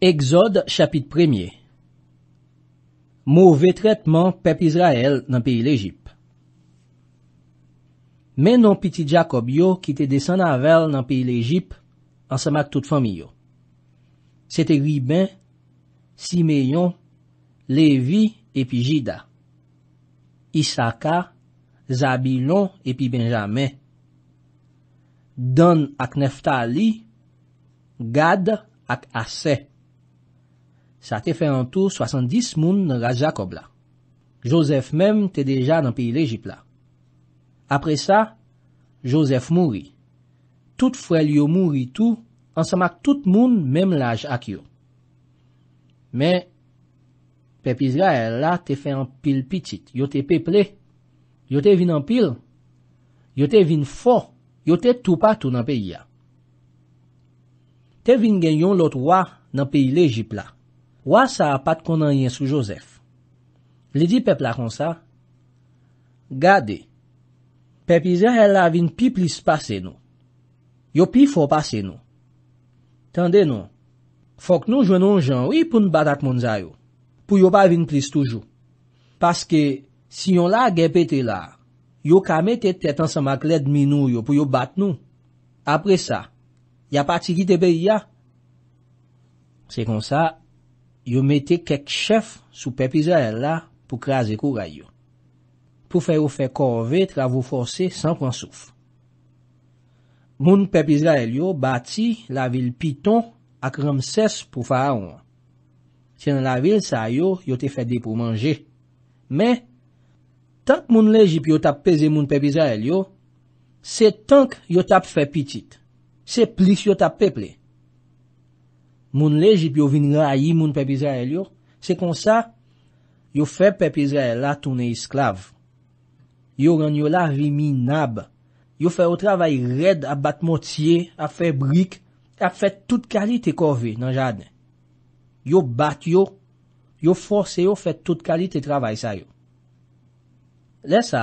EGZOD CHAPIT PREMIER MOUVE TRETMAN PEP ISRAEL NAN PEYIL EJIP MENON PITI JACOBYO KITE DESAN AVEL NAN PEYIL EJIP AN SAMAK TOUT FAMIYO SETE RIBEN, SIMEYON, LEVI EPI JIDA ISAKA, ZABILON EPI BENJAMEN DAN AK NEFTALI, GAD AK ASSEH Sa te fe an tou 70 moun nan Radjakob la. Josef menm te deja nan peyi lejip la. Apre sa, Josef mouri. Tout frel yo mouri tou, ansamak tout moun menm laj ak yo. Men, pepizga el la te fe an pil pitit. Yo te peple, yo te vin an pil, yo te vin fo, yo te toupa tou nan peyi la. Te vin genyon lot wak nan peyi lejip la. Wa sa apat konan yen sou Josef. Bledi pepla kon sa. Gade. Pepi zan el la vin pi plis pase nou. Yo pi fo pase nou. Tande nou. Fok nou jwenon jan wipoun batat moun zayou. Pou yo pa vin plis toujou. Paske si yon la gepe te la. Yo kame te tetan sa makle dminou yo pou yo bat nou. Apre sa. Ya pati ki te beya. Se kon sa. yo mette kek chef sou pepizare la pou kraze kou ray yo. Pou fè yo fè korve travou force san pransouf. Moun pepizare yo bati la vil piton ak ram ses pou fè a ouan. Tien la vil sa yo, yo te fè de pou manje. Me, tank moun lejip yo tap pese moun pepizare yo, se tank yo tap fè pitit, se plis yo tap pepley. Moun lejip yo vin rayi moun pep Izrael yo. Se konsa, yo fe pep Izrael la toune isklav. Yo ran yo la vimi nab. Yo fe o travay red a bat motye, a fe brik, a fe tout kalite korve nan jadne. Yo bat yo, yo force yo fe tout kalite travay sa yo. Lesa,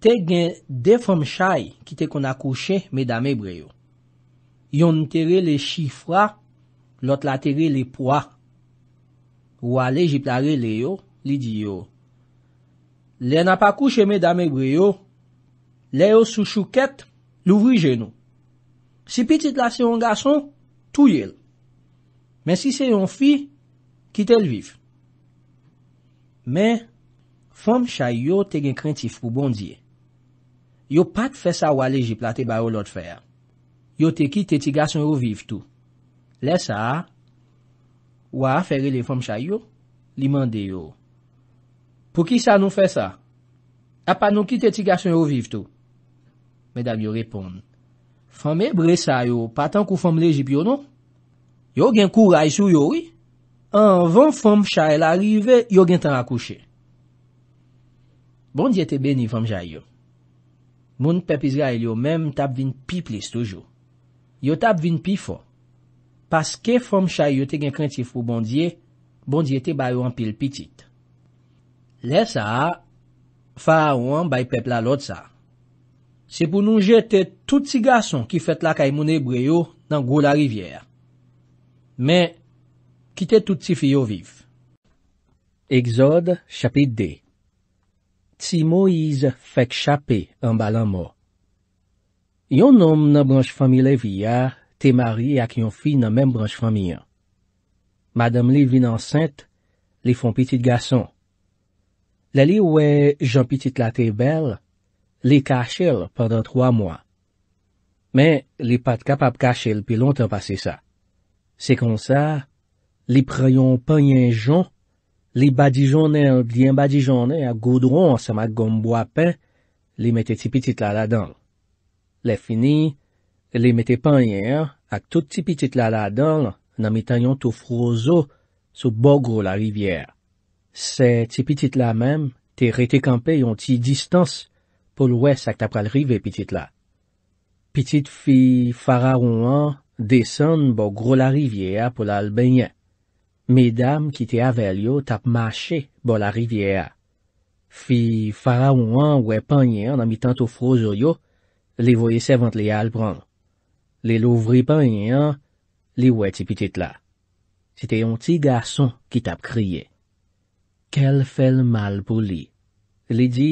te gen defom chay ki te kon akouche medame breyo. Yon tere le chifra, Lot la tere li pwa. Wale jip la re le yo, li di yo. Le na pa kou che me dame bre yo. Le yo sou chou ket, louvri jenou. Si pitit la se yon gason, tou yel. Men si se yon fi, kitel viv. Men, fom chay yo te gen krentif pou bondye. Yo pat fe sa wale jip la te bayo lot fè. Yo te ki te ti gason yo viv tou. Lè sa, wè a fère lè fòm chay yo, li mande yo. Pou ki sa nou fè sa? A pa nou kit etikasyon yo viv tou? Medam yo repon. Fòm e bre sa yo, patan kou fòm lejip yo nou? Yo gen kou ray sou yo wè? An van fòm chay la rive, yo gen tan akouche. Bon di ete beni fòm chay yo. Moun pep Israel yo men tap vin pi plis toujou. Yo tap vin pi fòm. paske fòm chay yo te gen krentif pou bondye, bondye te bay ou an pil pitit. Lè sa, fara ou an bay pepla lot sa. Se pou nou jete tout ti gason ki fet la kaimoun ebreyo nan gwo la rivyè. Men, kite tout ti fiyo viv. Eksod, chapit de. Ti Moïse fek chapit an balan mo. Yon nom nan branj fami le viyar, te mari ak yon fi nan menm branj famiyan. Madame li vin ansente, li fon pitit gason. Le li ouwe jan pitit la te bel, li kache el pendant 3 mwa. Men, li pat kapap kache el pi lontan pase sa. Se kon sa, li preyon pan yon jon, li badijon el, li yon badijon el, a goudron sa ma gombo apen, li mette ti pitit la la dan. Le fini, Le mette panye ak tout ti pitit la la don nan mitan yon tou frozo sou bo gro la rivyea. Se ti pitit la menm, te rete kampe yon ti distans pou lwes ak tap pralrive pitit la. Pitit fi fara ouan desen bo gro la rivyea pou lalbenye. Medam ki te avel yo tap mache bo la rivyea. Fi fara ouan we panye nan mitan tou frozo yo, le voyese vant le albran. Li louvri pan yon, li wè ti pitit la. Site yon ti gason ki tap kriye. Kel fel mal pou li? Li di,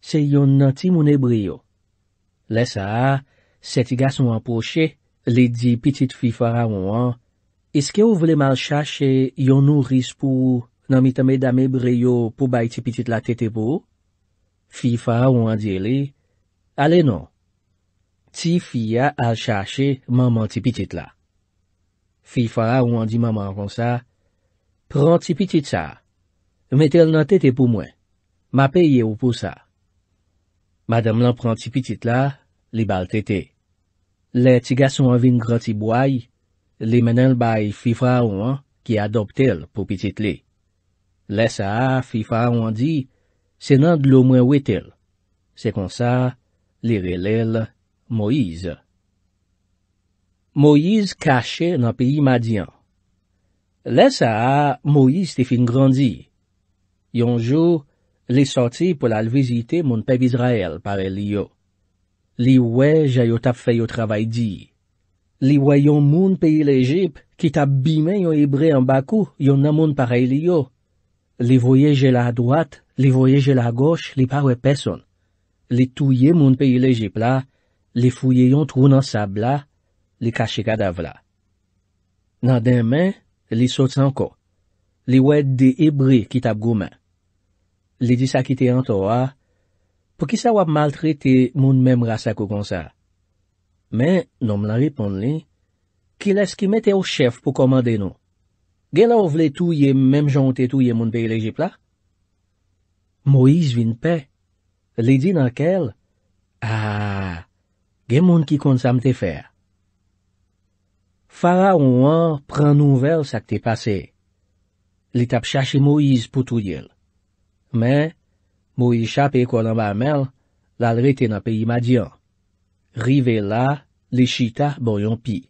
se yon nan ti moun e brio. Lesa, seti gason an poche, li di pitit fi fara wan, eske ou vle mal chache yon nou ris pou nan mitame dame brio pou bay ti pitit la tete pou? Fi fara wan di li, ale non. ti fiya al chache maman ti pitit la. Fifa ou an di maman kon sa, pranti pitit sa, metel nan tete pou mwen, ma peye ou pou sa. Madame lan pranti pitit la, li bal tete. Le tiga son avin granti boy, li menen bay fifa ou an ki adopte l pou pitit li. Le sa, fifa ou an di, se nan glou mwen wetel. Se kon sa, li relel, Moïse Moïse kache nan peyi madyen. Lè sa a Moïse te fin grandi. Yonjou, li sorti pou la vizite moun peb Israel pare li yo. Li wè jayot ap fè yo travay di. Li wè yon moun peyi l'Egypte ki tab bime yon ibre yon bakou yon nan moun pare li yo. Li voyeje la adwate, li voyeje la goche, li pare peson. Li touye moun peyi l'Egypte la, Li fouye yon trou nan sab la, li kache kadav la. Nan den men, li sot sanko. Li wè di ibre ki tap goumen. Li di sa ki te anto a, pou ki sa wap maltrete moun menm rasa kou konsa. Men, non m lan ripon li, ki les ki mette ou chef pou komande nou? Gen la ou vle tou ye menm jante tou ye moun peye lejipla? Moise vin pe. Li di nan kel? Aaaaaa! Ah, Gen moun ki kont sa mte fer. Fara ou an, pren nouvel sa k te pase. Li tap chache Moïse pou tou yel. Men, Moïse cha pe konan ba mel, lalre te nan peyi madian. Rive la, li chita bon yon pi.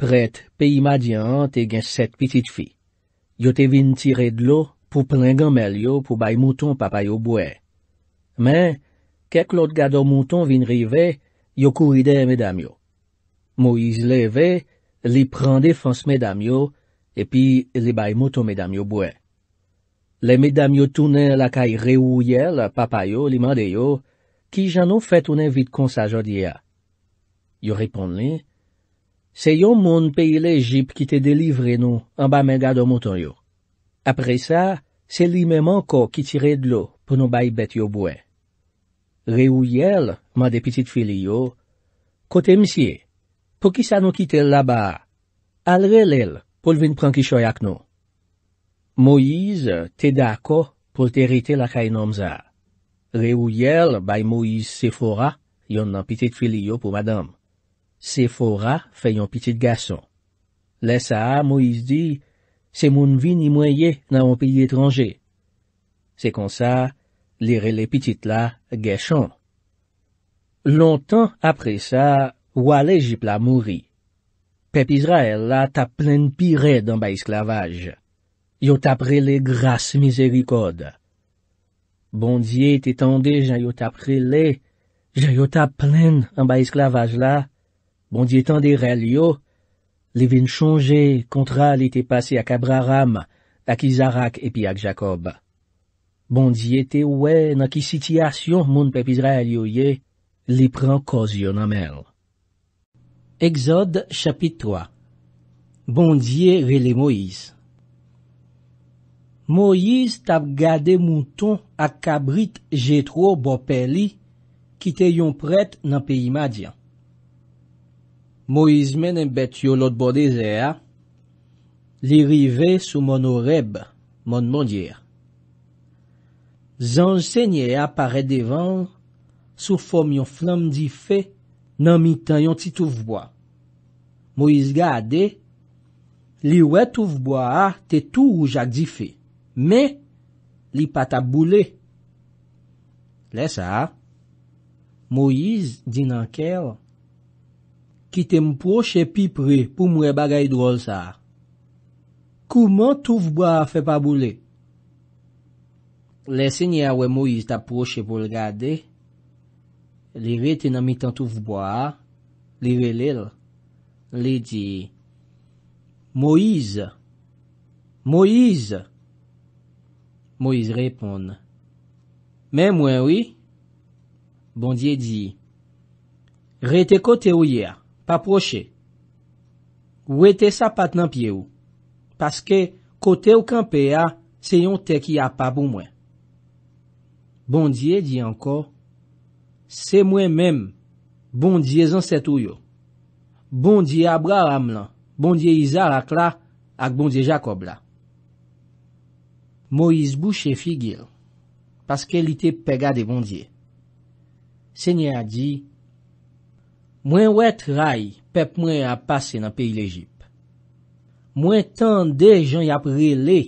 Pret, peyi madian te gen set pitit fi. Yo te vin tire dlo pou plen gan mel yo pou bay mouton papay yo bwe. Men, kek lot gado mouton vin rive, yo kou ide medam yo. Moise leve, li prende fons medam yo, epi li bay mouton medam yo bouen. Le medam yo toune lakay re ou yel, papay yo, li mande yo, ki jan nou fèt ou ne vit konsaj odye ya. Yo repon li, se yon moun peyi le jip ki te delivre nou an ba mè gado mouton yo. Apre sa, se li mè man ko ki tire dlo pou nou bay bet yo bouen. Re ou yel, yo kou ide medam yo. Kote msye, pou ki sa nou kitel la ba, alre lel pou lvin pran ki choy ak nou. Moïse te dako pou terite lakay nom za. Re ou yel bay Moïse Sephora yon nan pitit filiyo pou madame. Sephora fe yon pitit gason. Lesa Moïse di, se moun vin y mwenye nan yon pil y etranje. Se konsa, li rele pitit la geshan. Lontan apre sa, wale jip la mouri. Pep Izrael la tap plen pi red an ba esklavaj. Yo tap rele grase mizerikod. Bondye te tende jan yo tap rele, jan yo tap plen an ba esklavaj la. Bondye tende rel yo, li ven chonje kontra li te pase ak Abraham, ak Izarak epi ak Jacob. Bondye te we nan ki sitiasyon moun pep Izrael yo ye. Li pran kozyon amèl. Eksod chapit 3 Bondye rele Moïse Moïse tap gade mouton ak kabrit jetro bo peli ki te yon pret nan peyi madyan. Moïse menen bet yo lot bo dezea li rive sou monoreb, mon mondyea. Zansegne apare devan sou fòm yon flam di fe nan mitan yon ti toufboa. Moïse gade, li wè toufboa a te tou ou jak di fe, me li pata boule. Lè sa, Moïse di nan kèl, ki te mproche pi pre pou mwè bagay dròl sa. Kouman toufboa a fe pa boule? Lè se nye a wè Moïse taproche pou l'gade, Li re te nan mi tantou vbo a, li re lel, li di, Moïse, Moïse, Moïse repon. Men mwen wè? Bondye di, re te kote ou ye a, pa proche. Ou e te sapat nan pie ou? Paske kote ou kampe a, se yon te ki a pa bon mwen. Bondye di anko, Se mwen men, bondye zan setou yo. Bondye Abraham la, bondye Izar ak la, ak bondye Jacob la. Moïse Boucher figil, paske li te pega de bondye. Se nye a di, mwen wet ray pep mwen ap pase nan peyi l'Egypte. Mwen tan de jan yap rele,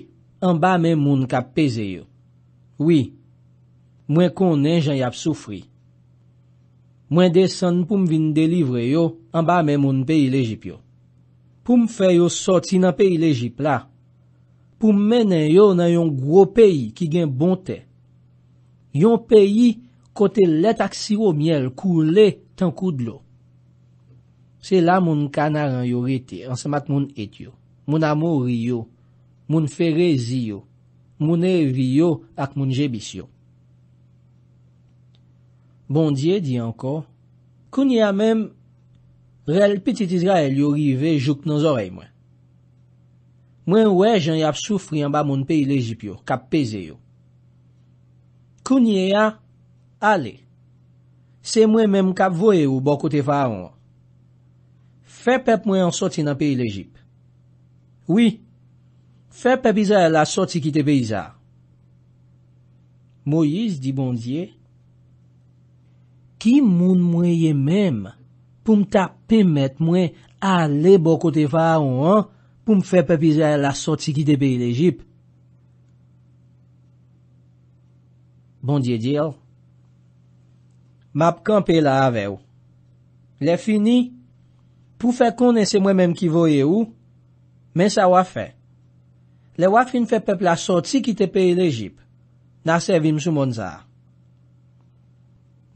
an ba men moun kap peze yo. Oui, mwen konen jan yap soufri. Mwen desen poum vin delivre yo, amba men moun peyi lejip yo. Poum fe yo sot si nan peyi lejip la, poum menen yo nan yon gwo peyi ki gen bonte. Yon peyi kote let ak siwo miel koule tan koud lo. Se la moun kanaran yo rete ansamat moun et yo, moun amouri yo, moun ferezi yo, moun evi yo ak moun jebis yo. Bondye di anko, kounye a mem, rel petit Israel yo rive jok nan zorey mwen. Mwen wè jen yap soufri an ba moun peyi l'Egypt yo, kap peze yo. Kounye a, ale, se mwen mem kap voye yo bokote fa anwa. Fè pep mwen ansoti nan peyi l'Egypt. Oui, fè pep iza la soti ki te peyza. Moïse di bondye, Ki moun mwenye menm pou mta pemet mwen ale bo kote fa ou an pou mfe pepize la soti ki te peye lejip? Bon diye diyo? Oh. Map kanpe la ave ou. Le fini pou fe kone se mwen menm ki voye ou, men sa wafen. Le wafen fe pep la soti ki te peye lejip. Na se vim sou moun za a.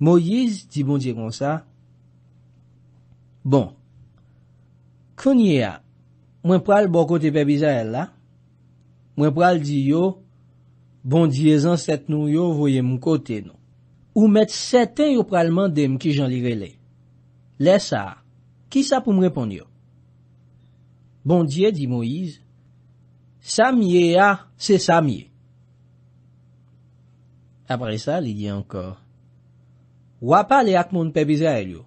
Moïse di bon diye kon sa, Bon, kon ye a, mwen pral bo kote pe biza el la, mwen pral di yo, bon diye zan set nou yo voye mwen kote nou. Ou met sete yo pralman dem ki jan li rele. Le sa, ki sa pou mwen pon yo? Bon diye di Moïse, Samye a, ah, se samye. Apre sa li di ankon, Wap pale ak moun pep Izrael yo.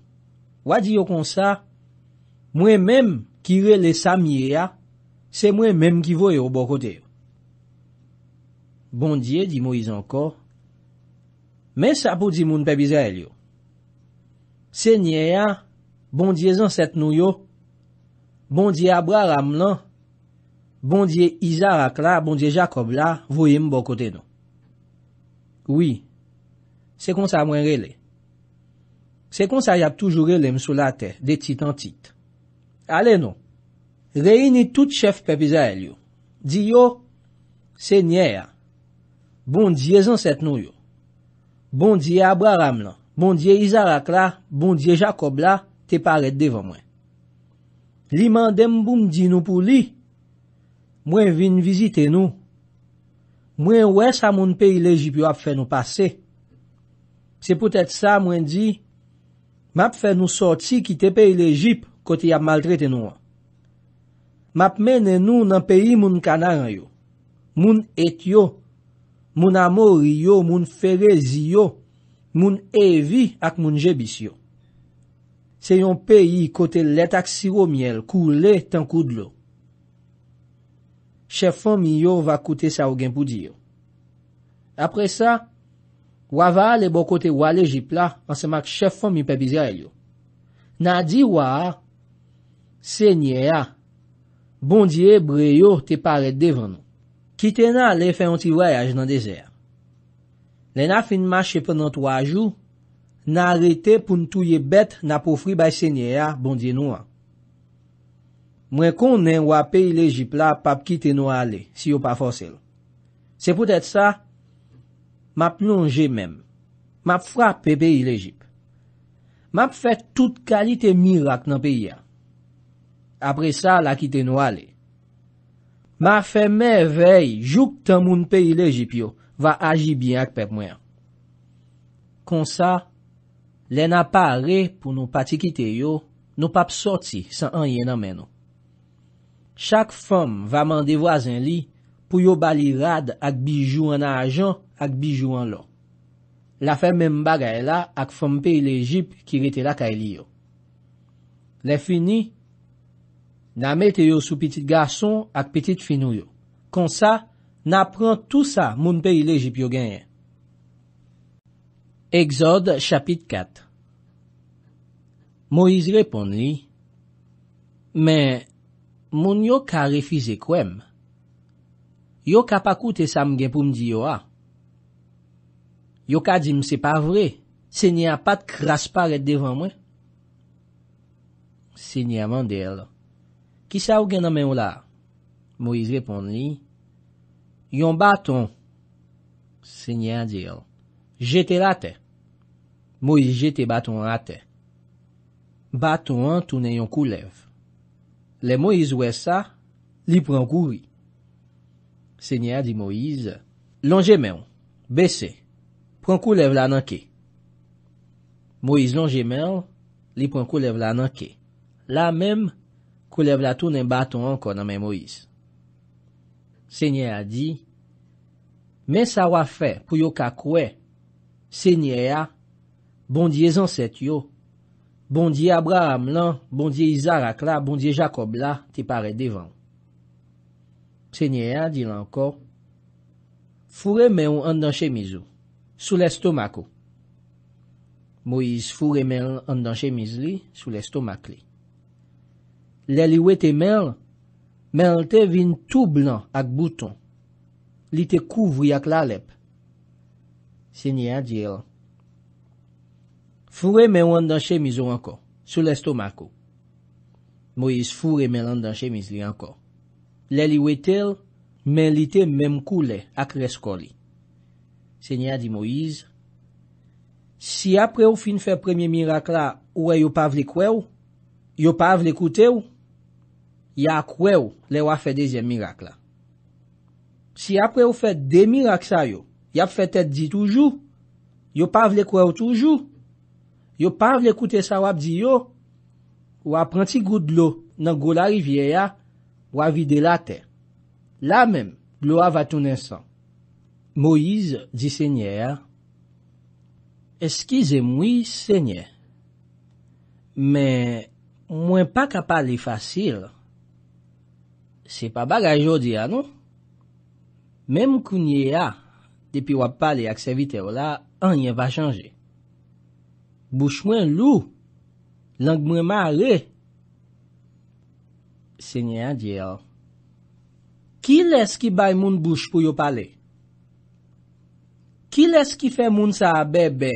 Wadi yo konsa, mwen menm ki rele sa miye ya, se mwen menm ki voye yo bokote yo. Bondye, di Moizanko. Men sa pou di moun pep Izrael yo. Se nye ya, bondye zan set nou yo. Bondye Abra Ramlan. Bondye Izar Akla, bondye Jakob la, voye m bokote yo. Oui, se konsa mwen rele. Se kon sa yap toujoure lem sou la te, de tit an tit. Ale nou, reyni tout chef pepiza el yo. Di yo, se nye ya. Bondye zan set nou yo. Bondye Abraham lan. Bondye Isaac la. Bondye Jacob la. Te paret devan mwen. Li mandem boum di nou pou li. Mwen vin vizite nou. Mwen wè sa moun pe ilè jip yo ap fè nou pase. Se pwet et sa mwen di... Map fe nou sotsi ki tepe il Ejip kote yap maltrete nou an. Map mene nou nan peyi moun kanaran yo. Moun et yo. Moun amor yo. Moun ferezi yo. Moun evi ak moun jebis yo. Se yon peyi kote letak siro miel koule tan koud lo. Chefom yo va koute sa ou gen pou di yo. Apre sa... Wav a le bokote wale jip la, man se mak chefon mi pe pizya el yo. Na di waa, senye a, bondye breyo te pare devan nou. Kite na le fe yon ti waje nan dese a. Le na fin ma chepe nan to a jou, na rete pou n'touye bet na poufri bay senye a bondye nou a. Mwen kon nen wap e le jip la pap kite nou a le, si yo pa fose l. Se pwet et sa, Ma plonje menm. Ma fwa pe pe il ejip. Ma fwe tout kalite mirak nan pe ya. Apre sa la kite nou ale. Ma fwe mervei jouk tan moun pe il ejip yo va aji byan ak pe mwen. Konsa, le na pare pou nou pati kite yo, nou pap soti san anye nan men nou. Chak fwem va mande wazen li pou yo bali rad ak bijou an ajan pou yo bali rad ak bijou an ajan. ak bijouan lo. La fèm mè mbaga e la ak fèm pe il e jip ki rete la ka e li yo. Le fini, na mè te yo sou petit gason ak petit finou yo. Kon sa, na pran tout sa moun pe il e jip yo genye. Eksod chapit kat. Moiz repon li, mè, moun yo ka refize kwenm. Yo ka pakoute sam gen pou mdi yo a. Yo ka di mse pa vre, se nye a pat krasparet devan mwen. Se nye a mandel, Kisa ou gen a men ou la? Moise repon li, Yon baton. Se nye a dil, Jete rate. Moise jete baton rate. Baton an toune yon koulev. Le Moise ou e sa, li pran koui. Se nye a di Moise, Lonje men, besi. Prankou lev la nanke. Moise lon jeme an, li prankou lev la nanke. La menm, kou lev la tou nen baton an kon nanmen Moise. Senye a di, Men sa wafè pou yo kakwe, Senye a, bondye zan set yo, bondye Abraham lan, bondye Isaac la, bondye Jacob la, te pare devan. Senye a, di lan ankon, Fure men ou an dan chemizou, Sou l'estomakou. Moïse foure men an dan chemiz li sou l'estomak li. Lè li wè te men, men lte vin tou blan ak bouton. Li te kouvri ak lalep. Se nye a di el. Foure men an dan chemiz li an kon, sou l'estomakou. Moïse foure men an dan chemiz li an kon. Lè li wè tel, men li te men koule ak resko li. Senya di Moïse, si apre ou fin fè premier mirak la, ou e yo pa vle kwe ou, yo pa vle koute ou, ya kwe ou le wafè dezyen mirak la. Si apre ou fè dey mirak sa yo, ya fè tèd di toujou, yo pa vle koue ou toujou, yo pa vle koute sa wap di yo, yo wap pranti goud lo nan gou la rivye ya, wap vide la tè. La mèm, lo wap vatounen san. Moïse di sènyè, eskize mwi sènyè, men mwen pa ka pali fasil, se pa bagaj yo di anou. Mem kounye a, depi wap pali aksevite ou la, anye va chanje. Bouch mwen lou, lang mwen ma ale. Se, sènyè di anou, ki les ki bay moun bouch pou yo pali? Kile eske fe moun sa bebe,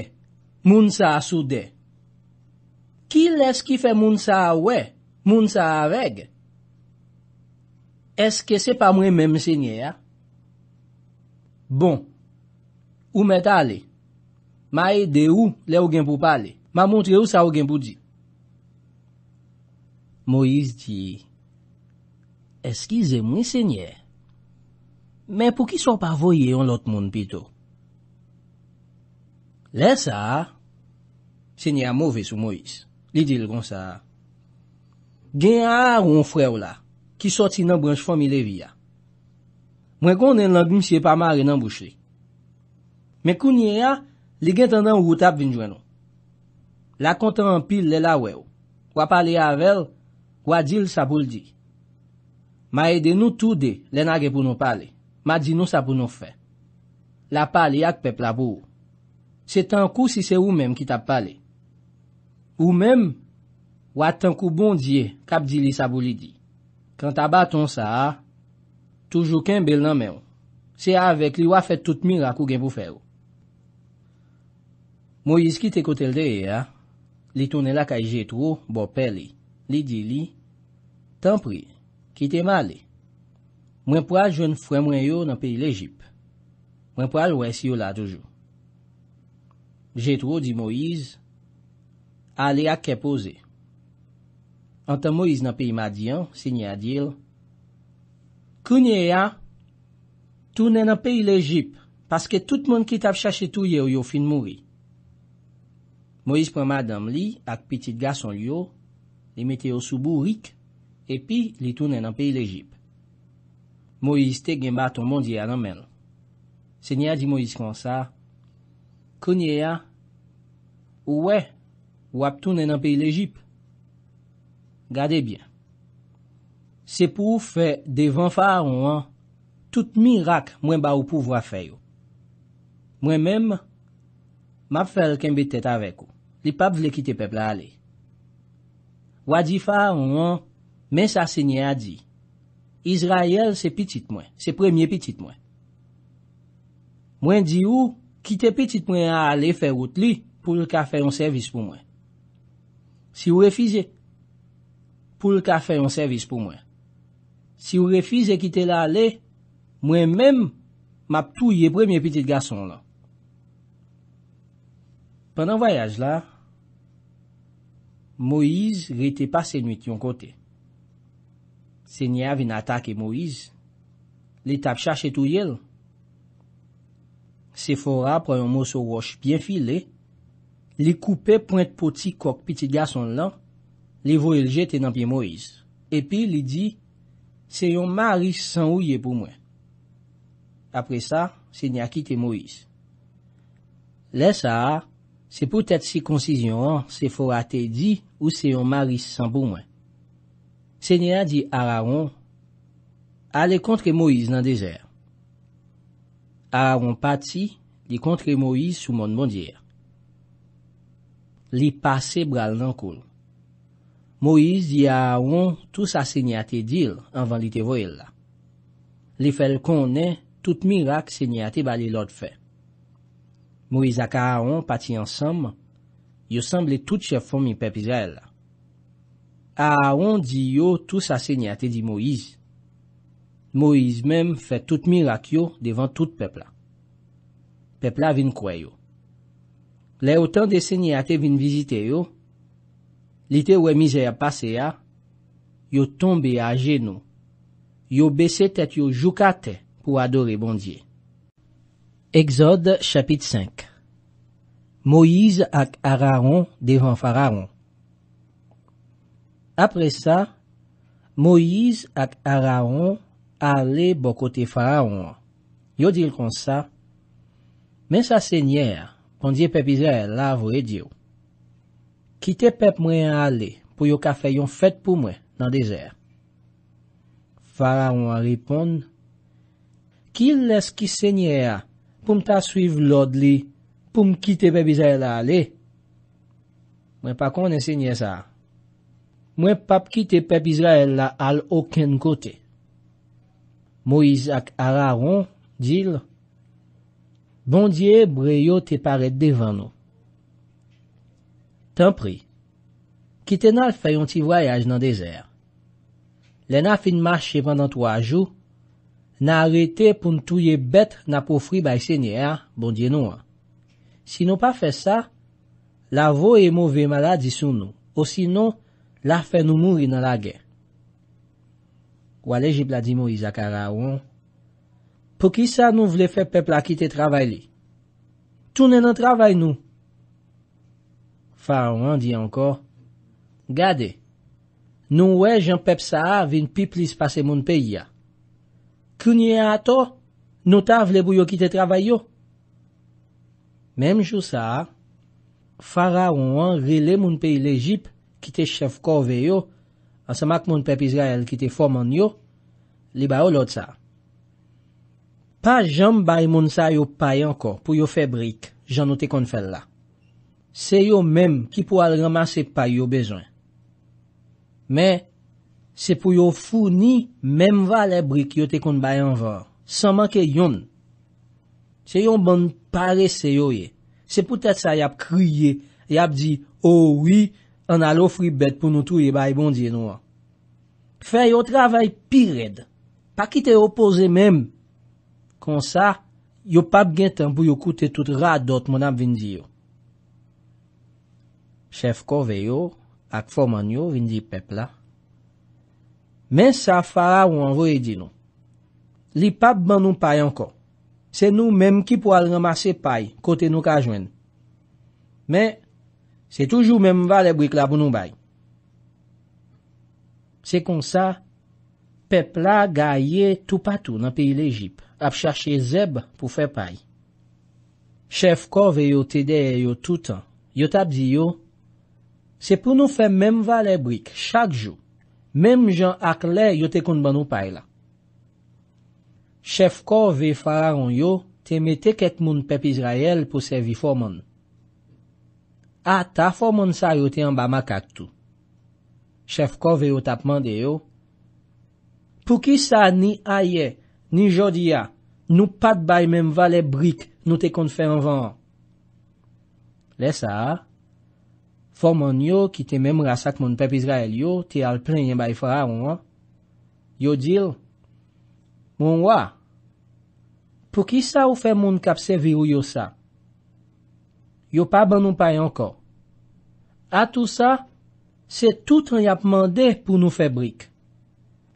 moun sa su de? Kile eske fe moun sa we, moun sa reg? Eske se pa mwen men msenye ya? Bon, ou met ale. Ma e de ou le ou gen pou pale. Ma moun tre ou sa ou gen pou di. Moiz di, Eskize mwen msenye, men pou ki so pa voye yon lot moun pito? Lè sa, se nye a mouvè sou Moïse. Li dil kon sa, gen a a ou an frè ou la, ki soti nan branj fòmile vi a. Mwen kon nen langim si e pa mare nan bouchè. Mwen kon nye a, li gen tanda an woutap vinjwen nou. La kontan an pil lè la wè ou. Wapalè avel, wadil sa pou ldi. Ma e den nou tou de lè nage pou nou palè. Ma di nou sa pou nou fè. La palè ak pep la bou ou. Se tankou si se ou mèm ki tap pale. Ou mèm, wad tankou bondye kap di li sabou li di. Kan taba ton sa, toujou ken bel nan mèw. Se avek li wad fet tout mirakou gen pou fèw. Moiz ki te kote l deyè, li tonen la ka i jetro, bo pe li. Li di li, tan pri, ki te male. Mwen pral jwen fwen mwen yo nan peyi l Ejip. Mwen pral wè si yo la toujou. Jè tro di Moïse, a li ak kepoze. Antan Moïse nan peyi madian, se nye a dil, kounye a, tounen nan peyi lejip, paske tout moun ki tap chache touye ou yo fin mouri. Moïse pran madam li, ak pitit gas on li yo, li mete yo soubou rik, epi li tounen nan peyi lejip. Moïse te gen ba ton moun di a nan men. Se nye a di Moïse kon sa, konye a, ou we, wap tounen an peyi l'Egypte. Gade bien. Se pou fè devan fa ou an, tout mi rak mwen ba ou pou wafè yo. Mwen men, map fèl kenbe tèt avek yo. Li pap vle kite peple ale. Wadi fa ou an, men sa sènyen a di, Izrayel se piti mwen, se premye piti mwen. Mwen di ou, Kitè petit mwen a ale fè route li pou l'ka fè yon servis pou mwen. Si ou refize, pou l'ka fè yon servis pou mwen. Si ou refize kitè la ale, mwen mèm map tou yè premye petit gason la. Pendan vayaj la, Moïse rete pas se nwit yon kote. Se nye avin atake Moïse, li tap chache tou yèl. Sefora pre yon mousou wosh pien file, li koupe point poti kok piti gason lan, li voyel jete nan pi Moise. Epi li di, se yon maris san ou ye pou mwen. Apre sa, se ni akite Moise. Le sa, se poutet si konsizyon an, sefora te di ou se yon maris san pou mwen. Se ni a di araon, ale kontre Moise nan dezer. A ron pati di kontre Moïse sou moun moun diye. Li pase bral nan koul. Moïse di a ron tout sa sènyate di il anvan li te vo el la. Li fel konen tout mirak sènyate ba li lòd fe. Moïse ak a ron pati ansam, yosemble tout chèfoum in pepiz a el la. A ron di yo tout sa sènyate di Moïse. Moïse mèm fè tout mirak yo devan tout pepla. Pepla vin kway yo. Lè ou tan desenye ate vin vizite yo, li te wè mizè ya pase ya, yo tombe ya jenou. Yo besè tèt yo joukate pou adore bondye. EXODE CHAPIT 5 MOÏSE AK ARAON DEVAN FARAON Apre sa, Moïse ak Araon A le bo kote faraon, yo dil kon sa, men sa se nye a, kon diye pepizare la avre diyo. Ki te pep mwen a le pou yo ka feyon fet pou mwen nan dezer. Faraon a ripon, Ki les ki se nye a poum ta suiv lod li poum ki te pepizare la a le? Mwen pa kon en se nye sa. Mwen pap ki te pepizare la al oken kote. Moizak Araron, dil, bondye breyo te paret devan nou. Tanpri, kitenal fayon ti vrayaj nan dezer. Le na fin mache pandan 3 jou, na arete pou n'touye bet na pofri bay senye a, bondye nou an. Sinon pa fè sa, la vo e mouve maladi sou nou, osinon la fè nou mouri nan la gen. Walejib la di mou izakara ouan, pou ki sa nou vle fe pepla ki te travay li? Tounen an travay nou. Faraouan di anko, gade, nou we jen pep sa a vin pi plis pase moun peya. Kounye a to, nou ta vle bou yo ki te travay yo. Mem jou sa a, Faraouan rile moun peyi lejib ki te chef kove yo A sa mak moun pep Izrael ki te fòman yo, li ba yo lòd sa. Pa jan bay moun sa yo pay anko pou yo fe brik, jan ou te kon fè la. Se yo mèm ki pou al ramase pay yo bezon. Mè, se pou yo founi mèm va le brik yo te kon bay anva. Sa man ke yon. Se yon ban pare se yo ye. Se pou tèt sa yap kriye, yap di, o oh wii. An alofri bet pou nou touye bay bondye nou an. Fè yo travay pi red. Pa ki te opoze mem. Kon sa, yo pap gen tan pou yo koute tout rad dot mon ap vindiyo. Chef kove yo, ak foman yo, vindiy pepla. Men sa fara ou anvoye di nou. Li pap ban nou pay anko. Se nou mem ki pou al ramase pay, kote nou ka jwen. Men, Se toujou menm va le bwik la pou nou bay. Se kon sa, pepla gaye tou patou nan pi il Ejip. Ap chache zeb pou fe pay. Chef Kov e yo tede e yo toutan. Yo tabzi yo, se pou nou fe menm va le bwik chak jou. Menm jan ak le yo te koun banou pay la. Chef Kov e fararon yo, te mette ket moun pep Israel pou servi fò mann. A, ah, ta fòmon sa yo te yon ba makaktou. Chefko ve yo tapman de yo. Pou ki sa ni aye, ni jodia, nou pat bay menm valè brik nou te kon fè anvan. Le sa, fòmon yo ki te menm rasa k mon pep Israel yo te al plenye bay fra anwa. Yo dil, moun wwa, pou ki sa ou fè moun kapse ve yo yo sa. yo pa ban nou pay ankon. A tout sa, se tout an yap mande pou nou febrik.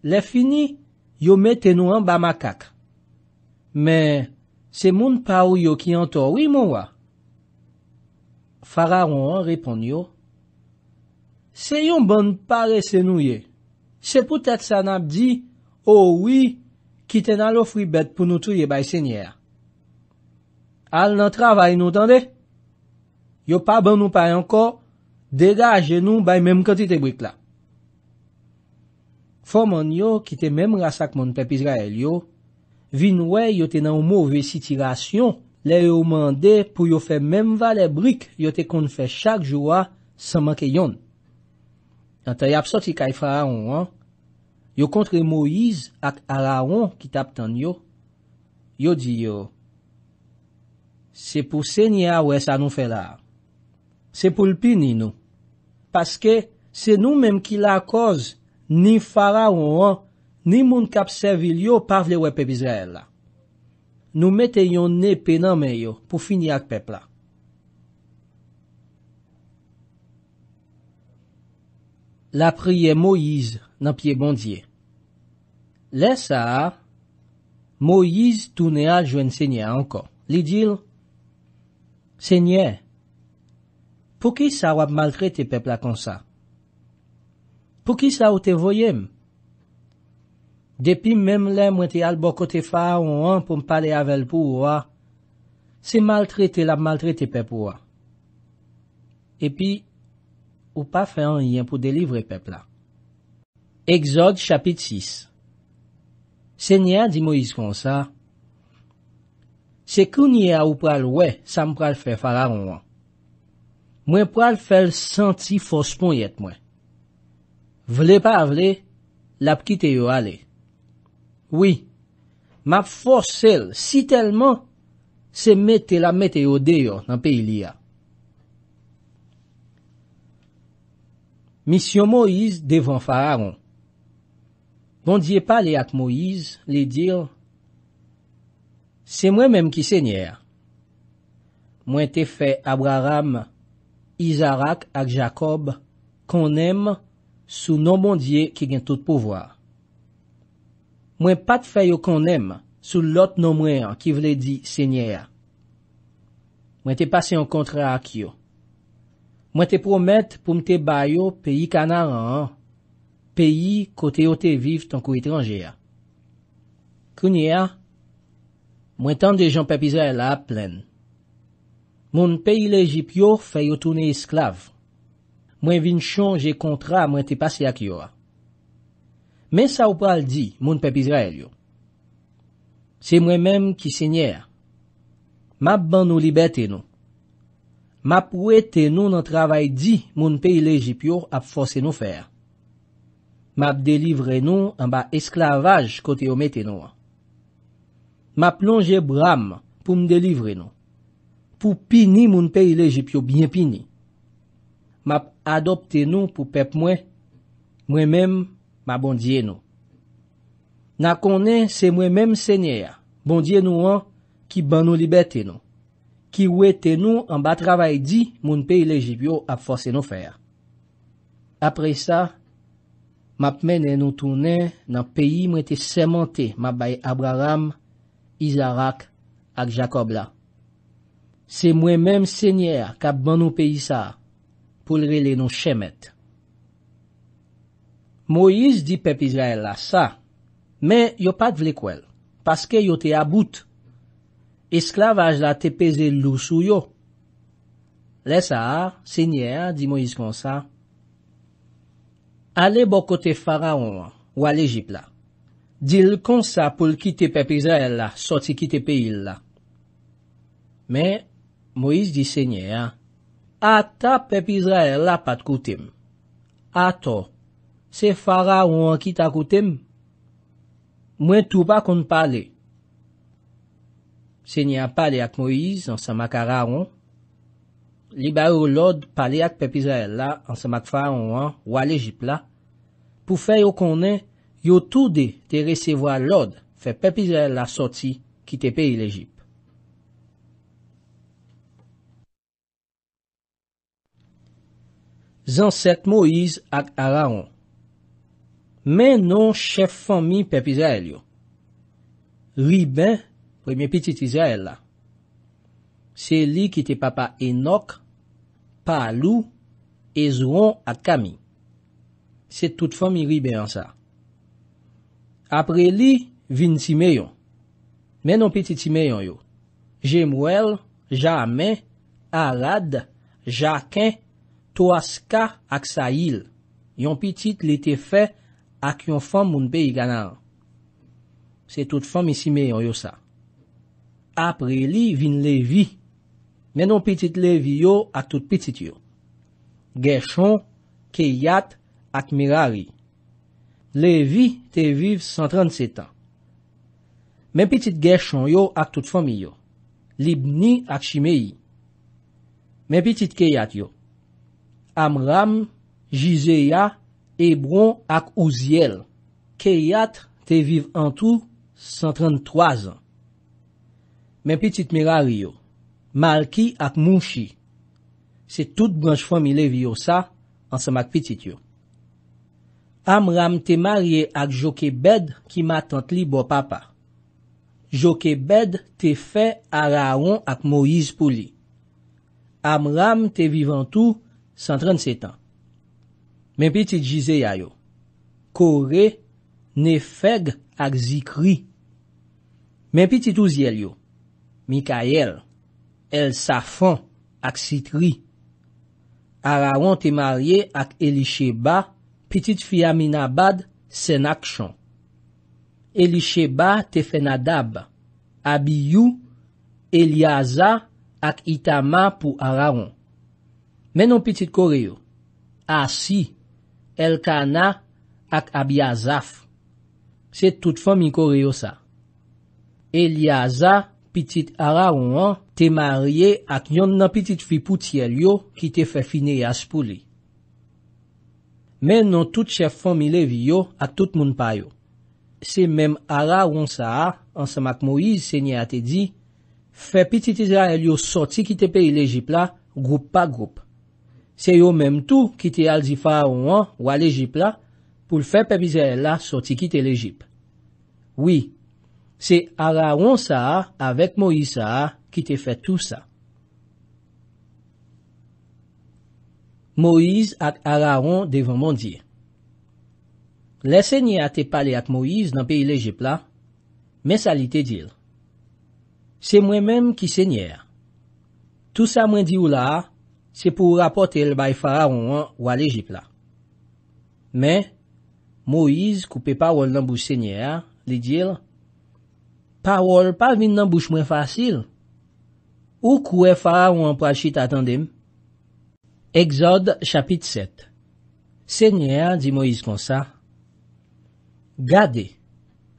Le fini, yo mette nou an ba makak. Men, se moun pa ou yo ki an to, oui moun wa. Fararon an repond yo, se yon ban pare se nou ye, se poutet sa nap di, oh oui, ki tena lo fribet pou nou tou ye bay senyer. Al nan travay nou tande, Yo pa ban nou pa yon kor, degaje nou bay mem kante te brik la. Foman yo, kite mem rasa kman pep Israel yo, vinwe yo te nan ou mouve sitirasyon, le yo mande pou yo fe mem vale brik, yo te konfe chak jouwa, sanman ke yon. Nan te yap soti kay fra a ou an, yo kontre Moiz ak a la ou an ki tap tan yo, yo di yo, se pou senye a ou e sa nou fe la a. Se pou l'pi ni nou. Paske, se nou menm ki la akoz, ni fara ou an, ni moun kap servil yo pavle we pep Izrael la. Nou me te yon ne penan me yo pou fini ak pep la. La priye Moiz nan piye bondye. Le sa, Moiz tou ne al jwen senye anko. Li dil, senye, Pou ki sa wap maltrete pepla kon sa? Pou ki sa wote voyem? Depi mem lem mwen te al bokote fa ou an pou m pale avel pou ou a, se maltrete la maltrete pepla ou a. Epi, ou pa fè an yon pou delivre pepla. Exode chapit 6 Se nye a di Moïse kon sa, se kounye a ou pral we, sa m pral fè fara ou an. mwen pral fel senti fos pon yet mwen. Vle pa vle, la pkite yo ale. Oui, ma fos sel, si telman, se mette la mette yo deyo, nan pe ili ya. Misyon Moïse devan fararon. Bondye pali ak Moïse, li diyo, se mwen menm ki senyer. Mwen te fe Abraham, Izarak ak Jakob konem sou non bondye ki gen tout pouvoar. Mwen pat fay yo konem sou lot nomwè an ki vle di senye a. Mwen te pase yon kontre ak yo. Mwen te promet pou mte bay yo peyi kanar an an, peyi kote yo te viv ton kou itranje a. Kounye a, mwen tan de jan papize la ap plen. Moun peyi lejip yo fay yo toune esklav. Mwen vin chanje kontra mwen te pase ak yo a. Men sa ou pral di moun pep Izrael yo. Se mwen menm ki senyer. Map ban nou libeten nou. Map wè ten nou nan travay di moun peyi lejip yo ap fose nou fer. Map delivre nou an ba esklavaj kote yo meten nou a. Map lonje bram pou mdelivre nou. Pou pini moun peylejipyo bine pini. Map adopte nou pou pep mwen, mwen men mabondye nou. Nakone se mwen men msenye ya, bondye nou an ki ban nou libe te nou. Ki we te nou an ba travay di moun peylejipyo ap fose nou fere. Apre sa, map men en nou toune nan peyi mwen te semente map baye Abraham, Izarak ak Jacob la. Se mwen menm senyer kap ban nou peyisa pou lrele nou chemet. Moïse di pep Izrael la sa, men yo pat vle kwel, paske yo te about. Esklavaj la te peze lousou yo. Le sa, senyer, di Moïse kon sa, ale bo kote Faraon ou al Ejip la. Dil kon sa pou l kite pep Izrael la, soti kite peyil la. Men, Moïse di se nye a, ata pepizra el la pat koutem. Ato, se fara ou an ki ta koutem, mwen tou pa kon pali. Se nye a pali ak Moïse an sa makara ou an, li ba ou lod pali ak pepizra el la an sa makara ou an ou al Ejip la, pou fe yo konen yo tou de te resevo a lod fe pepizra el la soti ki te pe il Ejip. Zanset Moïse ak Araon. Men non chèf fami pep Izael yo. Ri ben premen pitit Izael la. Se li ki te papa Enoch, Paalou, Ezron ak Kami. Se tout fami ri ben an sa. Apre li, vin si meyon. Men non pitit si meyon yo. Jemwel, Jamen, Arad, Jakin, Toas ka ak sa yil, yon pitit li te fe ak yon fom moun be yi ganar. Se tout fom yi si me yon yo sa. Apre li vin levi, men yon pitit levi yo ak tout pitit yo. Gèchon, keyat ak mirari. Levi te viv 137 an. Men pitit gèchon yo ak tout fom yi yo. Libni ak chi me yi. Men pitit keyat yo. Amram, Jizeya, Ebron ak Uziel. Keyat te viv an tou 133 an. Men pitit miraryo. Malki ak Munchi. Se tout branj fwa mi lev yo sa, ansan mak pitit yo. Amram te marye ak Jokebed ki matant li bo papa. Jokebed te fe Araon ak Moiz Pouli. Amram te viv an tou 133 an. 137 an. Men pitit jize ya yo. Kore ne feg ak zikri. Men pitit ouzi el yo. Mikael, el safon ak sitri. Araon te marye ak Elisheba pitit fiamina bad senak chan. Elisheba te fenadab. Abiyou, Eliaza ak Itama pou Araon. Menon pitit koreyo, Asi, Elkana ak Abiazaf. Se tout fom mi koreyo sa. Eliaza pitit Araouan te marye ak nyon nan pitit Fipoutia liyo ki te fefine yaspou li. Menon tout chef fom mi levi yo ak tout moun payo. Se men Araouan sa, ansamak Moiz, se nye ate di, fe pitit Araouan liyo soti ki te pe ilegipla, group pa group. Se yo menm tou ki te alzifa a ou an wale Ejip la pou l fe pebize la soti ki te L'Ejip. Oui, se Araon sa avèk Moïse sa ki te fè tou sa. Moïse at Araon devanman di. Le sènyè at te pale at Moïse nan peyi L'Ejip la, mè sa li te dil. Se mwen menm ki sènyè. Tou sa mwen di ou la a. Se pou rapote el bay fararon an wale jip la. Men, Moïse koupe parol nan bouch sènyè, li djil. Parol pa vin nan bouch mwen fasil. Ou koue fararon an prachit atendem? Exode, chapit 7 Sènyè, di Moïse konsa. Gade,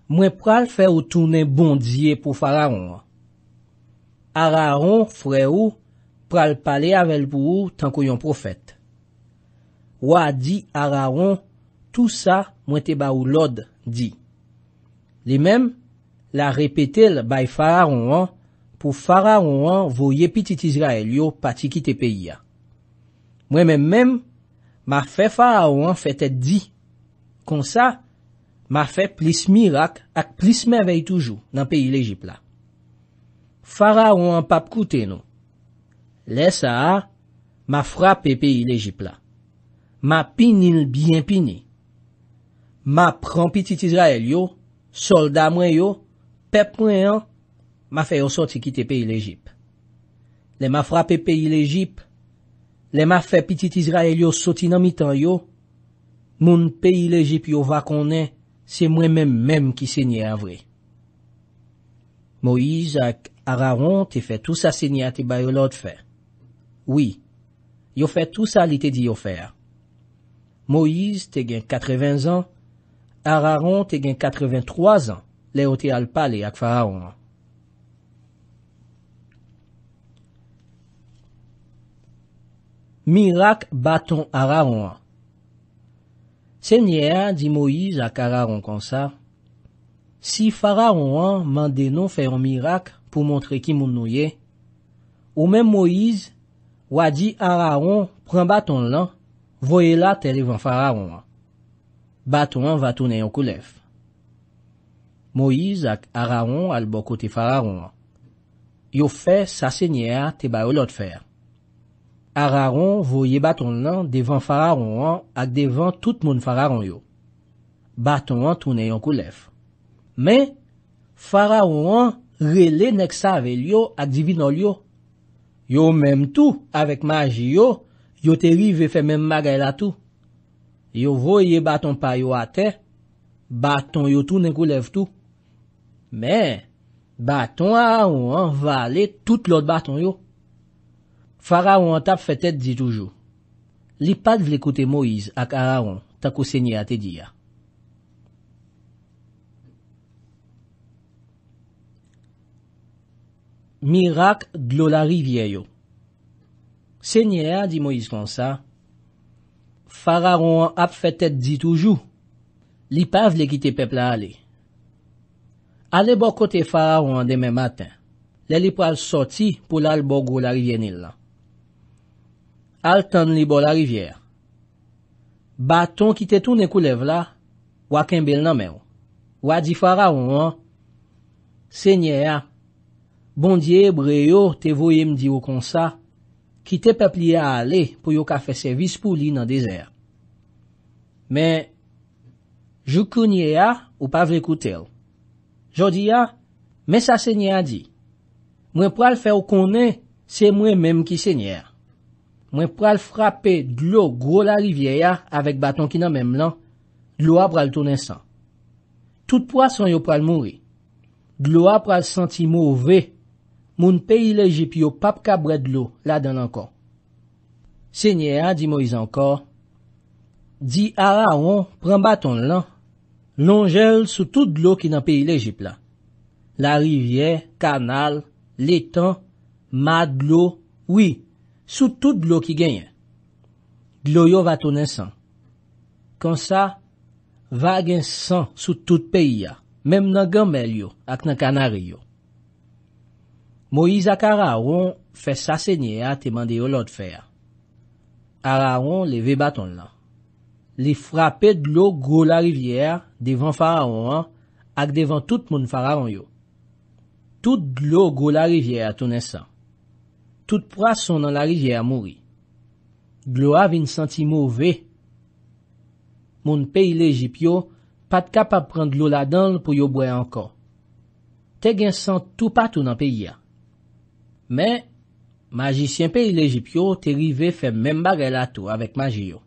mwen pral fè ou toune bondye pou fararon an. Araron, fre ou... pral pale avel pou ou tanko yon profet. Ou a di ara ouan, tou sa mwen te ba ou lod di. Li men, la repete l bay fara ouan, pou fara ouan voye pitit Izrael yo pati kite peyi ya. Mwen men men, ma fe fara ouan fet et di, kon sa, ma fe plis mirak ak plis me vey toujou nan peyi lejip la. Fara ouan pap koute nou, Lè sa, ma frap e peyi l'Ejip la. Ma pinil byen pini. Ma pran pitit Izrael yo, solda mwen yo, pep mwen yo, ma fe yo soti ki te peyi l'Ejip. Lè ma frap e peyi l'Ejip, lè ma fe pitit Izrael yo soti nan mi tan yo, moun peyi l'Ejip yo vakonè, se mwen men menm ki sènyè avre. Moiz ak Araron te fè tout sa sènyè ati bayo lòt fèr. Oui, yo fè tout sa li te di yo fè. Moïse te gen 80 an, Araron te gen 83 an, le o te al pale ak fararon an. Mirak baton Araron an Se nye a di Moïse ak Araron kon sa, si fararon an mande nou fè an mirak pou montre ki moun nou ye, ou men Moïse Wadi araron pren baton lan, voye la terevan fararon an. Baton an vatounen yon kou lef. Moiz ak araron al bokote fararon an. Yo fe sa senye a te bayo lot fer. Araron voye baton lan devan fararon an ak devan tout moun fararon yo. Baton an tounen yon kou lef. Men, fararon an rele nek save liyo ak divino liyo. Yo menm tou, avek maji yo, yo te rive fe menm magay la tou. Yo voye baton pa yo a te, baton yo tou nenkou lev tou. Men, baton a Aoun an vale tout lot baton yo. Faraoun tap fetet di toujou. Li pat vle koute Moiz ak Aoun tako senye a te diya. Mirak glou la rivye yo. Senye a, di Moïse Konsa, fararon ap fetet di toujou, li pavle ki te pepla ale. Ale bo kote fararon demen maten, le li po al soti pou lal bo gwo la rivye nil la. Al ton li bo la rivye. Baton ki te tou ne koule vla, wak en bil namen yo. Wadi fararon, senye a, Bondye, breyo, te voye mdi yo konsa, ki te pepli a ale pou yo kafe servis pou li nan dezer. Men, jou konye a ou pa vrekoutel. Jodi a, men sa senye a di. Mwen pral fe ou konen, se mwen menm ki senye a. Mwen pral frape glou gwo la rivye a, avek baton ki nan menm lan, glou ap pral tonen san. Tout po asan yo pral mouni. Glou ap pral senti mou vey, moun peyi l'Ejip yo pap kabre d'lo la dan ankon. Senye a di mo yiz ankon, di ara an, pran baton lan, lon jel sou tout d'lo ki nan peyi l'Ejip la. La rivye, kanal, letan, mad d'lo, oui, sou tout d'lo ki genyen. Dlo yo vato nensan. Kansa, vage nensan sou tout peyi ya, mem nan gamel yo ak nan kanari yo. Mo yi zakara a ron fè sa sènyè a te mande yo lòd fè a. Ara ron le ve baton lan. Le frapè glò gwo la rivyè a devan fara ron an ak devan tout moun fara ron yo. Tout glò gwo la rivyè a tounen san. Tout pras son nan la rivyè a mouri. Glò avin santi mou ve. Moun peyi le jip yo pat kapap pran glò la danl pou yo bwe anko. Tè gen san tout patou nan peyi a. Men, magisyen pe il Ejipyo te rive fe menmba relato avek magiyo.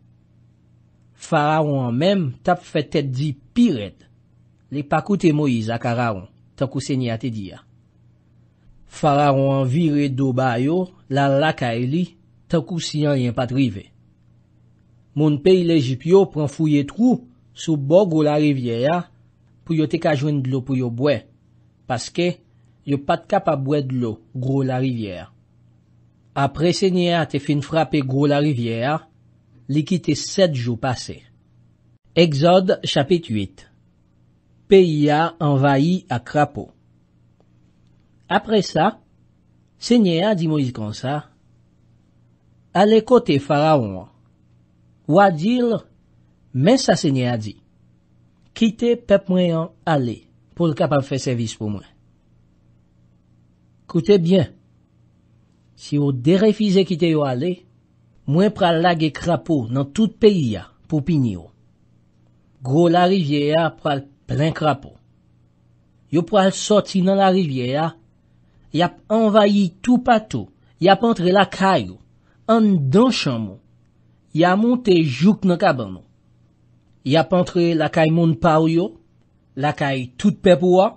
Fararon menm tap fe tet di pired, li pakoute Moïse akararon, takou senya te dia. Fararon vire do bayo, lal laka eli, takou senyan rien pat rive. Moun pe il Ejipyo pranfouye trou sou bog ou la revye ya, pou yo te kajwen dlo pou yo bwe, paske, yo pat kap a bwè d'lo gro la rivyèr. Apre sènyè a te fin frapè gro la rivyèr, li kite sèd jou pase. Exode chapit 8 P.I.A. envayi a krapò Apre sa, sènyè a di mou yi kon sa, ale kote faraon, wadil, men sa sènyè a di, kite pep mwen an ale, pou l kap ap fè servis pou mwen. Koute bien, si yo derefize kite yo ale, mwen pral lage krapou nan tout peyi ya pou pini yo. Gro la rivye ya pral plen krapou. Yo pral soti nan la rivye ya, yap envayi tou patou, yap entre lakay yo, an dan chanmou, yap monte jouk nan kabanou. Yap entre lakay moun paou yo, lakay tout pepou wa,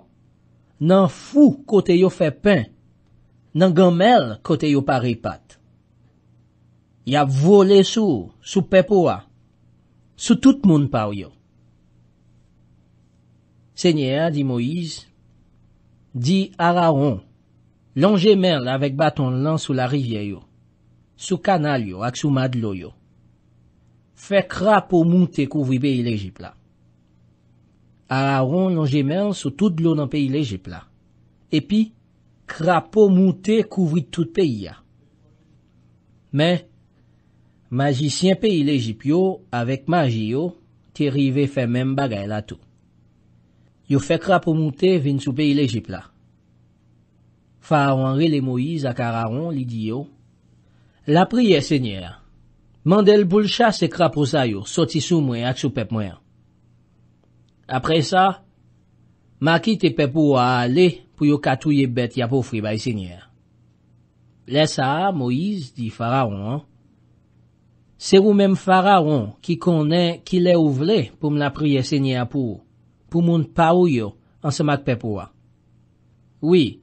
nan fou kote yo fe pen. nan gen mel kote yo pari pat. Ya vole sou, sou pepo a, sou tout moun pa wyo. Senye a, di Moise, di Araon, lonje mel avèk baton lan sou la rivye yo, sou kanal yo ak sou madlo yo. Fè kra pou moun te kouvwi be il ejipla. Araon lonje mel sou tout loun an pe il ejipla. Epi, Krapou mouté kouvri tout peyi ya. Men, majisyen peyi l'Egypt yo, avek majiy yo, te rive fe men bagay la tou. Yo fe krapou mouté vin sou peyi l'Egypt la. Fa a wanre le Moïse akaraon li di yo, la priye se nye a. Mandel boul chase krapou sa yo, soti sou mwen ak sou pep mwen. Apre sa, maki te pep ou a ale, pou yo katouye bet ya pou fri baye sènyè. Lè sa, Moïse, di faraon, se ou mèm faraon ki konè ki lè ou vle pou m la priye sènyè pou, pou moun pa ou yo ansèmak pepouwa. Oui,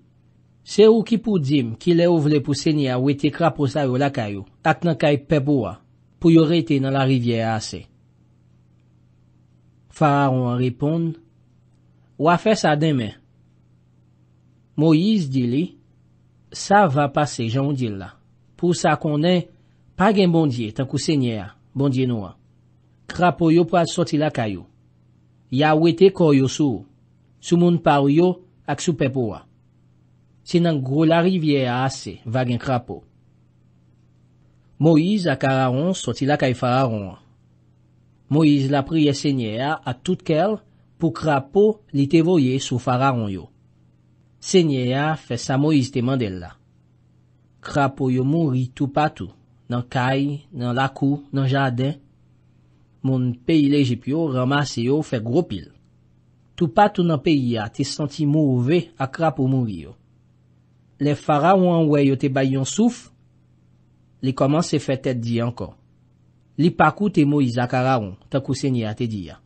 se ou ki pou dim ki lè ou vle pou sènyè wè te krapou sa yo lakayou ak nan kay pepouwa pou yo rete nan la rivye a asè. Faraon an riponde, wè fè sa demè, Moiz dili, sa va pase jan di la. Pou sa konen, pa gen bondye tankou senye a, bondye nou a. Krapoyo pou a soti lakay yo. Ya wete koyo sou, sou moun par yo ak sou pepo a. Sinan gwo la rivye a ase, va gen krapo. Moiz akara on soti lakay fararon a. Moiz la priye senye a ak tout kel pou krapo li te voye sou fararon yo. Senye ya fè sa Moïse te Mandela. Krapou yo mounri tou patou nan kay, nan lakou, nan jaden. Moun peyi lejip yo ramase yo fè gropil. Tou patou nan peyi ya te santi mou ve akrapou mounri yo. Le fara ou anwe yo te bayon souf, li koman se fè tè di ankon. Li pakou te Moïse akara ou, takou senye ya te di ya.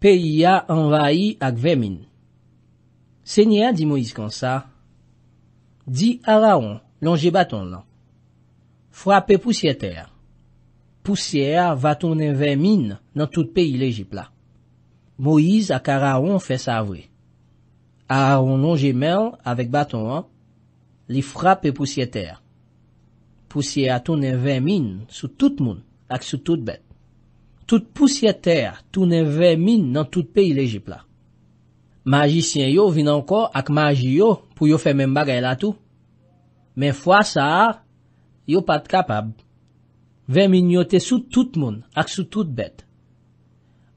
Pèyi a anvayi ak vemin. Senye a di Moïse kon sa. Di Araon lonje baton lan. Frape pousye ter. Pousye a vatounen vemin nan tout peyi lejipla. Moïse ak Araon fè sa avwe. Araon lonje men avèk baton lan. Li frape pousye ter. Pousye a tonen vemin sou tout moun ak sou tout bet. Tout pousye ter toune ve min nan tout peyi lejipla. Majisyen yo vin anko ak maji yo pou yo fe men bagay la tou. Men fwa sa, yo pat kapab. Ve min yo te sou tout moun ak sou tout bet.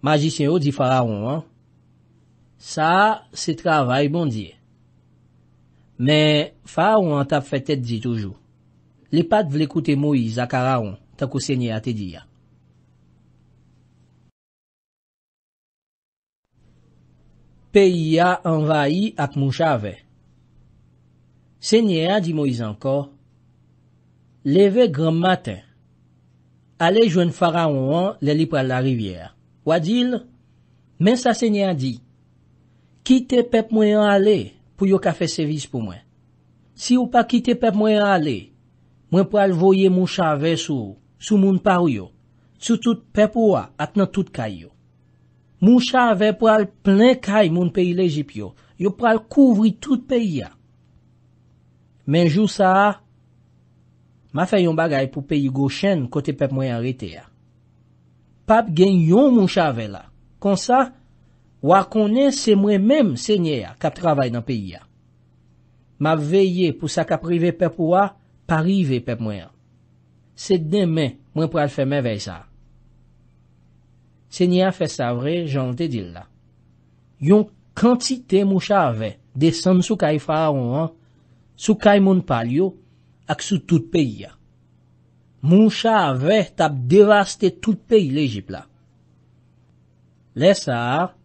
Majisyen yo di faraon an. Sa se travay bondye. Men faraon an tap fetet di toujou. Le pat vle koute mo yi zakaraon tako senye a te di ya. peyi a envayi ak mou chave. Senye a di mou izanko, leve grom maten, ale jwen fara ou an leli pral la rivyer. Wadil, men sa senye a di, kite pep mwen a ale pou yo kafe sevis pou mwen. Si ou pa kite pep mwen a ale, mwen pral voye mou chave sou moun par yo, sou tout pep ou a ak nan tout kay yo. Moun chave pou al plen kay moun peyi lejip yo. Yo pou al kouvri tout peyi ya. Men jou sa a, ma fe yon bagay pou peyi goshen kote pep mwen arrete ya. Pap gen yon moun chave la. Kon sa, wakone se mwen menm se nye ya kap travay nan peyi ya. Ma veye pou sa kap rive pep wwa, pa rive pep mwen. Se den men mwen pou al fe men vey sa a. Se ni a fe savre, jan te dil la. Yon kantite mou chave de san sou kaj Farouan, sou kaj moun pal yo, ak sou tout peyi ya. Mou chave tap devaste tout peyi lejip la. Le sa,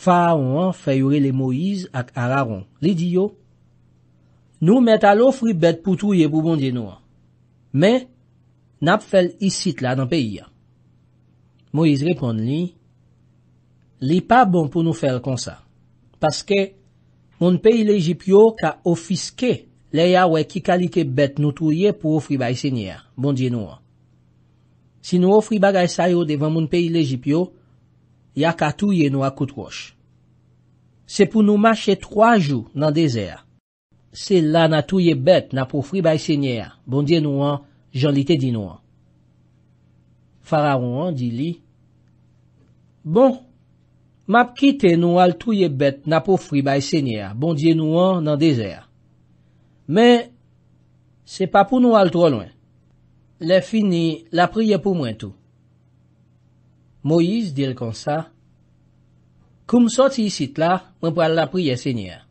Farouan fe yore le Moiz ak Araron. Li di yo, nou met alofri bet pou touye pou bondye nou an. Me, nap fel isit la dan peyi ya. Moiz repon li, li pa bon pou nou fel kon sa. Paske, moun peyi lejipyo ka ofiske le yawe ki kalike bet nou touye pou ofri bay senyer, bon diye nou an. Si nou ofri bagay sayo devan moun peyi lejipyo, ya ka touye nou akoutroch. Se pou nou mache 3 jou nan dezer, se la na touye bet na pou ofri bay senyer, bon diye nou an, jan lite di nou an. Faraon an di li, Bon, map kite nou al touye bet na pou fri baye senya, bon diye nou an nan dezer. Men, se pa pou nou al tro lwen. Le fini, la priye pou mwen tou. Moise dir kon sa, Koum soti yisit la, mwen pral la priye senya.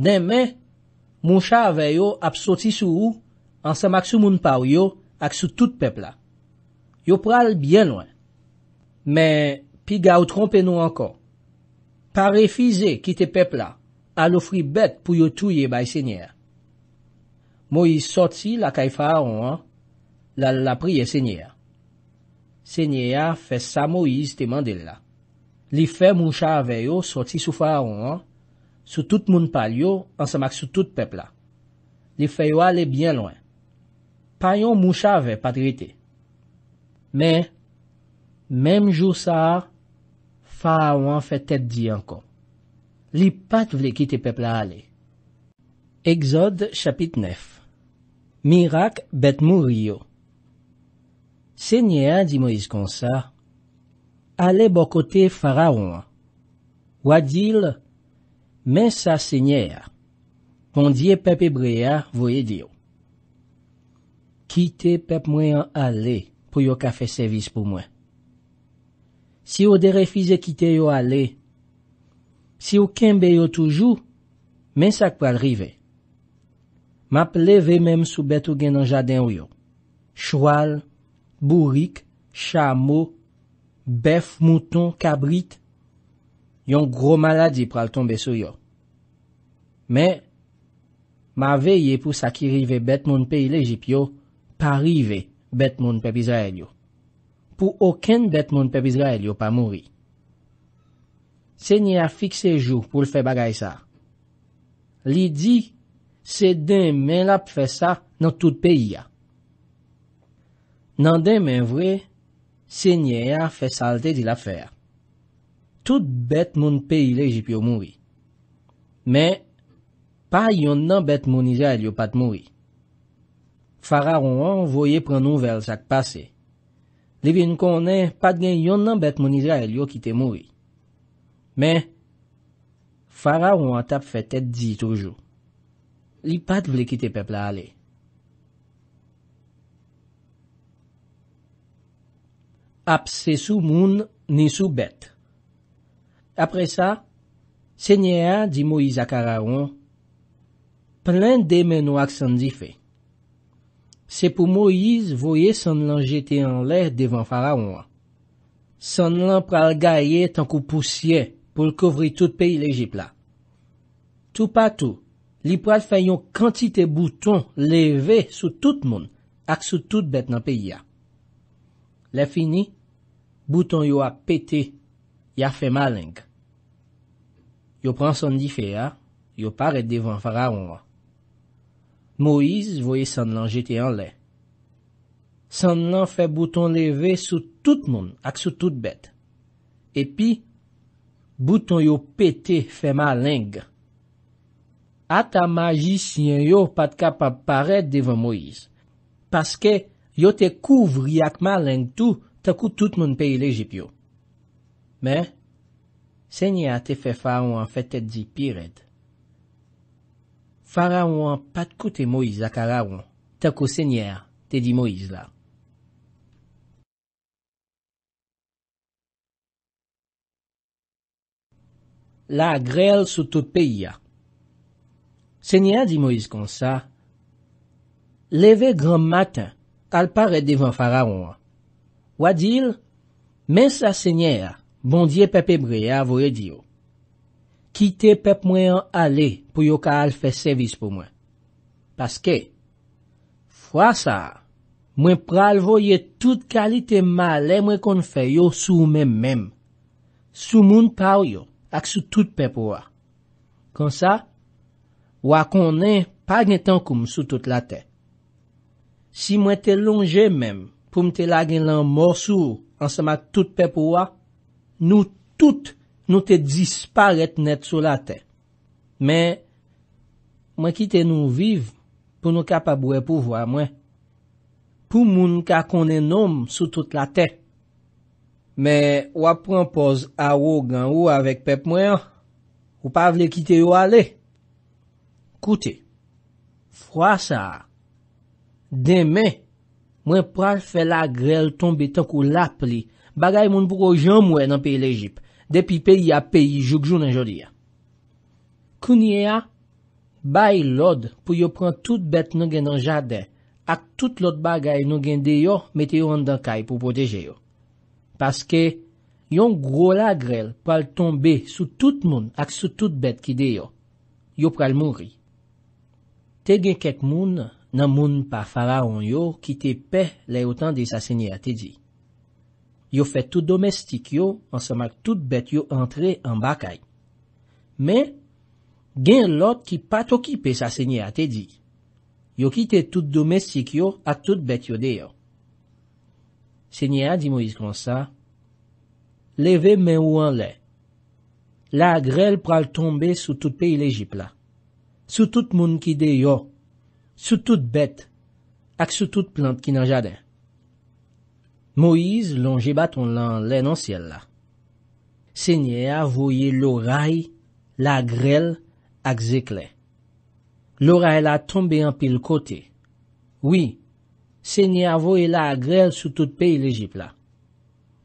Ne men, moun chave yo ap soti sou ou, an se mak sou moun pao yo, ak sou tout pepla. Yo pral byen lwen. Men, pi ga ou trompe nou ankon. Pa refize kite pepla, al ofri bet pou yo touye baye sènyer. Moise soti la kayfa anwen, la la priye sènyer. Sènyer ya fè sa Moise te mandel la. Li fè moun chave yo soti soufa anwen, sou tout moun pal yo ansamak sou tout pepla. Li fè yo ale byen lwen. Payon moun chave patritey. Men, menm jou sa, Faraon fè tèp di an kon. Li pat vle kite peple ale. EXODE CHAPIT NEF MIRAK BET MOURIO SENYEA, DI MOIS KON SA, ALE BO KOTE FARAON. WADIL, MEN SA SENYEA. PON DIE PEPE BREA VOYE DIO. KITE PEPE MOUEN ALE. pou yo kafe sevis pou mwen. Si yo derefize kite yo ale, si yo kenbe yo toujou, men sak pa alrive. Ma pleve mem sou bet ou gen an jaden ou yo. Chwal, burik, chamo, bef, mouton, kabrit, yon gro maladi pral tombe sou yo. Men, ma veye pou sak irive bet moun pe il e jip yo, pa rive. bet moun pep Izrael yo. Pou oken bet moun pep Izrael yo pa mouri. Se nye a fikse jou pou l fe bagay sa. Li di, se den men la pfe sa nan tout peyi ya. Nan den men vwe, se nye a fe salte di la fer. Tout bet moun peyi le jip yo mouri. Men, pa yon nan bet moun Izrael yo pat mouri. Fara ou an voye pren nou vel sak pase. Li vin konen pat gen yon nan bet moun izra el yo kite moui. Men, fara ou an tap fetet di toujou. Li pat vle kite pepla ale. Ap se sou moun ni sou bet. Apre sa, se nye a di mou izakara ou an, plen de men nou ak san di fe. Se pou Moïse voye san lan jete an lè devan faraouan. San lan pral gaye tankou pousye pou l'kouvri tout peyi l'Egypte la. Tout patou, li pral fay yon kantite bouton leve sou tout moun ak sou tout bet nan peyi ya. Le fini, bouton yo apete, ya fe maling. Yo pran san di fe ya, yo pare devan faraouan. Moïse voye san lan jete an lè. San lan fe bouton leve sou tout moun ak sou tout bet. Epi, bouton yo pete fe ma ling. Ata majis yon yo pat kapap paret devan Moïse. Paske, yo te kouvri ak ma ling tou takou tout moun pe elejep yo. Men, se nye ate fe fa ou an fete di piret. Faraon pat koute Moïse la karaon, tako sènyer, te di Moïse la. La grelle sou tout peyi ya. Sènyer di Moïse kon sa. Leve gran matan, al pare devan Faraon. Wadil, mens la sènyer, bondye pepebre a avouye diyo. Kite pepe mwen an ale. yo ka al fe sevis pou mwen. Paske, fwa sa, mwen pral vo ye tout kalite ma lemwe kon fe yo sou mè mèm. Sou moun pa yo ak sou tout pe pou wa. Kon sa, wakon ne pagne tankoum sou tout la te. Si mwen te longe mèm pou mte lagin lan morsou ansama tout pe pou wa, nou tout nou te disparet net sou la te. Mè, Mwen kite nou viv pou nou kapabwe pou vwa mwen. Pou moun ka konen nom sou tout la te. Mwen wap pran poz a wou gran wou avek pep mwen. Wou pa vle kite yo ale. Koute. Fwa sa. Deme. Mwen pral fe la grel tonbe tok ou lap li. Bagay moun pou kou jan mwen nan peyi lejip. Depi peyi a peyi jouk jou nan jodi ya. Kouni e a? bay lod pou yo pran tout bet nou gen nan jade ak tout lot bagay nou gen deyo mete yo an dan kay pou poteje yo. Paske, yon gro la grel pou al tombe sou tout moun ak sou tout bet ki deyo, yo pral mouri. Te gen kek moun nan moun pa faraon yo ki te pe le yotan de sasenye a te di. Yo fe tout domestik yo ansama ak tout bet yo entre an bakay. Me, Gen lot ki pat okipe sa sènyè a te di. Yo ki te tout domestik yo ak tout bet yo deyo. Sènyè a di Moïse kon sa. Leve men ou an le. La grelle pral tombe sou tout peyi le jip la. Sou tout moun ki deyo. Sou tout bet. Ak sou tout plant ki nan jaden. Moïse lonje baton lan le nan sènyè la. Sènyè a voye lo ray, la grelle, ak zekle. Lora el a tombe an pil kote. Oui, se ni avoye la grelle sou tout peyi lejip la.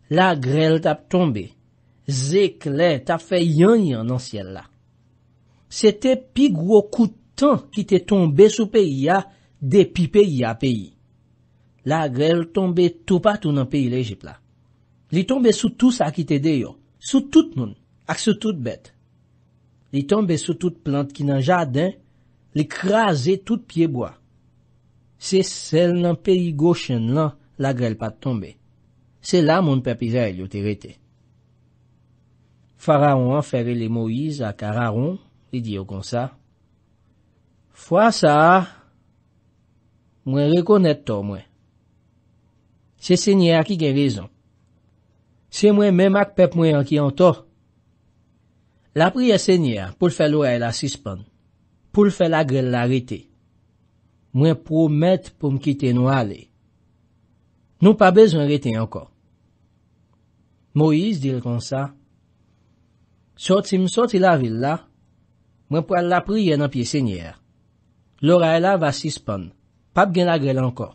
La grelle tap tombe. Zekle tap fe yanyan nan siel la. Sete pi gwoku tan ki te tombe sou peyi ya, de pi peyi ya peyi. La grelle tombe tou pat ou nan peyi lejip la. Li tombe sou tout sa ki te deyo, sou tout nun, ak sou tout bete. li tombe sou tout plant ki nan jadin, li kraze tout pieboa. Se sel nan peri goshen lan, la grelle pat tombe. Se la moun pepiza el yo terete. Faraon anferi le Moise ak Araron, li diyo kon sa. Fwa sa, mwen rekonet to mwen. Se senye ak ki gen rezon. Se mwen menmak pep mwen an ki an to, La priye sènyè pou l'fe l'ora e la sispon, pou l'fe l'agrel la rete. Mwen pou mèt pou mkite nou ale. Nou pa bezon rete anko. Moïse dir kon sa. Sot si msot ila vil la, mwen pou al la priye nan piye sènyè. L'ora e la va sispon, pap gen l'agrel anko.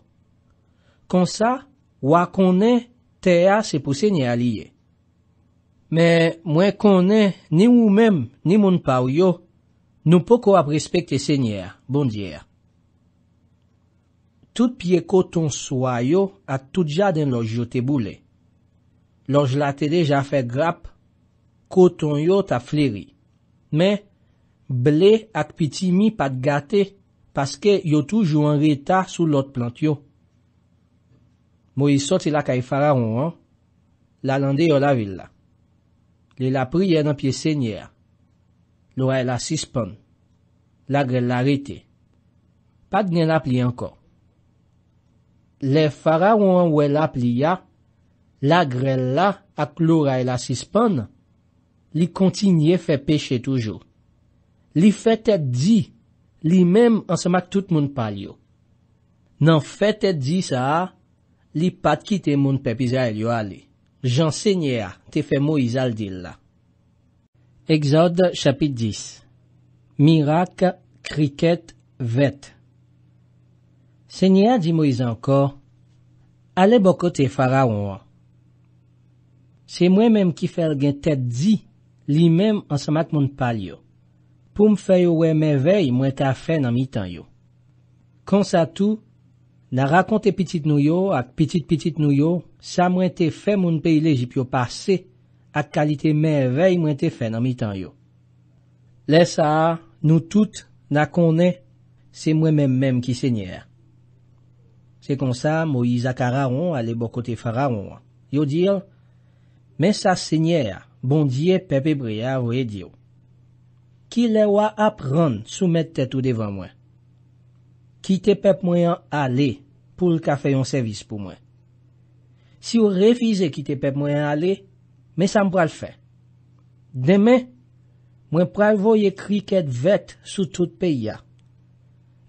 Kon sa, wakone te a se pou sènyè aliye. Me mwen konen, ni moun mem, ni moun pa ou yo, nou poko ap respekte se nyer, bon dyer. Tout pie koton swa yo, at tout ja den loj yo te boule. Loj la te de ja fe grap, koton yo ta fleri. Me, ble ak piti mi pat gate, paske yo toujou an reta sou lot plant yo. Mo yisot se la kay fara ou an, la lande yo la villa. li la priye nan piye sènyè a, lora e la sispon, lagre la rete, pat gen la pli anko. Le fara ou an we la pli ya, lagre la ak lora e la sispon, li kontinye fe peche toujou. Li fet et di, li menm ansamak tout moun pal yo. Nan fet et di sa, li pat kite moun pepiza el yo alè. Jean Seignea te fè Moïse Aldil la. Exode chapit 10 Mirak, kriket, vet Seignea di Moïse ankor, Ale boko te fara ou anwa. Se mwen menm ki fè gen tet di, li menm ansamak moun pal yo. Pou m fè yo we menvey mwen ta fè nan mi tan yo. Konsa tou, Na rakonte pitit nou yo ak pitit pitit nou yo, sa mwen te fe moun peyle jip yo pase ak kalite men vey mwen te fe nan mi tan yo. Le sa, nou tout, na konen, se mwen men men ki senyer. Se konsa, Moïse Akararon ale bokote fararon yo dir, Men sa senyer, bondye pepe bria ou e diyo. Ki le wa apran sou men tet ou devan mwen? ki te pep mwen an ale pou l kafe yon servis pou mwen. Si ou refize ki te pep mwen an ale, men sa m pral fe. Deme, mwen pral voye kriket vet sou tout peya.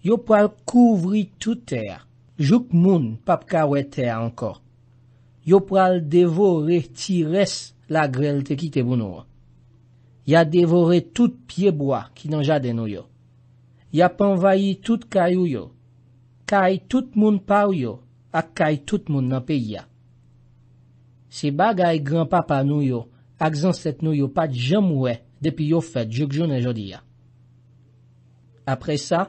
Yo pral kouvri tout teya, jok moun pap kawe teya ankor. Yo pral devore ti res la grelte ki te bunou. Ya devore tout pieboa ki nan jade nou yo. ya panvayi tout kayou yo, kay tout moun pa ou yo, ak kay tout moun nan pe ya. Se bagay granpapa nou yo, ak zanset nou yo pat jemwe, depi yo fet jok jounen jodi ya. Apre sa,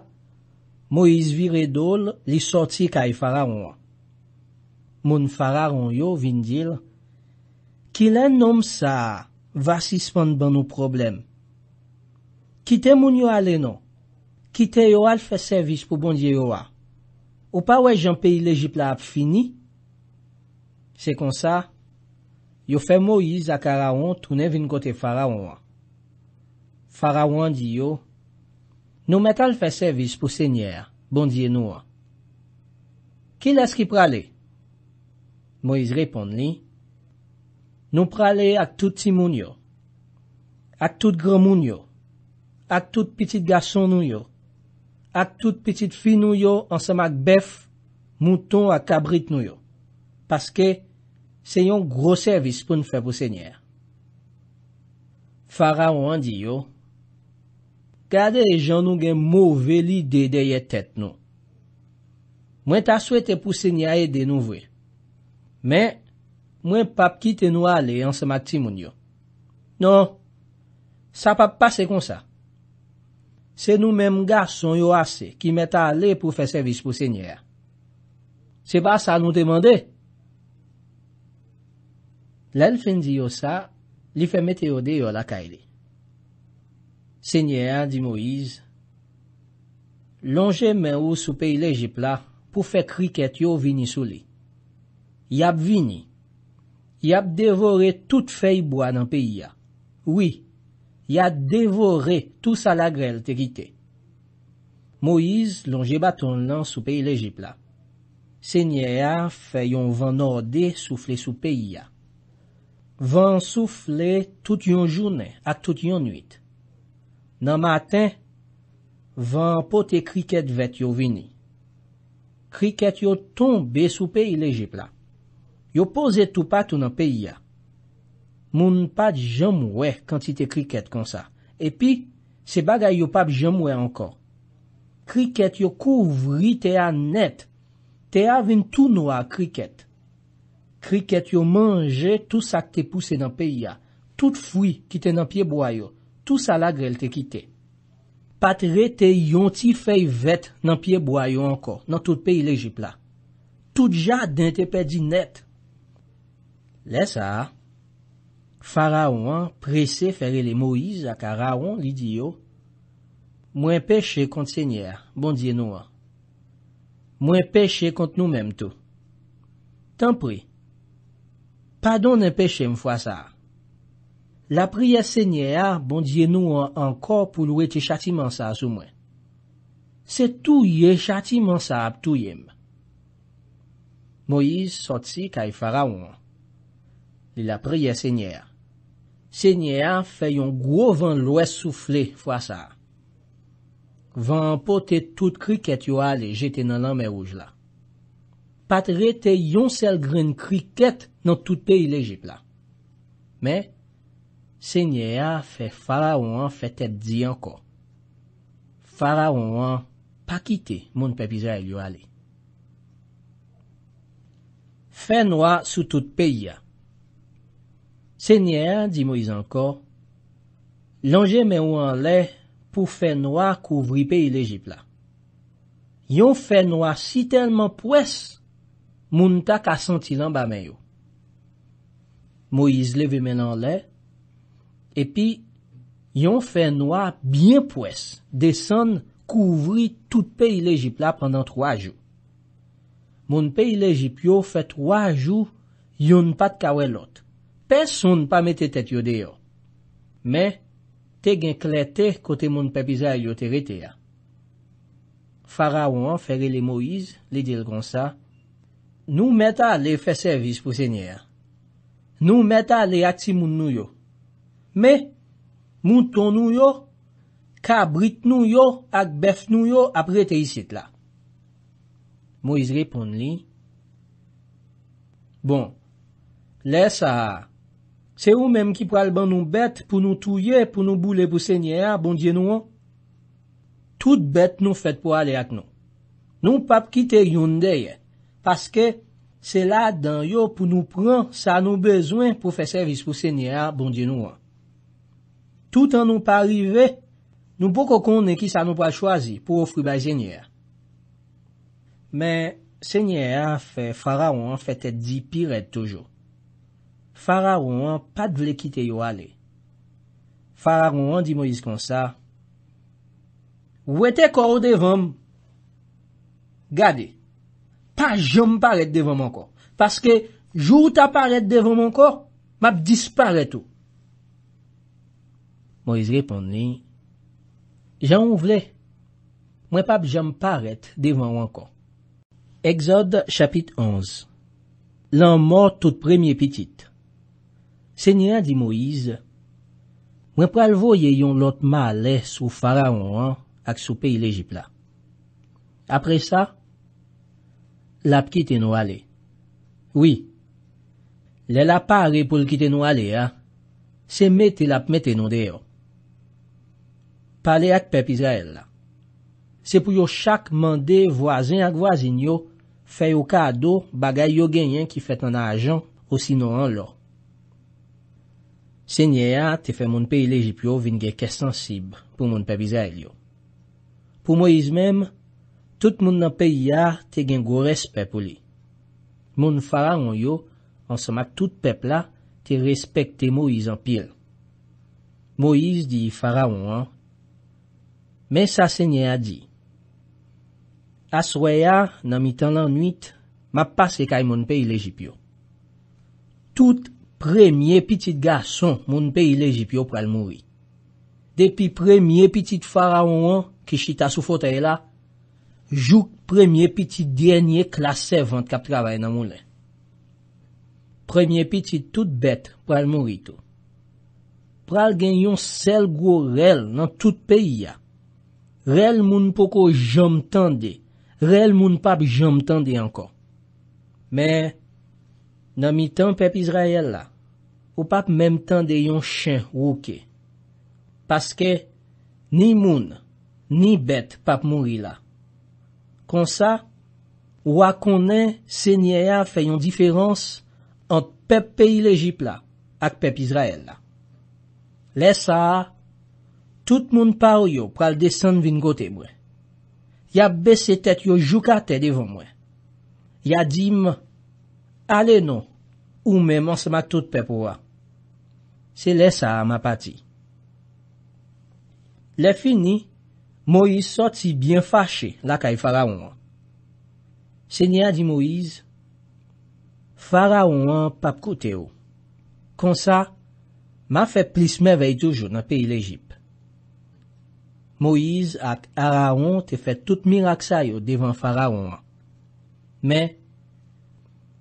Moise vir edol, li soti kay fararon. Moun fararon yo vindil, kilen nom sa, vas ispon ban nou problem. Kite moun yo alenon, Kite yo al fè servis pou bondye yo a. Ou pa wè jan peyi lejip la ap fini? Se kon sa, yo fè Moïse ak Araouan toune vin kote Faraouan a. Faraouan di yo, nou met al fè servis pou sènyer, bondye nou a. Ki lè skip pralè? Moïse repond li, nou pralè ak tout timoun yo, ak tout groun moun yo, ak tout pitit gason nou yo, ak tout pitit fi nou yo ansamak bef, mouton ak kabrit nou yo. Paske, se yon gros servis pou n'fe pou se nyer. Faraon di yo, gade e jan nou gen mou veli dede ye tet nou. Mwen ta swete pou se nyer e denou vwe. Men, mwen pap kite nou ale ansamak ti moun yo. Non, sa pap pase kon sa. Se nou mem ga son yo ase ki meta ale pou fe servis pou sènyè. Se ba sa nou demande? Len fin di yo sa, li fe meteode yo la kaile. Sènyè, di Moïse, lonje men ou sou peyi lejipla pou fe kriket yo vini sou li. Yap vini. Yap devore tout fey bo an an peyi ya. Ou yi. Ya devore tout sa lagrel te kite. Moiz lonje baton lan sou peyi lejipla. Senye a feyon van orde soufle sou peyi ya. Van soufle tout yon jounen at tout yon nwit. Nan maten, van pote kriket vet yo vini. Kriket yo tonbe sou peyi lejipla. Yo pose tou patou nan peyi ya. Moun pat jomwe kantite kriket kon sa. Epi, se bagay yo pap jomwe ankon. Kriket yo kouvri te a net. Te avin tou nou a kriket. Kriket yo manje tout sa ke te pousse nan peyi a. Tout fwi kite nan pie boyo. Tout sa la grel te kite. Pat re te yon ti fey vet nan pie boyo ankon. Nan tout peyi lejipla. Tout ja den te pe di net. Le sa a. Faraon presè ferele Moïse akaraon li diyo, Mwen peche kont sènyer, bondye nou an. Mwen peche kont nou menm tou. Tan pri. Padon ne peche mfwa sa. La priye sènyer bondye nou an ankor pou lou ete chati mensa sou mwen. Se tou ye chati mensa ap tou yem. Moïse sotsi kaj Faraon. Li la priye sènyer. Se nye a fe yon gwo van lwes soufle fwa sa. Van potet tout kriket yo ale jeten nan lanme ouj la. Pat rete yon sel gren kriket nan tout peyi le jepla. Me, se nye a fe fara ou an fetet di anko. Fara ou an pa kite moun pe piza el yo ale. Fe noua sou tout peyi ya. Senyer, di Moise anko, lanje men ou an le pou fe noua kouvri pe il ejipla. Yon fe noua si telman pwes, moun tak a senti lan ba men yo. Moise leve men an le, epi yon fe noua bien pwes, desan kouvri tout pe il ejipla pandan 3 jou. Moun pe il ejiplo fe 3 jou, yon pat kawe lote. Pesoun pa mette tet yo deyo. Me, te gen kle te kote moun pepiza yo te rete ya. Faraouan ferele Moiz, li dil kon sa, Nou meta le fe servis pou senye ya. Nou meta le ati moun nou yo. Me, moun ton nou yo, ka brit nou yo, ak bef nou yo, apre te isit la. Moiz repon li, Bon, le sa a, Se ou menm ki pral ban nou bet pou nou touye pou nou boule pou se nye a, ah, bon diye nou an. Tout bet nou fet pou ale ak nou. Nou pap kite yon deye. Paske, se la dan yo pou nou pran, sa nou bezwen pou fe servis pou se nye a, ah, bon diye nou an. Tout an nou pa rive, nou pou kokone ki sa nou pa chwazi pou ofri baye se nye a. Men, se nye a fe fara ou an fet et di piret toujou. Fara ou an, pat vle kite yo ale. Fara ou an, di Moise konsa, Ou ete kor devanm? Gade, pa jom paret devanman kon, paske jou ta paret devanman kon, map dispareto. Moise repondi, jan ou vle? Mwen pap jom paret devanman kon. Eksod chapit onz. Lan mor tout premye pitit. Se nye an di Moïse, mwen pralvo ye yon lot ma alè sou faraon an ak sou peyi lejipla. Apre sa, lap kite nou alè. Oui, lè la pare pou l'kite nou alè an, se mette lap mette nou deyon. Pale ak pep Izrael la. Se pou yo chak mande wazen ak wazin yo, feyo kado bagay yo genyen ki fèt an ajan osino an lò. Senye a te fe moun peylejipyo vin gen kes sensib pou moun pebiza e liyo. Pou Moïse mem, tout moun nan peyi a te gen gwo respep ou li. Moun faraon yo, ansama tout pepla, te respekte Moïse an pil. Moïse di faraon an. Men sa senye a di. As weya nan mi tan lan nuit, ma pase kay moun peylejipyo. Tout! premye pitit gason moun peyi lejip yo pral mouri. Depi premye pitit faraon an, ki chita sou foteye la, jouk premye pitit denye klasè vant kap travay nan moun le. Premye pitit tout bet pral mouri tou. Pral gen yon sel gwo rel nan tout peyi ya. Rel moun poko jom tende, rel moun pap jom tende ankon. Me, nan mi tan pep Israel la, Ou pap mem tan de yon chen wouke. Paske, ni moun, ni bet pap mouri la. Konsa, wakone se nyeya fe yon diferans ant pep peyi lejipla ak pep Izrael la. Lesa, tout moun pa ou yo pral desen vin gote mwen. Ya besetet yo juka te devon mwen. Ya dim, ale non, ou men mons matot pep wak. Se lè sa a ma pati. Lè fini, Moïse soti byen fache lakay Faraouan. Senya di Moïse, Faraouan pap koute ou. Kon sa, ma fè plis me vey toujou nan peyi l'Egypte. Moïse ak Araouan te fè tout mirak sayo devan Faraouan. Mè,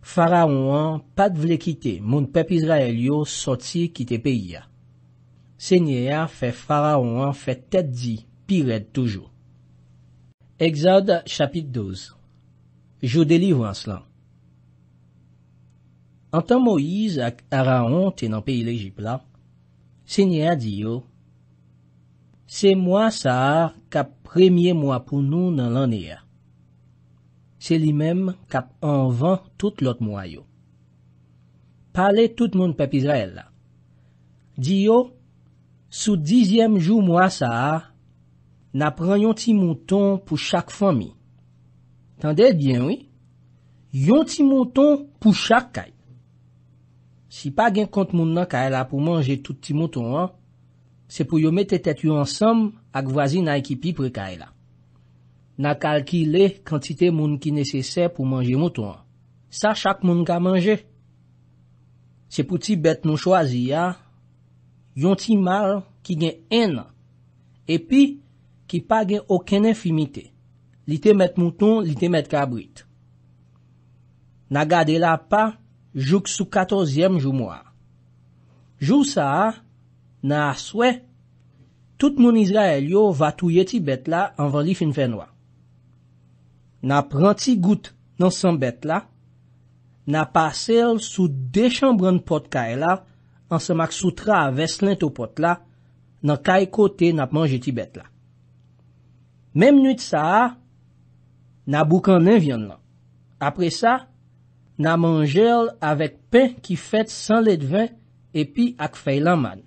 Faraon pat vle kite, moun pep Izrael yo soti kite peyi ya. Senye ya fe Faraon fe tet di, pi red toujou. Exode chapit 12 Jou delivwans lan Antan Moiz ak Araon tenan peyi lejip la, Senye ya di yo, Se mwa sa ar kap premye mwa pou nou nan lan e ya. Se li mem kap anvan tout lot mwa yo. Pale tout moun pep Israel la. Di yo, sou dizyem jou mwa sa a, na pran yon ti mouton pou chak fami. Tande bien wii, yon ti mouton pou chak kay. Si pa gen kont moun nan kay la pou manje tout ti mouton an, se pou yo mette tet yo ansam ak vwazi na ekipi pou kay la. Na kalkile kantite moun ki nesesè pou manje mouton. Sa chak moun ka manje. Se pou Tibet nou chwazi ya, yon ti mal ki gen ena. Epi, ki pa gen oken enfimite. Li te met mouton, li te met kabwit. Na gade la pa, jouk sou katozyem joumwa. Jou sa, na aswe, tout moun Israel yo va touye Tibet la anvan li finfenwa. na pranti gout nan sanbet la, na pase l sou dechambran pot ka e la, an se mak sutra a ves lento pot la, nan ka e kote nap manje ti bet la. Mem nwit sa a, na boukan len vyon lan. Apre sa, na manje l avek pen ki fet san let ven, epi ak fay lan man.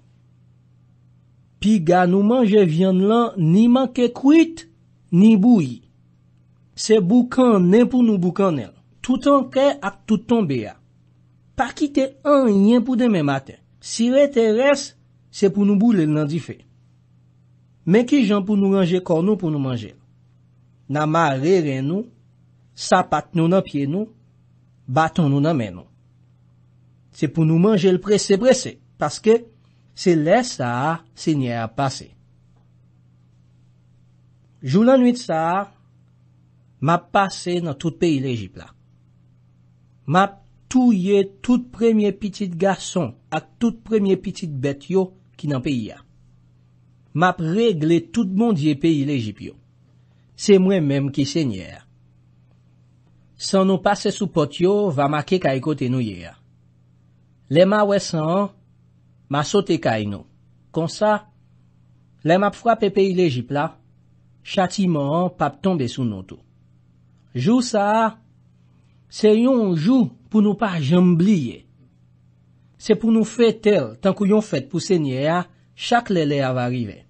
Pi ga nou manje vyon lan ni manke kuit, ni bouyi. Se boukan nen pou nou boukan nen, toutan kè ak toutan beya. Pa ki te an yen pou demen mate, si re te res, se pou nou boule nan di fe. Men ki jan pou nou ranger kor nou pou nou manje? Na ma re re nou, sa pat nou nan pie nou, baton nou nan men nou. Se pou nou manje l presse presse, paske se le sa se nye a pase. Jou lan nwit sa a, map pase nan tout peyi lejip la. Map touye tout premye pitit gason ak tout premye pitit bet yo ki nan peyi ya. Map regle tout mondye peyi lejip yo. Se mwen menm ki senyer. San nou pase sou pot yo, va make kay kote nou ye ya. Le ma wese an, ma sote kay nou. Konsa, le map fwa peyi lejip la, chati man an pap tombe sou nou tou. Jou sa, se yon jou pou nou pa jambliye. Se pou nou fè tel, tan kou yon fèt pou sènyè, chak lè lè ava rive.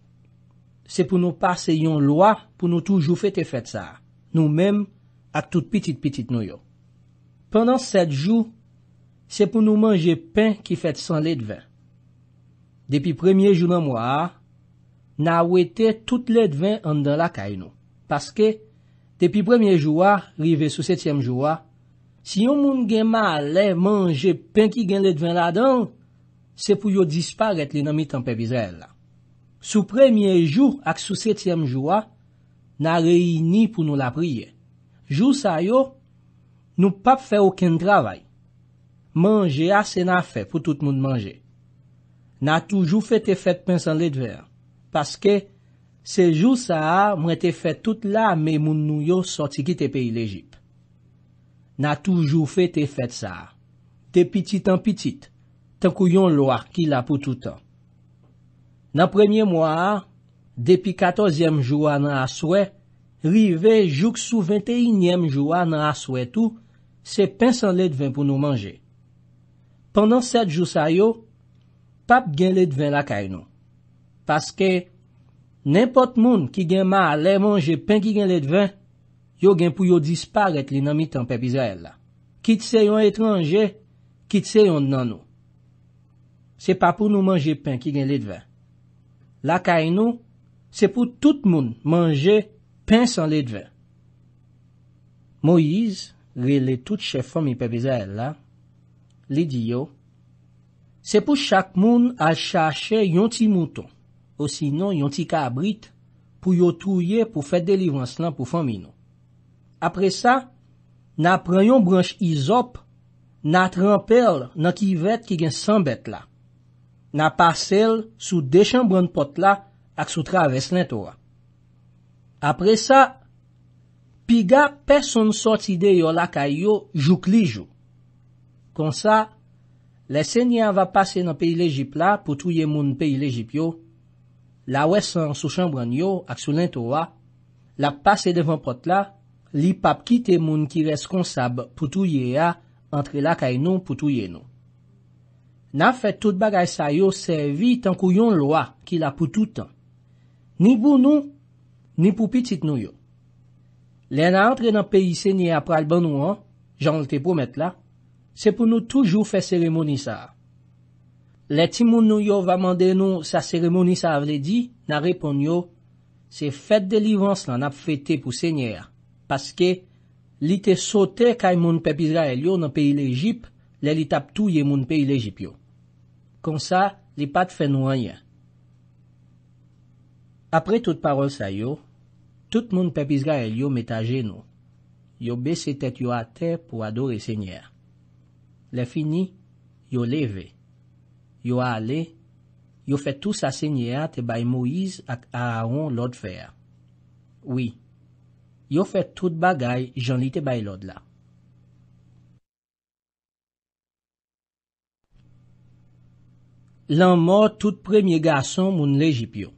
Se pou nou pa se yon lwa pou nou toujou fèt e fèt sa, nou mèm at tout pitit-pitit nou yo. Pendan set jou, se pou nou manje pen ki fèt san lèd vè. Depi premye joun an mwa, na wète tout lèd vè an dan la kay nou, paske... Depi premye jwa, rive sou setyem jwa, si yon moun gen ma ale manje pen ki gen ledven la dan, se pou yo disparet li nan mi tempe vizel la. Sou premye jou ak sou setyem jwa, na reyini pou nou la priye. Jou sa yo, nou pap fe okin travay. Mange ase na fe pou tout moun manje. Na toujou fete fete pen san ledven, paske, Se jou sa a, mwen te fet tout la me moun nou yo soti ki te peyi lejip. Na toujou fe te fet sa a. Te pitit an pitit, tenkou yon lo a ki la pou toutan. Nan premyen mwa a, depi katozyem jou a nan aswe, rive jouk sou venteyinyem jou a nan aswe tou, se pensan le dwen pou nou manje. Pendan set jou sa yo, pap gen le dwen la kay nou. Paske... Nèmpote moun ki gen ma ale manje pen ki gen ledven, yo gen pou yo disparet li nan mitan pep Izrael la. Kit se yon etranje, kit se yon nan nou. Se pa pou nou manje pen ki gen ledven. La kain nou, se pou tout moun manje pen san ledven. Moïse, re le tout chef fòm yon pep Izrael la, li di yo, se pou chak moun al chache yon ti mouton. osinon yon ti ka abrit pou yo touye pou fet delivran slan pou fami nou. Apre sa, na preyon branche izop, na tremperl nan kivet ki gen sanbet la. Na pasel sou dechambran pot la ak sou traves len towa. Apre sa, piga person sotide yo la kayo jouk li jou. Kon sa, lesenye an va pase nan peyi lejip la pou touye moun peyi lejip yo, La wè san sou chanbran yo ak sou lento wa, la pase devan pot la, li pap ki te moun ki reskonsab pou tou ye a entre la kay nou pou tou ye nou. Na fè tout bagay sa yo servi tankou yon loa ki la pou toutan. Ni pou nou, ni pou pitit nou yo. Le nan entre nan peyi se ni ap pral ban nou an, jan lte pou met la, se pou nou toujou fè seremoni sa a. Le ti moun nou yo va mande nou sa seremoni sa avle di, na repon yo, se fet de livans lan ap fete pou senyer. Paske, li te sote kaj moun pepizga el yo nan peyi lejip, le li tap tou ye moun peyi lejip yo. Kon sa, li pat fe nou an ya. Apre tout parol sa yo, tout moun pepizga el yo metaje nou. Yo beset et yo ate pou adore senyer. Le fini, yo leve. Yo a ale, yo fè tout sa sènyè a te bay Moïse ak a a on lòd fè a. Oui, yo fè tout bagay jan li te bay lòd la. Lan mor tout premye gason moun lejipyo.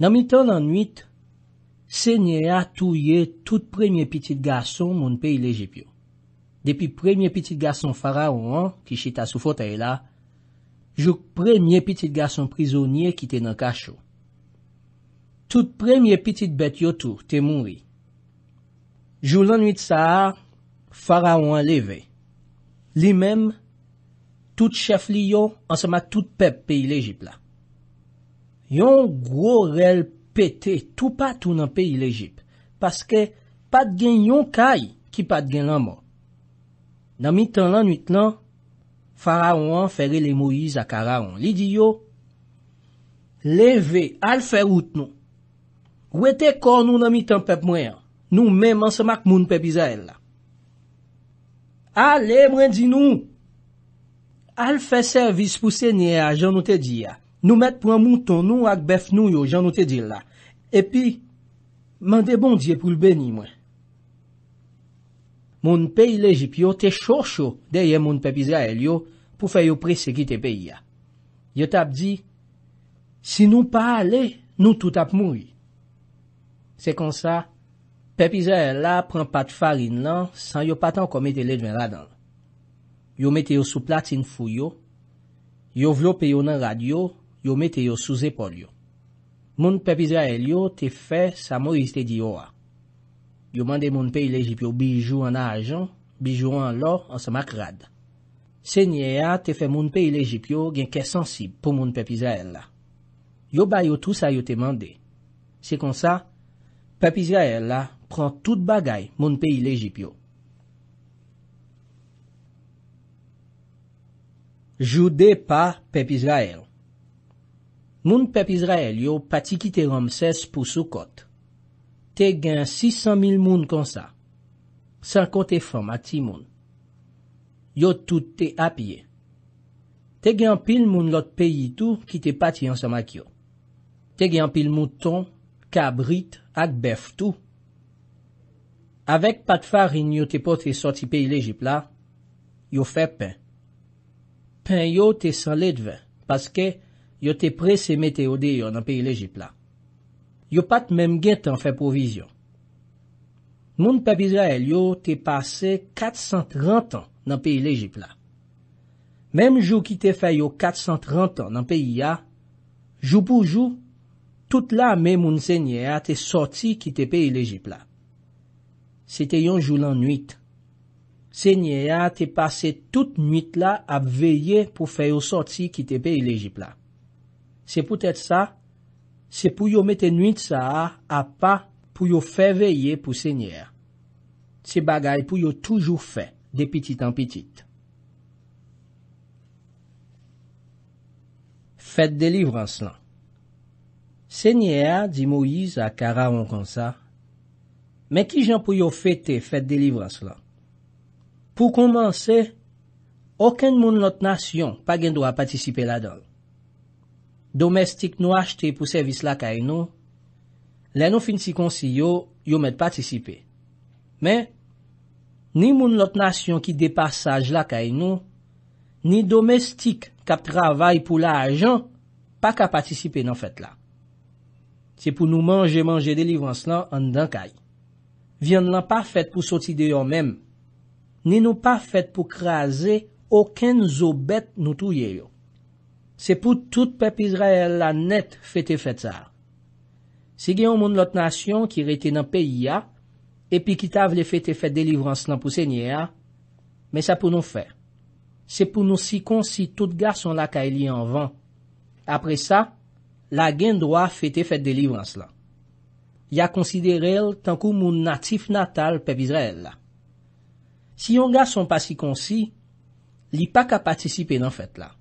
Nan mil ton lan nwit, sènyè a touye tout premye pitit gason moun pey lejipyo. Depi premye pitit gason fara ou an ki chita sou fotey la, Jou premye pitit gason prizonye ki te nan kachou. Tout premye pitit bet yo tou, te mounri. Jou lanwit sa a, farawan leve. Li mem, tout chef li yo, ansama tout pep peyi lejip la. Yon gro rel pete tou patou nan peyi lejip. Paske pat gen yon kay ki pat gen lanman. Nanmi tan lanwit lan, Faraon an ferele Moïse akaraon li di yo. Le ve, al fè out nou. Ou ete kon nou nan mi tan pep mwen. Nou men mansemak moun pep Izael la. Ale mwen di nou. Al fè servis pou sènyè a janote di ya. Nou met pou an mouton nou ak bef nou yo janote di la. Epi, mande bon diye pou lbeni mwen. Moun peyi lejip yo te chosho deye moun pepiza el yo pou feyo presegi te peyi ya. Yo tap di, si nou pa ale, nou tout ap moui. Se kon sa, pepiza el la pran pat farin lan san yo patan komete ledwen la dan. Yo mete yo sou platin fou yo, yo vlo peyo nan radio, yo mete yo sou zepol yo. Moun pepiza el yo te fe sa moriste di yo a. Yo mande moun pey lejipyo bijou an a ajan, bijou an lo an sa mak rad. Se nye a, te fe moun pey lejipyo gen ke sensib pou moun pep Izrael la. Yo bayo tout sa yo te mande. Se kon sa, pep Izrael la pran tout bagay moun pey lejipyo. Jou de pa pep Izrael Moun pep Izrael yo pati ki te ram ses pou sou kot. Te gen 600 mil moun konsa, 50 fom ati moun. Yo tout te apye. Te gen pil moun lot peyi tou ki te pati ansam ak yo. Te gen pil moun ton, kabrit, ak bef tou. Avek pat farin yo te poti soti peyi lejipla, yo fe pen. Pen yo te sanle dve, paske yo te pre se mete ode yo nan peyi lejipla. yo pat menm gen tan fe povizyon. Moun pepizwa el yo te pase 430 an nan peyi lejip la. Menm jou ki te fay yo 430 an nan peyi ya, jou pou jou, tout la menm moun sènyè ya te soti ki te peyi lejip la. Se te yon jou lan nwit, sènyè ya te pase tout nwit la ap veye pou fay yo soti ki te peyi lejip la. Se pou tèt sa, Se pou yo mette nwit sa a, a pa pou yo fè veye pou sènyèr. Se bagay pou yo toujou fè, de pitit an pitit. Fèt delivran slan. Sènyèr, di Moïse, akara an kon sa, men ki jan pou yo fètte fèt delivran slan. Pou komanse, oken moun lot nasyon pa gen do a patisipe la dol. Domestik nou achte pou servis la kay nou, le nou fin si konsi yo, yo met patisipe. Men, ni moun lot nasyon ki depasaj la kay nou, ni domestik kap travay pou la ajan, pa kap patisipe nan fet la. Se pou nou manje manje delivans lan an dan kay. Vyan nan pa fet pou soti de yo menm, ni nou pa fet pou kreaze oken zo bet nou touye yo. Se pou tout pep Israel la net fete-fete sa. Se gen yon moun lot nasyon ki rete nan peyi ya, epi ki tav le fete-fete de livrans lan pou se nye ya, me sa pou nou fe. Se pou nou si konsi tout gar son la ka e li anvan. Apre sa, la gen drwa fete-fete de livrans lan. Ya konside rel tankou moun natif natal pep Israel la. Si yon gar son pa si konsi, li pa ka patisipe nan fete la.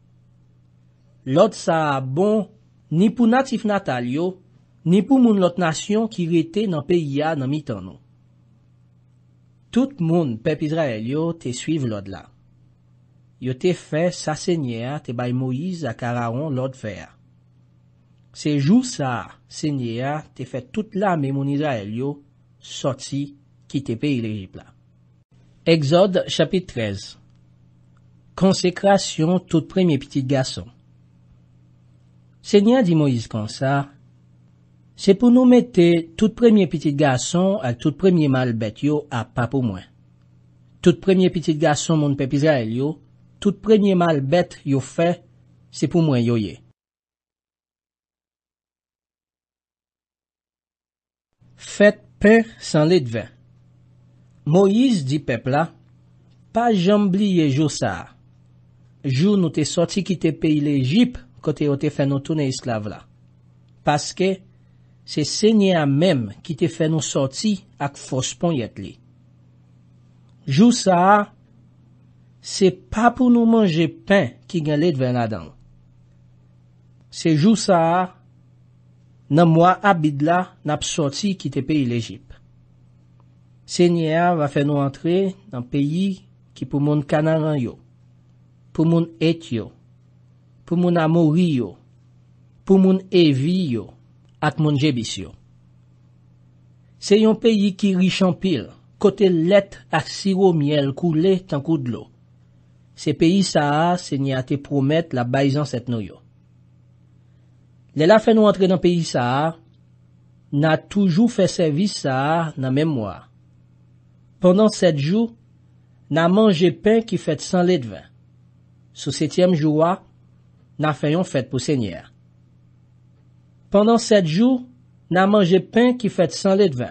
Lod sa bon, ni pou natif natal yo, ni pou moun lot nasyon ki rete nan peyi ya nan mi tanon. Tout moun pep Izrael yo te suive lod la. Yo te fe sa senye a te bay Moise akaraon lod ver. Se jou sa senye a, te fe tout la memoun Izrael yo, sotsi ki te peyi lejipla. Eksod chapit trez Konsekrasyon tout premiye piti gason Se nyan di Moïse kon sa, se pou nou mette tout premye piti gason ak tout premye mal bet yo ap pa pou mwen. Tout premye piti gason moun pepizra el yo, tout premye mal bet yo fe, se pou mwen yo ye. Fet pe san ledve. Moïse di pepla, pa jambli ye jou sa. Joun nou te soti kite pe il Egypte, kote yo te fè nou toune islav la. Paske, se sènyè a mèm ki te fè nou sòti ak fòspon yet li. Jou sa a, se pa pou nou manje pen ki gen lè dwen la dan. Se jou sa a, nan mwa abid la nap sòti ki te peyi l'Egypte. Sènyè a va fè nou antre nan peyi ki pou moun kanaran yo, pou moun et yo, pou moun amou riyo, pou moun eviyo, ak moun jebisyon. Se yon peyi ki richan pil, kote let ak siro miel koule tankou dlo. Se peyi sa a, se nye ate promet la bayzan set nou yo. Le la fe nou antre nan peyi sa a, na toujou fe servis sa a nan menmwa. Pendan set jou, na manje pen ki fet san let ven. Sou setyem jou wa, nan fè yon fèt pou sènyè a. Pendan sèd jou, nan manje pen ki fèt san lèd vè.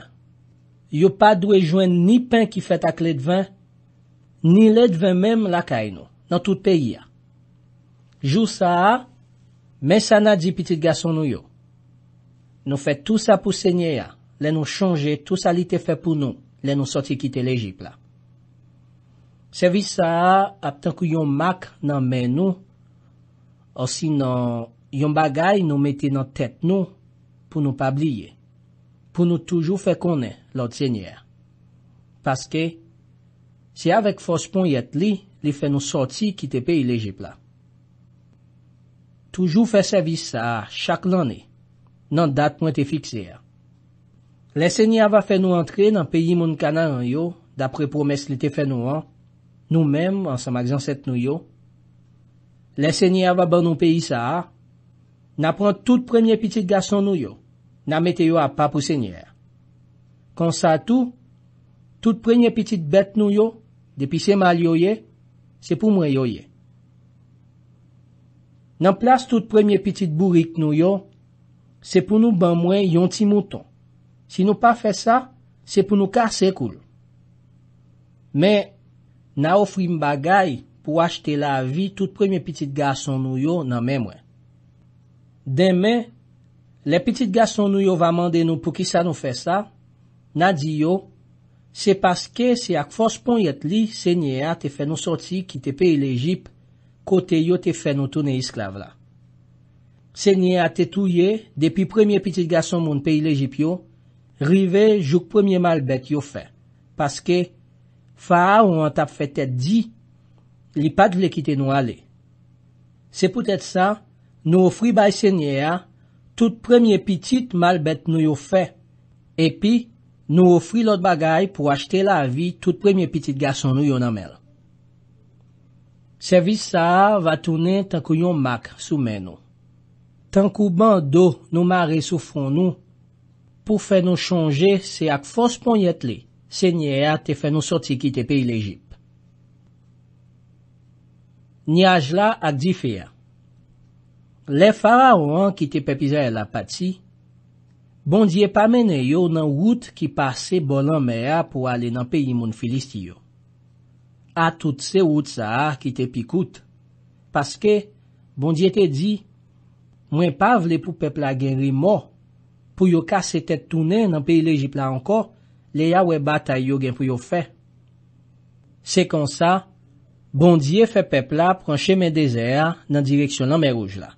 Yo pa dwe jwen ni pen ki fèt ak lèd vè, ni lèd vè mèm lakay nou, nan tout peyi a. Jou sa a, men sa nan di pitit gason nou yo. Nou fèt tout sa pou sènyè a, lè nou chonje tout sa lite fèt pou nou, lè nou soti kite l'Egypte la. Servis sa a, ap tenkou yon mak nan men nou, osi nan yon bagay nou mette nan tèt nou pou nou pa bliye, pou nou toujou fè konè lòt sènyè. Paske, si avèk fòs pon yèt li, li fè nou sòti ki te pe ilè jèpla. Toujou fè servis sa chak lanè nan dat mwen te fikse ya. Lè sènyè va fè nou antre nan peyi moun kanan an yo, dapre promès li te fè nou an, nou mèm an sa magjan sèt nou yo, lè sènyè ava ban nou pe yisa a, nan pran tout premyè pitit gason nou yo, nan metè yo apapou sènyè. Kansatou, tout premyè pitit bet nou yo, depi se mal yo ye, se pou mwen yo ye. Nan plas tout premyè pitit burik nou yo, se pou nou ban mwen yon ti mouton. Si nou pa fè sa, se pou nou kasekoul. Men, nan ofri m bagayi, pou achte la vi tout premye pitit gason nou yo nan men mwen. Deme, le pitit gason nou yo va mande nou pou ki sa nou fe sa, na di yo, se paske se ak fos pon yet li, se nye a te fe nou soti ki te pe il ejip, kote yo te fe nou toune isklave la. Se nye a te touye, depi premye pitit gason moun pe il ejip yo, rive jouk premye mal bet yo fe, paske fa a ou an tap fe te di, li pat vle kite nou ale. Se pou tèt sa, nou ofri bay senye a, tout premye pitit mal bet nou yo fe, epi, nou ofri lot bagay pou achete la vi tout premye pitit gason nou yo namel. Servis sa va toune tankou yon mak soumen nou. Tankou ban do nou mare soufron nou, pou fè nou chanje se ak fos pon yet li, senye a te fè nou soti kite pe il Ejip. Niyaj la ak difeya. Le fara ou an ki te pepiza e la pati, bondye pa mene yo nan wout ki pase bolan me a pou ale nan peyi moun filist yo. A tout se wout sa a ki te pikout, paske bondye te di, mwen pa vle pou pepla genri mo, pou yo kase tet toune nan peyi legipla anko, le ya we batay yo gen pou yo fe. Se kon sa, Bondye fe pepla pranche men dezer nan direksyon nan merouj la.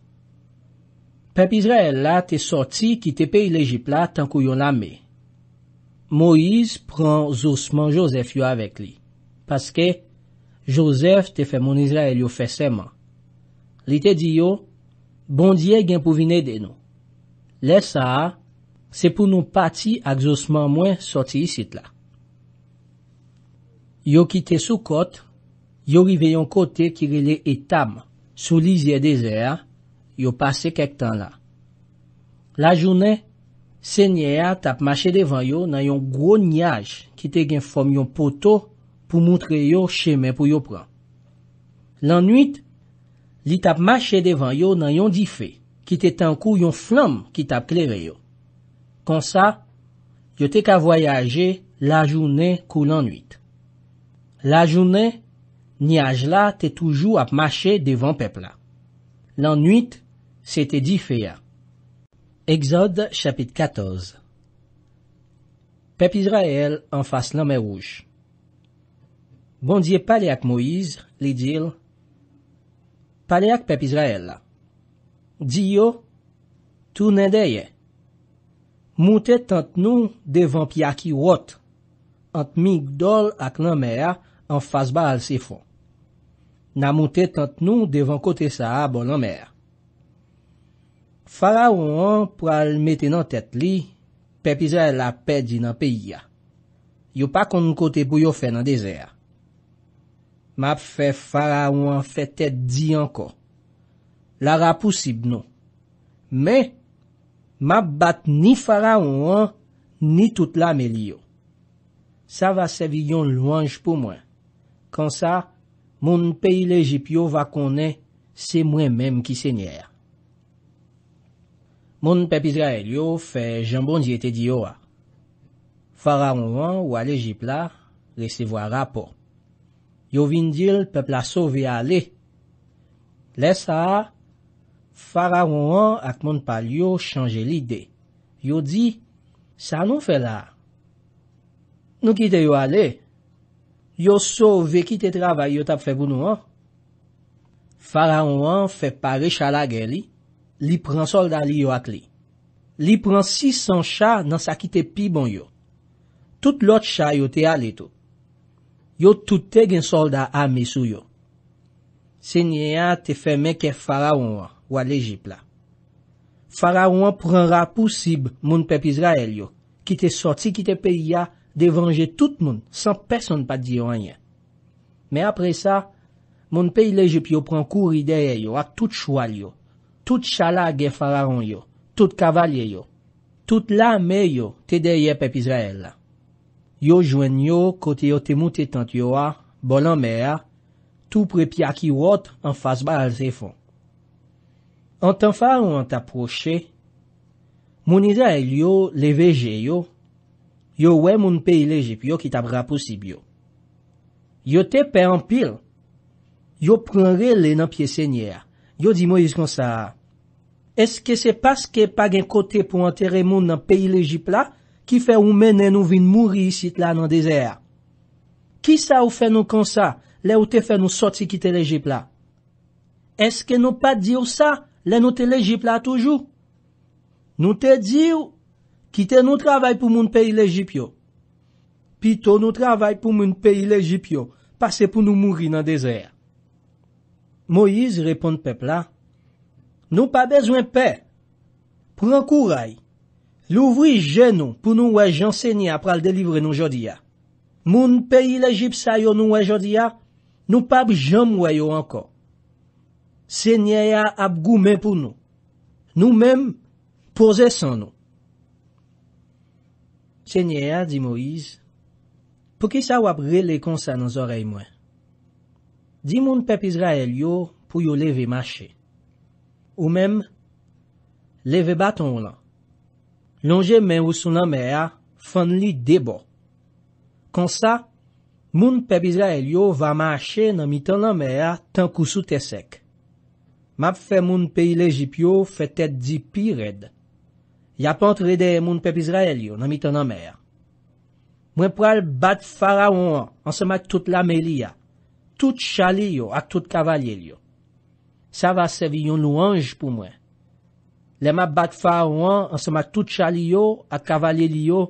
Pep Israel la te sorti ki te pe ilegipla tankou yon ame. Moiz pran zousman Joseph yo avek li. Paske, Joseph te fe mon Israel yo fese man. Li te di yo, bondye gen pou vine deno. Le sa, se pou nou pati ak zousman mwen sorti isit la. Yo ki te sou kot, yo rive yon kote ki rile etam sou li zye dezer, yo pase kek tan la. La jounen, se nye a tap mache devan yo nan yon gro nyaj ki te gen fom yon poto pou moutre yo cheme pou yo pran. Lan nwit, li tap mache devan yo nan yon di fe ki te tankou yon flam ki tap kleve yo. Kon sa, yo te ka voyaje la jounen kou lan nwit. La jounen, Ni ajla te toujou ap mache devan pepla. Lan nuit, se te di feya. Eksod, chapit 14 Pep Izrael an fas lame rouj. Bondye pale ak Moiz, li dil. Pale ak Pep Izrael la. Diyo, tou nendeye. Moutet ant nou devan piyaki wot. Ant mi gdol ak lame ya an fas ba al se fon. Namoute tant nou devan kote sa abo nan mer. Faraouan pou al mette nan tet li, pepize la pe di nan pe ya. Yo pa kon kote pou yo fe nan dezer. Map fe Faraouan fe tet di anko. La rapousib nou. Men, map bat ni Faraouan, ni tout la me li yo. Sa va sevi yon louange pou mwen. Kansa, Moun peyi l'Ejip yo va konen, se mwen menm ki senyer. Moun pe pizra el yo fe jambon di ete di yo a. Fara ou an ou al Ejip la, resevo a rapo. Yo vin dil pepla sove a le. Le sa, fara ou an ak moun pal yo chanje li de. Yo di, sa nou fe la. Nou kite yo a le. Yo sou veki te travay yo tap febounou an. Faraouan fe pare chalage li, li pran solda li yo ak li. Li pran 600 chal nan sa ki te pi bon yo. Tout lot chal yo te ale to. Yo tout te gen solda ame sou yo. Se nye a te feme ke Faraouan ou al-Egypt la. Faraouan pran rapousib moun pep Israel yo. Ki te soti, ki te peyi a. devanje tout moun san person pa diyo anyen. Me apre sa, moun peyle je pyo pran kour ideye yo ak tout chwal yo, tout chala ge fararon yo, tout kavaly yo, tout la me yo te deye pep Israel la. Yo jwen yo kote yo te moutetant yo a, bolan me a, tou pre pi aki wot an fas ba alze fon. An tan faron an taproche, moun iza el yo leveje yo, Yo we moun peyi lejip, yo ki tabra posib yo. Yo te pey an pil, yo pren re le nan piye senyer. Yo di mou yis kon sa, eske se paske pa gen kote pou anterre moun nan peyi lejip la, ki fe ou menen ou vin mouri isit la nan dezer. Ki sa ou fe nou kon sa, le ou te fe nou soti ki te lejip la? Eske nou pa di ou sa, le nou te lejip la toujou. Nou te di ou, Kite nou travay pou moun peyi l'Egypt yo. Pito nou travay pou moun peyi l'Egypt yo. Pase pou nou mouri nan dezer. Moïse repon pepla. Nou pa bezwen pe. Prenkouray. Louvri jen nou pou nou wè jansen ya pral delivre nou jodia. Moun peyi l'Egypt sa yo nou wè jodia. Nou pa bjom wè yo ankon. Senye ya ap goumen pou nou. Nou men pou zesan nou. Senyea, di Moïse, pou ki sa wap rele konsa nan zorey mwen. Di moun pepizra el yo pou yo leve mache. Ou mem, leve baton lan. Lonje men ou sou nan mea, fan li debo. Konsa, moun pepizra el yo va mache nan mitan nan mea tankou sou tesek. Map fe moun pe il e jip yo fetet di pi red. Ya pan tre de moun pep Izrael yo nan mi tanan mer. Mwen pral bat fara wan an seman tout la me li ya. Tout chali yo ak tout kavali yo. Sa va sevi yon louange pou mwen. Le ma bat fara wan an seman tout chali yo ak kavali yo.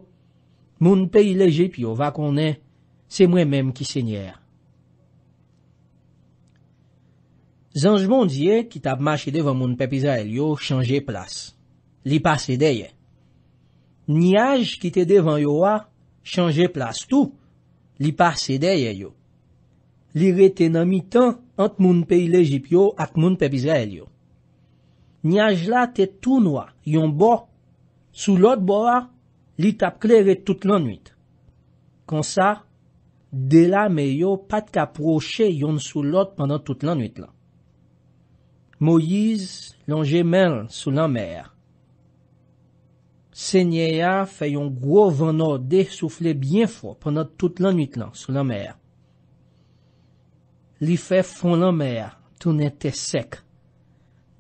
Moun pe ileje pyo va konen. Se mwen menm ki senyer. Zanj moun diye ki tab ma chede vwa moun pep Izrael yo chanje plas. li pa sedeye. Niyaj ki te devan yo a, chanje plas tou, li pa sedeye yo. Li re te nan mi tan, ant moun pe il Ejip yo, ak moun pe bizrael yo. Niyaj la te tou nou a, yon bo, sou lot bo a, li tap kler re tout lan nwit. Kon sa, de la me yo, pat ka proche yon sou lot panan tout lan nwit lan. Moiz, lan jemel sou lan mer. Senye ya fè yon gwo vanor de soufle bien fwo pwennat tout lan nwit lan sou la mer. Li fè fon la mer, tou nete sek.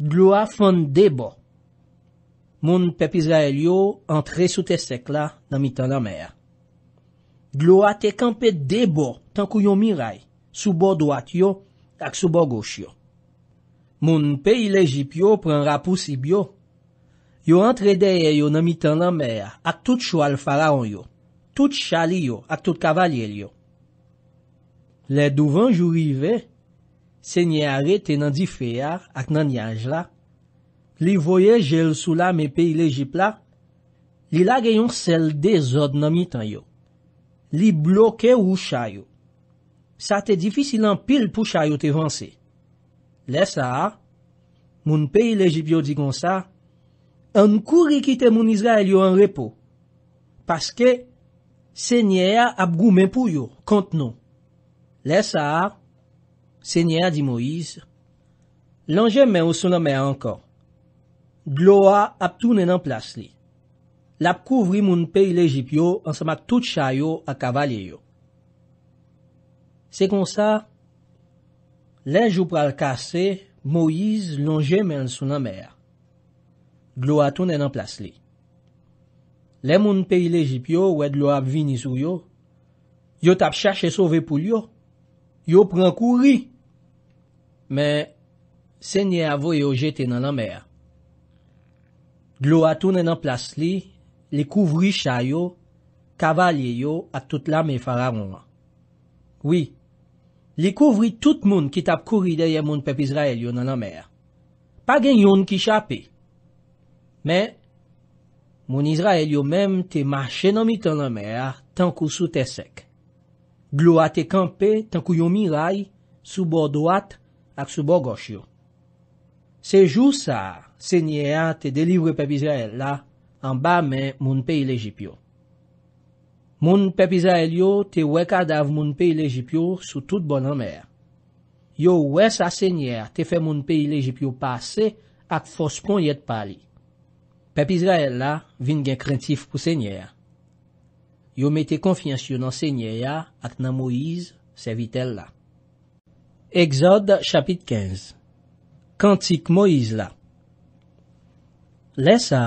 Glou a fon debo. Moun pepiza el yo, antre sou te sek la, nan mitan la mer. Glou a te kampe debo, tankou yon miray, sou bo doat yo, ak sou bo gos yo. Moun pe ilejip yo, pren rapous ibyo, yo antre deye yo nan mitan lan mè a ak tout chou al faraon yo, tout chali yo ak tout kavalyel yo. Le douvan jou rive, se nye arete nan difè a ak nan yaj la, li voye jel sou la me peyi lejip la, li la geyon sel de zod nan mitan yo, li bloke ou chay yo. Sa te difisi lan pil pou chay yo te vansè. Le sa, moun peyi lejip yo di kon sa, An kouri kite moun Izrael yo an repo, paske senye a ap gou menpou yo kont nou. Lesa a, senye a di Moïse, lan jem men ou sonan men ankan. Gloa ap tounen an plas li. Lap kouvri moun peyi lejip yo an samak tout chayo ak avalye yo. Se kon sa, len jou pral kase, Moïse lan jem men ou sonan men a. Glo atoun en an plas li. Le moun peylejip yo, ou e glo ap vini sou yo, yo tap chache sove pou yo, yo pran kouri. Men, se nye avoy yo jete nan an mer. Glo atoun en an plas li, li kouvri chayo, kavalyeyo, at tout la men faramwa. Oui, li kouvri tout moun ki tap kouri deye moun pep Izrael yo nan an mer. Pa gen yon ki chapi, Men, moun Izrael yo menm te mache nanmi tan anmer tan kou sou te sek. Glo a te kampe tan kou yon miray sou bo doat ak sou bo gosyo. Sejou sa, senye a te delivre pep Izrael la, anba men moun pe ilijipyo. Moun pep Izrael yo te wek adav moun pe ilijipyo sou tout bon anmer. Yo we sa senye a te fe moun pe ilijipyo pase ak fos pon yet pali. Pepizraèlla vin gen krentif pou sènyèya. Yo metè konfiansyon an sènyèya ak nan Moïse sè vitèlla. Eksod chapit 15 Kantik Moïse la Lè sa,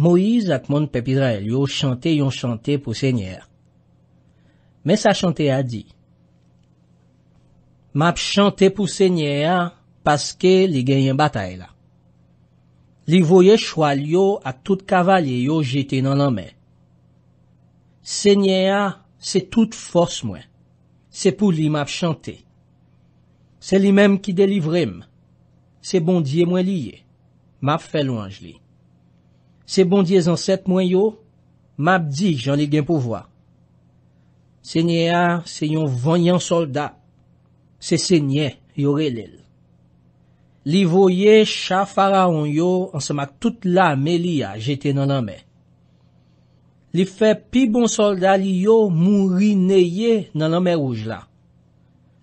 Moïse ak moun Pepizraèl yo chante yon chante pou sènyèya. Mè sa chante a di. Map chante pou sènyèya paske li gen yen batay la. Li voye chwal yo ak tout kavalye yo jete nan anmen. Se nye a, se tout fos mwen. Se pou li map chante. Se li menm ki delivrim. Se bondye mwen liye. Map fel wange li. Se bondye zan set mwen yo, map di jan li gen pou vwa. Se nye a, se yon vanyan solda. Se se nye yore lil. Li voye chafaraon yo ansamak tout la meli ya jete nananme. Li fe pi bon soldali yo mounri neye nananme rouj la.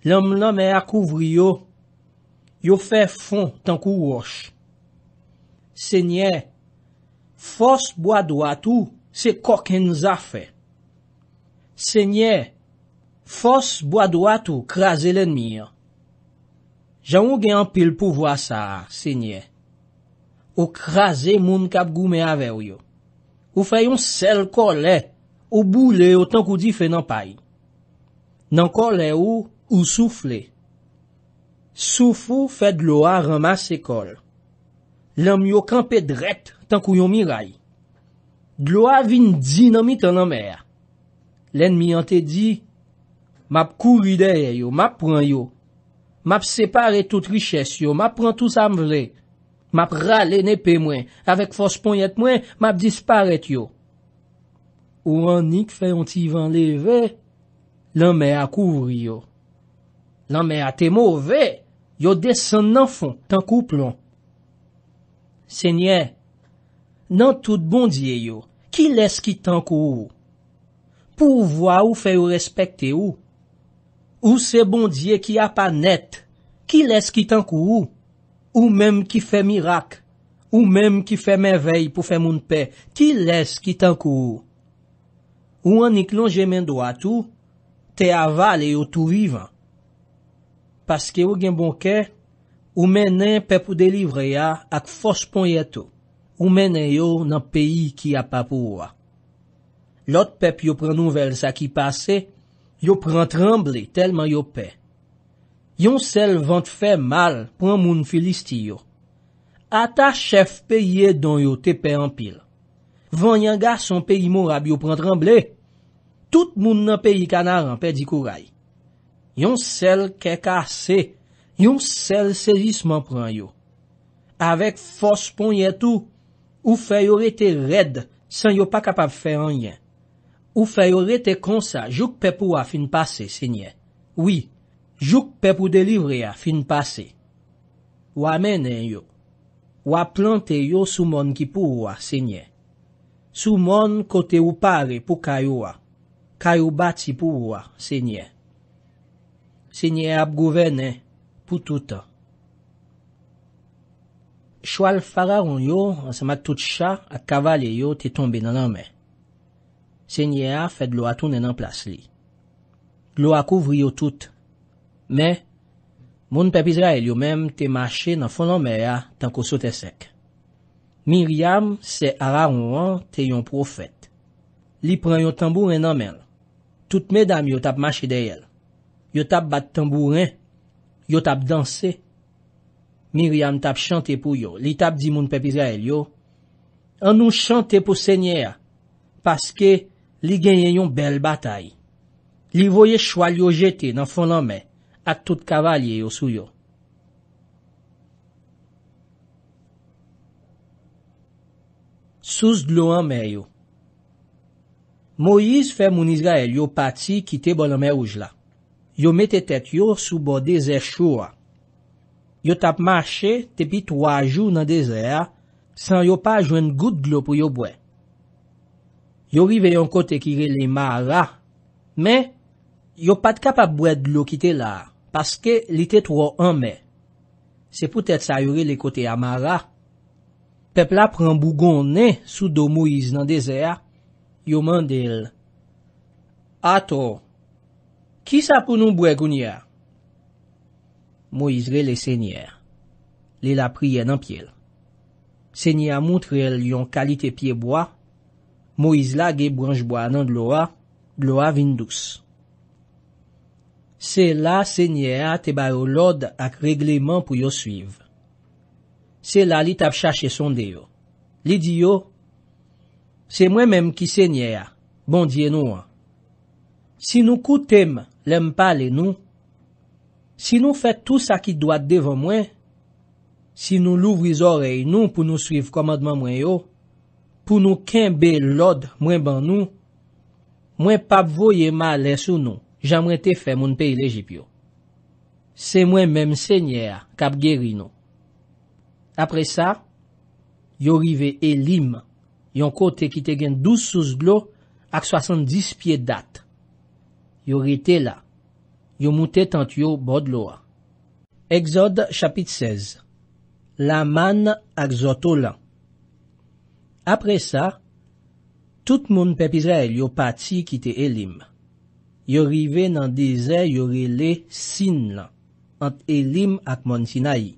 Lanm nanme akouvri yo, yo fe fon tankou wosh. Senye, fos boa doa tou se koken za fe. Senye, fos boa doa tou kras elenmi ya. Jan ou gen an pil pou vwa sa, se nye. Ou kraze moun kap gou me ave yo. Ou fay yon sel kole, ou bou le yo tankou di fe nan pay. Nan kole ou, ou souffle. Soufou fe dlo a ramase kol. Len mi yo kampe dret tankou yon miray. Dlo a vin di nan mi tan nan mer. Len mi yante di, map kou li de yo, map pran yo. Map separe tout liches yo, map pran tout sa mvre. Map rale nepe mwen, avek fos pon yet mwen, map disparet yo. Ou anik fè yon tiv anleve, l'anme a kouvri yo. L'anme a te mouve, yo desen nanfon, tan kouplon. Senye, nan tout bondye yo, ki les ki tan kou? Pou vwa ou fè ou respekte ou? Ou se bondye ki a pa net, ki les ki tankou ou? Ou mem ki fe mirak, ou mem ki fe mevey pou fe moun pe, ki les ki tankou ou? Ou anik lon jemen do atou, te avale yo tou vivan. Paske ou gen bonke, ou menen pe pou delivre ya ak fos pon yeto. Ou menen yo nan peyi ki a pa pou ou a. Lot pep yo pren nouvel sa ki pase, Yo pran tremble telman yo pe. Yon sel van te fe mal pran moun filisti yo. Ata chef pe ye don yo te pe anpil. Van yon gason pe yi morab yo pran tremble. Tout moun nan pe yi kanar anpe di kou ray. Yon sel ke ka se. Yon sel se jisman pran yo. Awek fos pon yon tou, ou fe yor ete red san yo pa kapab fe anyen. Ou fe yore te konsa, juk pe pou wa fin pase, se nye. Oui, juk pe pou delivre ya fin pase. Wa mene yo. Wa plante yo sou mon ki pou wa, se nye. Sou mon kote ou pare pou kayo wa. Kayo bati pou wa, se nye. Se nye ap gouvene pou touta. Chwal fara ou yo, an sema touta sha, ak kavale yo te tombe naname. Senye a fèd lo a tounen an plas li. Lo a kouvri yo tout. Me, moun pepizra el yo menm te mache nan fonan me a tanko sote sek. Miriam se ara ou an te yon profet. Li pren yon tambouren nan menm. Tout medam yo tap mache deyel. Yo tap bat tambouren. Yo tap danse. Miriam tap chante pou yo. Li tap di moun pepizra el yo. An nou chante pou senye a. Paske, Li genyen yon bel batay. Li voye chwal yo jete nan fon nan men, at tout kavalye yo sou yo. Sous dlo an men yo. Moïse fè mouniz ga el yo pati kite bon nan men ouj la. Yo mette tet yo sou bo dezer chou a. Yo tap mache tepi twa jou nan dezer san yo pa jwen gout dlo pou yo bwe. Yo rive yon kote ki re le ma ra, men, yo pat kapap bwe dlo ki te la, paske li te tro anmen. Se poutet sa yore le kote a ma ra, pepla pran bougon ne sou do Moise nan dezer, yo mandel. Ato, ki sa pou nou bwe gounia? Moise re le se nyer. Le la prien anpil. Se nyer a moutrel yon kalite pieboa, Moizla ge branjbo anan glora, glora vindous. Se la senye a te baro lod ak regleman pou yo suiv. Se la li tap chache sonde yo. Li di yo, se mwen menm ki senye a, bon diye nou an. Si nou koutem lem palen nou, si nou fet tout sa ki doat devon mwen, si nou louvri zorey nou pou nou suiv komadman mwen yo, pou nou kenbe lod mwen ban nou, mwen pap voye ma alesou nou, jan mwen te fe moun peylejip yo. Se mwen menm se nye a, kap geri nou. Apre sa, yo rive e lim, yon kote ki te gen 12 sous glo, ak 70 pie dat. Yo rite la, yo mwote tant yo bod lo a. Eksod chapit 16 La man ak zoto la apre sa, tout moun pepizel yo pati kite Elim. Yo rive nan dezer yo rile sin lan, ant Elim ak moun sinayi.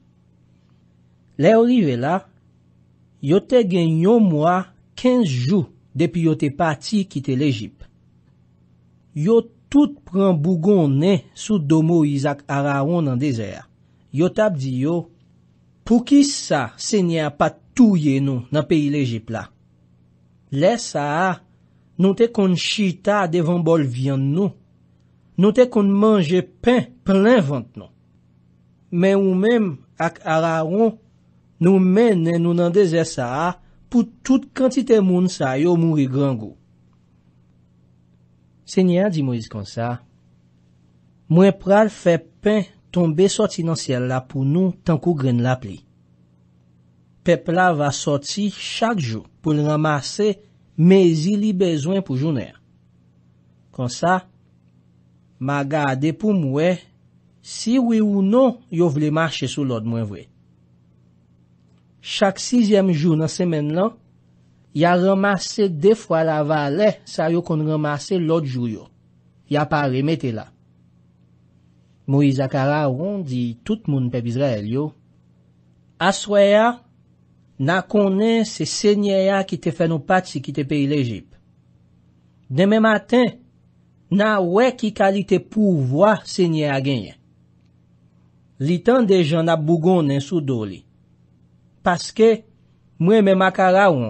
Le yo rive la, yo te genyo mwa 15 jou depi yo te pati kite l'Egypte. Yo tout pran bougon ne sou domo Isaac Araon nan dezer. Yo tap di yo, pou ki sa senye pati touye nou nan peyi lejip la. Le sa a, nou te kon chita devan bol vyan nou, nou te kon manje pen plen vant nou. Men ou men ak ara ron, nou men nen nou nan deze sa a pou tout kantite moun sa yo mouri grangou. Senya di mou iz kon sa, mwen pral fe pen tombe soti nan siel la pou nou tankou gren la pli. pep la va soti chak jou pou l ramase mezi li bezwen pou jounen. Kon sa, ma gade pou mwe si we ou non yo vle mache sou lod mwen vwe. Chak sizyem jou nan semen lan, ya ramase defwa la va le sa yo kon ramase lod jou yo. Ya pare metela. Moiz Akara wong di tout moun pep Izrael yo. Aswaya, Na konen se sènyèya ki te fè nou pat si ki te peyi l'Ejip. Deme maten, na wè ki kalite pou vwa sènyèya genye. Li tan dejan na bougonnen sou do li. Paske, mwen men makara wè.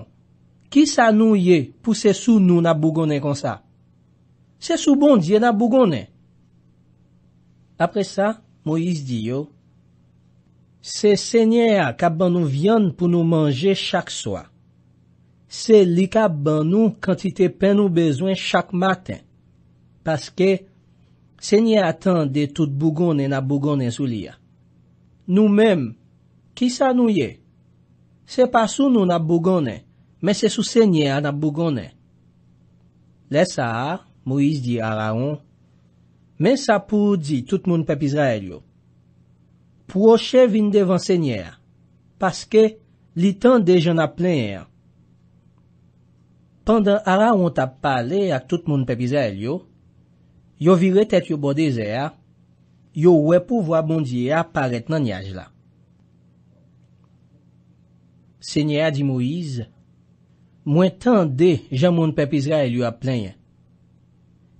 Ki sa nou ye pou se sou nou na bougonnen kon sa? Se sou bon diye na bougonnen. Apre sa, Moïse di yo, Se sènyè a kap ban nou vyan pou nou manje chak swa. Se li kap ban nou kantite pen nou bezwen chak maten. Paske sènyè a tan de tout bougone na bougone sou liya. Nou mem, ki sa nou ye? Se pa sou nou na bougone, men se sou sènyè e. a na bougone. Le sa, mou is di ara on, men sa pou di tout moun pep Israel yo. Pwoshe vin devan senyer, paske li tende jen ap plenye. Pendan ara ont ap pale ak tout moun pepizra el yo, yo vire tet yo bodeze ya, yo we pou vwa bondye ya paret nan njaj la. Senyer di Moise, mwen tende jen moun pepizra el yo ap plenye.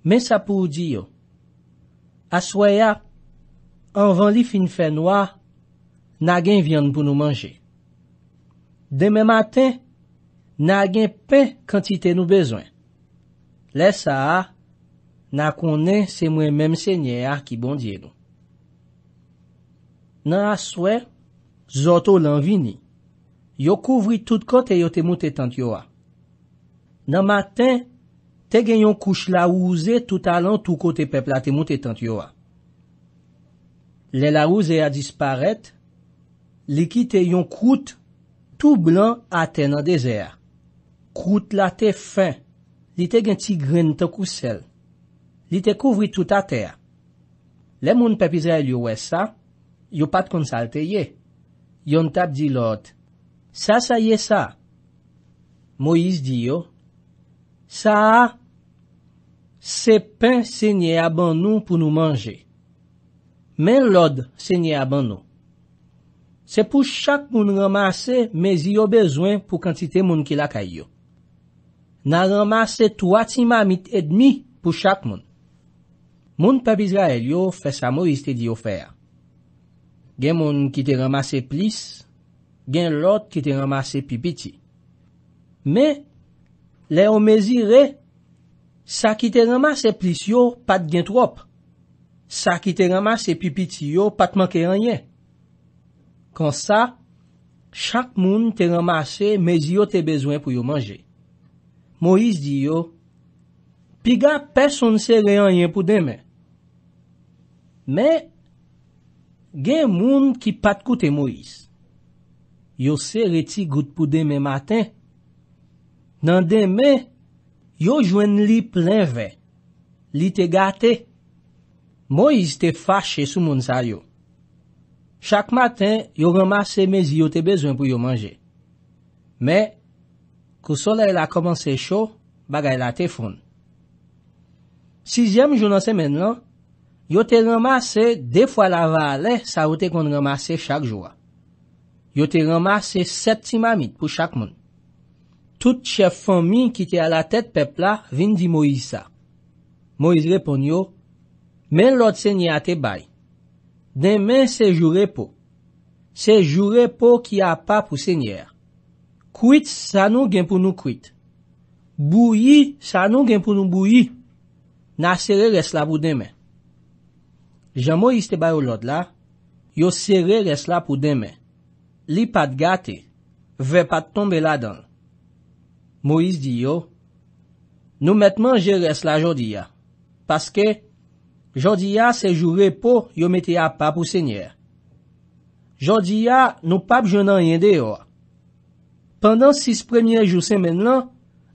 Men sa pou di yo, aswaya, Anvan li fin fè noa, na gen vyan pou nou manje. Deme maten, na gen pen kantite nou bezwen. Le sa a, na konen se mwen menm se nye a ki bon diye nou. Nan aswe, zoto lan vini. Yo kouvri tout kote yo te moun te tant yo a. Nan maten, te gen yon kouch la ouze tout alan tout kote pepla te moun te tant yo a. Le larouze a disparèt, li ki te yon krout tout blan ate nan dezer. Krout la te fin, li te gen ti gren te kousel. Li te kouvri tout a ter. Le moun pepizè yon wè sa, yon pat konsalte ye. Yon tap di lot, sa sa ye sa. Moïse di yo, sa se pen se nye aban nou pou nou manje. Men lod se nye aban nou. Se pou chak moun ramase, mezi yo bezwen pou kantite moun ki lakay yo. Nan ramase 3,5 et demi pou chak moun. Moun pepizra el yo fesamoriste di yo fè ya. Gen moun ki te ramase plis, gen lod ki te ramase pipiti. Me, le yo mezire, sa ki te ramase plis yo pat gen trop. Sa ki te ramase pi piti yo patmanke yanyen. Kon sa, chak moun te ramase mez yo te bezwen pou yo manje. Moise di yo, piga peson se reyanyen pou demen. Men, gen moun ki patkoute Moise. Yo se reti gout pou demen maten. Nan demen, yo jwen li plen ve. Li te gate, Moïse te fache sou moun sa yo. Chak matin, yo remase mezi yo te bezwen pou yo manje. Me, kou sole la komanse chou, bagay la te foun. Sizyem jounan semen lan, yo te remase de fwa la va ale sa wote kon remase chak jwa. Yo te remase seti mamit pou chak moun. Tout chef foun mi ki te ala tet pepla vin di Moïse sa. Moïse repon yo, Men lot sènyate bay. Demen sè jure po. Sè jure po ki a pa pou sènyer. Kuit sanon genpoun nou kuit. Bouyi sanon genpoun nou bouyi. Na sère resla pou deme. Jan Moïse te bay ou lot la. Yo sère resla pou deme. Li pat gate. Ve pat tombe la dan. Moïse di yo. Nou metman jè resla jodi ya. Paske... Jondiya se jure pou yo mete a pap ou senyer. Jondiya nou pap jwen nan yin de yo. Pendan 6 premiye jou semen lan,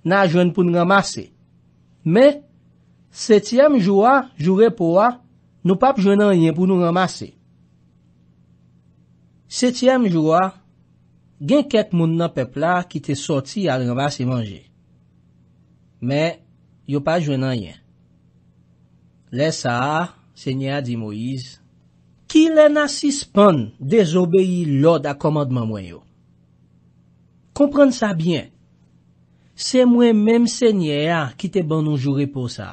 nan jwen pou nou ramase. Men, setyem jwa jure pou yo, nou pap jwen nan yin pou nou ramase. Setyem jwa, gen kek moun nan pepla ki te soti al ramase manje. Men, yo pa jwen nan yin. Lè sa, sènyè a di Moïse, ki lè nan sispan dezobeyi lòd akomadman mwen yo. Komprende sa byen, se mwen menm sènyè a ki te ban nou jouri pou sa.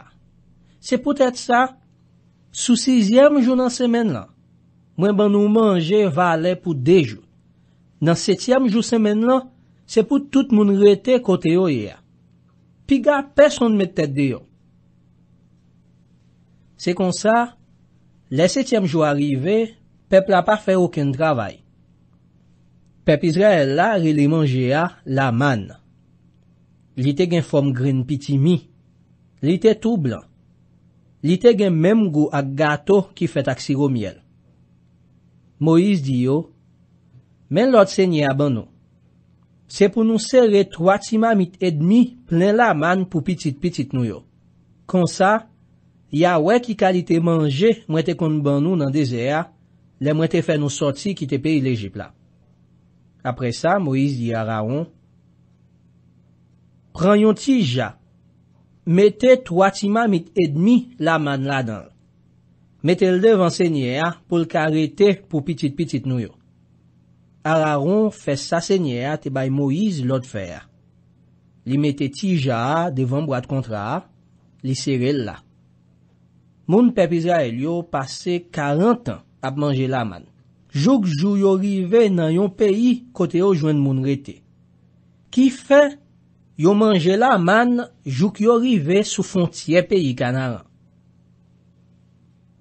Se pou tèt sa, sou 6èm jou nan sèmen lan, mwen ban nou manje va ale pou 2 jou. Nan 7èm jou sèmen lan, se pou tout moun rete kote yo ye a. Pi ga, peson mè tèt de yo. Se konsa, le setyem jo arive, pep la pa fe ouken travay. Pep Izrael la, li li manje a la man. Li te gen fom gren piti mi. Li te tou blan. Li te gen mem gou ak gato ki fet ak siro miel. Moiz di yo, men lot se ni abano. Se pou nou sere 3,5 cm plen la man pou piti piti nou yo. Konsa, ya wè ki kalite manje mwete kon ban nou nan dezer, le mwete fè nou soti ki te pe il ejipla. Apre sa, Moise di Araon, pran yon tija, mette twatima mit edmi la man la dan, mette l devan sènyer pou l karete pou pitit-pitit nou yo. Araon fè sa sènyer te bay Moise lot fèr. Li mette tija devan brad kontra, li sère l la. Moun pepizra el yo pase karantan ap manje la man. Jouk jou yo rive nan yon peyi kote yo jwen moun rete. Ki fe, yo manje la man jouk yo rive sou fontye peyi kanara.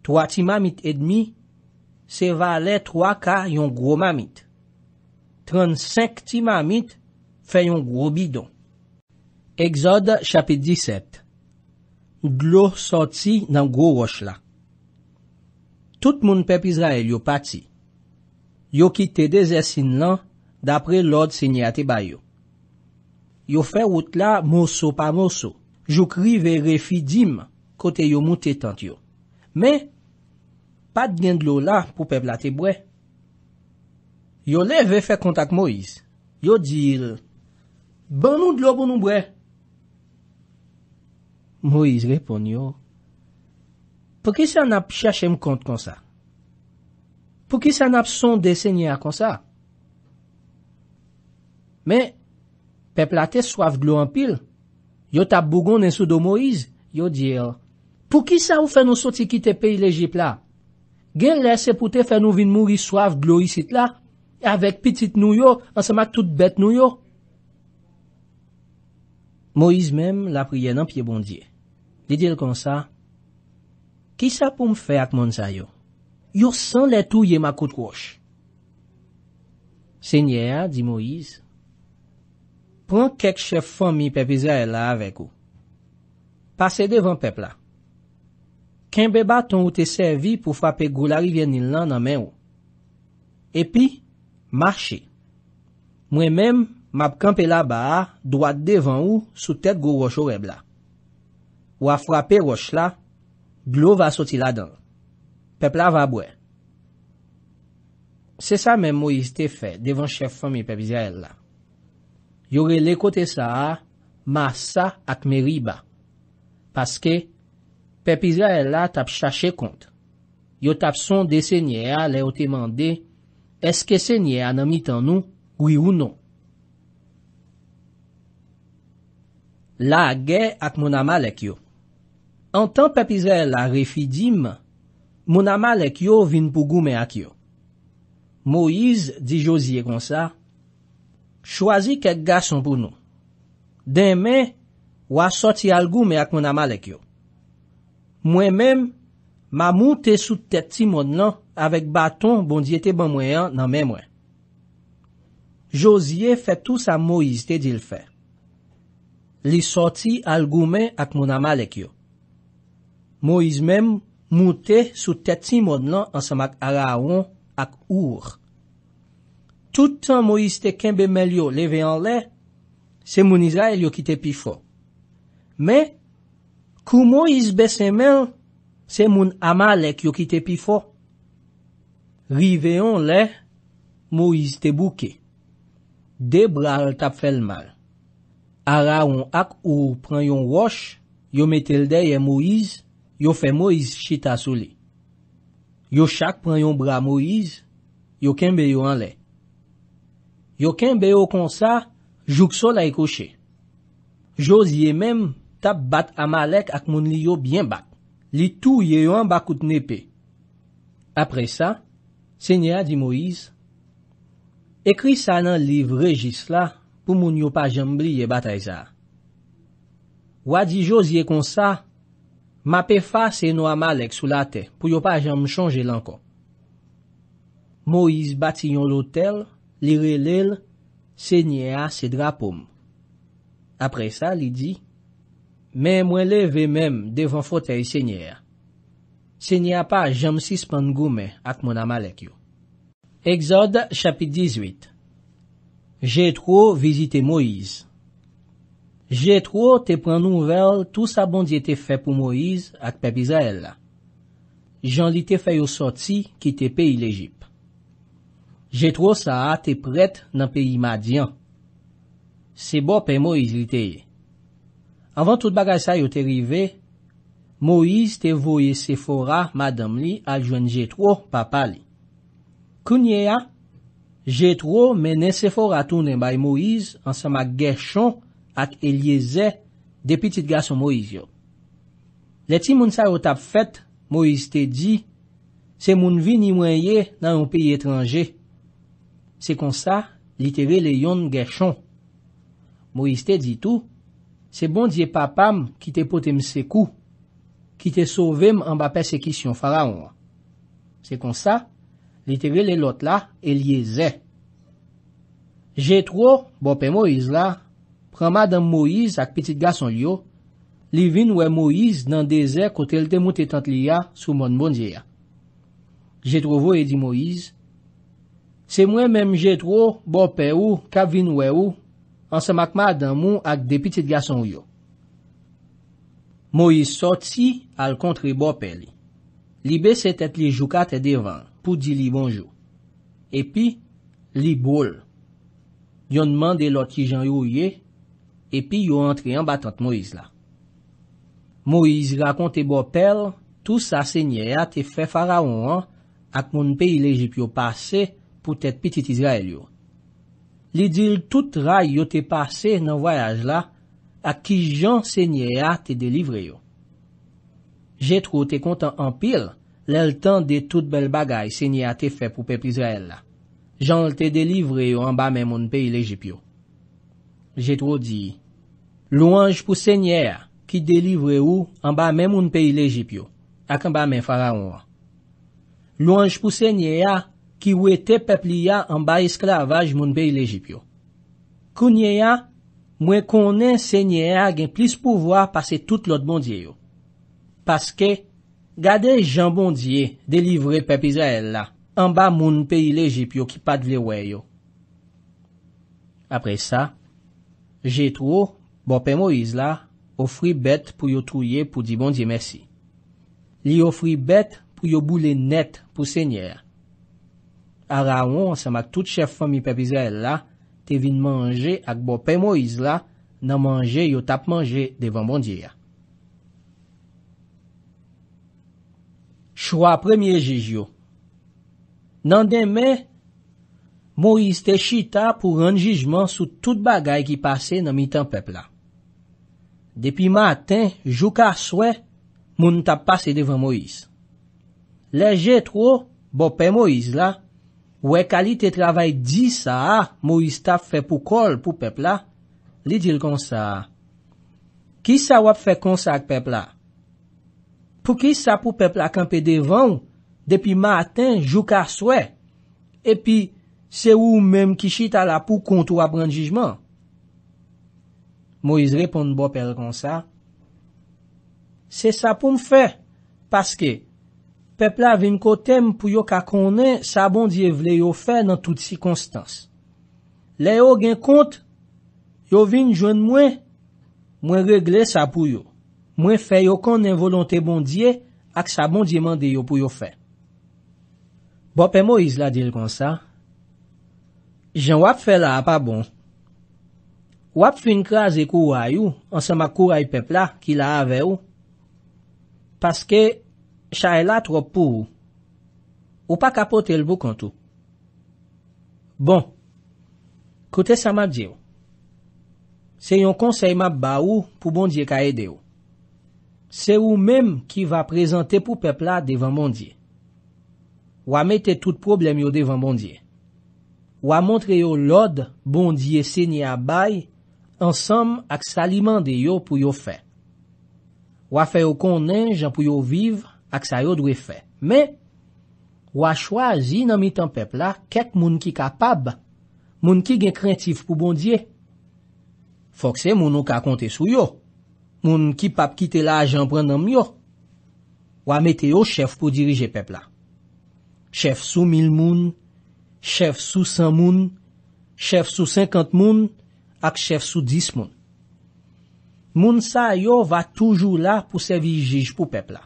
Troati mamit edmi, se vale troaka yon gro mamit. Transek ti mamit fe yon gro bidon. Eksod chapit disepte. ou dlo soti nan gwo wosh la. Tout moun pep Izrael yo pati. Yo kite de zesin lan, dapre lod se nye ate bayo. Yo fe wot la moso pa moso. Jou kri ve refi dim kote yo mou tetant yo. Me, pat gen dlo la pou pep late bwe. Yo le ve fe kontak Moïse. Yo dir, ban nou dlo bon nou bwe. Moiz repon yo, pou ki sa nap chache m kont kon sa? Pou ki sa nap son dese nye akon sa? Men, pe plate soav glo an pil, yo tab bougon en sou do Moiz, yo diyo, pou ki sa ou fe nou soti kite pe il ejipla? Gen lese pou te fe nou vin mouri soav glo yisit la? E avek pitit nou yo, an sema tout bet nou yo? Moiz menm la priyen an piye bondye. Li dil kon sa, ki sa pou m fe ak moun sa yo? Yo san letou ye ma kout kouche. Senyea, di Moise, pran kek chef fomi pepize la avek ou. Pase devan pep la. Kenbe baton ou te servi pou fap e goulari venin lan nan men ou. E pi, mache. Mwen men, m ap kampe la ba, dwad devan ou, sou tet gou kouche ou e bla. Ou a frape roch la, glou va soti la dan. Pep la va bwe. Se sa men mou yiste fe devan chef fami Pepi Zahella. Yore le kote sa a, ma sa ak meri ba. Paske, Pepi Zahella tap chache kont. Yo tap son de se nye a le yo temande, eske se nye a nan mitan nou, oui ou non. La ge ak moun ama lek yo. An tan pepizè la refidim, moun ama lek yo vin pou goume ak yo. Moiz di Josie kon sa, choazi ket gason pou nou. Deme, wak soti algoume ak moun ama lek yo. Mwen men, mamou te soute ti moun lan avek baton bon di ete ban mwen nan mwen mwen. Josie fe tout sa Moiz te dil fe. Li soti algoume ak moun ama lek yo. Moïse mem moutè sou tèt si mod lan ansamak Araoun ak Our. Toutan Moïse te kenbe mel yo leveyon le, se moun izayel yo kite pifo. Me, kou Moïse besen men, se moun ama lek yo kite pifo. Riveyon le, Moïse te bouke. Debra al tapfel mal. Araoun ak Our pran yon wosh, yo meteldeye Moïse, yo fè Moïse chita sou li. Yo chak pran yon bra Moïse, yo ken beyo an le. Yo ken beyo konsa, jouk sol la e kouche. Josye menm tap bat amalek ak moun li yo bien bak. Li tou ye yon bakout nepe. Apre sa, se nye a di Moïse, ekri sa nan liv rejis la, pou moun yo pa jambri ye bat a e za. Wadi Josye konsa, Mape fa se nou amalek sou late pou yo pa jom chonje lankon. Moïse bati yon lotel, li re lel, se nye a se drapom. Apre sa li di, Men mwen leve mem devan fotei se nye a. Se nye a pa jom sispan gome ak mon amalek yo. Eksod chapit 18 Je tro vizite Moïse. Jetro te pren nouvel tout sa bondye te fe pou Moïse ak pep Izael la. Jan li te fe yo soti ki te pe il Egypt. Jetro sa a te pret nan pe imadyan. Se bo pe Moïse li te ye. Avan tout bagaj sa yo te rive, Moïse te voye sefora madam li al jwen Jetro pa pali. Kunye ya, Jetro menen sefora tounen bay Moïse ansama Gershon ak Elieze depitit gaso Moise yo. Leti moun sa otap fet, Moise te di, se moun vi ni mwenye nan yon pi etranje. Se kon sa, li te ve le yon gèchon. Moise te di tou, se bon diye papam ki te pote mse kou, ki te sovem an ba persekisyon faraon. Se kon sa, li te ve le lot la Elieze. Je tro, bo pe Moise la, prama dan Moïse ak pitit gason yo, li vinwe Moïse nan deze kote lte moutetant li ya sou moun bondye ya. Jetrovo e di Moïse, se mwen menm jetro bo pe ou kap vinwe ou, ansamakma dan moun ak de pitit gason yo. Moïse soti al kontri bo pe li. Li beset et li joukate devan pou di li bonjou. Epi, li bol. Yon mande lo ki jan yo ye, epi yo antre yon batante Moïse la. Moïse rakonte bo pel, tout sa sènyè a te fè faraon an, ak moun peyi lejip yo pase, pou tèt pitit Izrael yo. Li dil tout ray yo te pase nan voyaj la, ak ki jan sènyè a te delivre yo. Jetro te kontan an pil, lèl tan de tout bel bagay sènyè a te fè pou pep Izrael la. Jan te delivre yo an ba mè moun peyi lejip yo. Jetro di, Louanj pou sènyè a ki delivre ou an ba men moun peyi lejip yo, ak an ba men fara ou an. Louanj pou sènyè a ki ou ete pepli ya an ba esklavaj moun peyi lejip yo. Kounye ya, mwen konen sènyè a gen plis pouvoa pase tout lot bondye yo. Paske, gade jan bondye delivre pep Israel la an ba moun peyi lejip yo ki padle we yo. Apre sa, jè tro... Bo pe Moïse la, ofri bet pou yo trouye pou di bondye mersi. Li ofri bet pou yo boule net pou sènyè. Ara on, sa mak tout chef fami pepizè el la, te vin manje ak bo pe Moïse la nan manje yo tap manje devan bondye ya. Choua premye jijyo. Nan demè, Moïse te chita pou renn jijman sou tout bagay ki pase nan mitan pep la. Depi maten, jou ka swè, moun tap pase devan Moïse. Leje tro, bo pe Moïse la, wekali te travay di sa, Moïse tap fe pou kol pou pepla, li dil konsa. Ki sa wap fe konsa ak pepla? Pou ki sa pou pepla kampe devan, depi maten, jou ka swè, epi se ou mem kishi ta la pou kontou ap rendjijman? Moïse reponde bo pe l kon sa. Se sa pou m fe, paske, pepla vin kote m pou yo kakone, sa bondye vle yo fe nan tout si konstans. Le yo gen kont, yo vin jwen mwen, mwen regle sa pou yo. Mwen fe yo kon en volonte bondye, ak sa bondye mande yo pou yo fe. Bo pe Moïse la dil kon sa. Jan wap fe la apabon, Wap fin kraze kou way ou, an sema kou way pepla ki la ave ou, paske chay e la trop pou ou, ou pa kapote l bouk an tou. Bon, kote sa ma dje ou. Se yon konsey map ba ou pou bondye ka ede ou. Se ou mem ki va prezante pou pepla devan bondye. Wame te tout problem yo devan bondye. Wame montre yo lod bondye seni a baye, ansam ak saliman de yo pou yo fe. Wa fe yo konen jan pou yo viv ak sa yo dwe fe. Men, wa chwazi nan mitan pepla kek moun ki kapab, moun ki gen krentif pou bondye. Fokse moun nou ka konte sou yo. Moun ki pap kite la a janpren nan myo. Wa mete yo chef pou dirije pepla. Chef sou mil moun, chef sou san moun, chef sou senkant moun, ak chef sou dis moun. Moun sa yo va toujou la pou sevi jij pou pepla.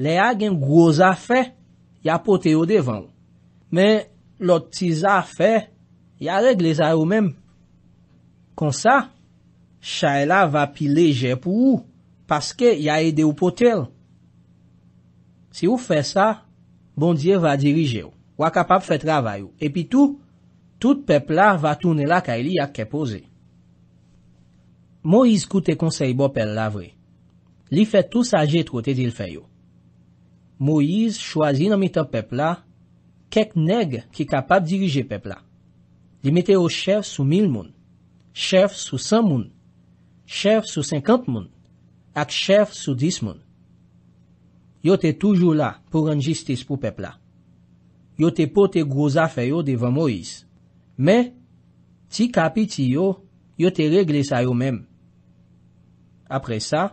Le agen gwoza fe, ya pote yo devan. Men, loti za fe, ya regle za yo men. Kon sa, chay la va pi leje pou ou, paske ya ede ou pote. Si ou fe sa, bondye va dirije ou. Ou a kapap fe travay ou. Epi tou, Tout pepla va toune la ka e li ak kepoze. Moïse koute konseybo pel la vre. Li fè tout saje trote dil fè yo. Moïse chwazi nan mito pepla kek neg ki kapap dirije pepla. Li mete yo chèv sou mil moun, chèv sou san moun, chèv sou senkant moun, ak chèv sou dis moun. Yo te toujou la pou renjistis pou pepla. Yo te pote groza fè yo devan Moïse. Me, ti kapi ti yo, yo te regle sa yo mem. Apre sa,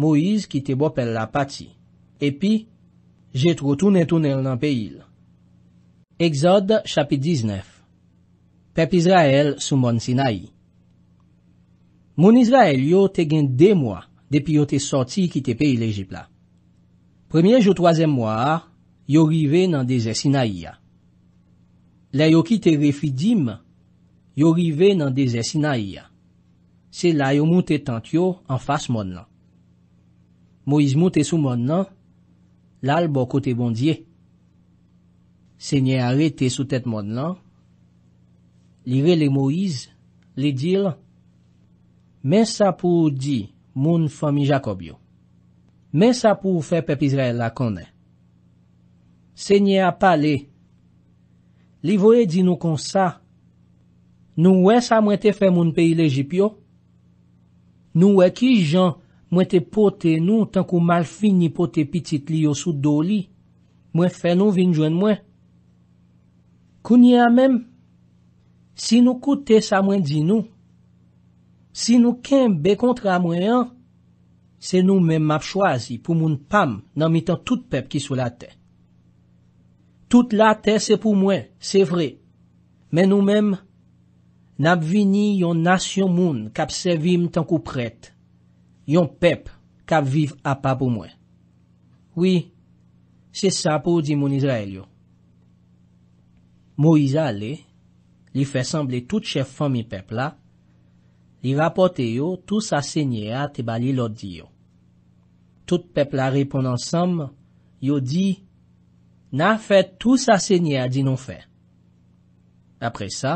Moiz ki te bo pel la pati. Epi, je trotounen tonel nan pe il. Eksod chapit 19 Pep Israel sou mon Sinai Mon Israel yo te gen de mwa depi yo te soti ki te pe il Ejipla. Premye jo toazen mwa, yo rive nan deje Sinai ya. La yo ki te refidim, yo rive nan de zesina iya. Se la yo moun te tantyo an fas moun nan. Moiz moun te sou moun nan, lal bo kote bondye. Se nye arete sou tet moun nan, li re le Moiz, li dir, men sa pou di moun fami Jakob yo. Men sa pou fe pep Israel la konen. Se nye apale, Livoye di nou konsa, nou wè sa mwen te fè moun peyi lejip yo? Nou wè ki jan mwen te pote nou tan kou mal fini pote pitit li yo sou do li, mwen fè nou vin jwen mwen? Kounye a menm? Si nou koute sa mwen di nou, si nou ken be kontra mwen an, se nou menm ap chwazi pou moun pam nan mitan tout pep ki sou la tè. Tout la te se pou mwen, se vre. Men nou men, nap vini yon nasyon moun kap se vim tankou pret. Yon pep kap viv apa pou mwen. Oui, se sa pou di moun Izrael yo. Moiza le, li fe semble tout chef fomi pep la, li rapote yo tout sa senye a te bali lodi yo. Tout pep la repon ansam, yo di yo. na fè tout sa sènyè di non fè. Apre sa,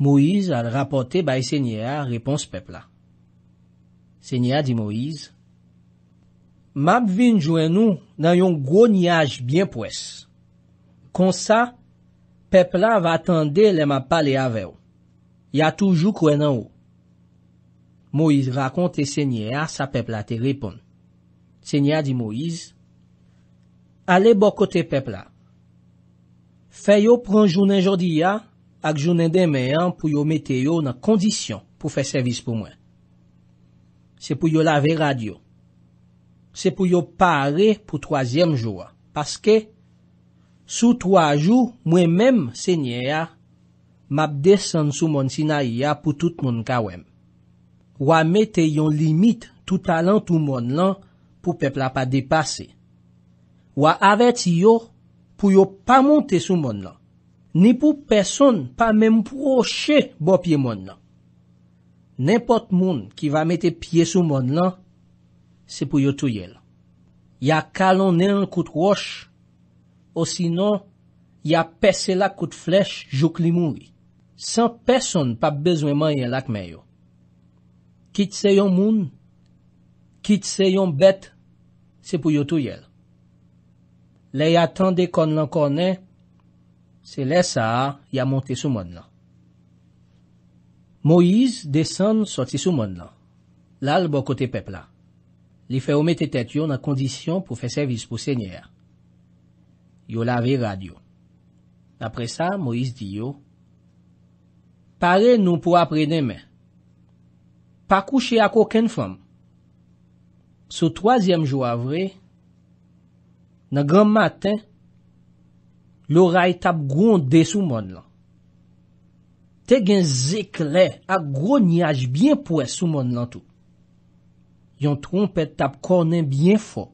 Moïse al rapote bay sènyè a repons pepla. Sènyè di Moïse, map vin jwen nou nan yon gwo niyaj byen pwes. Kon sa, pepla va atande lem ap pale avew. Ya toujou kwen nan ou. Moïse rakonte sènyè a sa pepla te repon. Sènyè di Moïse, Ale bo kote pepla, fè yo pran jounen jordiya ak jounen demeyan pou yo mete yo nan kondisyon pou fè servis pou mwen. Se pou yo lave radio, se pou yo pare pou troasyen joua, paske sou troajou mwen mèm sènyè ya map desan sou moun sinayi ya pou tout moun kawèm. Wame te yon limit tout alan tout moun lan pou pepla pa depasey. Ou a avet yo pou yo pa monte sou moun lan. Ni pou person pa menm pou oche bo pie moun lan. Nenpot moun ki va mete pie sou moun lan, se pou yo tou yel. Ya kalon nen kout wosh, o sino ya pesela kout flech jok li moun. San person pa bezwenman yel akmen yo. Kit se yon moun, kit se yon bet, se pou yo tou yel. Lè y a tan de kon lan konè, se lè sa, y a monte sou mon lan. Moïse desan soti sou mon lan. Lal bo kote pepla. Li fe omete tet yon an kondisyon pou fe servis pou sènyè. Yo la ve radio. Apre sa, Moïse di yo, Pare nou pou apre ne men. Pa kouche ak ou ken fom. Sou toazyem jou avre, Nan gran maten, loray tap gronde sou mon lan. Te gen zekle ak gro nyaj bien pwes sou mon lan tou. Yon trompet tap kornen bien fo.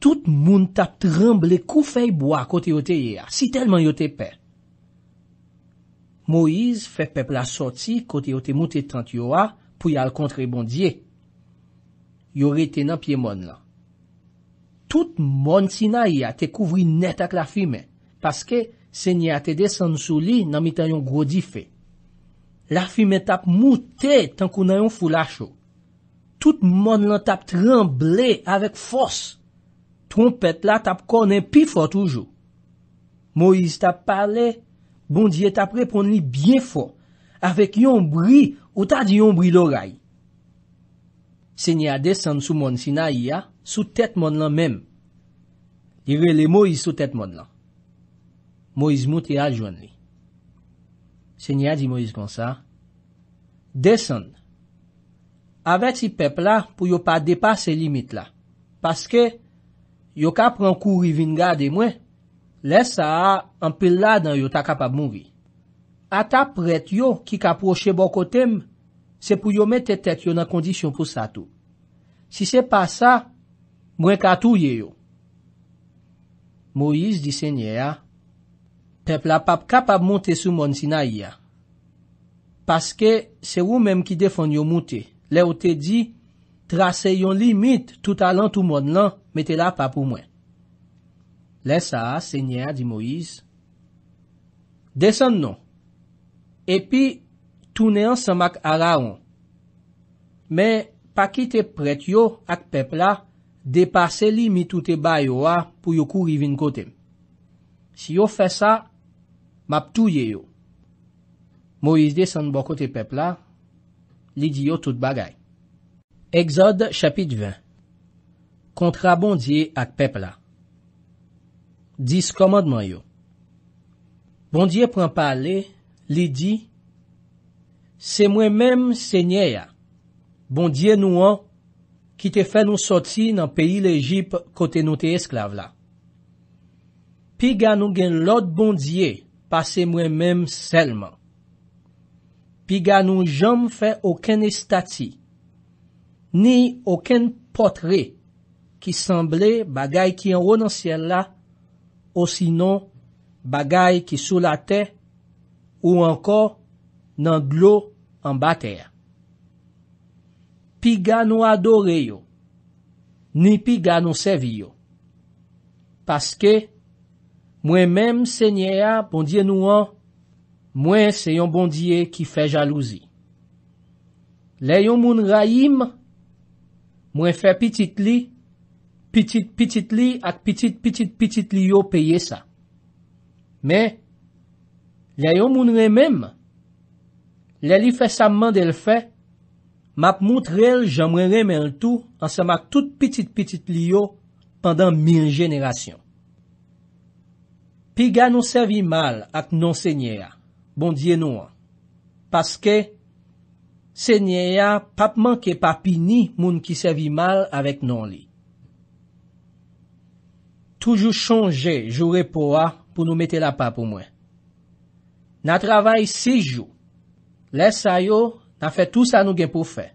Tout moun tap tremble kou feyboa kote ah, yo te ye a, si telman yo te pe. Moiz fe pep la ah, soti kote yo te mou te tant yo a pou yal kontre bondye. Yo rete nan pie mon lan. tout moun si na yi a te kouvri net ak la fime, paske se nye a te desan sou li nan mi tan yon grodi fe. La fime tap moute tankou nan yon fulacho. Tout moun lan tap tremble avek fos. Trompete la tap konen pi fos toujou. Moise tap pale, bondye tap repon li bien fos, avek yon bri ou ta di yon bri loray. Se nye a desan sou moun si na yi a, Sou tèt moun lan mèm. Dire le Moïse sou tèt moun lan. Moïse mouti aljouan li. Se nye a di Moïse kon sa. Desen. Avet si pep la pou yo pa depa se limit la. Paske yo ka pran kou rivin ga de mwen. Lesa an pil la dan yo ta kapab moun vi. Ata pret yo ki ka proche bokotem. Se pou yo met te tèt yo nan kondisyon pou sa tou. Si se pa sa... Mwen ka tou ye yo. Moïse di sènyè a, pep la pap kapab monte sou moun sinay ya. Paske, se ou mèm ki defon yo monte, le ou te di, trase yon limit touta lan tout moun lan, mète la pap ou mwen. Le sa, sènyè a, di Moïse, desan non. Epi, tou ne an samak ala an. Mè, pa ki te pret yo ak pep la, Depase li mi toute bay yo a pou yo kou rivin kote. Si yo fe sa, map touye yo. Moizde san bokote pepla, li di yo tout bagay. Eksod chapit 20 Kontra bondye ak pepla Diskomadman yo Bondye pran pale, li di Se mwen mem se nye ya. Bondye nou an ki te fè nou soti nan peyi l'Egypte kote nou te esklav la. Pi ga nou gen lot bondye pase mwen menm selman. Pi ga nou jom fè oken estati, ni oken potre ki semble bagay ki an ronansyen la, o sino bagay ki sou la te ou anko nan glo an bater. pi ga nou adore yo, ni pi ga nou sevi yo. Paske, mwen menm se nye a bondye nou an, mwen se yon bondye ki fe jalouzi. Le yon moun rayim, mwen fe pitit li, pitit pitit li, ak pitit pitit pitit li yo peye sa. Me, le yon moun ray menm, le li fe sa man del fe, le yon moun rayim, Map moun trel jan mwen remen l tou ansan mak tout pitit-pitit li yo pandan mil jenerasyon. Pi ga nou sevi mal ak non se nye ya, bon diye nou an, paske se nye ya papman ke papini moun ki sevi mal avèk non li. Toujou chanje jore po a pou nou mette la pa pou mwen. Na travay si jou, lesa yo, Na fè tout sa nou gen pou fè.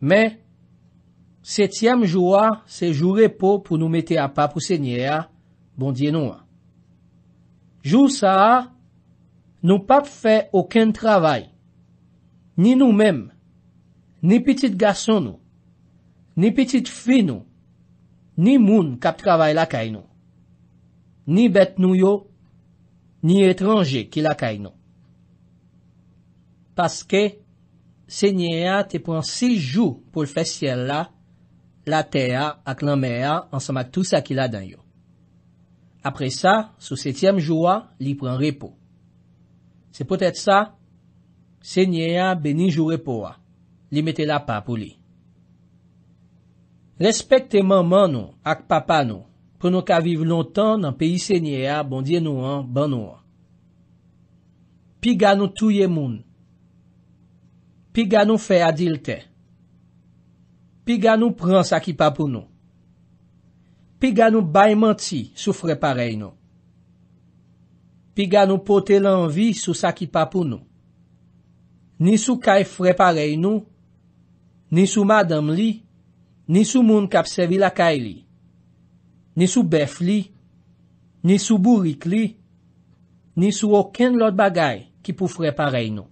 Me, setyem jou a, se jou repo pou nou mette a pap ou senye a, bon diye nou a. Jou sa a, nou pap fè okèn travay. Ni nou menm, ni pitit gason nou, ni pitit fi nou, ni moun kap travay la kay nou. Ni bet nou yo, ni etranje ki la kay nou. paske se nye a te pran 6 jou pou l fesye la, la te a ak lan me a ansama tout sa ki la dan yo. Apre sa, sou 7e jou a, li pran repo. Se potet sa, se nye a be ninjou repo a, li mette la pa pou li. Respekte manman nou ak papa nou, pou nou ka vive lontan nan peyi se nye a, bon diye nou an, ban nou an. Pi ga nou touye moun, Pi ga nou fe adilte. Pi ga nou pran sakipa pou nou. Pi ga nou baymantsi sou freparey nou. Pi ga nou pote lanvi sou sakipa pou nou. Ni sou kay freparey nou, ni sou madam li, ni sou moun kapsevi lakay li, ni sou bef li, ni sou burik li, ni sou oken lot bagay ki pou freparey nou.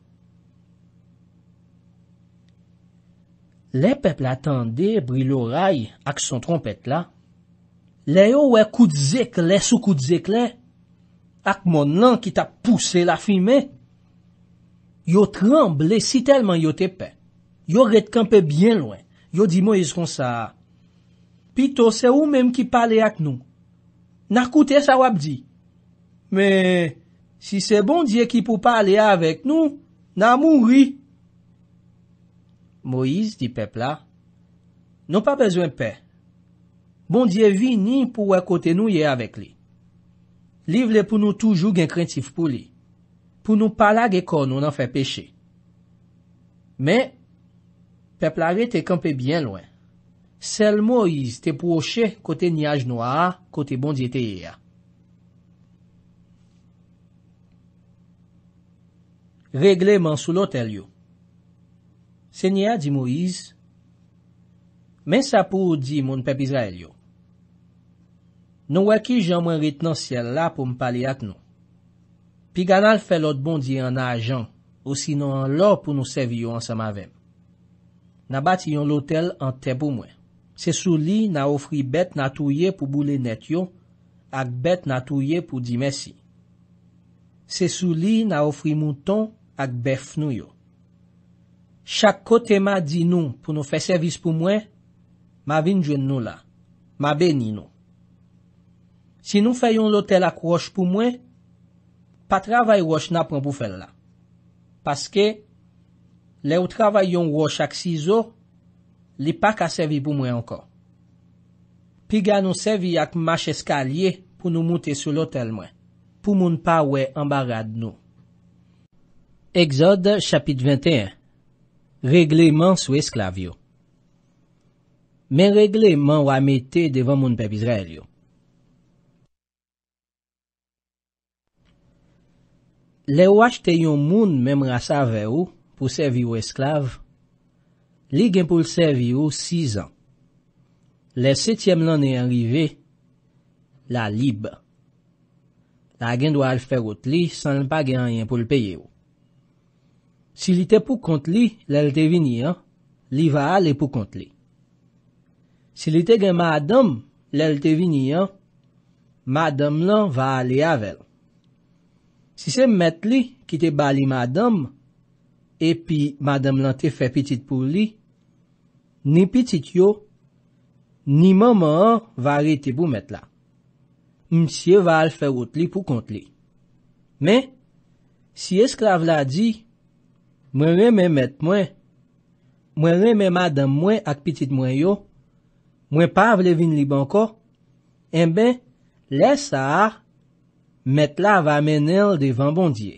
Le peple atande bril oray ak son trompet la. Le yo we kout zek le sou kout zek le. Ak mon nan ki ta pousse la fi me. Yo tremble si telman yo tepe. Yo ret kampe bien lwen. Yo di mo yisron sa. Pito se ou menm ki pale ak nou. Na koute sa wap di. Me si se bon diye ki pou pale avek nou, na moun ri. Moïse, di pepla, non pa bezwen pe. Bondye vi ni pou wè kote nou ye avèk li. Liv le pou nou toujou gen krentif pou li. Pou nou pala ge kon nou nan fè peche. Men, pepla re te kampe bien lwen. Sel Moïse te pou oche kote nyaj nou a, kote bondye te ye a. Regleman sou lotel yo. Se nye a di Moïse, men sa pou ou di moun pep Israel yo. Nou wè ki jan mwen rit nan siel la pou m pali ak nou. Pi gana l fè lot bon di an ajan, ou si nan an lor pou nou sevi yo an samavem. Na bati yon lotel an te pou mwen. Se sou li na ofri bet natouye pou boule net yo, ak bet natouye pou di mesi. Se sou li na ofri mouton ak bef nou yo. Chak kote ma di nou pou nou fe servis pou mwen, ma vin djwen nou la. Ma beni nou. Si nou fayon lotel ak roche pou mwen, pa travay roche na pou mwen pou fèl la. Paske, le ou travay yon roche ak sizo, li pa ka servi pou mwen anko. Pi ga nou servi ak mash eskalye pou nou mwote sou lotel mwen. Pou moun pa we ambarad nou. EXODE CHAPIT VENTEN REGLEMAN SOU ESKLAVYO Men regleman wame te devan moun pep Izrael yo. Le wache te yon moun mem rasa veyo pou servi yo esklav, li gen pou l'servi yo 6 an. Le setyem lan e enrive, la libe. La gen dwa alferot li san l pa gen an yen pou l peye yo. Si li te pou kont li, lel te vini an, li va ale pou kont li. Si li te gen madame, lel te vini an, madame lan va ale avel. Si se met li ki te bali madame, epi madame lan te fe pitit pou li, ni pitit yo, ni maman an va ale te pou met la. Msiye va ale fe wot li pou kont li. Men, si esklave la di... Mwen reme met mwen, mwen reme madan mwen ak pitit mwen yo, mwen pavle vin li banko, eh enbe, lesa, met la va menel de van bondye.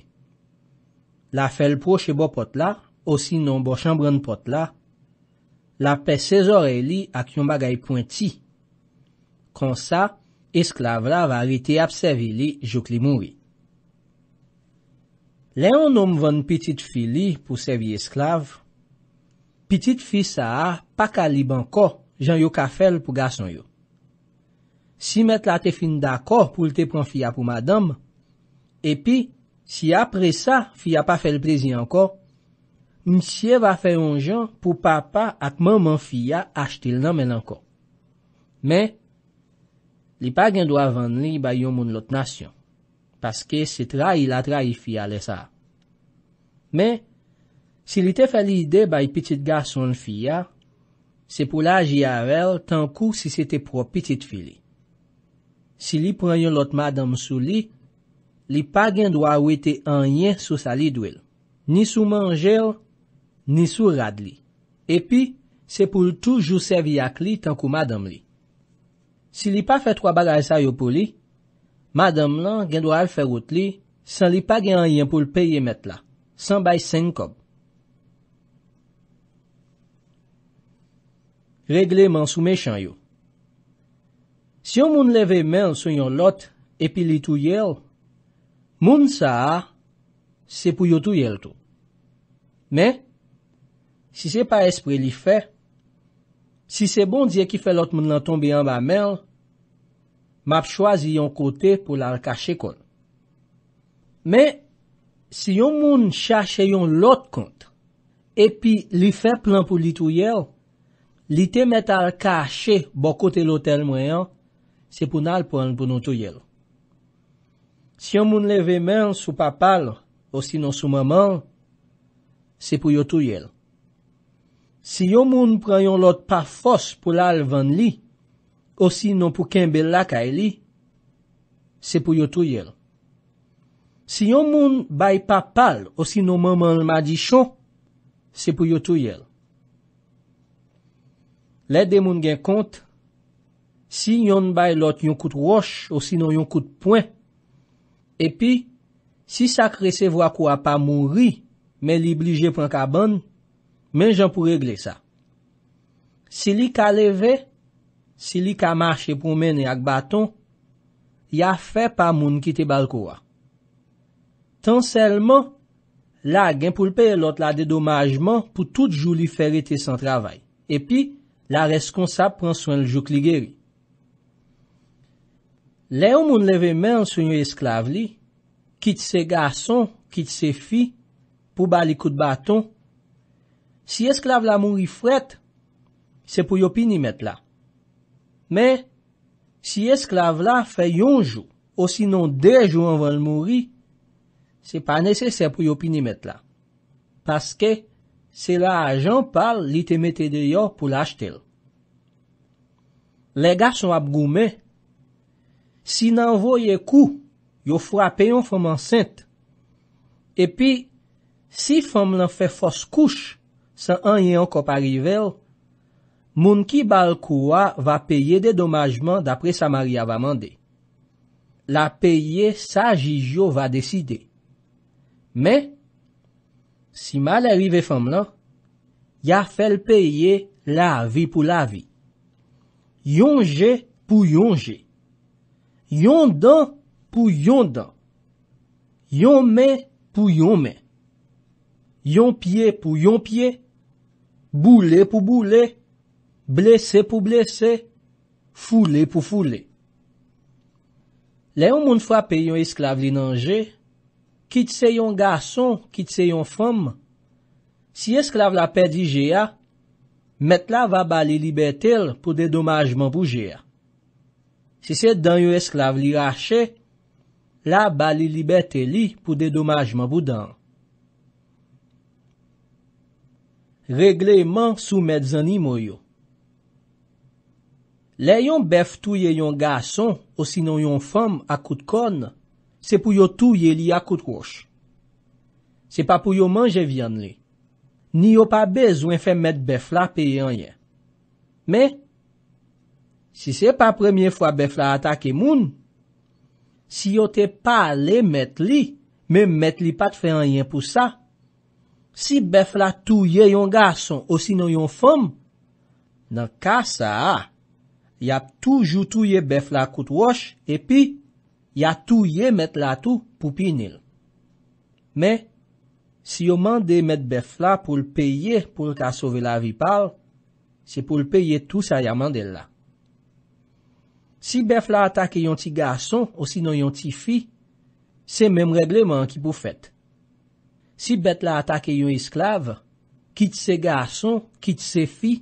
La fel proche bo pot la, osi non bo chanbran pot la, la pe sezore li ak yon bagay pointi. Konsa, esklave la va rite apseve li jok li moui. Le yon nom van pitit fi li pou sevi esklave, pitit fi sa a pa ka li ban ko jan yo ka fel pou gason yo. Si met la te fin da ko pou lte pran fiya pou madame, epi si apre sa fiya pa fel prezi anko, msiye va fe yon jan pou papa akman man fiya achte l nan men anko. Men, li pa gen do a van li ba yon moun lot nasyon. paske se tra yil atra yi fya le sa. Men, si li te fè li ide bay piti gar son fya, se pou la jyarel tan kou si se te pro piti fili. Si li preyon lot madam sou li, li pa gen dwa ou ete an yen sou sa li dwele. Ni sou manjel, ni sou rad li. Epi, se pou toujou sevi ak li tan kou madam li. Si li pa fè troa bagay sa yo pou li, Madame lan gen do al ferout li, san li pa gen an yon pou l'peye met la. San bay sen kob. Regleman soume chan yo. Si yo moun leve menl sou yon lot epi li tou yel, moun sa a, se pou yo tou yel tou. Me, si se pa espre li fe, si se bon diye ki fe lot moun lan tombe yon ba menl, map chwazi yon kote pou lal kache kon. Me, si yon moun chache yon lot kont, epi li fe plen pou li touye, li te met al kache bokote lotel mwen, se pou nal pon pou nou touye. Si yon moun leve men sou papal, osi nan sou maman, se pou yo touye. Si yon moun preyon lot pa fos pou lal ven li, ou si nou pou ken bel la ka e li, se pou yo tou yel. Si yon moun bay pa pal, ou si nou man man l'ma di chou, se pou yo tou yel. Le de moun gen kont, si yon bay lot yon kout wosh, ou si nou yon kout pwen, epi, si sa krese vwa kou a pa moun ri, men li bli je pwen ka ban, men jan pou regle sa. Si li ka leve, Si li ka mache pou mene ak baton, ya fe pa moun ki te balkowa. Tan selman, la gen pou lpe lot la dedomajman pou tout jou li fere te san travay. Epi, la reskonsap pran swen ljouk li geri. Le ou moun leve men sou yon esklave li, kit se gason, kit se fi, pou bali kout baton, si esklave la moun rifret, se pou yopini met la. Men, si esklave la fè yonjou, ou sinon dejou anvan l'mouri, se pa nesesè pou yo pinimet la. Paske, se la ajan pal li te mette deyo pou l'achetel. Le ga son ap goume, si nan voye kou, yo fwape yon fòm ansente. Epi, si fòm lan fè fòs kouch, san an yon kop arrivel, Moun ki balkouwa va peye de domajman dapre sa maria va mande. La peye sa jijou va deside. Me, si mal erive fam la, ya fel peye la vi pou la vi. Yonje pou yonje. Yondan pou yondan. Yonme pou yonme. Yonpye pou yonpye. Boulé pou boulé. Blesè pou blesè, foulè pou foulè. Le yon moun fwa pe yon esklav li nanje, kit se yon gason, kit se yon fom, si esklav la pe di jea, met la va ba li libetel pou dedomajman pou jea. Si se dan yon esklav li rache, la ba li libetel li pou dedomajman pou dan. Regleman sou met zan imoyo. Le yon bef touye yon gason osinon yon fom akout kon, se pou yo touye li akout wosh. Se pa pou yo manje vyan li, ni yo pa bezwen fe met bef la pe yon yon. Me, si se pa premyen fwa bef la atake moun, si yo te pa le met li, me met li pat fe yon yon pou sa, si bef la touye yon gason osinon yon fom, nan ka sa a. ya toujou touye bef la kout wosh, epi, ya touye met la tou pou pinil. Me, si yo mande met bef la pou l'peye pou l'ka sove la vi pal, se pou l'peye tou sa ya mande la. Si bef la atake yon ti gason, o sino yon ti fi, se mem regleman ki pou fet. Si bet la atake yon isklav, kit se gason, kit se fi,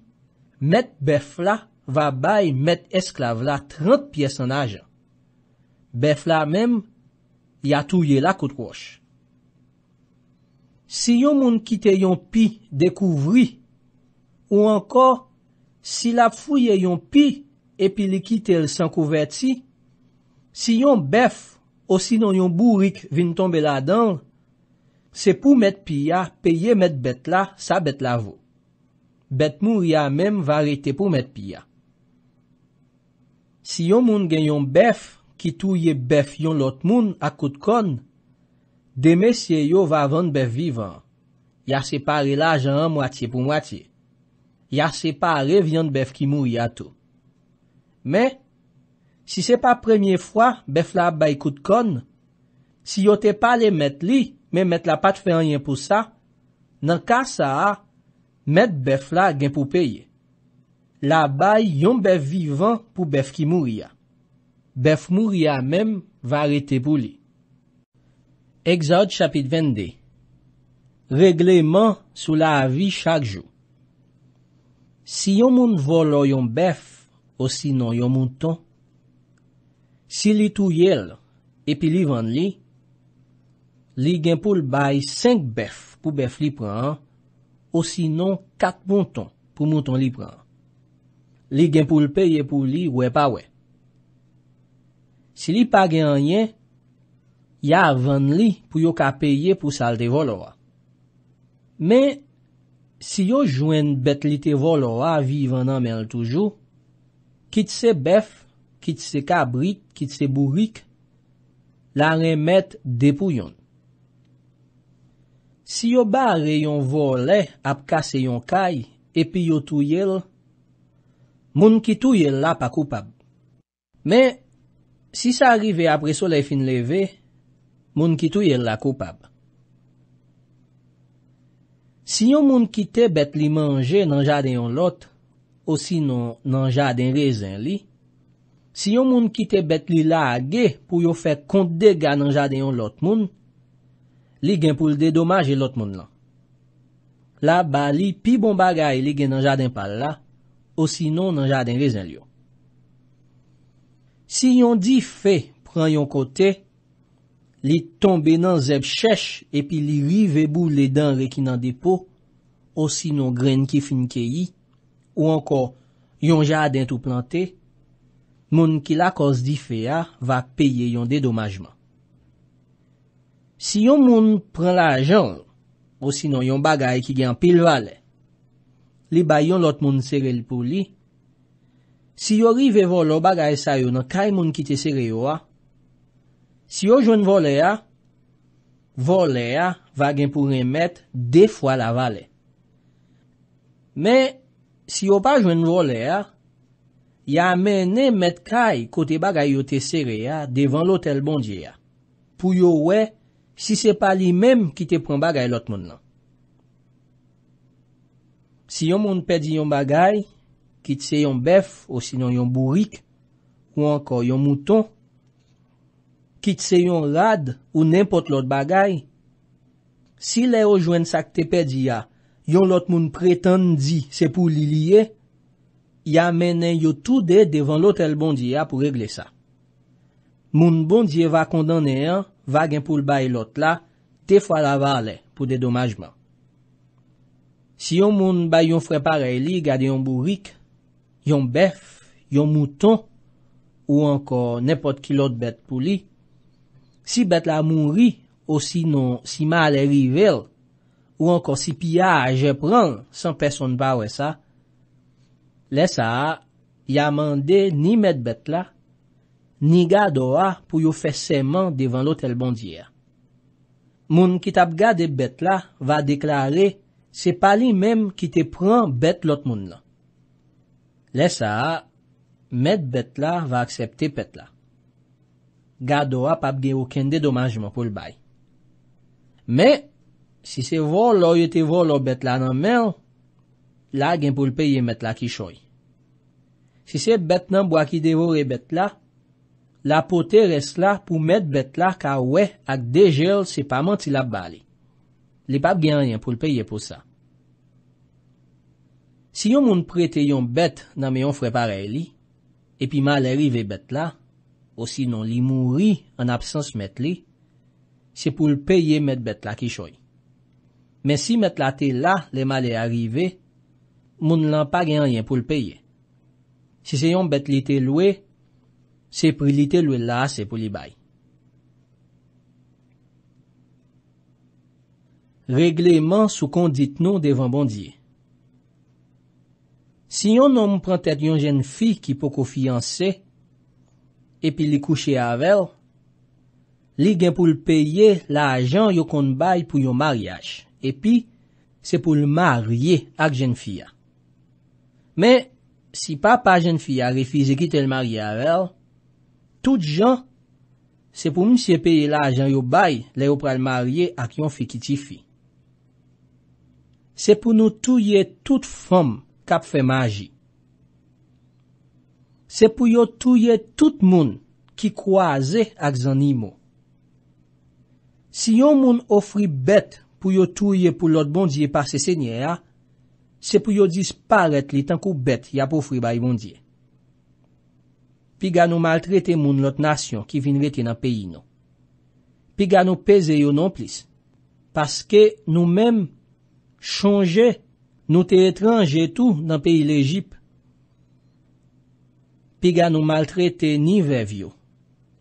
met bef la, va bay met esklave la 30 piyes an aja. Bef la mem, ya touye la kout wosh. Si yon moun kite yon pi dekouvri, ou ankor, si la fouye yon pi, epi li kite l sankouvert si, si yon bef, osi nan yon bourik vin tombe la den, se pou met piya, peye met bet la, sa bet la vo. Bet moun ya mem va rete pou met piya. Si yon moun gen yon bef ki tou ye bef yon lot moun ak kout kon, demesye yo va avan bef vivan. Ya separe la jan an mwati pou mwati. Ya separe vyan bef ki mou yato. Men, si sepa premye fwa bef la bay kout kon, si yote pale met li men met la pat fe ryen pou sa, nan ka sa, met bef la gen pou peye. la bay yon bef vivan pou bef ki mouri ya. Bef mouri ya menm va rete pou li. Exode chapit 22 Regleman sou la avi chak jou Si yon moun volo yon bef, o sinon yon moun ton, si li tou yel epi li van li, li gen pou l bay 5 bef pou bef li pran, o sinon 4 moun ton pou moun ton li pran. li genpoul peye pou li wè pa wè. Si li pa genyen, ya avan li pou yo ka peye pou sal te volowa. Men, si yo jwen bet li te volowa vivan nan menl toujou, kit se bef, kit se kabrik, kit se burik, la remet depou yon. Si yo ba re yon volè ap ka se yon kay, epi yo touyèl, moun kitou yel la pa koupab. Men, si sa arrive apre sole fin leve, moun kitou yel la koupab. Si yon moun kite bet li manje nan jaden yon lot, osi non, nan jaden rezen li, si yon moun kite bet li la age pou yo fe kont dega nan jaden yon lot moun, li gen poulde domaj yon lot moun lan. La ba li pi bon bagay li gen nan jaden pal la, ou sinon nan jaden rezenlyon. Si yon di fe pran yon kote, li tombe nan zeb chèche epi li rive bou le dan rekinan depo, ou sinon gren ki fin keyi, ou anko yon jaden tou plante, moun ki la kos di fe a va peye yon dedomajman. Si yon moun pran la jen, ou sinon yon bagay ki gen pil vale, li bayon lot moun sere li pou li, si yo rive vol o bagay sa yo nan kaj moun ki te sere yo a, si yo jwen vole a, vole a vagen pou remet de fwa la vale. Me, si yo pa jwen vole a, ya menen met kaj kote bagay yo te sere a devan lot el bondye a, pou yo we si se pa li menm ki te pran bagay lot moun lan. Si yon moun pedi yon bagay, kit se yon bef ou sinon yon bourik ou anko yon mouton, kit se yon rad ou nenpot lot bagay, si le ojwen sak te pedi ya, yon lot moun preten di se pou li liye, ya menen yo tou de devan lot el bondi ya pou regle sa. Moun bondi va kondanen yon, vagen pou l bay lot la, te fwa la vale pou de domajman. Si yon moun ba yon frepare li gade yon bourik, yon bef, yon mouton, ou anko nepot kilot bet pou li, si bet la moun ri, ou si non si mal e rivel, ou anko si piya aje pran san peson pa we sa, lesa ya mande ni met bet la, ni ga doa pou yo feseyman devan lotel bandyer. Moun ki tap gade bet la va deklare, se pali menm ki te pran bet lot moun la. Lesa, met bet la va aksepte pet la. Gado ap ap gen yo kende domajman pou l bay. Men, si se vo lor yote vo lor bet la nan men, la gen pou l peye met la ki choy. Si se bet nan wakide vore bet la, la pote res la pou met bet la ka we ak dejel se pamant si la bali. Li pa gen yon pou l'peye pou sa. Si yon moun prete yon bet nan meyon frepare li, epi mal erive bet la, ou si non li mouri an absans met li, se pou l'peye met bet la kishoy. Men si met la te la, le mal e arrive, moun lan pa gen yon pou l'peye. Si se yon bet li te lwe, se pri li te lwe la se pou li baye. regleman sou kon dit nou devan bondye. Si yon nom prantet yon jen fi ki po kofiyanse, epi li kouche avel, li gen pou l'peye la ajan yo kon bay pou yon maryaj, epi se pou l'marye ak jen fi ya. Men, si pa pa jen fi ya refize kitel marye avel, tout jan se pou moun se peye la ajan yo bay le yo pral marye ak yon fi kiti fi. Se pou nou touye tout fom kap fe maji. Se pou yo touye tout moun ki kwa ze ak zanimo. Si yon moun ofri bet pou yo touye pou lot bondye pa se senye a, se pou yo disparet li tankou bet yap ofri bayi bondye. Pi ga nou maltrete moun lot nasyon ki vin rete nan peyi nou. Pi ga nou peze yo nan plis. Paske nou menm Chonje nou te etranje tou nan peyi l'Ejip. Pi ga nou maltrete ni vev yo,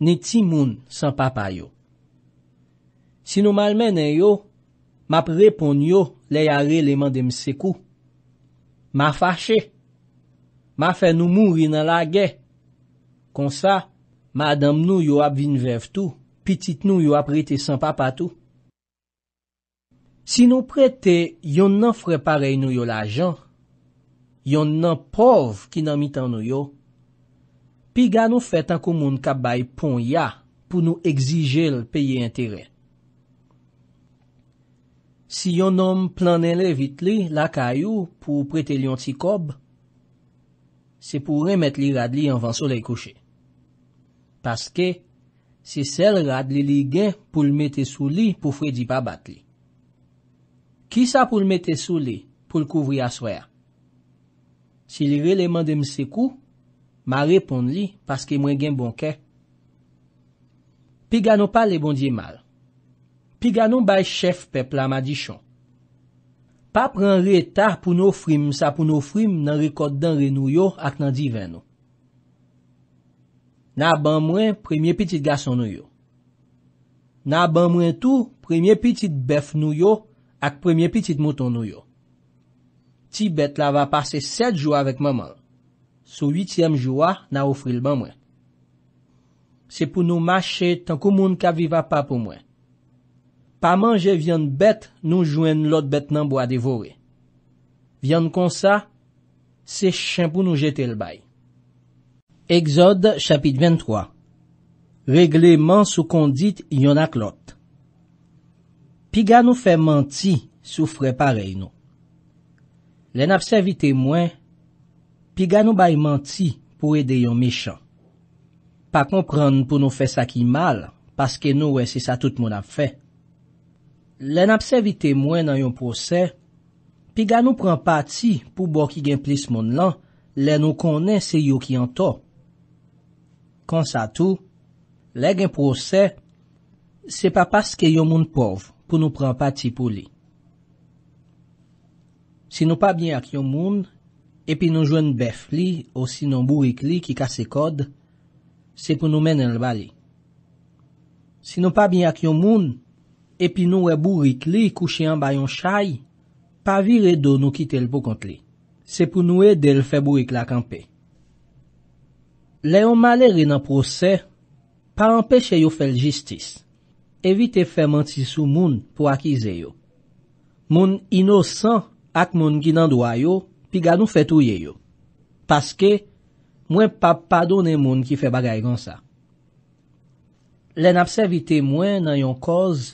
ni ti moun san papa yo. Si nou malmene yo, map repon yo le yare leman de msekou. Ma fache, ma fe nou moun ri nan la ge. Konsa, ma adam nou yo ap vin vev tou, pitit nou yo ap rete san papa tou. Si nou prete yon nan freparey nou yo la jan, yon nan pov ki nan mitan nou yo, pi ga nou fet an komoun kabay pon ya pou nou exijel peye interen. Si yon nan planen le vit li la kayou pou prete lyon ti kob, se pou remet li rad li anvan sole kouche. Paske, se sel rad li li gen pou l mette sou li pou fredi pa bat li. Ki sa pou l mette sou li pou l kouvri aswaya? Si li releman de mse kou, ma repond li paske mwen gen bonke. Pi ganon pa le bondye mal. Pi ganon bay chef pe plamadichon. Pa pran re etar pou nou frim sa pou nou frim nan rekod dan re nou yo ak nan di ven nou. Na ban mwen premye pitit gason nou yo. Na ban mwen tou premye pitit bef nou yo Ak premye pitit mouton nou yo. Ti bet la va pase set jwa avèk maman. Sou witièm jwa na oufri l ban mwen. Se pou nou mache tankou moun ka viva pa pou mwen. Pa manje vyan bet nou jwen lout bet nanbo a devore. Vyan kon sa, se chen pou nou jete l bay. Eksod chapit 23 Regleman sou kondit yon ak lot. pi ga nou fè manti soufre parey nou. Len apsevite mwen, pi ga nou bay manti pou ede yon mechan. Pa kompran pou nou fè sa ki mal, paske nou wè se sa tout moun apfè. Len apsevite mwen nan yon proses, pi ga nou pran pati pou bò ki gen plis moun lan, len nou konen se yo ki an to. Kon sa tou, le gen proses, se pa paske yon moun pov, pou nou pran pati pou li. Si nou pa bin ak yon moun, epi nou jwen bef li, ou si nou bourik li ki kase kod, se pou nou men el bali. Si nou pa bin ak yon moun, epi nou e bourik li kouche an bayon chay, pa vir e do nou kite el pou kont li. Se pou nou e del fe bourik la kampe. Le yon male rin an proses, pa anpeche yo fel jistis. evite fè mantisou moun pou akize yo. Moun inosan ak moun ki nan doa yo, pi ga nou fè touye yo. Paske, mwen pa padone moun ki fè bagay kon sa. Le napsevite mwen nan yon koz,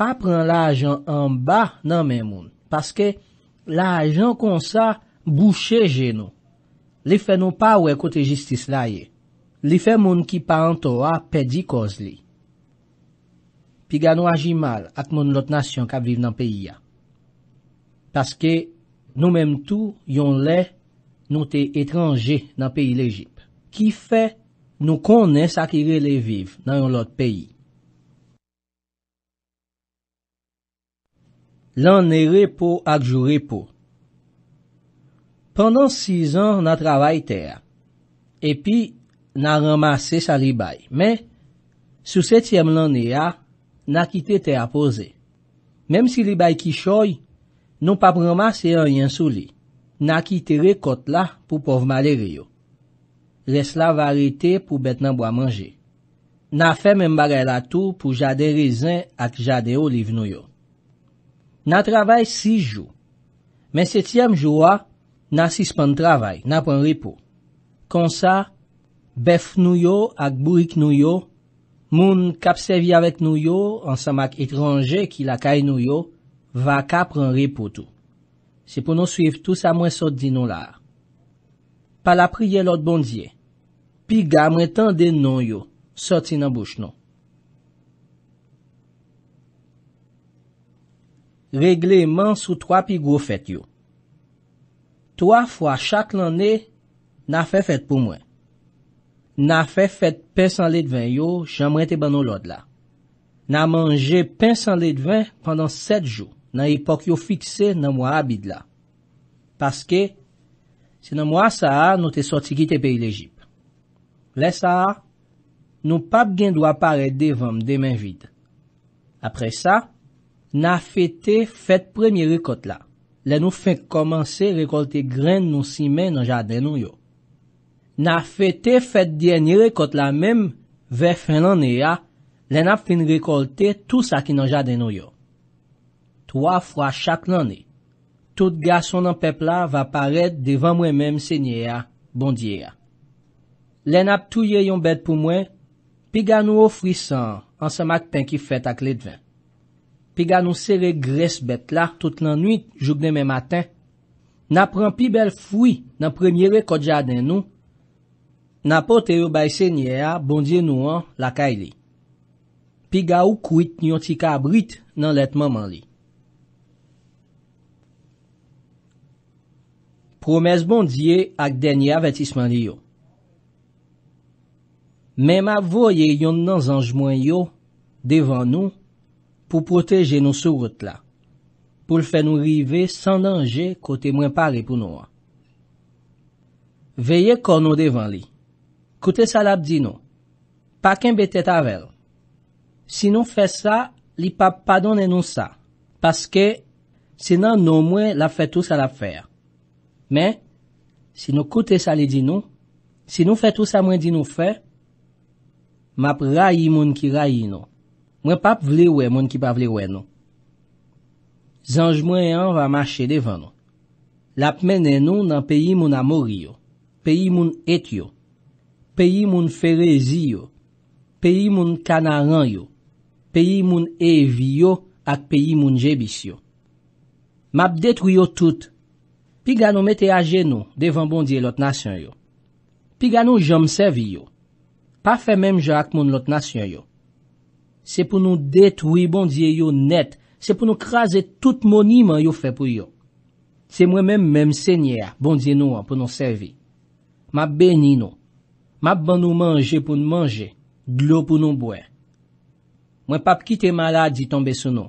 pa pran la ajan an ba nan men moun. Paske, la ajan kon sa bouchè geno. Li fè nou pa we kote jistis la ye. Li fè moun ki pa an toa pedi koz li. pi gwa nou aji mal ak moun lot nasyon kap viv nan peyi ya. Paske nou menm tou yon le nou te etranje nan peyi l'Egypte. Ki fe nou konen sakire le viv nan yon lot peyi. Lan ne repo ak jou repo. Pendan 6 an na travay te a, epi na ramase sa ribay. Men, sou 7 yem lan ne ya, na kite te apose. Mem si li bay ki choy, nou pa broma se yon yon sou li. Na kite rekot la pou pov male riyo. Les la va rete pou bet nan bo a manje. Na fe men bagay la tou pou jade rezen ak jade oliv nou yo. Na travay si jou. Men setyem jou wa, na sispan travay, na pon ripo. Kon sa, bef nou yo ak burik nou yo Moun kap sevi avèk nou yo, an samak ekranje ki lakay nou yo, va kap renri pou tou. Se pou nou suiv tou sa mwen sot di nou la. Pal apriye lot bondye, pi ga mwen tende nou yo, sot si nan bouch nou. Regleman sou 3 pi gwo fèt yo. 3 fwa chak lanè na fè fèt pou mwen. na fe fet pen san let ven yo jam rente ban nou lod la. Na manje pen san let ven pandan set jou, nan epok yo fikse nan mwa abid la. Paske, se nan mwa sa a nou te soti ki te peyi lejip. Le sa a, nou pap gen dwa pare de vam de men vid. Apre sa, na fe te fet premye rekot la. Le nou fe komanse rekolte gren nou si men nan jaden nou yo. Na fète fèt diè nirekot la mèm ve fè nan nè e ya, lè nap fin rekolte tout sa ki nan jaden nou yo. Troa fwa chak nan nè, e, tout gason nan pepla va paret devan mwen mèm se nye ya, bondye ya. Lè nap touye yon bet pou mwen, pi ga nou ofrisan ansa mak pen ki fèt ak lè dwen. Pi ga nou sere gres bet la tout lan nwit joug de mè maten, na pran pi bel fwi nan premye rekot jaden nou, Napote ou bay se nye a bondye nou an lakay li. Pi ga ou kuit nyon ti ka abrit nan letman man li. Promez bondye ak denye avetisman li yo. Mem avoye yon nan zanjman yo devan nou pou proteje nou sou rote la. Poul fè nou rive san danje kote mwen pare pou nou an. Veye kon nou devan li. Koute sa lap di nou, pa ken bete tavel. Si nou fe sa, li pap padone nou sa. Paske, senan nou mwen la fe tout sa lap fer. Men, si nou koute sa li di nou, si nou fe tout sa mwen di nou fe, map rayi moun ki rayi nou. Mwen pap vle we moun ki pa vle we nou. Zanj mwen an va mache devan nou. Lap menen nou nan peyi moun a mori yo. Peyi moun et yo. Peyi moun ferezi yo, peyi moun kanaran yo, peyi moun evi yo, ak peyi moun jebis yo. Map detwyo tout. Pi gano mete aje nou devan bondye lot nasyon yo. Pi gano jom servi yo. Pa fe menm jo ak moun lot nasyon yo. Se pou nou detwyo bondye yo net, se pou nou kraze tout moniman yo fe pou yo. Se mwen menm menm senye ya bondye nou an pou nou servi. Map beni nou. Map ban nou manje pou nou manje, glou pou nou bwe. Mwen pap ki te malade di tombe sou nou.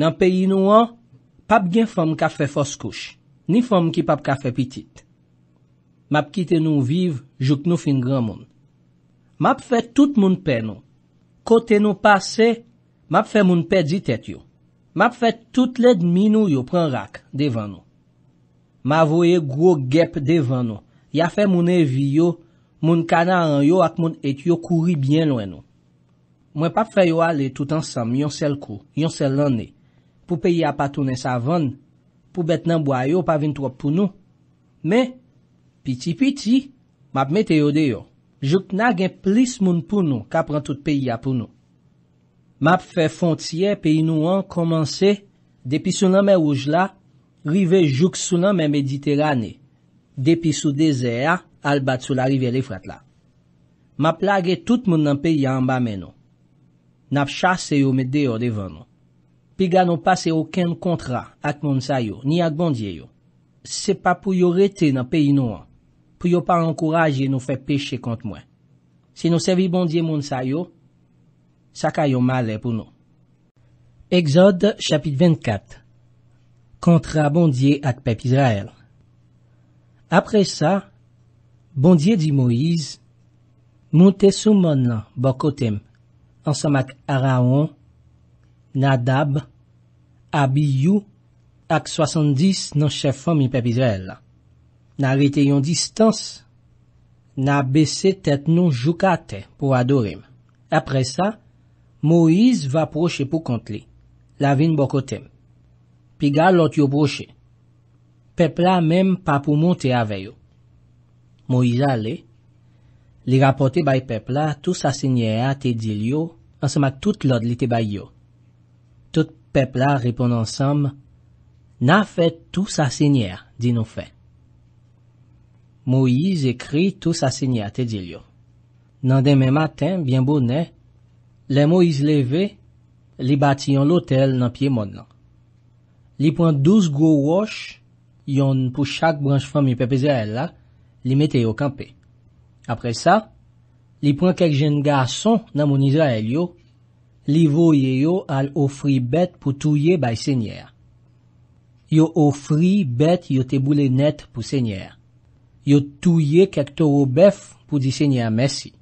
Nan peyi nou an, pap gen fom ka fe fos kouch, ni fom ki pap ka fe pitit. Map ki te nou viv, jok nou fin gran moun. Map fe tout moun pe nou. Kote nou pase, map fe moun pe di tet yo. Map fe tout led minou yo pran rak devan nou. Mavoye gwo gep devan nou. Ya fe moun evi yo, moun kana an yo ak moun et yo kouri byen lwen nou. Mwen pap fe yo ale tout ansam, yon sel kou, yon sel lan ne, pou peyi apatounen savan, pou bet nan boya yo pa vin trop pou nou. Me, piti piti, map me te yo de yo. Jouk nan gen plis moun pou nou, kapran tout peyi apou nou. Map fe fontiye, peyi nou an, komanse, depi sou nan me ouj la, rive jouk sou nan me mediterane, depi sou dese ya, al bat sou la rivye le frat la. Ma plage tout moun nan peyi an ba men nou. Nap chase yo mede yo devan nou. Pi ga nou pase yo ken kontra ak moun sa yo, ni ak bondye yo. Se pa pou yo rete nan peyi nou an, pou yo pa ankoraje nou fe peche kont mwen. Se nou sevi bondye moun sa yo, sa ka yo male pou nou. Eksod chapit 24 Kontra bondye ak pep Israel Apre sa, Bondye di Moïse, monte soumon nan bokotem ansam ak Araon, Nadab, Abiyou ak 70 nan chefon mi pep Izrella. Na rete yon distans, na bese non tet nou Joukate pou Adorim. Apre sa, Moïse va proche pou kont li, la vin bokotem. Pi ga lot yo proche, pepla menm pa pou monte aveyo. Moïse ale, li rapote bay pepla tou sa sinye a te dil yo ansama tout lod li te bay yo. Tout pepla repon ansam, na fet tou sa sinye a di nou fe. Moïse ekri tou sa sinye a te dil yo. Nan deme maten, byen bo ne, le Moïse leve, li bati yon lotel nan piye mod nan. Li pon douz gwo wosh yon pou chak branj fami pepeze el la, Li mette yo kampe. Apre sa, li pren kek jen gason nan moun Israel yo, li voye yo al ofri bet pou touye bay sènyer. Yo ofri bet yo teboule net pou sènyer. Yo touye kek toro bef pou di sènyer mesi.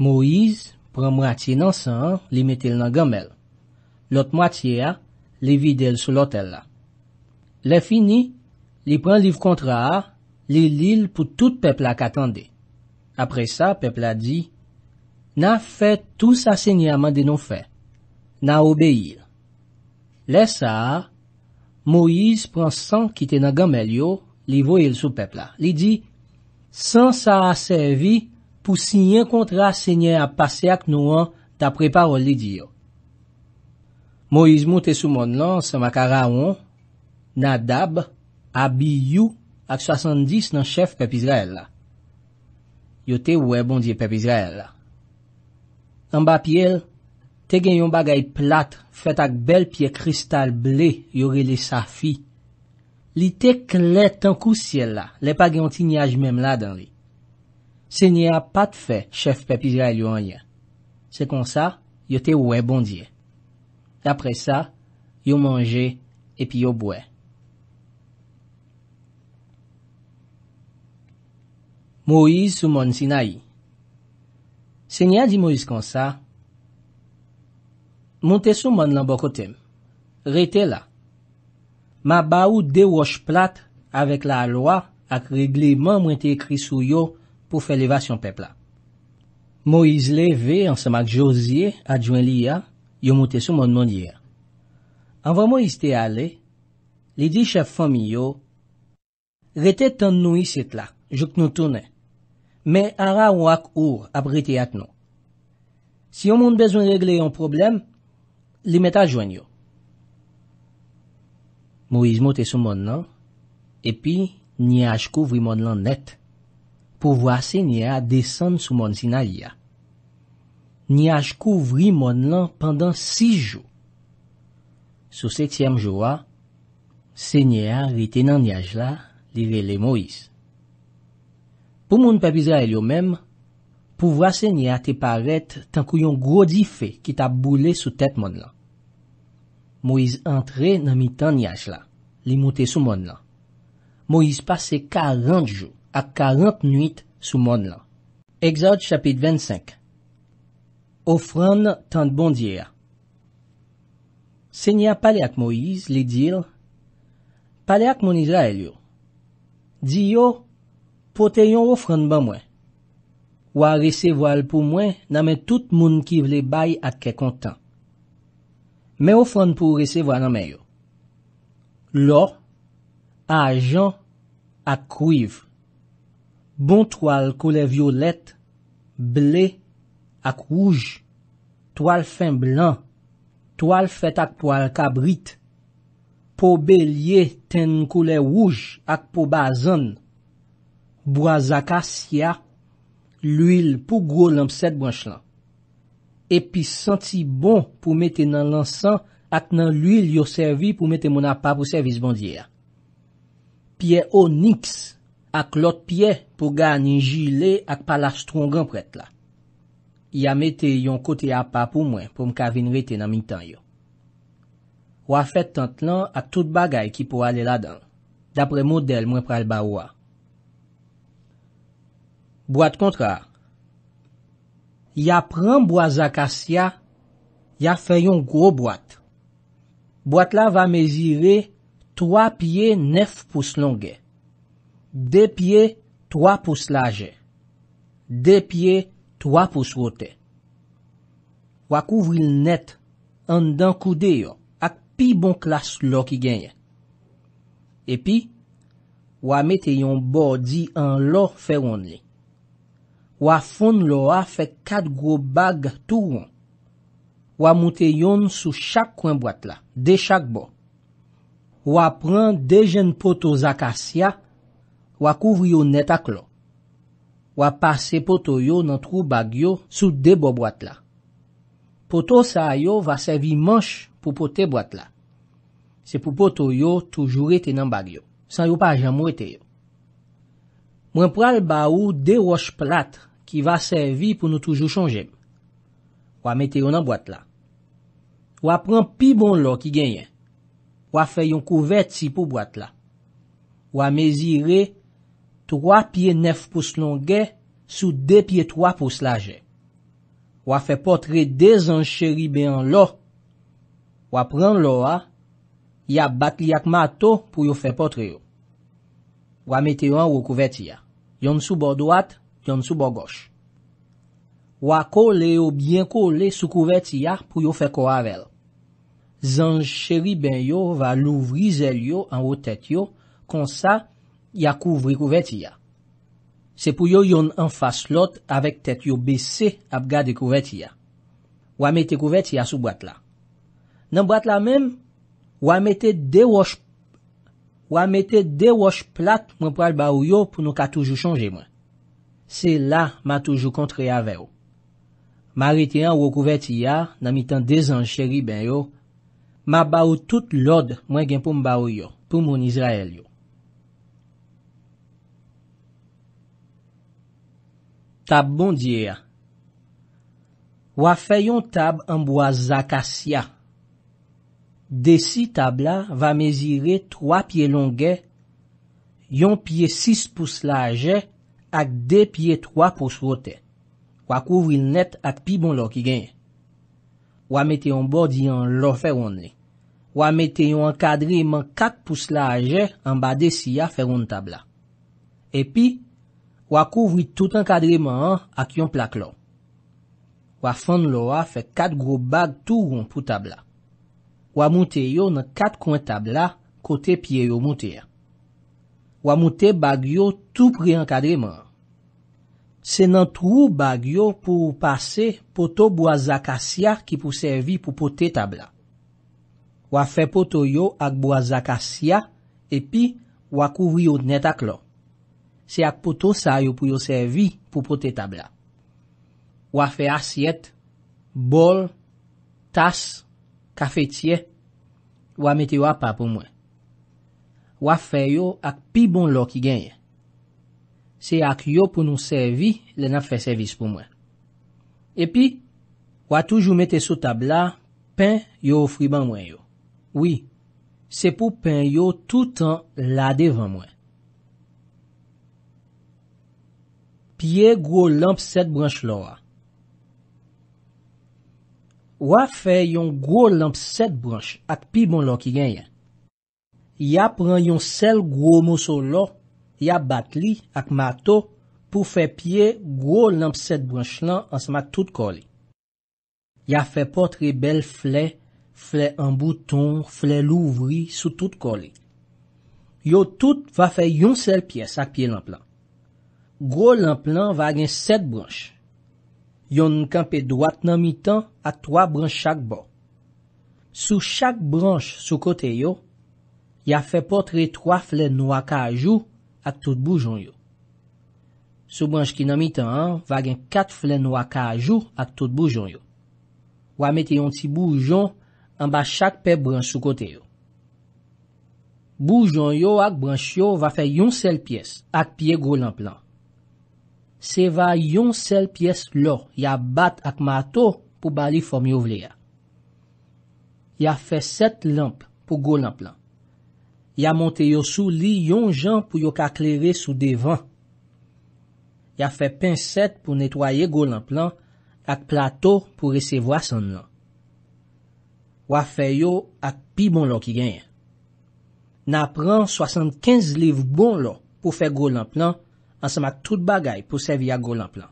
Moise pren mwati nan san, li mette l nan gamel. Lot mwati ya, li vide l sou lotel la. Le fini, li pren liv kontra a, li li l pou tout pepla katande. Apre sa, pepla di, na fe tout sa senyaman de nou fe, na obeil. Le sa, Moïse pran san ki te nan gamelyo, li voyil sou pepla. Li di, san sa a servi pou si nyen kontra senyaman pase ak nou an ta preparol li di yo. Moïse mou te sou mon lan, se makara on, na dab, abi yu, ak 70 nan chef pepizra el la. Yo te oue bondye pepizra el la. An ba pi el, te gen yon bagay plat fet ak bel pie kristal ble yori le safi. Li te klet an kousi el la, le pa gen tiniyaj mem la dan li. Se nye a pat fe chef pepizra el yo an yan. Se kon sa, yo te oue bondye. Apre sa, yo manje epi yo bwe. Moïse sou moun sinayi. Senya di Moïse konsa, moun te sou moun lan bokotem, rete la. Ma ba ou de wosh plat avek la alwa ak regleman moun te ekri sou yo pou fe levasyon pepla. Moïse le ve ansamak Josie adjwen li ya, yo moun te sou moun moun di ya. Anwa Moïse te ale, li di chef fami yo, rete tan nou iset la, jok nou tounen. Me ara wak ou ap rete at nou. Si yon moun bezoun regle yon problem, li meta jwen yo. Moise mote sou mon nan, epi niyaj kouvri mon nan net pou wase niyaj desen sou mon sin a liya. Niyaj kouvri mon nan pandan 6 jou. Sou 7e jouwa, niyaj reten nan niyaj la li vele Moise. Pou moun papizra el yo mèm, pou vwa sènya te paret tan kou yon grodi fe ki ta boule sou tèt moun la. Moiz antre nan mi tan yaj la, li moutè sou moun la. Moiz pase karant jou ak karant nuit sou moun la. Eksot chapit 25 Ofran tan bondye ya Sènya pale ak Moiz li dir, pale ak moun izra el yo. Di yo, Pote yon oufran ban mwen. Ou a resevo al pou mwen nan men tout moun ki vle bay ak ke kontan. Men oufran pou resevo an nan men yo. Lor, ajan, ak kriv. Bon toal koule violet, ble, ak wouj. Toal fen blan, toal fet ak poal kabrit. Po belye ten koule wouj ak po bazan. Boa zakas ya, l'uil pou gwo lanp set bransch lan. Epi santi bon pou mette nan lansan ak nan l'uil yo servi pou mette moun apap ou servis bandye ya. Pye o niks ak lot pye pou gwa ninji le ak palas tron gan pret la. Ya mette yon kote apap ou mwen pou mka vin rete nan mink tan yo. Wafet tant lan ak tout bagay ki pou ale la dan, dapre model mwen pral ba wwa. Boat kontrar, ya pran boaz akasya, ya fè yon gro boat. Boat la va mezire 3 piye 9 pous longe, 2 piye 3 pous lage, 2 piye 3 pous wote. Wa kouvri l net an dan koude yo ak pi bon klas lor ki genye. Epi, wa mete yon bo di an lor fè wande li. Wa fon lo a fe kat gro bag tou roun. Wa moute yon sou chak kwen bat la, de chak bon. Wa pran dejen poto zak asya, wa kouvri yo net ak lon. Wa pase poto yo nan trou bag yo sou de bo bat la. Poto sa yo va sevi manch pou pote bat la. Se pou poto yo toujou rete nan bag yo. San yo pa jamou rete yo. Mwen pral ba ou de wosh platre. ki va servi pou nou toujou chongem. Wame te yon an boat la. Wapran pi bon lo ki genyen. Wafen yon kouvert si pou boat la. Wame zire, 3 piye 9 pou slonge, sou 2 piye 3 pou slage. Wafen potre de zan cheri be an lo. Wapran lo a, ya batli ak ma to pou yo fe potre yo. Wame te yon an wou kouvert ya. Yon sou bo do at, yon sou bo goch. Wa kole yo byen kole sou kouvet ya pou yo fe kou avel. Zan cheri ben yo va louvri zel yo an wotet yo konsa ya kouvri kouvet ya. Se pou yo yon anfas lot avek tet yo bese ap gade kouvet ya. Wa mette kouvet ya sou boat la. Nan boat la men, wa mette de wosh wa mette de wosh plat mwen pral ba ou yo pou nou ka toujou chanje mwen. Se la ma toujou kontre ave yo. Ma rete an wakou veti ya, nan mi tan dezen cheri ben yo, ma ba ou tout lode mwen gen pou mba ou yo, pou moun Izrael yo. Tab bon diye ya. Wafè yon tab anbo a zakasy ya. Desi tab la va mezire 3 pie longe, yon pie 6 pous laje, ak de pye 3 pou svo te. Wa kouvri net ak pi bon lo ki genye. Wa meteyon bodi an lo feron li. Wa meteyon akadreman 4 pous la aje an ba de siya feron tabla. Epi, wa kouvri tout akadreman an ak yon plak lo. Wa fon lo a fe kat gro bag tou ron pou tabla. Wa mouteyon kat kwen tabla kote pye yo mouteya. Wa moute bag yo tou pre an kadreman. Se nan tou bag yo pou pase poto boazak asya ki pou servi pou pote tabla. Wa fe poto yo ak boazak asya epi wa kouvri yo net ak lo. Se ak poto sa yo pou yo servi pou pote tabla. Wa fe asyet, bol, tas, kafetye, wa mete wapa pou mwen. Wafè yo ak pi bon lò ki genye. Se ak yo pou nou servi, le nan fè servis pou mwen. Epi, wafè toujou metè sou tabla, pen yo ou friban mwen yo. Oui, se pou pen yo toutan la devan mwen. Piye gwo lamp set branche lò a. Wafè yon gwo lamp set branche ak pi bon lò ki genye. Ya pran yon sel gro mousou lo, ya bat li ak mato pou fe pie gro lanp set bransch lan an sema tout koli. Ya fe potre bel fle, fle an bouton, fle louvri sou tout koli. Yo tout va fe yon sel pies ak pie lanp lan. Gro lanp lan va agen set bransch. Yon mkanpe dwat nan mitan atwa bransch ak bo. Sou chak bransch sou kote yo, Ya fe potre 3 flen noua ka ajou ak tout boujon yo. Sou branj ki nan mi tan an, va gen 4 flen noua ka ajou ak tout boujon yo. Wa mete yon ti boujon an ba chak pe branj sou kote yo. Boujon yo ak branj yo va fe yon sel piyes ak pie gwo lamp lan. Se va yon sel piyes lor ya bat ak mato pou bali fom yo vle ya. Ya fe 7 lamp pou gwo lamp lan. Ya monte yo sou li yon jan pou yo ka kleri sou devan. Ya fe pinset pou netwaye goulan plan ak plato pou resevo asan lan. Wa fe yo ak pi bon lo ki genye. Na pran 75 liv bon lo pou fe goulan plan ansan mak tout bagay pou sevi ya goulan plan.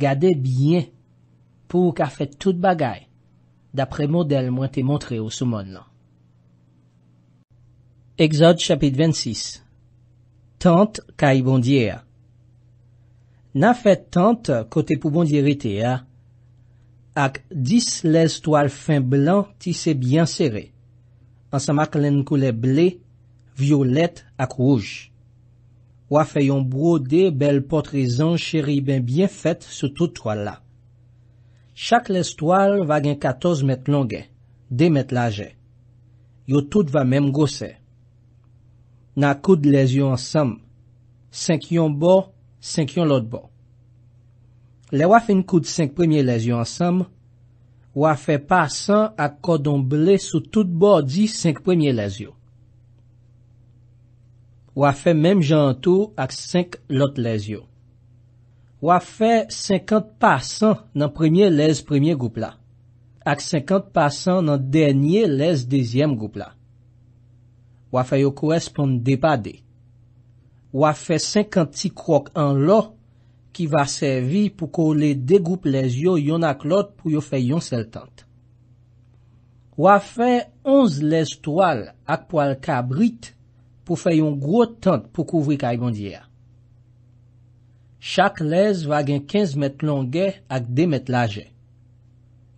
Gade bien pou yo ka fe tout bagay dapre model mwen te montre yo sou mon lan. EXODE CHAPIT VENT SIS TANTE KAI BONDIER Nafet tante kote pou bondyerite a, ak dis les toal fin blan ti se byan sere, ansama klen koule ble, vyolet ak rouj. Wafayon brode bel potrezan cheri ben byan fet se tout toal la. Chak les toal vagen katoz met longen, de met lage. Yo tout va mem gose. Na kou de lezyon ansam, 5 yon bo, 5 yon lot bo. Le wafen kou de 5 premiye lezyon ansam, wafen pasan ak kodon ble sou tout bo di 5 premiye lezyon. Wafen menm jan an tou ak 5 lot lezyon. Wafen 50 pasan nan premiye lez premiye goup la, ak 50 pasan nan dernyye lez dezyem goup la. Ou a fe yo koresponde depade. Ou a fe 50 ti krok an lo ki va servi pou ko le degoupe lez yo yon ak lot pou yo fe yon sel tante. Ou a fe 11 lez toal ak po al ka brit pou fe yon gro tante pou kouvri ka yon diya. Chak lez va gen 15 met longe ak 2 met lage.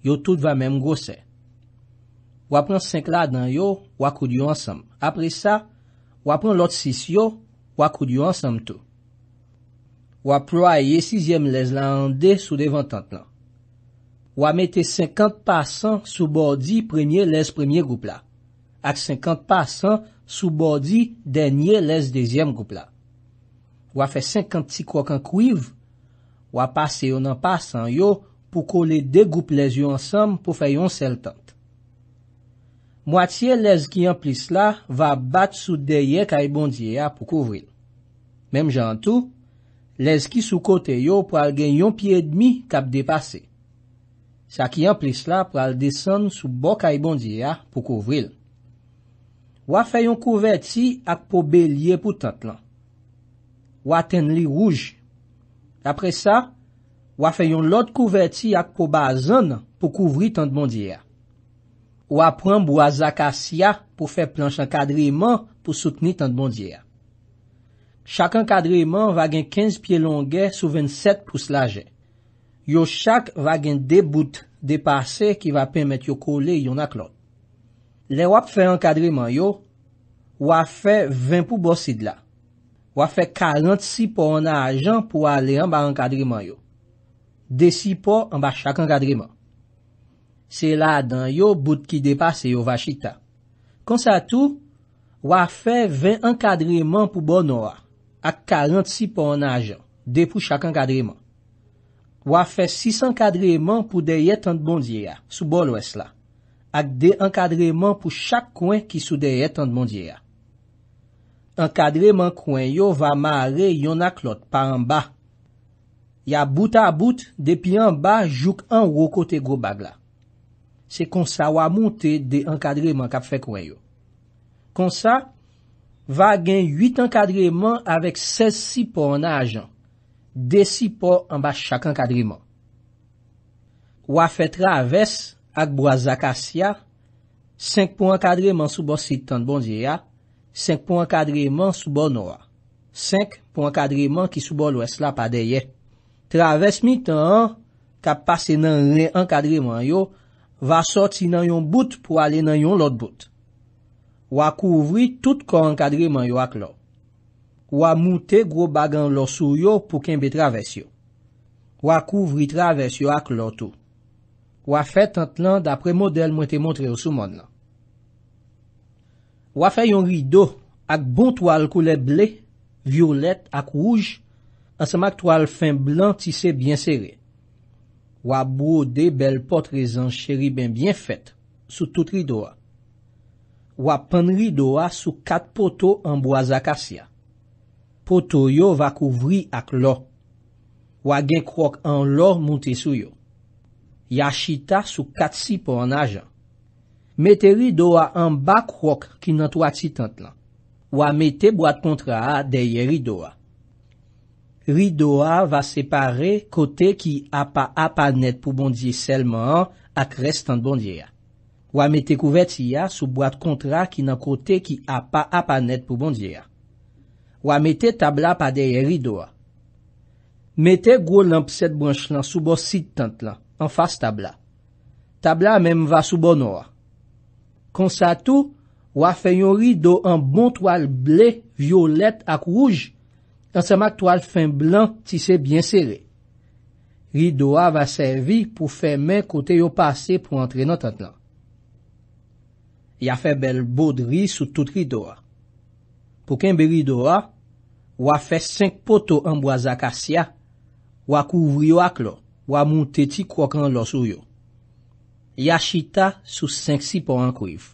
Yo tout va menm gose. Wa pran 5 la dan yo, wa kou diyo ansam. Apre sa, wa pran lot 6 yo, wa kou diyo ansam tou. Wa proye 6 yem lez la an de sou devantant lan. Wa mette 50 pasan sou bordi premye lez premye goup la. Ak 50 pasan sou bordi denye lez dezyem goup la. Wa fe 50 ti kou ak an kouiv. Wa pase yon an pasan yo pou kole de goup lez yo ansam pou fe yon sel tan. Mwatiye lez ki yon plis la va bat sou deye ka e bondye ya pou kouvril. Mem jan tou, lez ki sou kote yo pral gen yon piye dmi kap depase. Sa ki yon plis la pral desen sou bok ka e bondye ya pou kouvril. Wafayon kouverti ak po belye pou tant lan. Waten li ruj. Apre sa, wafayon lot kouverti ak po bazan pou kouvri tant bondye ya. Ou ap pranm wazak asya pou fe planche an kadreman pou soutenit an bondye ya. Chak an kadreman wagen 15 piye longe sou 27 pous laje. Yo chak wagen de bout depase ki wapen met yo kole yon ak lon. Le wap fe an kadreman yo, wap fe 20 pou borsid la. Wap fe 46 pou an ajan pou wale an ba an kadreman yo. De 6 pou an ba chak an kadreman. Se la dan yo bout ki depase yo vachita. Konsa tou, wafè 20 ankadreman pou bon owa ak 46 pon ajan, de pou chak ankadreman. Wafè 600 ankadreman pou de yetan bondye ya, sou bol wes la, ak de ankadreman pou chak kwen ki sou de yetan bondye ya. Ankadreman kwen yo va mare yon ak lot pa an ba. Ya bout a bout, depi an ba, jouk an wou kote go bag la. Se konsa wwa monte de ankadreman kap fekwen yo. Konsa, wwa gen 8 ankadreman avek 16 sipon an ajan. De sipon an ba chak ankadreman. Wwa fe traves ak boaz ak asya. 5 pon ankadreman soubo sitan bon diya. 5 pon ankadreman soubo noua. 5 pon ankadreman ki soubo lwes la pa deye. Traves mi tan an kap pase nan ren ankadreman yo. Va soti nan yon bout pou ale nan yon lot bout. Wa kouvri tout kon kadri man yon ak lò. Wa moute gro bagan lò sou yon pou kenbe traves yon. Wa kouvri traves yon ak lò tou. Wa fe tant lan dapre model mwen te montre yon souman lan. Wa fe yon rido ak bon toal koule ble, violet ak wouj, ansan mak toal fin blan tise bien seren. Wa bou de bel pot rezan cheri ben bien fet, sou tout li do a. Wa pan li do a sou kat poto an boaz ak asya. Poto yo va kouvri ak lor. Wa gen krok an lor mouti sou yo. Ya chita sou kat si po an ajan. Mete li do a an ba krok ki nan to ak sitant lan. Wa mete boat kontra a deye li do a. Rido a va separe kote ki a pa apanet pou bondye selman ak restan bondye a. Wa mette kouvet siya sou boat kontra ki nan kote ki a pa apanet pou bondye a. Wa mette tabla pa deye rido a. Mete gwo lamp set branch lan soubo sit tent lan, an fas tabla. Tabla menm va soubo nor. Konsa tou, wa feyon rido an bontoal ble, violet ak rouj. Dan seman toal fin blan ti se bien sere. Ridoa va servi pou fe men kote yo pase pou entre nan tatlan. Ya fe bel bodri sou tout ridoa. Po kenbe ridoa, wafes senk poto anboazak asya, wakouvri yo aklo, wamouteti kwa kan losu yo. Ya chita sou senk si pon ankuif.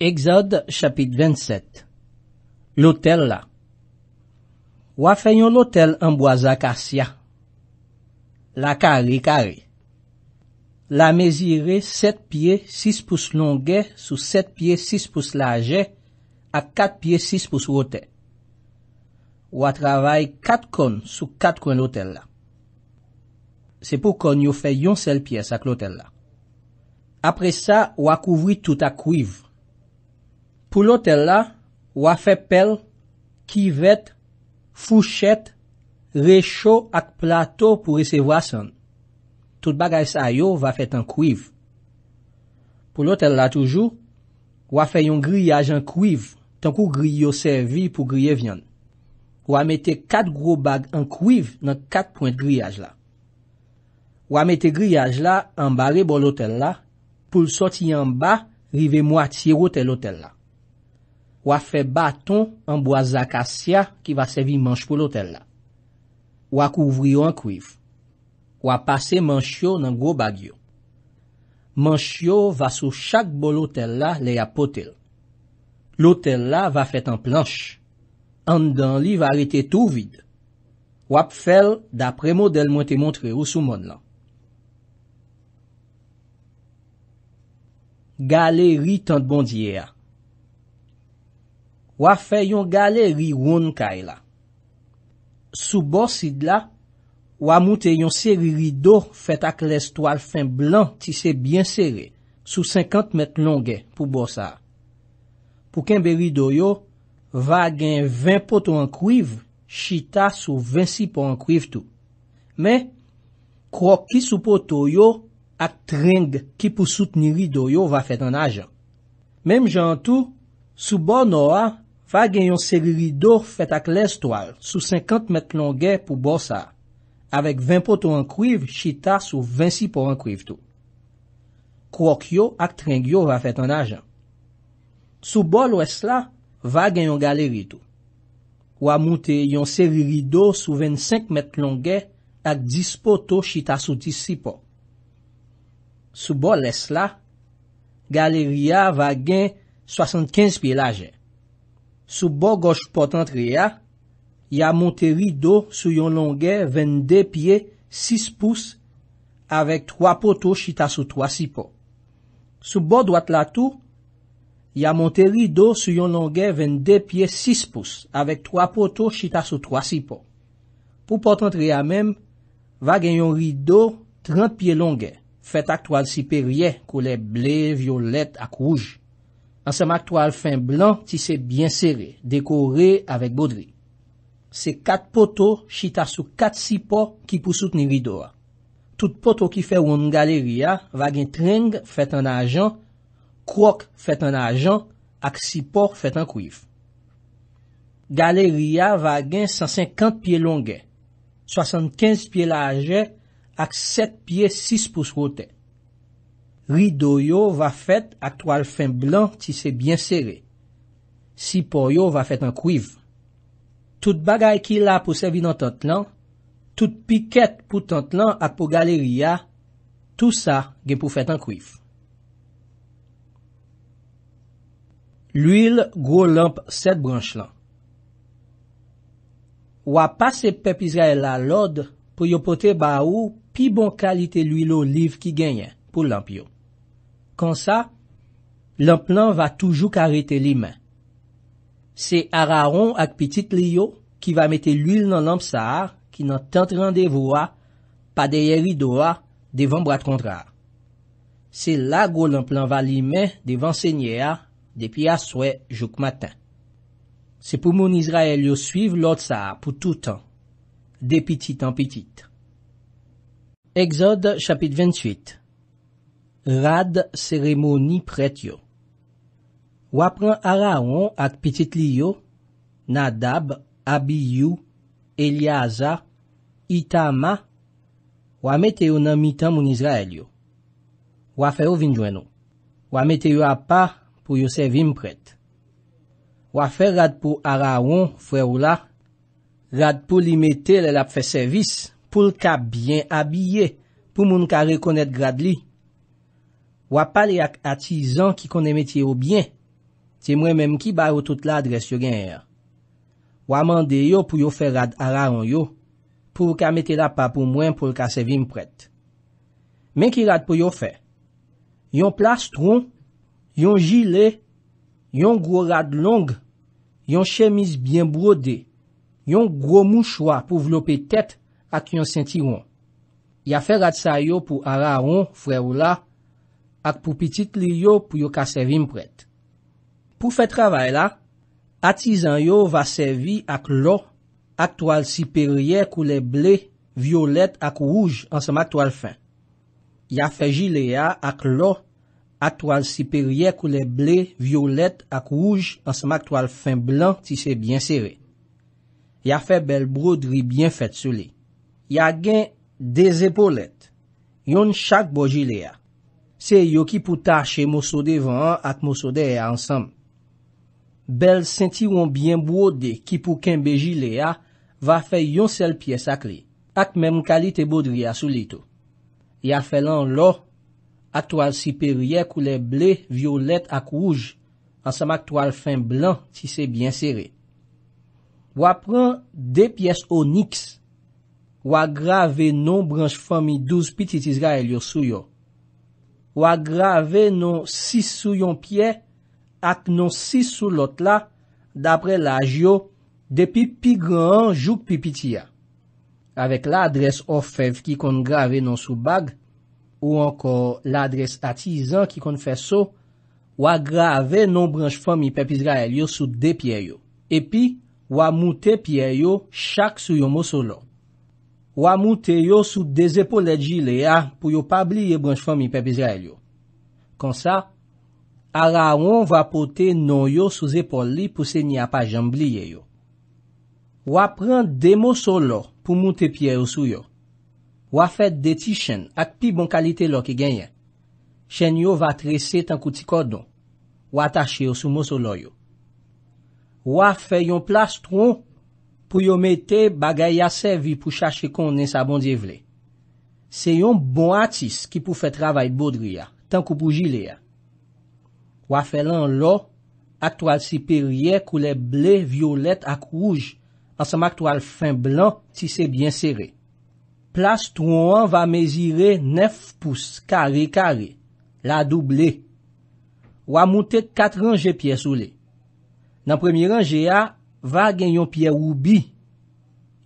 Exode chapit 27 L'otel la Wa fe yon lotel anboaz akasya. La kari kari. La mezire set pie, sis pou slonge, sou set pie, sis pou slage, ak kat pie, sis pou swote. Wa travay kat kon, sou kat kon lotel la. Se pou kon yo fe yon sel pie, sak lotel la. Apre sa, wa kouvri tout ak wiv. Po lotel la, wa fe pel, ki vet, fouchet, rechot ak plato pou resevo asan. Tout bagay sa yo va fet an kuiv. Po l'otel la toujou, wafen yon griyaj an kuiv tankou griyo servi pou griye vyan. Wame te kat gro bag an kuiv nan kat point griyaj la. Wame te griyaj la an bare bo l'otel la pou l'soti an ba rive mwati wote l'otel la. Wa fe baton an boazak asya ki va sevi manj pou lotel la. Wa kouvri yo an kriv. Wa pase manj yo nan go bagyo. Manj yo va sou chak bol lotel la le apotel. Lotel la va fet an planj. An dan li va rete tou vid. Wap fel da premodel mwen te montre ou sou mon lan. Gale ri tant bondye a. wafè yon galè ri woun kaila. Soubò sid la, wamoute yon seri ridò fet ak lestwal fen blan ti se bien seri, sou 50 met longè pou bò sa. Pou kenbe ridò yo, va gen 20 poto an kriv, chita sou 26 poto an kriv tou. Men, kropi sou poto yo, ak tring ki pou soutni ridò yo va fet an ajan. Mem jan tou, soubò no a, pa gen yon seri rido fèt ak lèz toal sou 50 mèklon gè pou bò sa, avèk 20 poto an kriv chita sou 26 pot an kriv tou. Krok yo ak tring yo va fèt an ajan. Sou bol wè s la, va gen yon galeri tou. Ou amoute yon seri rido sou 25 mèklon gè ak 10 poto chita sou 26 pot. Sou bol wè s la, galeri a va gen 75 pil ajen. Sou bo goj potantriya, ya monte rido sou yon longe 22 pie 6 pous avèk 3 poto chita sou 3 sipo. Sou bo dwat latou, ya monte rido sou yon longe 22 pie 6 pous avèk 3 poto chita sou 3 sipo. Po potantriya menm, va gen yon rido 30 pie longe fet ak toal siperye kou le ble, violet ak wouj. Ansem aktwal fin blan ti se byen sere, dekore avèk bodri. Se kat poto, chita sou kat sipo ki pousout ni ridowa. Tout poto ki fe woun galeria, vagen tring fèt an ajan, krok fèt an ajan, ak sipo fèt an kouif. Galeria vagen san senkant pie longè, sasant kens pie laje ak set pie sis pous wote. Rido yo va fet ak toal fen blan ti se bien sere. Sipo yo va fet an kuiv. Tout bagay ki la pou sevi nan tant lan, tout piket pou tant lan ak pou galeri ya, tout sa gen pou fet an kuiv. L'uil gwo lamp set branch lan. Wa pa se pepizra el la lod pou yo pote ba ou pi bon kalite l'uil oliv ki genyen pou lamp yo. Kansan, l'anplan va toujou karete li men. Se ara ron ak pitit li yo ki va mette l'il nan lamp sa har ki nan tent randevo a pa de yeri do a devan brad kontrar. Se la go l'anplan va li men devan senye a depi a soue jouk matan. Se pou moun Israel yo suiv l'ot sa har pou tout an, de pitit an pitit. Eksod chapit vensuit Rad seremoni pret yo. Wapran ara won ak pitit li yo, Nadab, Abiyou, Eliaza, Itama, wame te yo nan mitan moun Israel yo. Wafè yo vinjwen yo. Wame te yo ap pa pou yo sevim pret. Wafè rad pou ara won, fwe ou la, rad pou li metel el ap fe sevis pou l ka byen abye, pou moun ka rekonet grad li yo. Wap pale ak atizan ki kone metye yo bien, se mwen menm ki baro tout la adres yo gen er. Waman de yo pou yo fe rad araron yo, pou waka mette la pa pou mwen pou waka se vim pret. Men ki rad pou yo fe? Yon plastron, yon jile, yon gro rad long, yon chemis bien brode, yon gro mouchwa pou vlope tet ak yon sentiron. Ya fe rad sa yo pou araron, frew la, ak pou pitit li yo pou yo ka servi mpwet. Pou fe travay la, atizan yo va servi ak lo, ak toal siperye kou le ble, violet ak ouj an sema toal fin. Ya fe jile ya ak lo, ak toal siperye kou le ble, violet ak ouj an sema toal fin blan ti se bien sere. Ya fe bel brodri bien fet sou li. Ya gen dez epolet. Yon chak bo jile ya. Se yo ki pou tache mousode van an at mousode e an sam. Bel sentiron byen bou ode ki pou kenbe jile a, va fe yon sel pies ak li. Ak menm kalite boudri a sou lito. Ya felan lo, at toal siperye koule ble, violet ak rouj, an sam ak toal fin blan ti se byen sere. Wa pran de pies o niks. Wa grave non branj fami douz pitit izra el yo sou yo. wak grave nou sis sou yon pie ak nou sis sou lot la dapre laj yo depi pi gran jouk pi piti ya. Avek la adres ofev ki kon grave nou sou bag ou ankor la adres atizan ki kon fe so, wak grave nou branj fami pepizra el yo sou de pie yo. E pi wak moute pie yo chak sou yon mousou lot. Wa moun te yo sou de zepol et jile ya ah, pou yo pa bli ye branj fami pep Izrael yo. Konsa, ara won va pote non yo sou zepol li pou se ni apajan bli ye yo. Wa pran de mousol lo pou moun te piye yo sou yo. Wa fet de ti chen ak pi bon kalite lo ki genye. Chen yo va trese tankou ti kordon. Wa atache yo sou mousol lo yo. Wa fe yon plas tron. pou yo mete bagay yasevi pou chache konen sa bondye vle. Se yon bon atis ki pou fe travay boudri ya, tankou pou jile ya. Wafelan lo, aktwal siperye koule ble, violet akouj, ansam aktwal fin blan si se bien sere. Plas tron an va mezire nef pousse kare kare, la doble. Wamoute katranje piye sou le. Nan premi ranje ya, Vagen yonpye oubi,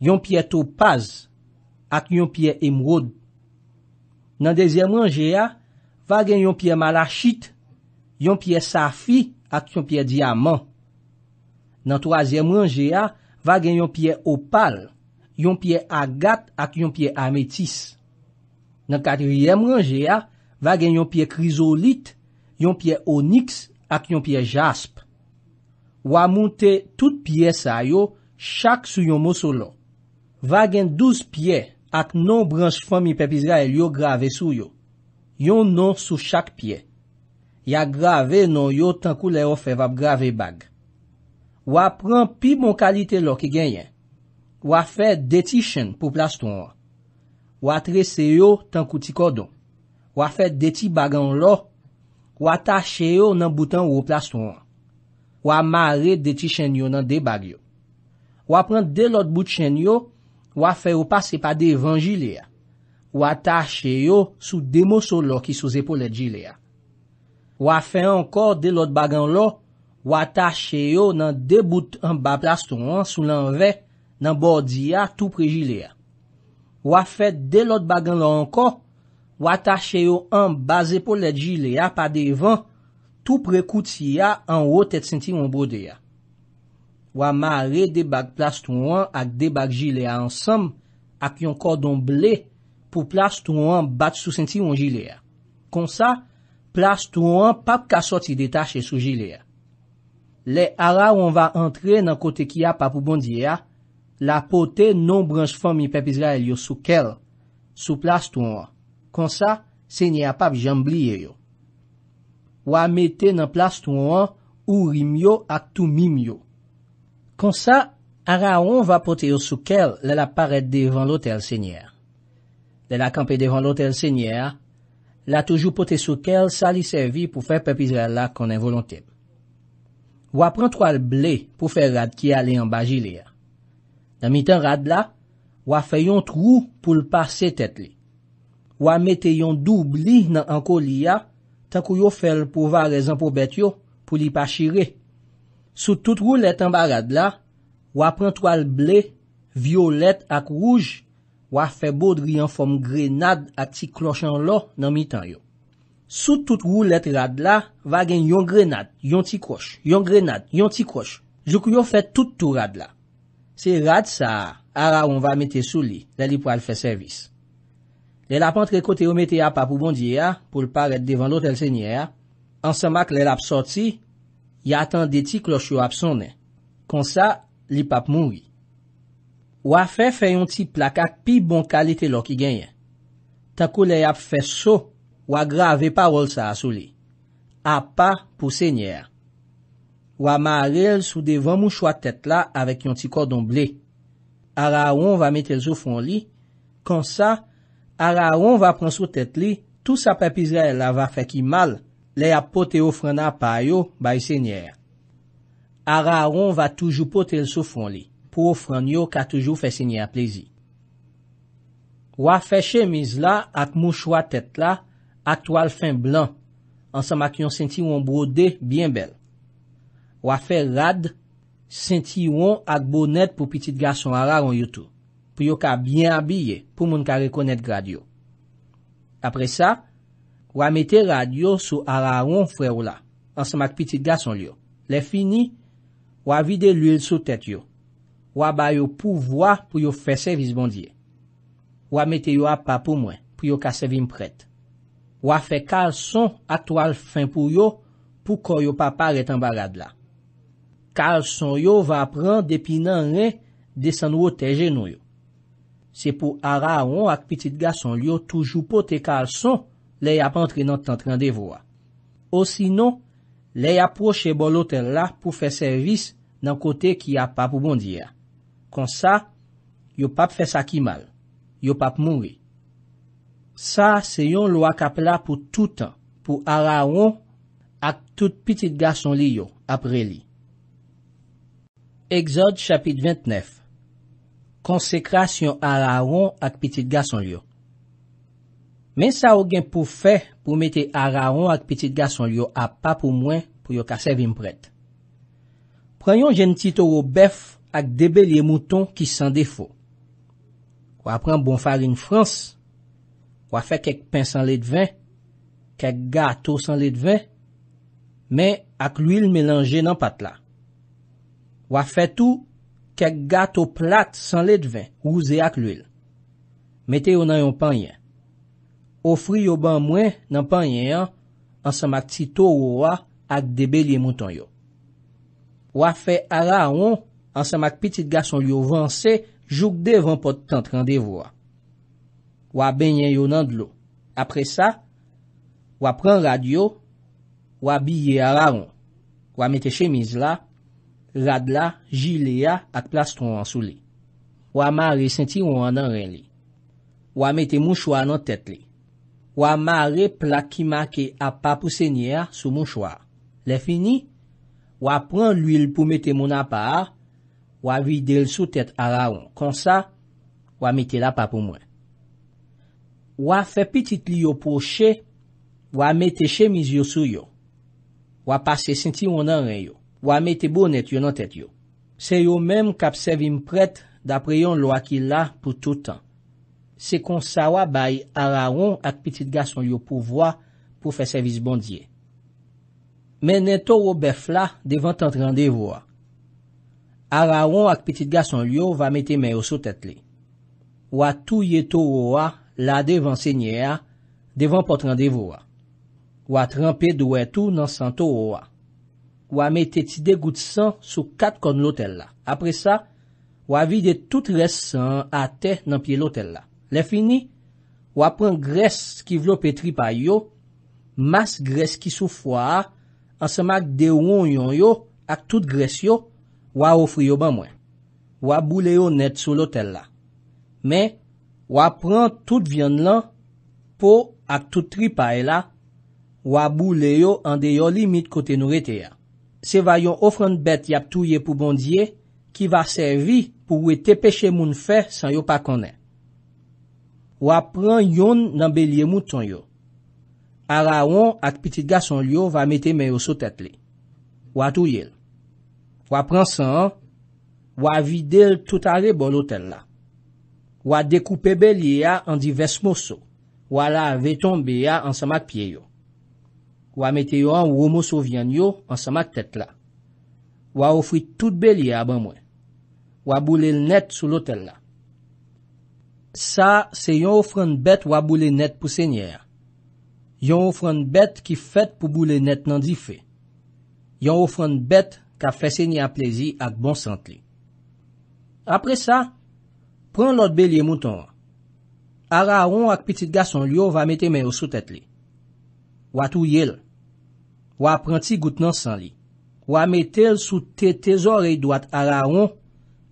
yonpye topaz, ak yonpye emrod. Nan dezyem ranje ya, vagen yonpye malachit, yonpye safi, ak yonpye diamant. Nan toazyem ranje ya, vagen yonpye opal, yonpye agat, ak yonpye ametis. Nan katriyem ranje ya, vagen yonpye krizolit, yonpye oniks, ak yonpye jasp. Wa moun te tout piye sa yo, chak sou yon mousou lo. Wa gen douz piye ak non branj fami pepizra el yo grave sou yo. Yon non sou chak piye. Ya grave non yo tankou le yo fev ap grave bag. Wa pran pi moun kalite lo ki genyen. Wa fe deti chen pou plastou anwa. Wa trese yo tankou tikodon. Wa fe deti bagan lo. Wa ta che yo nan boutan ou plastou anwa. wa mare deti chen yo nan debag yo. Wa pran delot bout chen yo, wa fe yo pase pa devan jile ya. Wa ta che yo sou demoso lo ki sou zepolet jile ya. Wa fe anko delot bagan lo, wa ta che yo nan debout anba plaston an, sou lan ve nan borde ya tou pre jile ya. Wa fe delot bagan lo anko, wa ta che yo anba zepolet jile ya pa devan jile. sou prekout si ya an wot et senti yon brode ya. Wa ma are debak plas tou an ak debak jile ya ansam, ak yon kordon ble pou plas tou an bat sou senti yon jile ya. Kon sa, plas tou an pap ka soti detache sou jile ya. Le ara won va entre nan kote ki ya papou bondi ya, la pote non branj fom yon pepizla yon sou kel, sou plas tou an. Kon sa, se ni apap jambli yon. Ou a mette nan plas tou an ou rimyo ak tou mimyo. Konsa, araon va pote yo soukel lè la paret devan lotel sènyèr. Lè la kampe devan lotel sènyèr, lè a toujou pote soukel sa li servi pou fè pepizè lè konen volontèb. Ou a prant wale ble pou fè rad ki a lè yon bagilè ya. Nan mitan rad la, ou a fè yon trou pou l'pase tèt lè. Ou a mette yon dou blè nan anko lè ya, tan kou yo fel pou va rezan pou bet yo pou li pa chire. Sou tout rou let an ba rad la, wapren toal ble, violet ak rouge, wap fe bodri an fom grenad ati klochan lo nan mi tan yo. Sou tout rou let rad la, wagen yon grenad, yon ti kosh, yon grenad, yon ti kosh. Jou kou yo fe tout tou rad la. Se rad sa, ara ou an va mette sou li, lali pou al fe servis. Lè la pantre kote ou mette ap apou bondye ya pou l'paret devan lot el sènyè ya. Ansemak lè la ap sorti, ya atan deti klochou ap sonen. Konsa, li pap moui. Wafè fè yon ti plaka pi bon kalite lo ki genyen. Takou lè ya ap fè so, wagrave parol sa asou li. A pa pou sènyè ya. Wama aril sou devan mou chwa tet la avèk yon ti kordon ble. Ara ou an va mette zo fon li, konsa, Ara ron va pronsou tèt li, tout sa pepizè la va fè ki mal, le ap pote ou fran apay yo bay sènyè. Ara ron va toujou pote el sou fran li, pou ou fran yo ka toujou fè sènyè a plezi. Wafè chemiz la at mouchwa tèt la at wal fin blan, ansan mak yon senti yon brodè byen bel. Wafè rad, senti yon ak bonet pou pitit gason ara ron yotou. pou yo ka byen abye pou moun ka rekonet grad yo. Apre sa, wame te rad yo sou ara ron fwe ou la, ansan mak pitit gason yo. Le fini, wavide l'uil sou tet yo. Waba yo pou vwa pou yo fe sevis bondye. Wame te yo apapou mwen, pou yo ka sevin pret. Wafe kalson atwal fin pou yo, pou kon yo pa pare tan bagad la. Kalson yo va pran depi nan re desan woteje nou yo. Se pou ara ron ak pitit gason liyo toujou pou te kalson le yap antre nan tantran de vwa. Ou sinon, le yap proche bolotel la pou fe servis nan kote ki yap pa pou bondiya. Kon sa, yo pape fe sakimal, yo pape moui. Sa se yon lwa kapla pou toutan, pou ara ron ak tout pitit gason liyo apre li. Exode chapit 29 konsekras yon araon ak pitit ga son liyo. Men sa ou gen pou fe pou mete araon ak pitit ga son liyo ap pa pou mwen pou yo ka sevin mpret. Preyon jen titou ou bef ak debe liye mouton ki san defo. Kwa apren bon farin frans, kwa fe kek pen san lit vè, kek gato san lit vè, men ak l'uil menanje nan patla. Kwa fe tou, kek gato plat san let ven, ouze ak l'il. Mete yo nan yon panyen. Ofri yo ban mwen nan panyen an, ansamak ti to ouwa ak debe liye mouton yo. Wa fe ara on, ansamak pitit gason liyo vansè, jouk devan pot tent randevwa. Wa benyen yo nan dlo. Apre sa, wa pran radio, wa biye ara on. Wa mete chemiz la, Rad la, jile ya, at plas ton ran sou li. Wa mare senti wan nan ren li. Wa mette moun chwa nan tet li. Wa mare plak ki make apapou senye ya sou moun chwa. Le fini, wa pran l'uil pou mette moun apar. Wa vide l sou tet araon. Kon sa, wa mette la apapou mwen. Wa fe pitit li yo pou che. Wa mette che miz yo sou yo. Wa pase senti wan nan ren yo. Ou a mette bonet yo nan tet yo. Se yo menm kap sevim pret dapre yon lo akila pou toutan. Se kon sawa bay araon ak pitit gason yo pou vwa pou fe servis bondye. Menen to ou bef la devan tant randevwa. Araon ak pitit gason yo va mette men yo sou tet li. Ou a touye to ou a la devan senye a devan pot randevwa. Ou a trampi dwe tou nan san to ou a. wame te ti de gout san sou kat kon lotel la. Apre sa, wavi de tout res san ate nan pie lotel la. Le fini, wapren gres ki vlo petri pay yo, mas gres ki sou fwa, ansamak de woun yon yo ak tout gres yo, wawofri yo ban mwen. Wabou le yo net sou lotel la. Me, wapren tout vyon lan, po ak tout tripay e la, wabou le yo ande yo limit kote nou rete ya. Se va yon ofran bet yap touye pou bondye ki va servi pou we tepeche moun fe san yo pa konen. Wa pran yon nan belye mouton yo. Araon ak pitit gason yo va mette meyo sou tet li. Wa touye. Wa pran san. Wa vide l toutare bon loten la. Wa dekoupe belye ya an di ves mousso. Wa la ve tombe ya an samak pie yo. Wa mette yo an wou mou souvyan yo an sa mak tet la. Wa ofri tout belye aban mwen. Wa boule l net sou lotel la. Sa se yon ofran bet waboule net pou sènyer. Yon ofran bet ki fèt pou boule net nan di fè. Yon ofran bet ka fè sènyer a plezi ak bon sant li. Apre sa, pran lot belye mouton. Araon ak pitit gason li yo va mette men yo sou tet li. Wa tou yel. Wa pranti gout nan san li. Wa metel sou te tezorey doat araon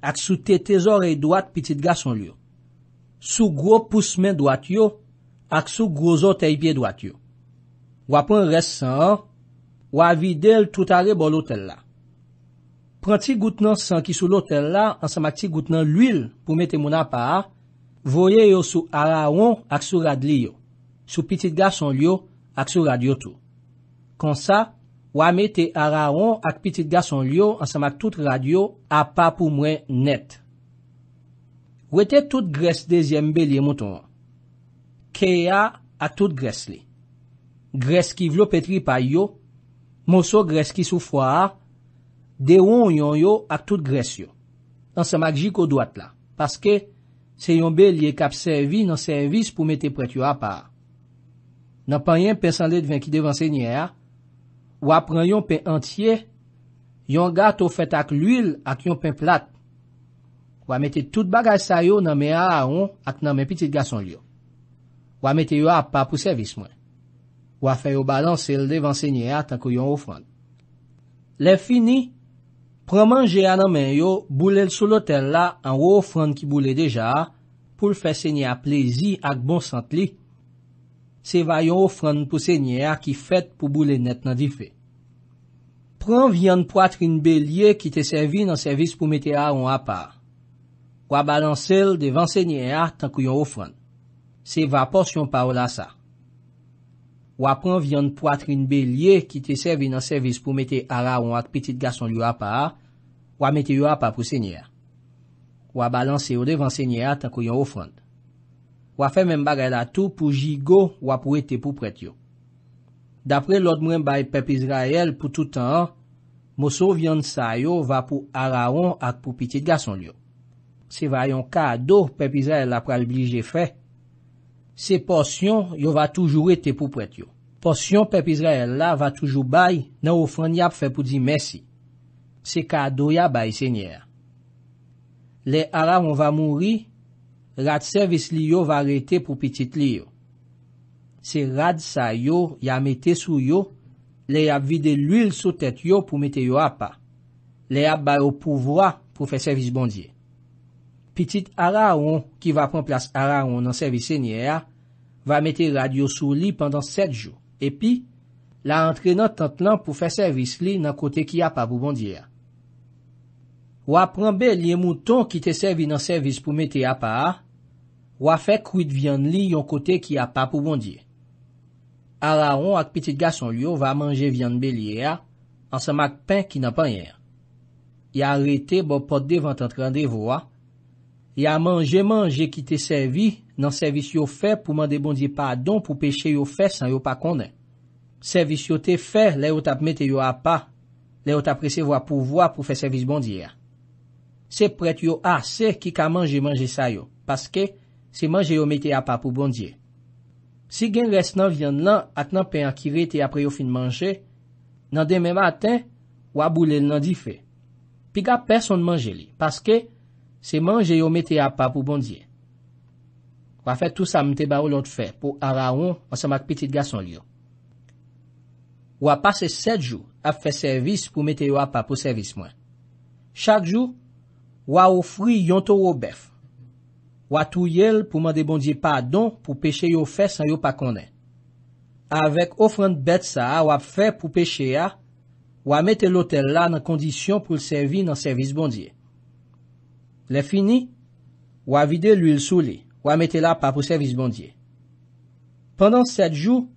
ak sou te tezorey doat pitit gason liyo. Sou gro pousmen doat yo ak sou grozo teypye doat yo. Wa pon res san an, wa videl toutare bol otel la. Pranti gout nan san ki sou lotel la, an sa makti gout nan l'il pou metemou nan pa, voye yo sou araon ak sou rad liyo, sou pitit gason liyo ak sou rad yo tou. Konsa, wame te ara on ak pitit gason liyo ansamak tout radyo apapou mwen net. Wete tout gres dezyen belye mouton. Ke a ak tout gres li. Gres ki vlo petri pa yo, mounso gres ki sou fwa a, deyon yon yo ak tout gres yo. Ansamak jiko dwat la. Paske, se yon belye kap servi nan servis pou mete pret yo apap. Nan pa yon pesan le dwen ki devan se nye a. Wapren yon pen entye, yon gato fet ak l'il ak yon pen plat. Wame te tout bagaj sa yo nan me a a on ak nan men pitit gason liyo. Wame te yo a pa pou servis mwen. Wafen yo balans el devan se nye a tanko yon ofran. Le fini, pran manje a nan men yo boulel sou lotel la an wou ofran ki boule deja pou l fè se nye a plezi ak bon sant li. Se va yon oufran pou sènyè a ki fèt pou boule net nan di fè. Pran vyan po atrin belye ki te servi nan servis pou mete a ou an apar. Kwa balansèl devan sènyè a tankou yon oufran. Se va porsyon pa ou la sa. Wap pran vyan po atrin belye ki te servi nan servis pou mete a ou an apar. Petit gason yon apar. Wap mete yon apar pou sènyè a. Kwa balansèl devan sènyè a tankou yon oufran. Wafè men bagay la tou pou jigo wapou ete pou pret yo. Dapre lot mwen bay pep Israel pou toutan, moso vyan sa yo va pou araon ak pou pitit gason yo. Se vayon kado pep Israel la pral bilje fe, se porsyon yo va toujou ete pou pret yo. Porsyon pep Israel la va toujou bay nan oufran yap fe pou di mersi. Se kado ya bay senyer. Le araon va mouri, Rad servis li yo va rete pou pitit li yo. Se rad sa yo ya mette sou yo, le yap vide l'il sou tet yo pou mette yo apa. Le yap ba yo pouvwa pou fe servis bondye. Pitit araon ki va pran plas araon nan servis senye a, va mette radio sou li pandan set jou. E pi, la antre nan tant lan pou fe servis li nan kote ki a pa pou bondye a. Ou ap pran be liye mouton ki te servi nan servis pou mette ya pa a, Ou a fe krout vyand li yon kote ki a pa pou bondye. Ara on ak pitit gason li yo va manje vyand beli e a, ansan mak pen ki nan panye. E a rete bo pot devan tan trende vo a, e a manje manje ki te servi nan servis yo fe pou mande bondye pa don pou peche yo fe san yo pa konen. Servis yo te fe le yo tap mete yo a pa, le yo tap rese vo a pou vo a pou fe servis bondye a. Se pret yo a se ki ka manje manje sa yo, paske, se manje yo mete apap ou bondye. Si gen res nan vyan nan, at nan pen an kirete apre yo fin manje, nan demen maten, wap boulen nan di fe. Pi ka person nan manje li, paske se manje yo mete apap ou bondye. Wafet tou sa mte ba ou lont fe, pou ara ou, wase mak petit gason li yo. Wap pase set jou, ap fe servis pou mete yo apap ou servis mwen. Chak jou, wap ou fri yon tou ou bef. wa tou yel pou mande bondye pa a don pou peche yo fe san yo pa konen. Awek ofran bet sa a wap fe pou peche a, wame te lotel la nan kondisyon pou lsevi nan servis bondye. Le fini, wavide lwil sou li, wame te la pa pou servis bondye. Pendan set jou,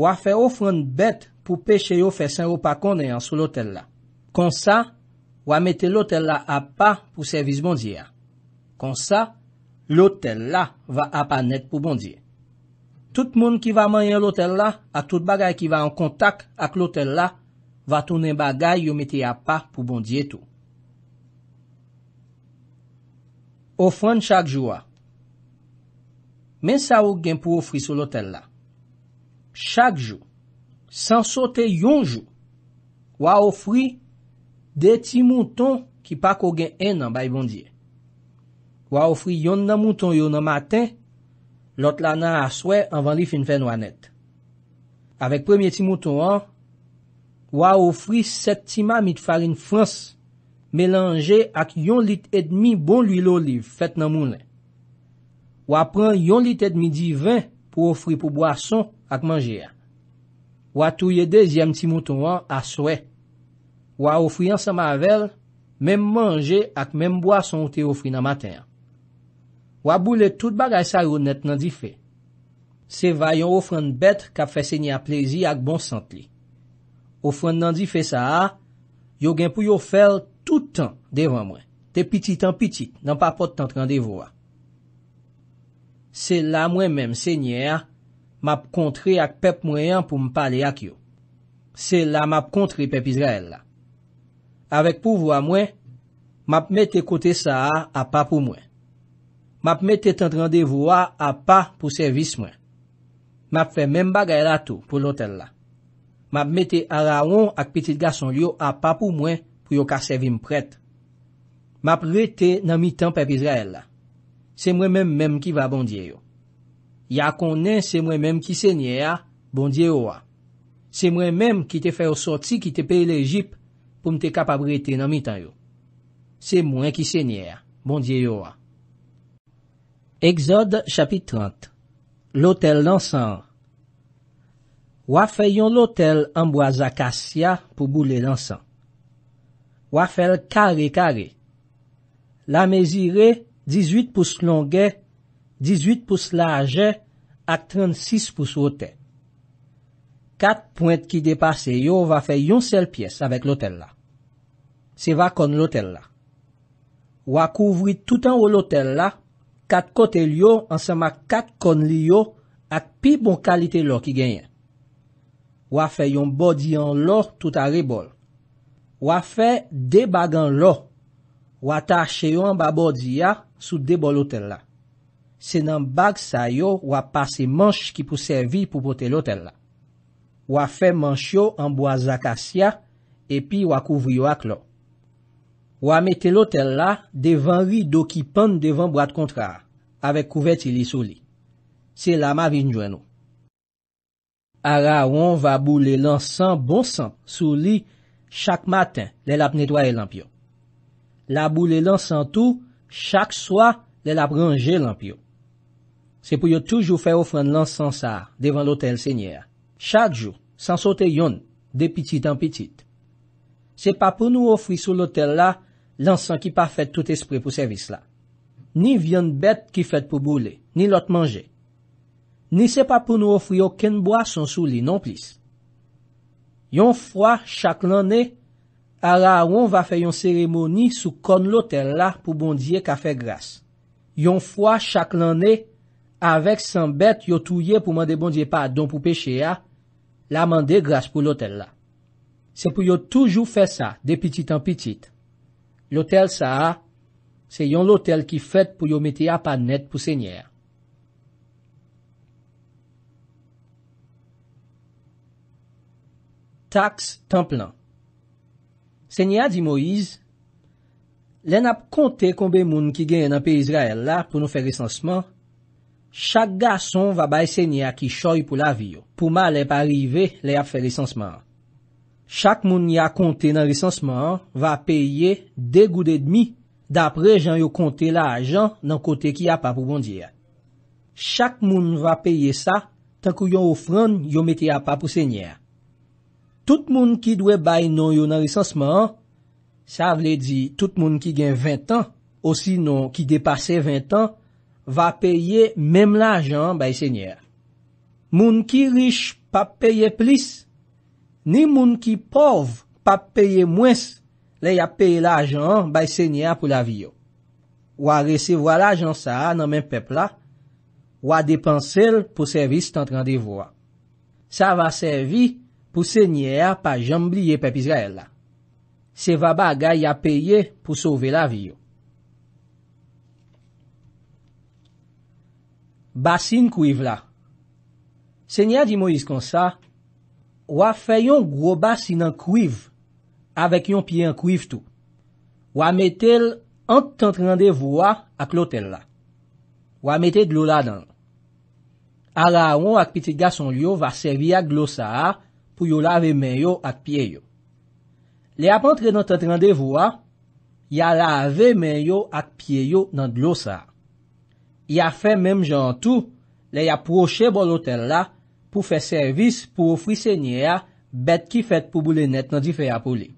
wafen ofran bet pou peche yo fe san yo pa konen an sou lotel la. Konsa, wame te lotel la a pa pou servis bondye a. Konsa, l'hotel la va apanek pou bondye. Tout moun ki va manyen l'hotel la, ak tout bagay ki va an kontak ak l'hotel la, va tonen bagay yo meteya pa pou bondye tou. Ofran chak jouwa. Men sa ou gen pou ofri sou l'hotel la. Chak jou, san sote yon jou, wa ofri de ti mouton ki pa kogen enan bay bondye. Wa ofri yon nan mouton yon nan maten, lot la nan aswe anvan li fin fen wanet. Awek premye ti mouton an, wa ofri septima mit farin frans, melange ak yon lit edmi bon lili oliv fet nan mounen. Wa pran yon lit edmi divin pou ofri pou bason ak manje. Wa touye dezyem ti mouton an aswe. Wa ofri an sa mavel, menm manje ak menm bason te ofri nan maten an. Wap boule tout bagay sa yon net nan di fe. Se va yon ofran betre kap fe senye a plezi ak bon sant li. Ofran nan di fe sa a, yo gen pou yo fel toutan devan mwen. Te pitit an pitit, nan pa pot tant randevo a. Se la mwen menm senye a, map kontre ak pep mwen an pou mpale ak yo. Se la map kontre pep Izrael la. Awek pou vwa mwen, map mette kote sa a apapou mwen. Map mette tante randevou a ap pa pou servis mwen. Map fe men bagay la tou pou lotel la. Map mette araon ak petit gason liyo a pa pou mwen pou yo ka servim pret. Map rete nan mi tan pep Izrael la. Se mwen men menm ki va bondye yo. Ya konen se mwen menm ki se nye a bondye yo a. Se mwen menm ki te fe ou soti ki te pe le jip pou mte kapabrete nan mi tan yo. Se mwen ki se nye a bondye yo a. Exode chapit 30 L'hotel lansan Wafay yon lotel anboaz akasya pou boule lansan. Wafel kare kare. La mezire 18 pouce longe, 18 pouce lage, at 36 pouce hoten. Kat point ki depase yo wafay yon sel pies avèk lotel la. Se wakon lotel la. Wakouvri tout anwo lotel la. Kat kote liyo ansama kat kon liyo ak pi bon kalite lo ki genyen. Wafè yon bodi an lo touta rebol. Wafè de bagan lo. Wata cheyon ba bodi ya sou de bol otel la. Senan bag sa yo wapase manch ki pou servi pou pote lotel la. Wafè manch yo an boaz akasya epi wakouvri yo ak lo. Ou a mette l'otel la devan ri do ki pan devan brad kontrar, avek kouvet li sou li. Se la ma vinjwen nou. Ara ou an va bou le lansan bon san sou li, chak matin le lap netwaye lampyo. La bou le lansan tou, chak swa le lap ranje lampyo. Se pou yo toujou fè ofran lansan sa devan l'otel senyer. Chak jou, san sote yon, de pitit an pitit. Se pa pou nou ofri sou l'otel la, Lansan ki pa fet tout espri pou servis la. Ni vyen bet ki fet pou boule, ni lot manje. Ni se pa pou nou ofri yo kenbwa son sou li non plis. Yon fwa chak lan ne, ara ou an va fe yon seremoni sou kon lotel la pou bondye ka fe grase. Yon fwa chak lan ne, avek san bet yo touye pou mande bondye pa don pou peche ya, la mande grase pou lotel la. Se pou yo toujou fe sa de pitit an pitit, L'otel sa, se yon l'otel ki fèt pou yo meti apanet pou sènyè. Taks Templan Sènyè di Moïse, lè nap kontè konbe moun ki genye nan pi Izraèl la pou nou fè resansman, chak gason va bay sènyè ki choy pou la vi yo. Pou ma lè pa rive, lè ap fè resansman a. Chak moun ya konte nan lisansman, va peye de gou de dmi, dapre jan yo konte la ajan nan kote ki ya pa pou bondye. Chak moun va peye sa, tankou yo ofran, yo mete ya pa pou sènyer. Tout moun ki dwe bay nan yo nan lisansman, sa vle di tout moun ki gen 20 an, osi nan ki depase 20 an, va peye mem la ajan bay sènyer. Moun ki rich pa peye plis, Ni moun ki pov pa peye mwens le ya peye la ajan bay sènyan pou la viyo. Ou a resevo la ajan sa nan men pepla, ou a depansel pou servis tan kandevoa. Sa va servi pou sènyan pa jambliye pep Israel la. Se va bagay ya peye pou sove la viyo. Basin kouiv la. Sènyan di Moïse kon sa... wa fe yon gwo basi nan kuiv, avek yon piye an kuiv tou. Wa metel ant entrande vwa ak lotel la. Wa metel glou la dan. Ara ou ak pitiga son liyo va seri ak glou sa a pou yon lave men yo ak piye yo. Le ap entre nan tentrande vwa, ya lave men yo ak piye yo nan glou sa a. Ya fe menm jan tou, le ya proche bol lotel la pou fè servis pou ofri sènyè ya bet ki fèt pou boulè net nan di fè ya pou lè.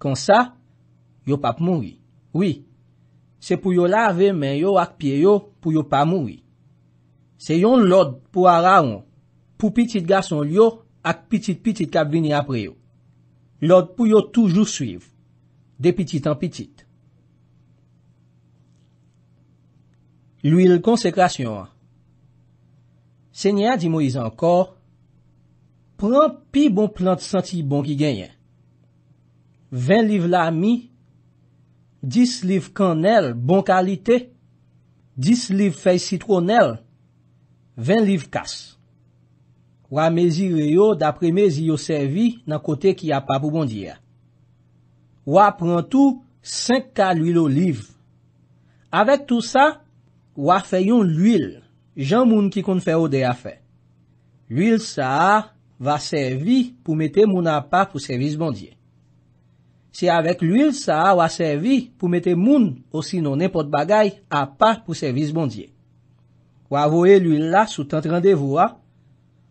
Kon sa, yo pap moui. Oui, se pou yo lave men yo ak pye yo pou yo pa moui. Se yon lòd pou ara yon, pou pitit gason lyo ak pitit pitit kablini apre yo. Lòd pou yo toujou suiv, de pitit an pitit. L'ouil konsekrasyon an. Se nye a di mou izankor, pran pi bon plant senti bon ki genye. 20 liv lami, 10 liv kanel, bon kalite, 10 liv fey citronel, 20 liv kas. Wa mezi reyo, dapre mezi yo servi, nan kote ki a pa pou bondye. Wa pran tou, 5 kal uil oliv. Awek tou sa, wa feyon l'uil. Jan moun ki kon fè ode a fè. L'huil sa a va servi pou mette moun a pa pou servis bondye. Se avek l'huil sa a va servi pou mette moun o sino nepot bagay a pa pou servis bondye. Kwa vo e l'huil la sou tent randevou a,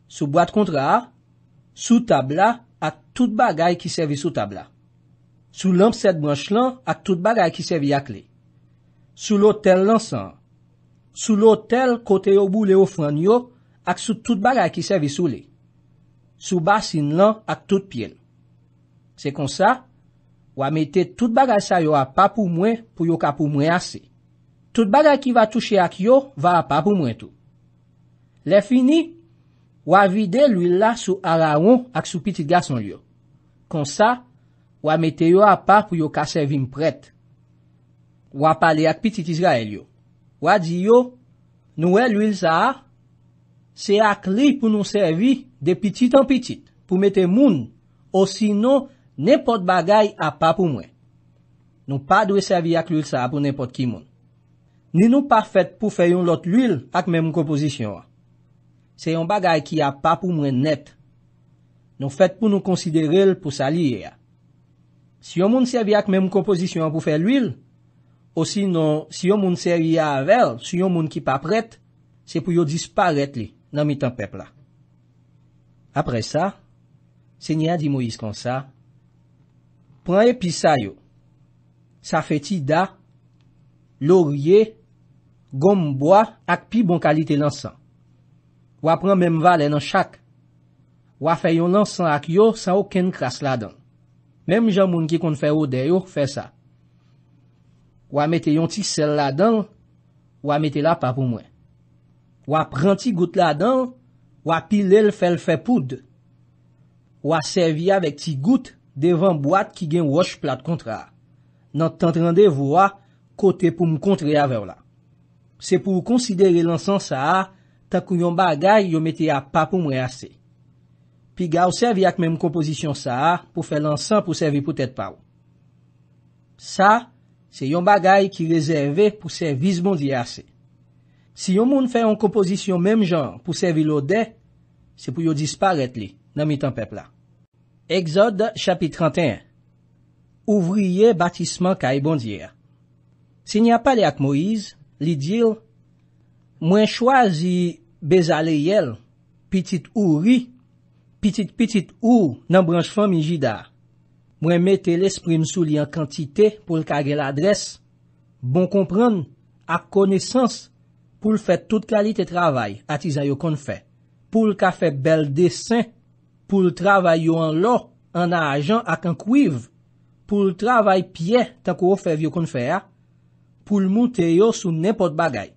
sou boat kontra a, sou tabla a tout bagay ki servi sou tabla. Sou lamp set moun chlan a tout bagay ki servi a kle. Sou lotel lansan, Sou l'otel kote yo bou le ofran yo ak sou tout bagay ki seve sou le. Sou basin lan ak tout pien. Se kon sa, wame te tout bagay sa yo apapou mwen pou yo kapou mwen ase. Tout bagay ki va touche ak yo va apapou mwen tou. Le fini, wavide l'uila sou araon ak sou pitit gason yo. Kon sa, wame te yo apapou yo ka seve mpret. Wapale ak pitit izrael yo. Wadji yo, nou e l'uil sa a, se ak li pou nou servi de pitit an pitit pou mete moun, o sino, nepot bagay a pa pou mwen. Nou pa dwe servi ak l'uil sa a pou nepot ki moun. Ni nou pa fèt pou fè yon lot l'uil ak mèmou kompozisyon a. Se yon bagay ki a pa pou mwen net. Nou fèt pou nou konsidere l pou sa li ye a. Si yon moun servi ak mèmou kompozisyon a pou fè l'uil, Osinon, si yon moun seri ya avel, si yon moun ki pa pret, se pou yo disparet li nan mitan pepla. Apre sa, se nye a di mou is kon sa, pran epi sa yo, sa feti da, lorye, gomboa ak pi bon kalite lansan. Wa pran mem valen an chak, wa fe yon lansan ak yo san oken kras la dan. Mem jan moun ki kon fe ode yo, fe sa. Wap mette yon ti sel la dan, wap mette la pa pou mwen. Wap pran ti gout la dan, wap pile l fel fe poud. Wap servi avèk ti gout devan boat ki gen wosh plat kontra. Nan tan trende vwa, kote pou m kontre avèw la. Se pou konsidere lansan sa, takou yon bagay yo mette a pa pou mwen ase. Pi ga ou servi ak men m kompozisyon sa, pou fè lansan pou servi pou tèt pa ou. Sa, Se yon bagay ki rezerve pou servis bondye ase. Si yon moun fè yon kompozisyon mèm jan pou servilo de, se pou yo disparet li nan mitan pepla. Eksod chapit 31 Ouvriye batisman ka e bondye. Se nye apalè ak Moïse, li dir, mwen chwazi bezalè yel, pitit ou ri, pitit pitit ou nan branj fòm in jidar. Mwen mette l'esprim sou li an kantite pou l'kage l'adres. Bon kompran, ak konesans, pou l'fet tout kalite travay ati zay yo kon fè. Pou l'ka fè bel desen, pou l'travay yo an lo, an a ajan ak an kuiv. Pou l'travay pye tankou ou fèv yo kon fè ya. Pou l'moute yo sou nepot bagay.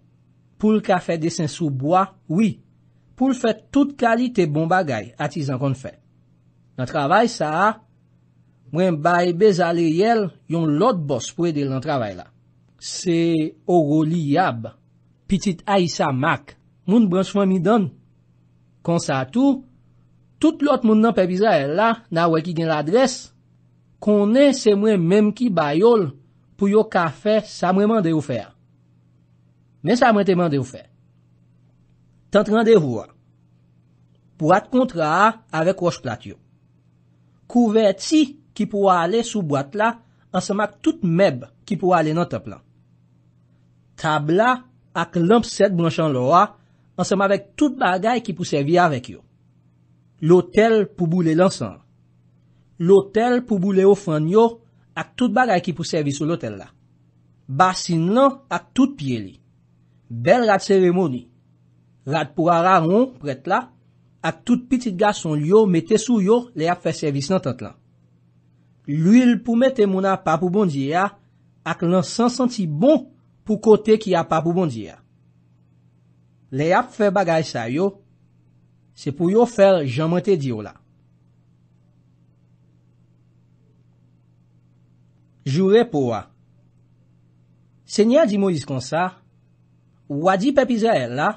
Pou l'ka fè desen sou boya, oui. Pou l'fet tout kalite bon bagay ati zan kon fè. Nan travay sa a. Mwen baybe zale yel yon lot bos pou edel nan travay la. Se oro li yab, pitit aisa mak, moun branchman mi dan, konsa tou, tout lot moun nan pebiza el la, nan wèl ki gen ladres, konen se mwen mem ki bayol, pou yo kafe, sa mwen mande ou fer. Men sa mwen te mande ou fer. Tantran de vwa, pou at kontra a, avek wosh plat yo. Kou ve tsi, ki pouwa ale sou boat la, ansema ak tout meb ki pouwa ale nan tap la. Tabla ak lamp set blanchan lo a, ansema vek tout bagay ki pou servi avek yo. L'otel pou boule lansan. L'otel pou boule ofran yo, ak tout bagay ki pou servi sou l'otel la. Basin lan ak tout pie li. Bel rad seremoni. Rad pouwa ra ron pret la, ak tout pitit gas son yo, mette sou yo le ap fè servis nan tap la. L'wil pou mette moun apapou bondiya ak lan san senti bon pou kote ki apapou bondiya. Le ap fè bagay sa yo, se pou yo fè jamante diyo la. Joure pou wa. Senya di mou dis kon sa, wadi pepiza el la,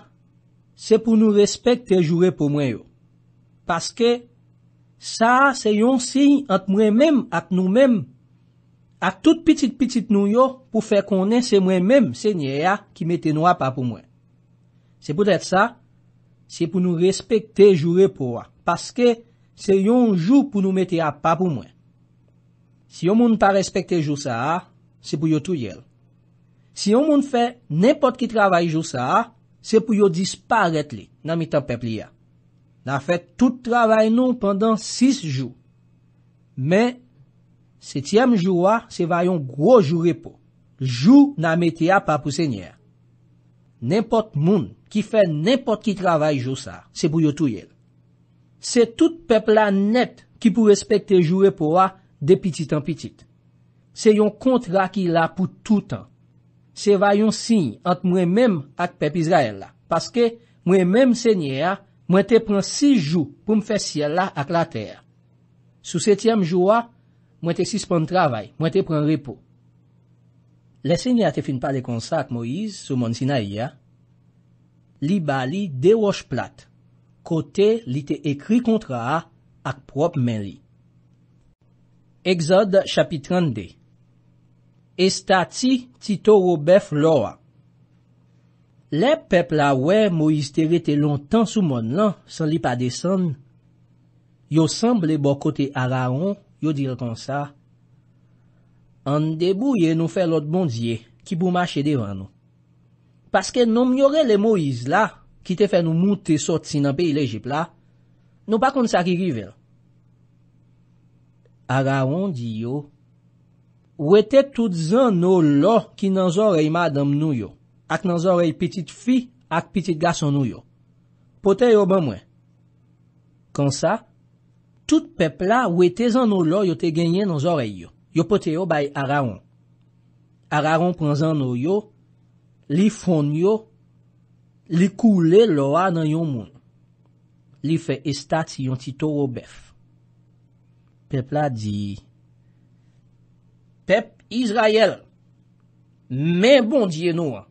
se pou nou respekte joure pou mwen yo. Paske... Sa se yon si ant mwen menm at nou menm at tout pitit-pitit nou yo pou fe konen se mwen menm se nye a ki mette nou a pa pou mwen. Se pou det sa, se pou nou respekte jou repou a, paske se yon jou pou nou mette a pa pou mwen. Se yon moun pa respekte jou sa a, se pou yo tou yel. Se yon moun fe, nepot ki travay jou sa a, se pou yo disparet li nan mitan pepli a. Na fèt tout travay nou pandan 6 jou. Men, setyem jou wa, se vayon gro jou repo. Jou na metye a pa pou sènyè. Nèmpot moun ki fè nèmpot ki travay jou sa, se pou yo tou yel. Se tout pep la net ki pou respekte jou repo wa, de pitit an pitit. Se yon kontra ki la pou tout an. Se vayon sin ant mwen mèm ak pep Izrael la. Paske mwen mèm sènyè a, Mwen te pren si jou pou m fesye la ak la ter. Sou setyem jou a, mwen te sis pren travay, mwen te pren repo. Lesenye a te fin pale konsa ak Moïse sou moun sinay ya. Li bali de wosh plat, kote li te ekri kontra a ak prop men li. Eksod chapitrande. Esta ti tito roubef lo ak. Lè pepl la wè, Moïse te vete lontan sou mon lan, san li pa desan, yo sanble bo kote Araon, yo dir kon sa, an debouye nou fe lot bondye, ki pou mache devan nou. Paske nou mnore le Moïse la, ki te fè nou moute sot sinan pe il ejipla, nou pa kon sa ki rivel. Araon di yo, wete tout zan nou lo ki nan zon reyma dam nou yo. ak nan zorey pitit fi ak pitit gas anou yo. Pote yo ban mwen. Kansa, tout pepla ou ete zan nou lo yo te genye nan zorey yo. Yo pote yo bay Araon. Araon pran zan nou yo, li fon yo, li koule lo a nan yon moun. Li fe estat yon tito robef. Pepla di, pep Izrayel, men bon diye nou an.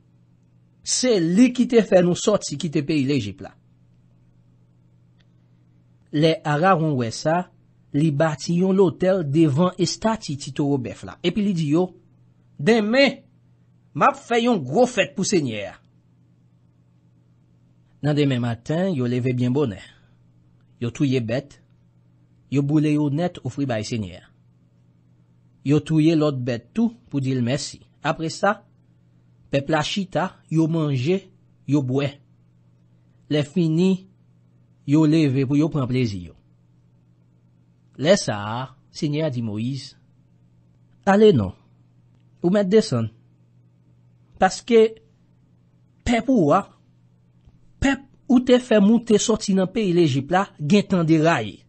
Se li ki te fè nou sot si ki te peyi l'Egypt la. Le ara ron wè sa, li bati yon lotel devan estati tito wè bèf la. Epi li di yo, Demè, map fè yon gro fèt pou sènyè. Nan demè matin, yo leve bien bonè. Yo touye bèt, yo boule yo net ou fribay sènyè. Yo touye lot bèt tou pou dil mèsi. Apre sa, yo bèf, Pèp la chita, yo manje, yo bwe. Le fini, yo leve pou yo pren plezi yo. Le sa, se nye a di Moïse, ale non, ou men desen. Paske, pèp ou wa, pèp ou te fè moun te soti nan peyi l'Egypte la, gen tan de raye.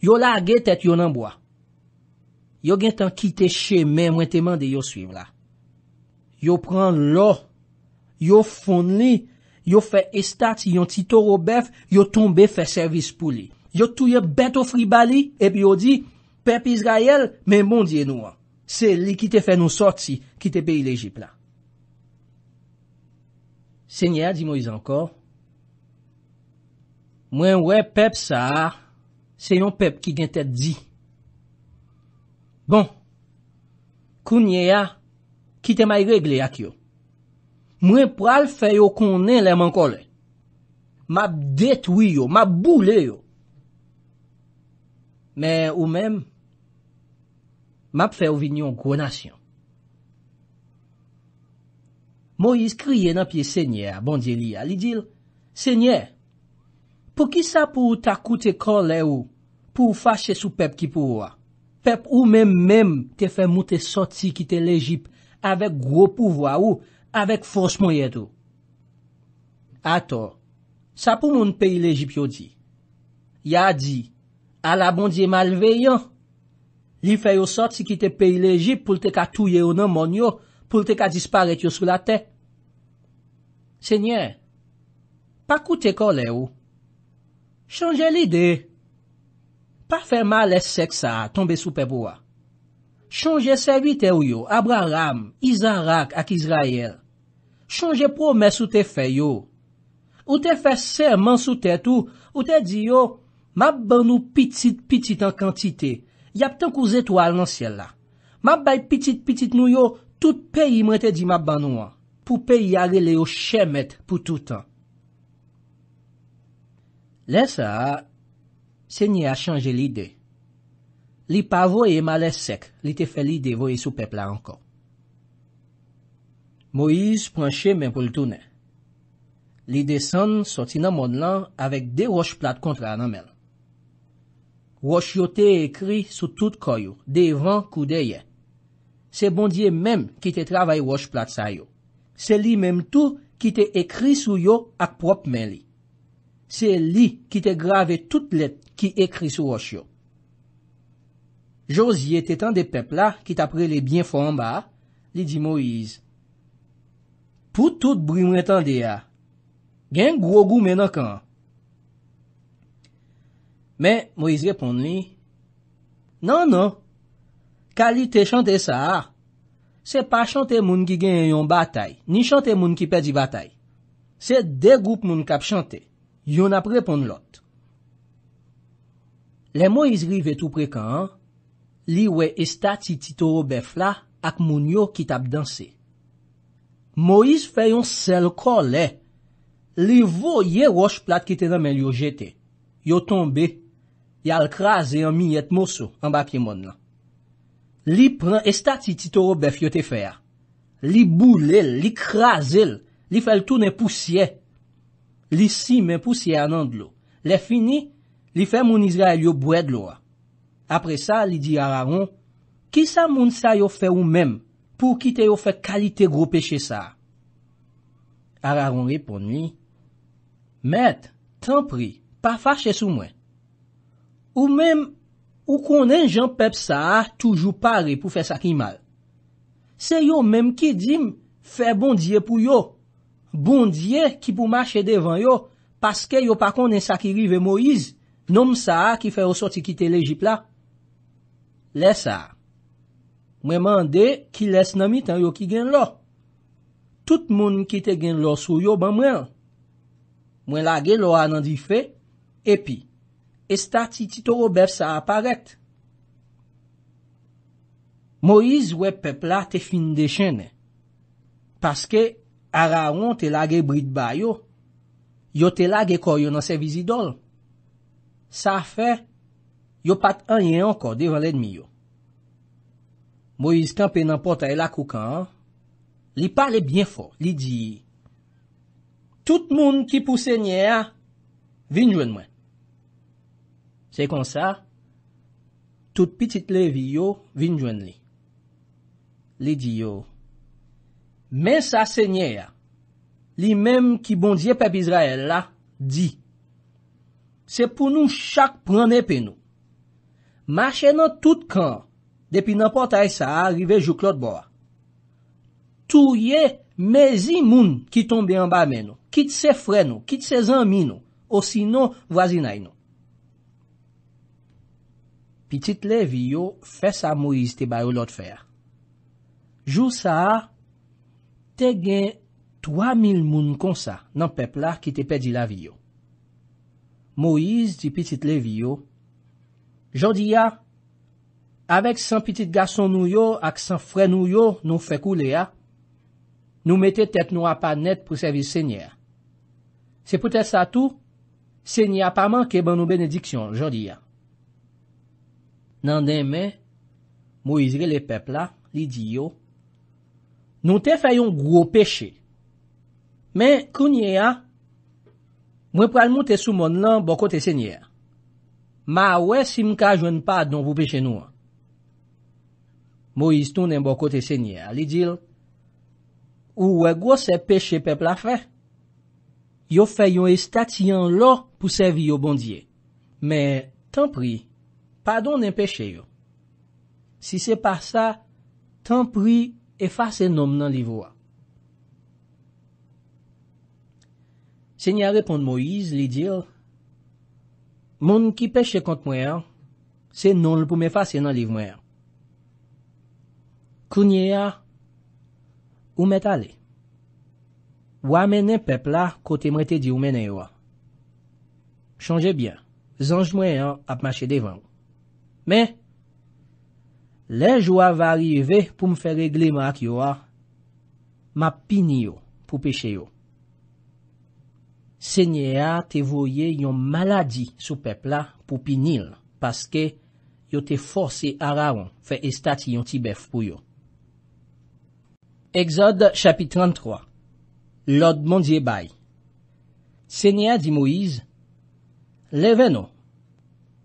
Yo la aget et yon anboa. Yo gen tan kite cheme mwen teman de yo suiv la. yo pran lò, yo fon li, yo fe estati yon tito robef, yo tombe fe servis pou li. Yo touye beto fribali, epi yo di, pep Izrael, men bon diye nou an. Se li ki te fe nou soti, ki te pe il Ejipla. Senye a, di mou izankor, mwen we pep sa, se yon pep ki gen tet di. Bon, kounye a, Ki te may regle ak yo. Mwen pral fe yo konen lèman kolè. Map detwiyo, map boule yo. Mè ou mèm, map fe ou vinyon kwenasyon. Mo yis kriye nan piye sènyè, bandye liya, li dil, sènyè, pou ki sa pou ta koute kolè yo, pou fache sou pep ki pou wwa. Pep ou mèm mèm te fè moutè soti kite l'Egypte, avèk gwo pouvoa ou, avèk fòs mouyèdou. Atò, sa pou moun peyi l'Egypt yo di? Ya di, ala bondye malveyan? Li fè yo sòt si ki te peyi l'Egypt pou te ka touye yo nan moun yo, pou te ka disparètyo sou la te? Senye, pa koute kole ou? Chanje l'ide. E, pa fè mal es seks a tombe sou pebo a. Chonje servite ou yo, Abraham, Isaac ak Israel. Chonje promes ou te fe yo. Ou te fe serman sou te tou, ou te di yo, mab ban nou pitit-pitit an kantite, yap tenk ou zetwal nan siel la. Mab bay pitit-pitit nou yo, tout peyi mwen te di mab ban ou an, pou peyi a rele yo chemet pou tout an. Le sa, se nye a chanje lidey. Li pavoye malè sek li te feli devoye sou pepla ankon. Moïse pranche men pou l'toune. Li desen sotina mon lan avek de wosh plat kontra nan men. Wosh yo te ekri sou tout koyo, devan kou deye. Se bondye men ki te travay wosh plat sayo. Se li men tou ki te ekri sou yo ak prop men li. Se li ki te grave tout let ki ekri sou wosh yo. Josye te tan de pepla ki ta prele bien fwa an ba, li di Moise. Pou tout brim re tan ah. de ya. Gen gro gou mena kan. Men, Moise reponde li. Nan nan, ka li te ah. chante sa. Se pa chante moun ki gen yon batay, ni chante moun ki pedi batay. Se de goup moun kap chante, yon ap reponde lot. Le Moise rive tou prekan an. Li we estati ti toro bef la ak moun yo kit ap dansi. Moise feyon sel kon le. Eh. Li vo ye wosh plat ki tenan men yo jete. Yo tombe. Ya al kraze yon min yet moso an bakye moun la. Li pren estati ti toro bef yo te feya. Ah. Li boule, li kraze, li fel toune pousye. Li sime pousye anand lo. Le fini, li fe moun isla yo boued lo a. Ah. Apre sa, li di Araron, ki sa moun sa yo fe ou menm pou kite yo fe kalite grope che sa? Araron repon ni, met, tan pri, pa fache sou mwen. Ou menm, ou konen jan pep sa a toujou pare pou fe sakimal. Se yo menm ki dim, fe bondye pou yo. Bondye ki pou mache devan yo, paske yo pa konen sa ki rive Moiz, nom sa a ki fe osoti kite lejipla. Lesa, mwen mande ki les namit an yo ki gen lo. Tout moun ki te gen lo sou yo ban mwen. Mwen lage lo anandife, epi, estati tito ou bef sa aparet. Moiz we pepla te fin de chene. Paske, araon te lage brit bayo, yo te lage koyo nan se vizidol. Sa fe... yo pat an yen anko devan ledmi yo. Moiz Kampen anpota el akoukan, li pale bien fo, li di, tout moun ki pou se nye a, vinjwen mwen. Se kon sa, tout pitit levi yo, vinjwen li. Li di yo, men sa se nye a, li menm ki bondye pep Izrael la, di, se pou nou chak pranen pe nou. Mache nan tout kan, depi nan portay sa a, rive jou klot bo a. Tou ye mezi moun ki tombe an ba men nou, kit se fre nou, kit se zanmi nou, osi nou wazinay nou. Pitit levi yo, fe sa Moise te bayo lot fer. Jou sa a, te gen 3.000 moun kon sa nan pepla ki te pedi la vi yo. Moise di pitit levi yo, Jodi ya, avèk san pitit gason nou yo ak san fre nou yo nou fèk ou le ya, nou metè tèt nou apanèt pou servis sènyè. Se pou tè sa tou, sènyè apaman ke ban nou benediksyon, jodi ya. Nan demè, mou izre le pepla, li di yo, nou te fèyon gro peche. Men, kounye ya, mwen pral mou te soumon lan bokote sènyè ya. Ma wè sim ka jwen pa don pou peche nou an. Moise tonen bo kote se nye a li dil, Ou wè gwo se peche pepe la fe, yo fe yon estati an lo pou servi yo bondye. Me, tan pri, pa donen peche yo. Si se pa sa, tan pri, e fase nom nan li vou an. Se nye a repon Moise li dil, Moun ki peche kont mwen an, se nol pou me fase nan liv mwen an. Kounye a, ou met ale. Wa menen pepla kote mwete di ou menen yo a. Chanje byan, zanj mwen an ap mache devan. Men, lej yo a va arrive pou mfe regle mak yo a, ma pini yo pou peche yo. Senyea te voye yon maladi sou pepla pou pinil paske yo te forse araon fe estati yon tibef pou yo. Exode chapit 33 Lod mondye bay Senyea di Moise Leve nou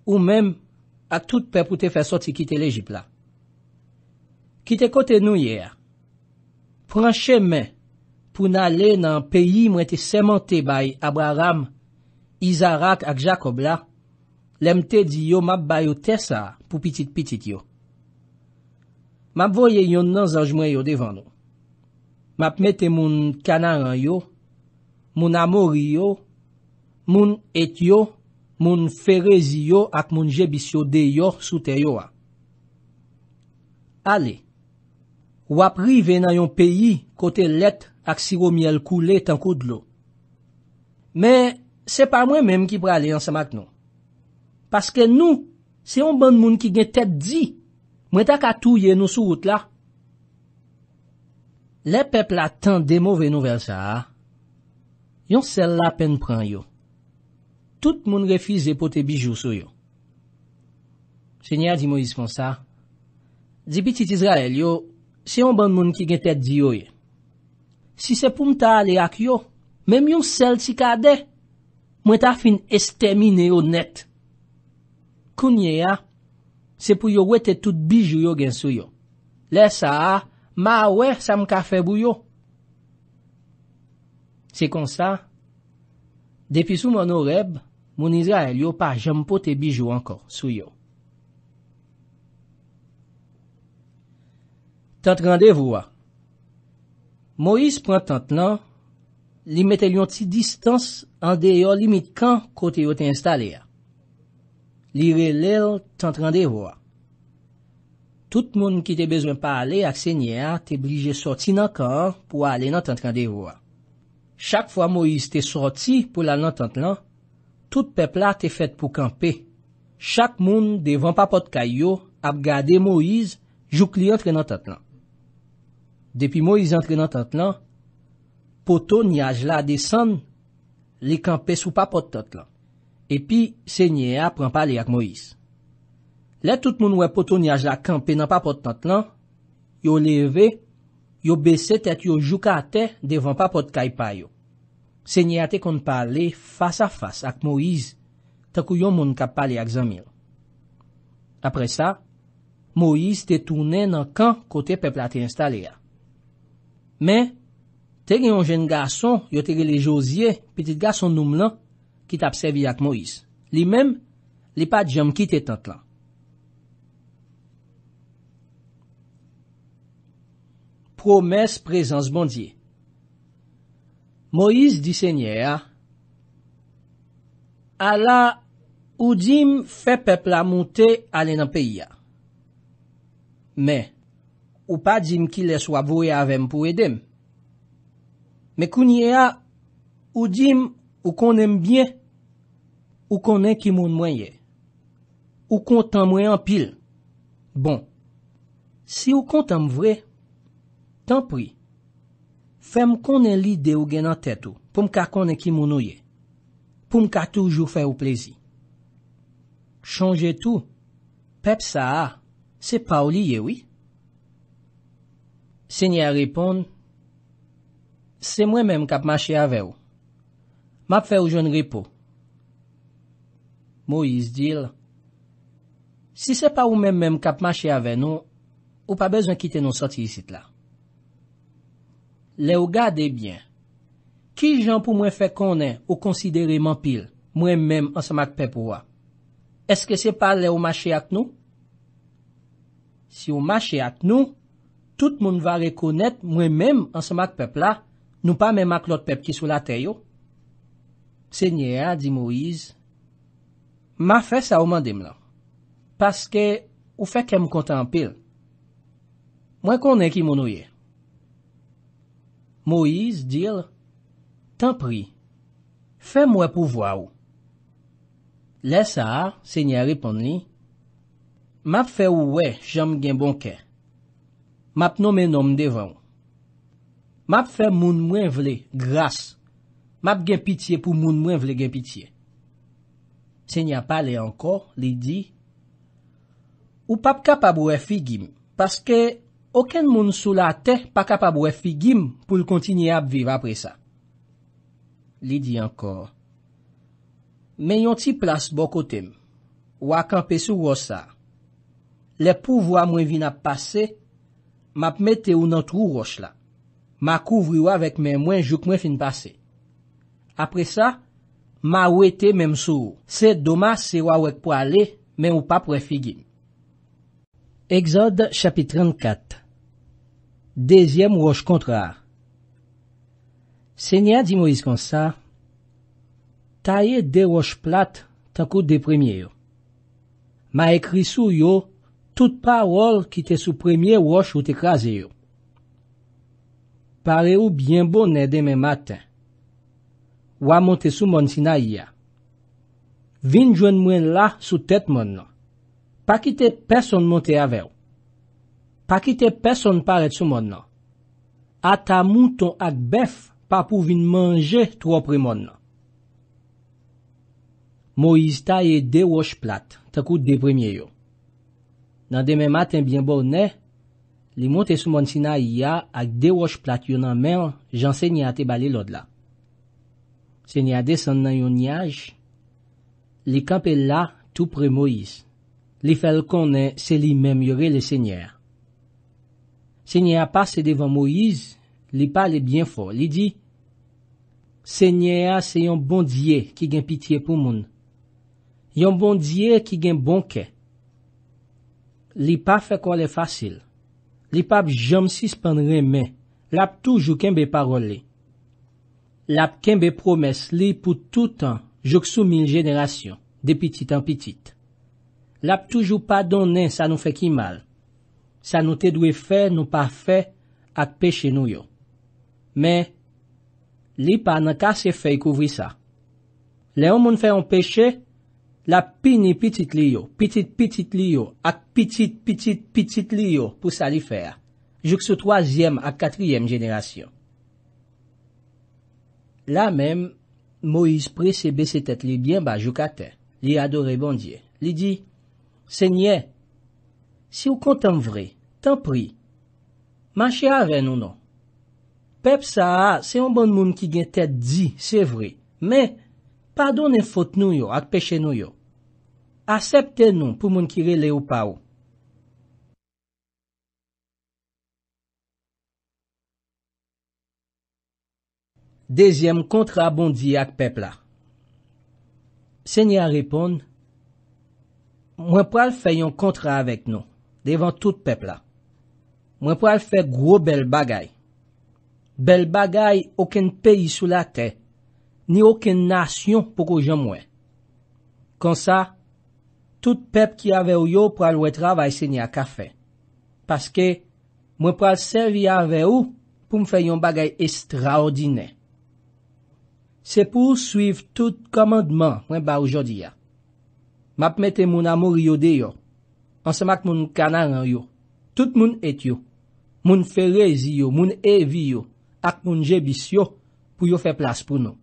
Ou mem a tout pep ou te fe soti kite lejipla Kite kote nou ye a Prenche men pou nan le nan peyi mwen te semente bay Abraham, Izarak ak Jakob la, lemte di yo map bayo tesa pou pitit-pitit yo. Map voye yon nan zanj mwen yo devan yo. Map mete moun kanaran yo, moun amori yo, moun et yo, moun ferezi yo ak moun jebis yo de yo soute yo a. Ale, wap rive nan yon peyi kote let ak siro miel koule tanko dlo. Men, se pa mwen menm ki prale yon samak nou. Paske nou, se yon ban moun ki gen tet di, mwen tak atou ye nou sou wot la. Le pep la tan de mou ven nou vel sa, yon sel la pen pran yo. Tout moun refize pote bijou sou yo. Senyar di mou disponsa, di pitit Israel yo, Se yon ban moun ki gen tet diyo ye, si se pou mta ale ak yo, mem yon sel si ka de, mwen ta fin estemine yo net. Kounye ya, se pou yo wete tout bijou yo gen sou yo. Le sa, ma a we sam ka fe bou yo. Se konsa, depi sou moun o reb, moun izra el yo pa jempo te bijou ankor sou yo. Tantrandevwa ah. Moïse prantantlan, li mette lyon ti distans an deyo limit kan kote yo te instalea. Ah. Li relel tantrandevwa. Ah. Tout moun ki te bezwen pa ale aksenyea te blije soti nan kan pou ale nan tantrandevwa. Chak fwa Moïse te soti pou la nan tantlan, tout pepla te fet pou kampe. Pè, chak moun devan pa pot kayo ap gade Moïse jou klientre nan tantlan. Depi Moïse entre nan tat lan, poto ni aje la desan li kampe sou pa pot tat lan. Epi, se nye a pran pale ak Moïse. Le tout moun we poto ni aje la kampe nan pa pot tat lan, yo leve, yo bese tete yo jou ka ate devan pa pot kay payo. Se nye a te kon pale fasa fasa ak Moïse takou yon moun ka pale ak zanmil. Apre sa, Moïse te tounen nan kan kote pepla te instale ya. Men, tege yon jen gason, yo tege le Josie, petit gason noum lan, ki tapsevi ak Moïse. Li men, li pa di janm ki te tant lan. Promes prezans bandye. Moïse di sènyè a, ala ou di m fè pepla moutè alen an peyi a. Men, Ou pa jim ki les wabouye avèm pou edèm. Mè kounye a, ou jim, ou konen mbyen, ou konen kimoun mwenye. Ou kontan mwen anpil. Bon, si ou kontan mvwè, tanpri. Fèm konen lide ou genan tètou, poum ka konen kimoun mwenye. Poum ka toujou fè ou plezi. Chanje tou, pep sa a, se pa ou liye wè. Se nye a ripon, se mwen menm kap mache ave ou. Map fe ou joun ripo. Mo yis dil, si se pa ou menm menm kap mache ave nou, ou pa bezwen kite nou soti yisit la. Le ou gade e bien, ki jan pou mwen fe konen ou konsidereman pil, mwen menm ansa mak pe pou wa. Eske se pa le ou mache ak nou? Si ou mache ak nou, tout moun va rekonet mwen menm an seman pep la, nou pa menman klot pep ki sou la teyo. Senye a, di Moise, ma fe sa ouman dem lan, paske ou fe kem kontan pil. Mwen konen ki moun ouye. Moise dil, tan pri, fe mwen pou vwa ou. Le sa, senye a repon li, ma fe ou we jom gen bonke. map nou men nom devan. Map fe moun mwen vle, gras. Map gen pitye pou moun mwen vle gen pitye. Se nya pale ankor, li di, ou pap kapab we fi gim, paske oken moun sou la te pa kapab we fi gim pou l kontinye ap viv apre sa. Li di ankor, men yon ti plas bo kote m, wak anpe sou wosa. Le pou vwa mwen vina pase, map mette ou nan trou roch la. Ma kouvri ou avèk men mwen jok mwen fin pase. Apre sa, ma ou ete men msou. Se doma, se wawèk pou ale, men ou pa pou efigin. EXODE CHAPITRAN 4 DEZIEM ROCH KONTRAR Se nyan di mo iz kon sa, ta ye de roch plat tan kou depremye yo. Ma ekri sou yo Tout parol ki te sou premye wosh ou te kraze yo. Pare ou bien bon e demen maten. Ou a monte sou mon sinay ya. Vin jwen mwen la sou tet mon. Pa ki te person monte ave ou. Pa ki te person pare sou mon. Ata mouton ak bef pa pou vin manje tro pre mon. Moiz ta ye de wosh plat te kou depremye yo. Nan deme maten byen bo ou ne, li monte sou moun sinay ya ak de wosh plat yon anmen jansenye a te bale lod la. Senye a desan nan yon nyaj, li kampe la tou pre Moise. Li fel konen se li memyore le senye a. Senye a pase devan Moise, li pale byen fo, li di, Senye a se yon bondye ki gen pitiye pou moun. Yon bondye ki gen bonke. Li pa fe kwa le fasil. Li pa jom sispandre men. Lap toujou kenbe parole. Lap kenbe promes li pou toutan jok sou mil jenerasyon. De pitit an pitit. Lap toujou pa donen sa nou fe ki mal. Sa nou te dwe fe nou pa fe ak peche nou yo. Men, li pa nan kase fe y kouvri sa. Le an moun fe an peche... La pini pitit li yo, pitit pitit li yo, ak pitit pitit pitit li yo pou sa li fer. Jouk se troasyem ak katryem jenerasyon. La men, Moïse presebe se tet li bien ba jouk a ten. Li adore bon diye. Li di, se nye, si ou kontan vre, tan pri. Mache a ren ou non. Pep sa, se yon bon moun ki gen tet di, se vre. Men, padon en fote nou yo ak peche nou yo. Asepte nou pou moun kire le ou pa ou. Dezyem kontra bondi ak pepla. Senya repon, mwen pral fè yon kontra avèk nou, devan tout pepla. Mwen pral fè gro bel bagay. Bel bagay, oken peyi sou la te, ni oken nasyon pou kou jom wè. Kon sa, Tout pep ki avè ou yo pral wè travay se ni a kafe. Paske mwen pral servi avè ou pou mwen fè yon bagay estraodine. Se pou suiv tout komandman mwen ba oujodi ya. Map mette moun amour yo de yo. Ansem ak moun kanan an yo. Tout moun et yo. Moun fè rezi yo. Moun evi yo. Ak moun jebis yo pou yo fè plas pou nou.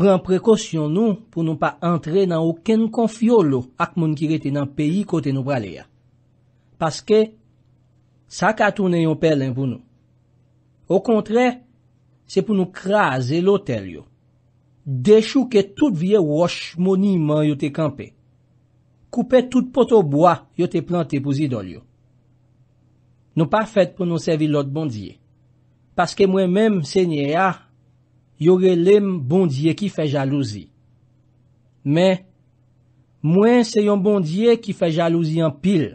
Pren prekosyon nou pou nou pa entre nan ouken konfyo lou ak moun kirete nan peyi kote nou prale ya. Paske, sa katounen yon pelen pou nou. Ou kontre, se pou nou kraze lotel yo. Deshou ke tout vie wosh moniman yo te kampe. Koupe tout poto boya yo te plante pou zidol yo. Nou pa fet pou nou servi lot bondye. Paske mwen menm se nye ya... yore lem bondye ki fe jalouzi. Me, mwen se yon bondye ki fe jalouzi an pil,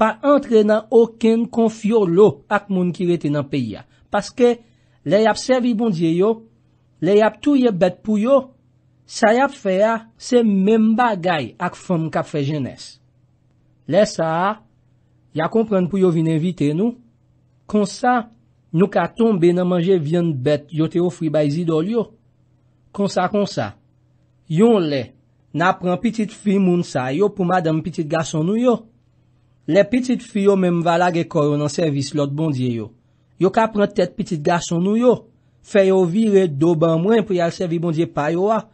pa entre nan oken konfyo lo ak moun ki rete nan peya. Paske, le yap sevi bondye yo, le yap tou ye bet pou yo, sa yap fe ya se men bagay ak fon ka fe jenese. Le sa, ya kompren pou yo vin evite nou, konsa, Nou ka tombe nan manje vyen bet yote ou fribay zidol yo. Konsa konsa, yon le, nan pran pitit fri moun sa yo pou madam pitit gason nou yo. Le pitit fri yo menm valage koron nan servis lot bondye yo. Yo ka pran tet pitit gason nou yo, fe yo vire do ban mwen pou yal servis bondye pa yo a,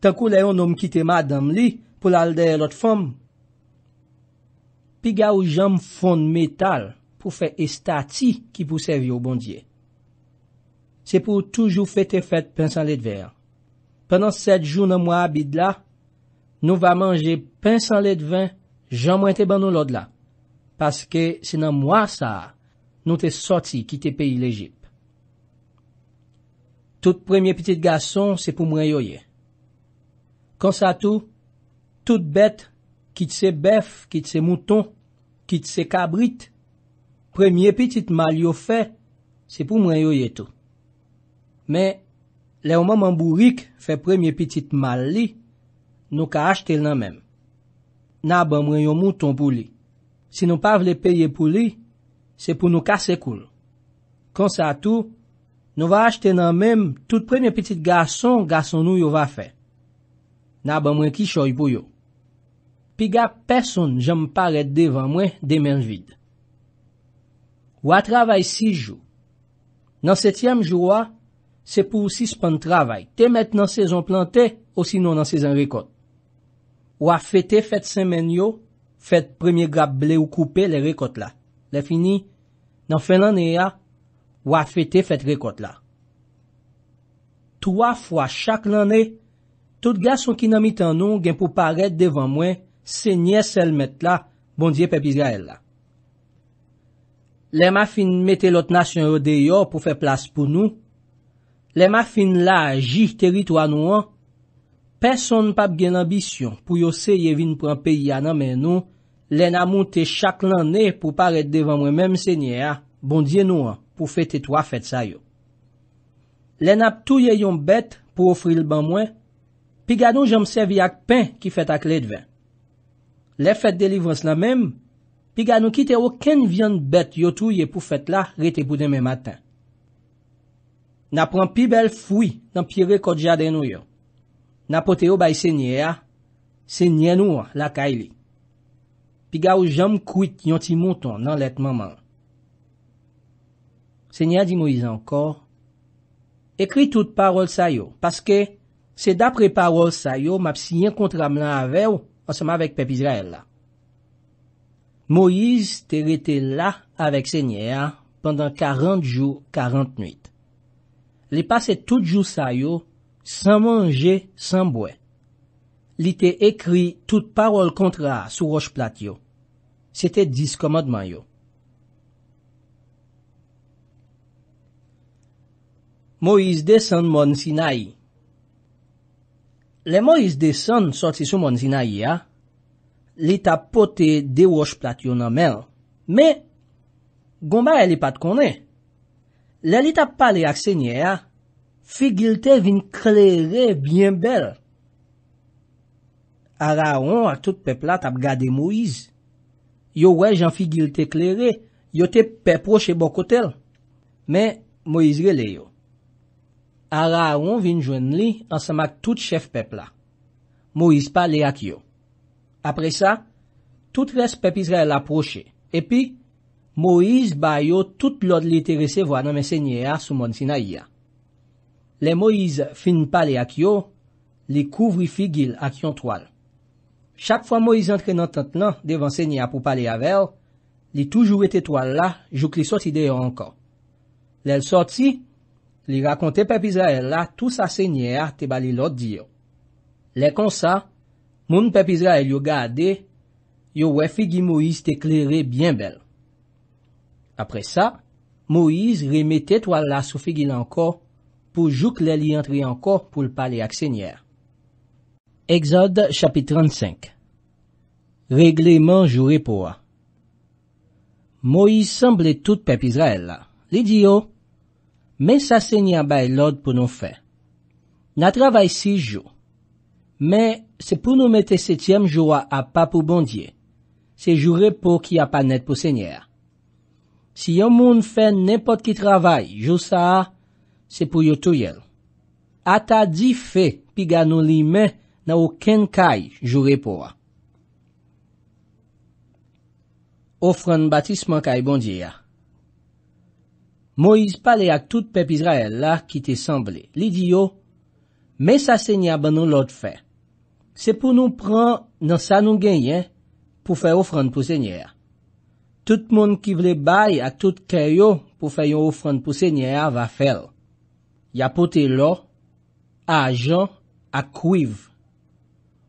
tankou le yon nom kite madam li pou laldeye lot fom. Pi ga ou jem fon metal. pou fè estati ki pou servi ou bondye. Se pou toujou fè te fèt pen san let ver. Pendan set joun nan mwa abid la, nou va manje pen san let ven, jan mwen te ban nou lod la, paske se nan mwa sa, nou te soti ki te peyi l'Egypte. Tout premye ptite gason se pou mwen yoye. Kansato, tout bet, ki te se bef, ki te se mouton, ki te se kabrit, Premye pitit mal yo fe, se pou mwen yo yeto. Me, le oman mambou rik fe premye pitit mal li, nou ka achete nan men. Na ban mwen yo mouton pou li. Si nou pa vle peye pou li, se pou nou ka sekoun. Konsa tou, nou va achete nan men tout premye pitit gason, gason nou yo va fe. Na ban mwen ki choy pou yo. Pi ga person jem paret devan mwen demen vide. Ou a travay 6 jou. Nan setyem jou ou a, se pou ou sispan travay. Te met nan sezon plante ou sino nan sezon rekote. Ou a fete fete semen yo, fete premye grap ble ou koupe le rekote la. Le fini, nan fen lane ya, ou a fete fete rekote la. Troa fwa chak lane, tout gas son kinamit an nou gen pou paret devan mwen se nye selmet la bondye pepizra el la. Le ma fin mette lot nasyon re de yo pou fe plas pou nou. Le ma fin la ji teritwa nou an. Peson n pa p gen ambisyon pou yo se ye vin pran peyi an anmen nou. Le na monte chak lan ne pou paret devan mwen menm se nye a. Bondye nou an pou fete to a fete sa yo. Le na p tou ye yon bet pou ofri l ban mwen. Pi gado jom sevi ak pen ki fete ak led ven. Le fete de livrans la menm. pi ga nou kite ou ken vyan bet yotou ye pou fet la rete pou deme matan. Na pran pi bel fwi nan pi re kodja deno yo. Na pote yo bay sènyè ya, sènyè nou la kaili. Pi ga ou jom kuit yon ti mouton nan let maman. Sènyè di Moise ankor, ekri tout parol sa yo, paske se dapre parol sa yo map si yon kontra mlan avew, osama vek pep Izrael la. Moïse te rete la avèk sènyè a pandan karant jou karant nuit. Li pase tout jou sa yo san manje san bwe. Li te ekri tout parol kontra sou roch plat yo. Se te dis komadman yo. Moïse de san mon sinayi Le Moïse de san sotsi sou mon sinayi a Li ta pote de wosh plat yon amel. Me, gomba e li pat konen. Le li ta pale ak senye a, fi gilte vin kleren byen bel. Ara on ak tout pepla tap gade Moise. Yo we jan fi gilte kleren, yo te peproche bokotel. Me, Moise ge le yo. Ara on vin jwen li ansama ak tout chef pepla. Moise pale ak yo. Apre sa, tout res Pep Israel aproche. Epi, Moïse bayo tout blod li te resevoa nan men sènyè a soumon sinayya. Le Moïse fin pale ak yo, li kouvri figil ak yon toal. Chak fwa Moïse entre nan tent nan devan sènyè a pou pale avel, li toujou ete toal la, jouk li soti deyo ankan. Le l soti, li rakonte Pep Israel la tout sa sènyè a te bali lot diyo. Le konsa, Moun pep Izrael yo gade, yo wè figi Moïse te klerè bien bel. Apre sa, Moïse remetè toal la sou figi lanko pou jouk lè li antre lanko pou l'pale ak sènyèr. EXODE CHAPITRAN 5 REGLEMAN JOURE PO A Moïse semblè tout pep Izrael la. Li di yo, men sa sènyè bay lòd pou nou fè. Na travay si jou. Men... Se pou nou mette setyem jwa apapou bondye, se jure pou ki apanet pou sènyer. Si yon moun fè nèpot ki travay, jousa a, se pou yotoyel. Ata di fè pi gano li mè nan ou ken kaj jure pou a. Ofran batisman kaj bondye a. Moiz pale ak tout pep Izrael la ki te sanble. Li di yo, mè sa sènyer banon lot fè. Se pou nou pran nan sa nou genyen pou fè ofran pou sènyè. Tout moun ki vle bay ak tout kèyo pou fè yon ofran pou sènyè va fèl. Yapote lo, ajan ak kuiv.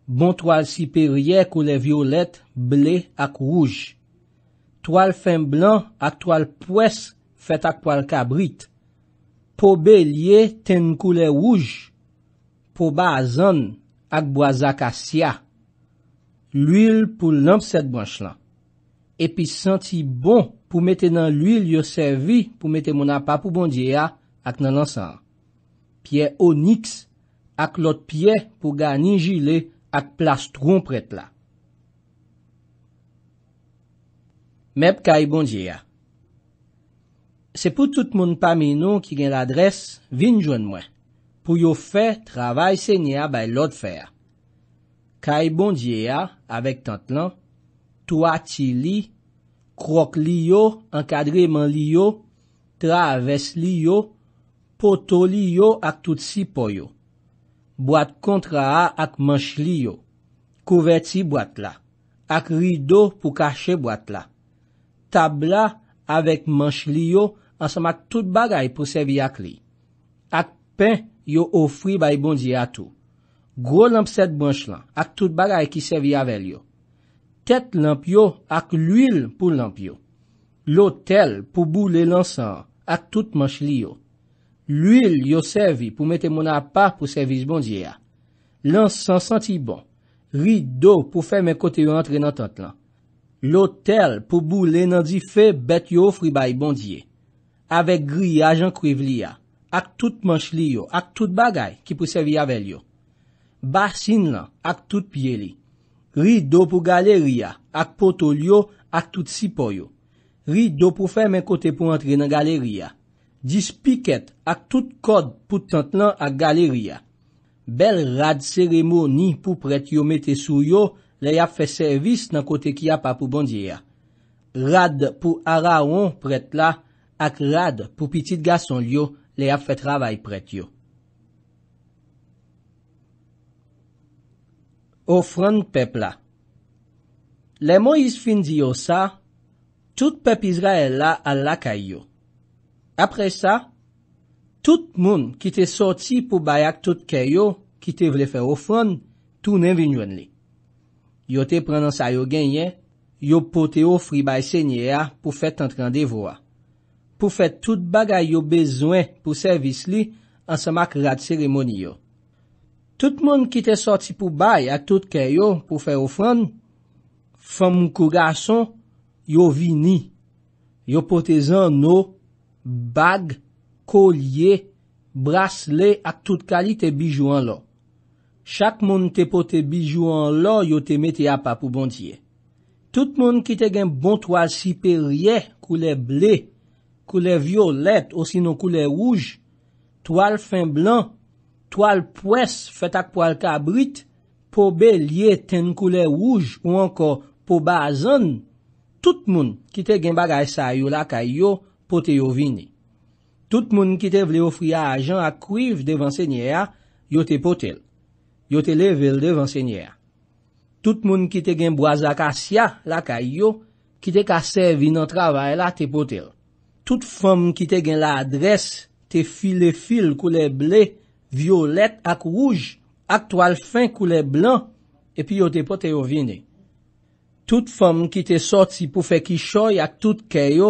Bon toal siperye koule violet, ble ak rouj. Toal fin blan ak toal pwes fèt ak pwal kabrit. Po belye ten koule rouj. Po ba zan. ak boaz ak asya, l'uil pou lanset bonch lan, epi santi bon pou mette nan l'uil yo servi pou mette moun apapou bondye a ak nan lansan. Pye o niks ak lot pye pou ga ninjile ak plas tron prepla. Mep kaye bondye a. Se pou tout moun pa minon ki gen l'adres, vin jwen mwen. Pou yo fe, travay se nye a bay lod fe a. Ka e bondye a, avek tant lan. Twa ti li. Krok li yo, ankadreman li yo. Traves li yo. Poto li yo ak tout si po yo. Boat kontra a ak manch li yo. Kouvet si boat la. Ak rido pou kache boat la. Tab la, avek manch li yo. An sa mat tout bagay pou sevi ak li. Ak penj. yo ofri bayi bondye atou. Gro lamp set branch lan, ak tout bagay ki sevi avel yo. Tet lamp yo ak l'uil pou lamp yo. Lo tel pou boule lansan, ak tout manch li yo. L'uil yo servi pou mette moun apap pou servis bondye ya. Lansan senti bon. Ri do pou fè men kote yo antre nan tant lan. Lo tel pou boule nan di fe, bet yo ofri bayi bondye. Avek gri ajan kriv li ya. ak tout manch li yo, ak tout bagay ki pou servi avèl yo. Ba sin lan, ak tout pye li. Ri do pou galeri ya, ak poto li yo, ak tout sipo yo. Ri do pou fè men kote pou antre nan galeri ya. Di spiket, ak tout kod pou tant lan ak galeri ya. Bel rad seremo ni pou pret yo mette sou yo, le yap fè servis nan kote ki ap ap pou bandye ya. Rad pou ara won pret la, ak rad pou pitit gason li yo, le ap fè travay prèt yo. Ofran pepla Le mo yis fin di yo sa, tout pepizra el la al la kay yo. Apre sa, tout moun ki te soti pou bayak tout kay yo ki te vle fè ofran, tou ne vinwen li. Yo te pranansay yo genye, yo pote yo fribay senye ya pou fèt entrande vo a. pou fè tout bagay yo bezwen pou servis li an sa mak rad seremoni yo. Tout moun ki te sorti pou bay ak tout kè yo pou fè ofran, fam mou kou gason, yo vini. Yo pote zan nou, bag, kolye, brasle, ak tout kalite bijou an lo. Chak moun te pote bijou an lo, yo te mete apapou bantye. Tout moun ki te gen bontoal siperye kou le ble, koule violet non ou sino koule wouj, toal fin blan, toal pwes fetak pou alka abrit, pou belye ten koule wouj ou anko pou bazan, tout moun ki te gen bagay sa yo lakay yo pote yo vini. Tout moun ki te vle ofri a ajan a kriv devan senye a, yo te pote l. Yo te leve l devan senye a. Tout moun ki te gen boaz lakas ya lakay yo, ki te kase vina travay la te pote l. Tout fòm ki te gen la adres, te file fil koule blè, violèt ak roug, ak toal fin koule blan, epi yo te pote yo vine. Tout fòm ki te soti pou fe kishoy ak tout kè yo,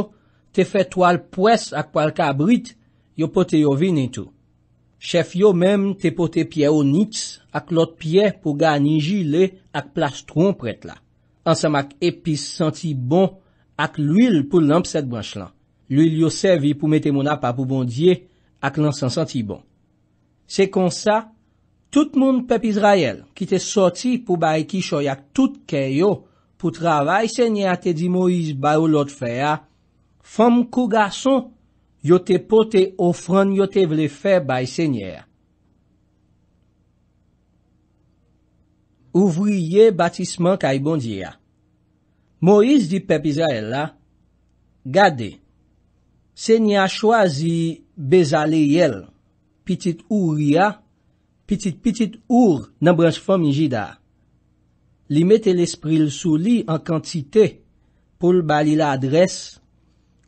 te fe toal pwes ak pwal ka abrit, yo pote yo vine tout. Chef yo mèm te pote pye o nits ak lot pye pou ga anijile ak plastron pret la, ansam ak epis santi bon ak l'il pou lamp set branche lan. Lui li bon yo servi pou mete moun apapou bondye ak lan san santi bon. Se kon sa, tout moun pep Izrael ki te soti pou bay ki choyak tout kè yo pou travay sènyè a te di Moïse bay ou lot fè ya, ah. fam kou gason yo te pote ofran yo te vle fè bay sènyè ya. Ouvriye batisman kay bondye ya. Ah. Moïse di pep Izrael la, gadey. Se ni a chwazi bezale yel, pitit ou ria, pitit pitit ou nan branj fami jida. Li mette l'espril sou li an kantite, pou l'bali la adres,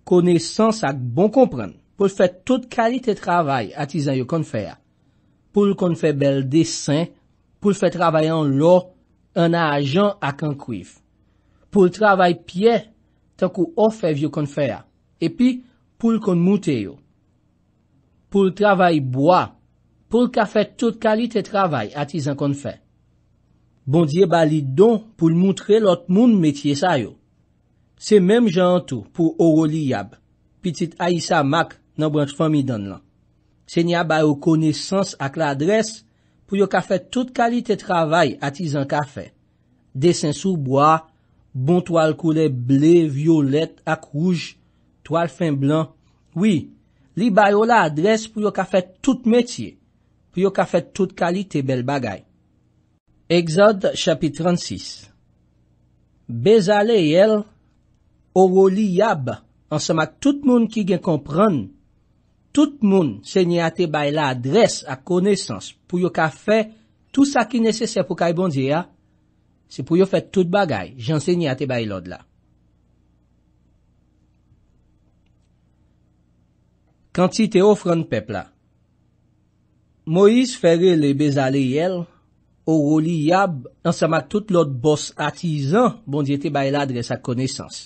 kone san sak bon kompren. Pou l'fè tout kalite travay atizan yo kon fè ya. Pou l'kon fè bel desen, pou l'fè travay an lo, an ajan ak an kouif. Pou l' travay pye, tankou ofèv yo kon fè ya. Epi, pou l kon moute yo. Pou l travay bwa, pou l ka fè tout kalite travay ati zan kon fè. Bondye ba li don pou l moutre lot moun metye sa yo. Se menm jan an tou pou oro li yab, pitit aisa mak nan branj fami dan lan. Se niya ba yo kone sans ak la adres, pou yo ka fè tout kalite travay ati zan ka fè. Desen sou bwa, bontwal koule ble, violet ak rouj, Toal fin blan. Oui, li bayo la adres pou yo ka fet tout metye. Pou yo ka fet tout kalite bel bagay. Exode chapit 36 Bezale yel, Oro li yab, Ansemak tout moun ki gen kompran, Tout moun se nye ate bay la adres a konesans pou yo ka fet tout sa ki nese se pou kay bondye ya. Se pou yo fet tout bagay. Jan se nye ate bay lod la. Rantite ou fran pepla. Moïse fere le bezale yel, ou ou li yab ansama tout lot bos atizan bondye te bay la dre sa konesans.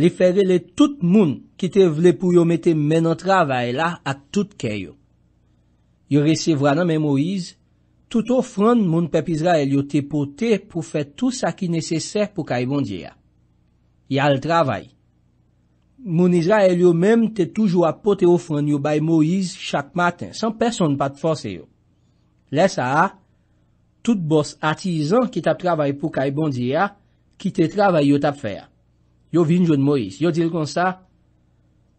Li fere le tout moun ki te vle pou yo mete menon travay la at tout keyo. Yo rese vranan men Moïse, tout ou fran moun pepizla el yo te pote pou fe tout sa ki neseser pou kay bondye ya. Ya al travay. Mouniz la el yo menm te toujou apote ofran yo bay Moiz chak maten. San peson pat fose yo. Lesa a, tout bos atizan ki tap travay pou kay bondiya, ki te travay yo tap fè. Yo vin joun Moiz. Yo dil kon sa,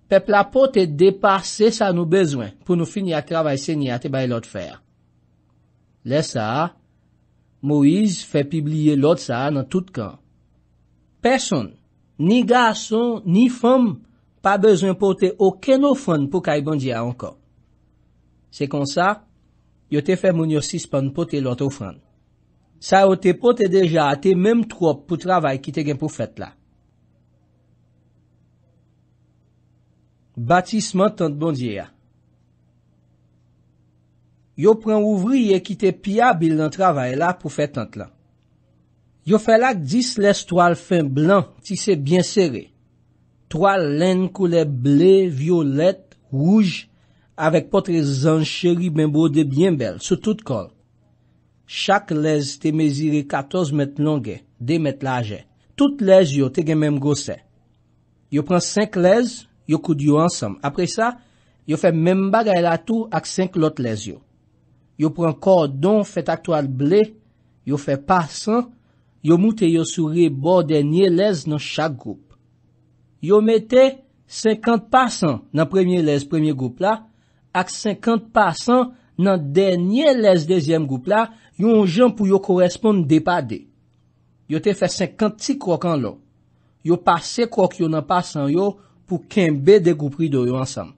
pep la pot te depase sa nou bezwen pou nou fini a travay sènyate bay lot fè. Lesa a, Moiz fè pibliye lot sa nan tout kan. Peson. Ni gason, ni fom, pa bezon pote oken ofran pou kay bandiya ankon. Se kon sa, yo te fè moun yo sispan pote lot ofran. Sa yo te pote deja a te menm trop pou travay ki te gen pou fèt la. Batisman tant bandiya. Yo pren ouvriye ki te piyabil nan travay la pou fèt tant lan. Yo fe lak dis les toal fin blan, ti se bien seri. Toal len koule ble, violet, wouj, avek potre zan cheri menbo de bien bel, sou tout kol. Chak les te meziri 14 met longe, 2 met lage. Tout les yo te gen menm gose. Yo pren 5 les, yo koud yo ansam. Apre sa, yo fe menm bagay la tou ak 5 lot les yo. Yo pren kordon, fet ak toal ble, yo fe pasan, yo moute yo suri bo denye lez nan chak goup. Yo mette 50 pasan nan premye lez premye goup la, ak 50 pasan nan denye lez dezyem goup la, yon jan pou yo koresponde depa de. Yo te fe 50 ti krok an lo. Yo pase krok yo nan pasan yo, pou kenbe de goupri do yo ansam.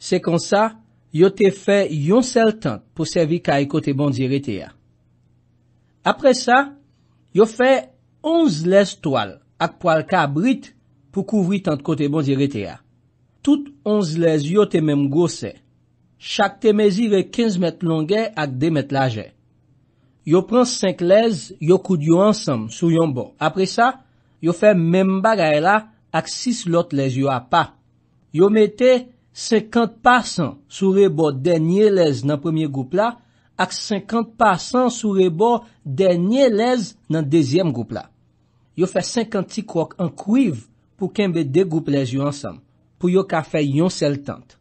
Se kon sa, yo te fe yon sel tan pou servi ka ekote bon dirite ya. Apre sa, Yo fe 11 lez toal ak pwal ka abrit pou kouvrit ant kote bon zirete ya. Tout 11 lez yo te menm gose. Chak te mezive 15 met longe ak 2 met lage. Yo pren 5 lez yo koud yo ansam sou yon bon. Apre sa, yo fe menm bagay la ak 6 lot lez yo ap pa. Yo mete 50 pasan sou re bon denye lez nan premier goup la ak 50 pasan sou rebor denye lez nan dezyem goup la. Yo fe 50 ti krok an kuiv pou kembe de goup lez yo ansam, pou yo ka fe yon sel tent.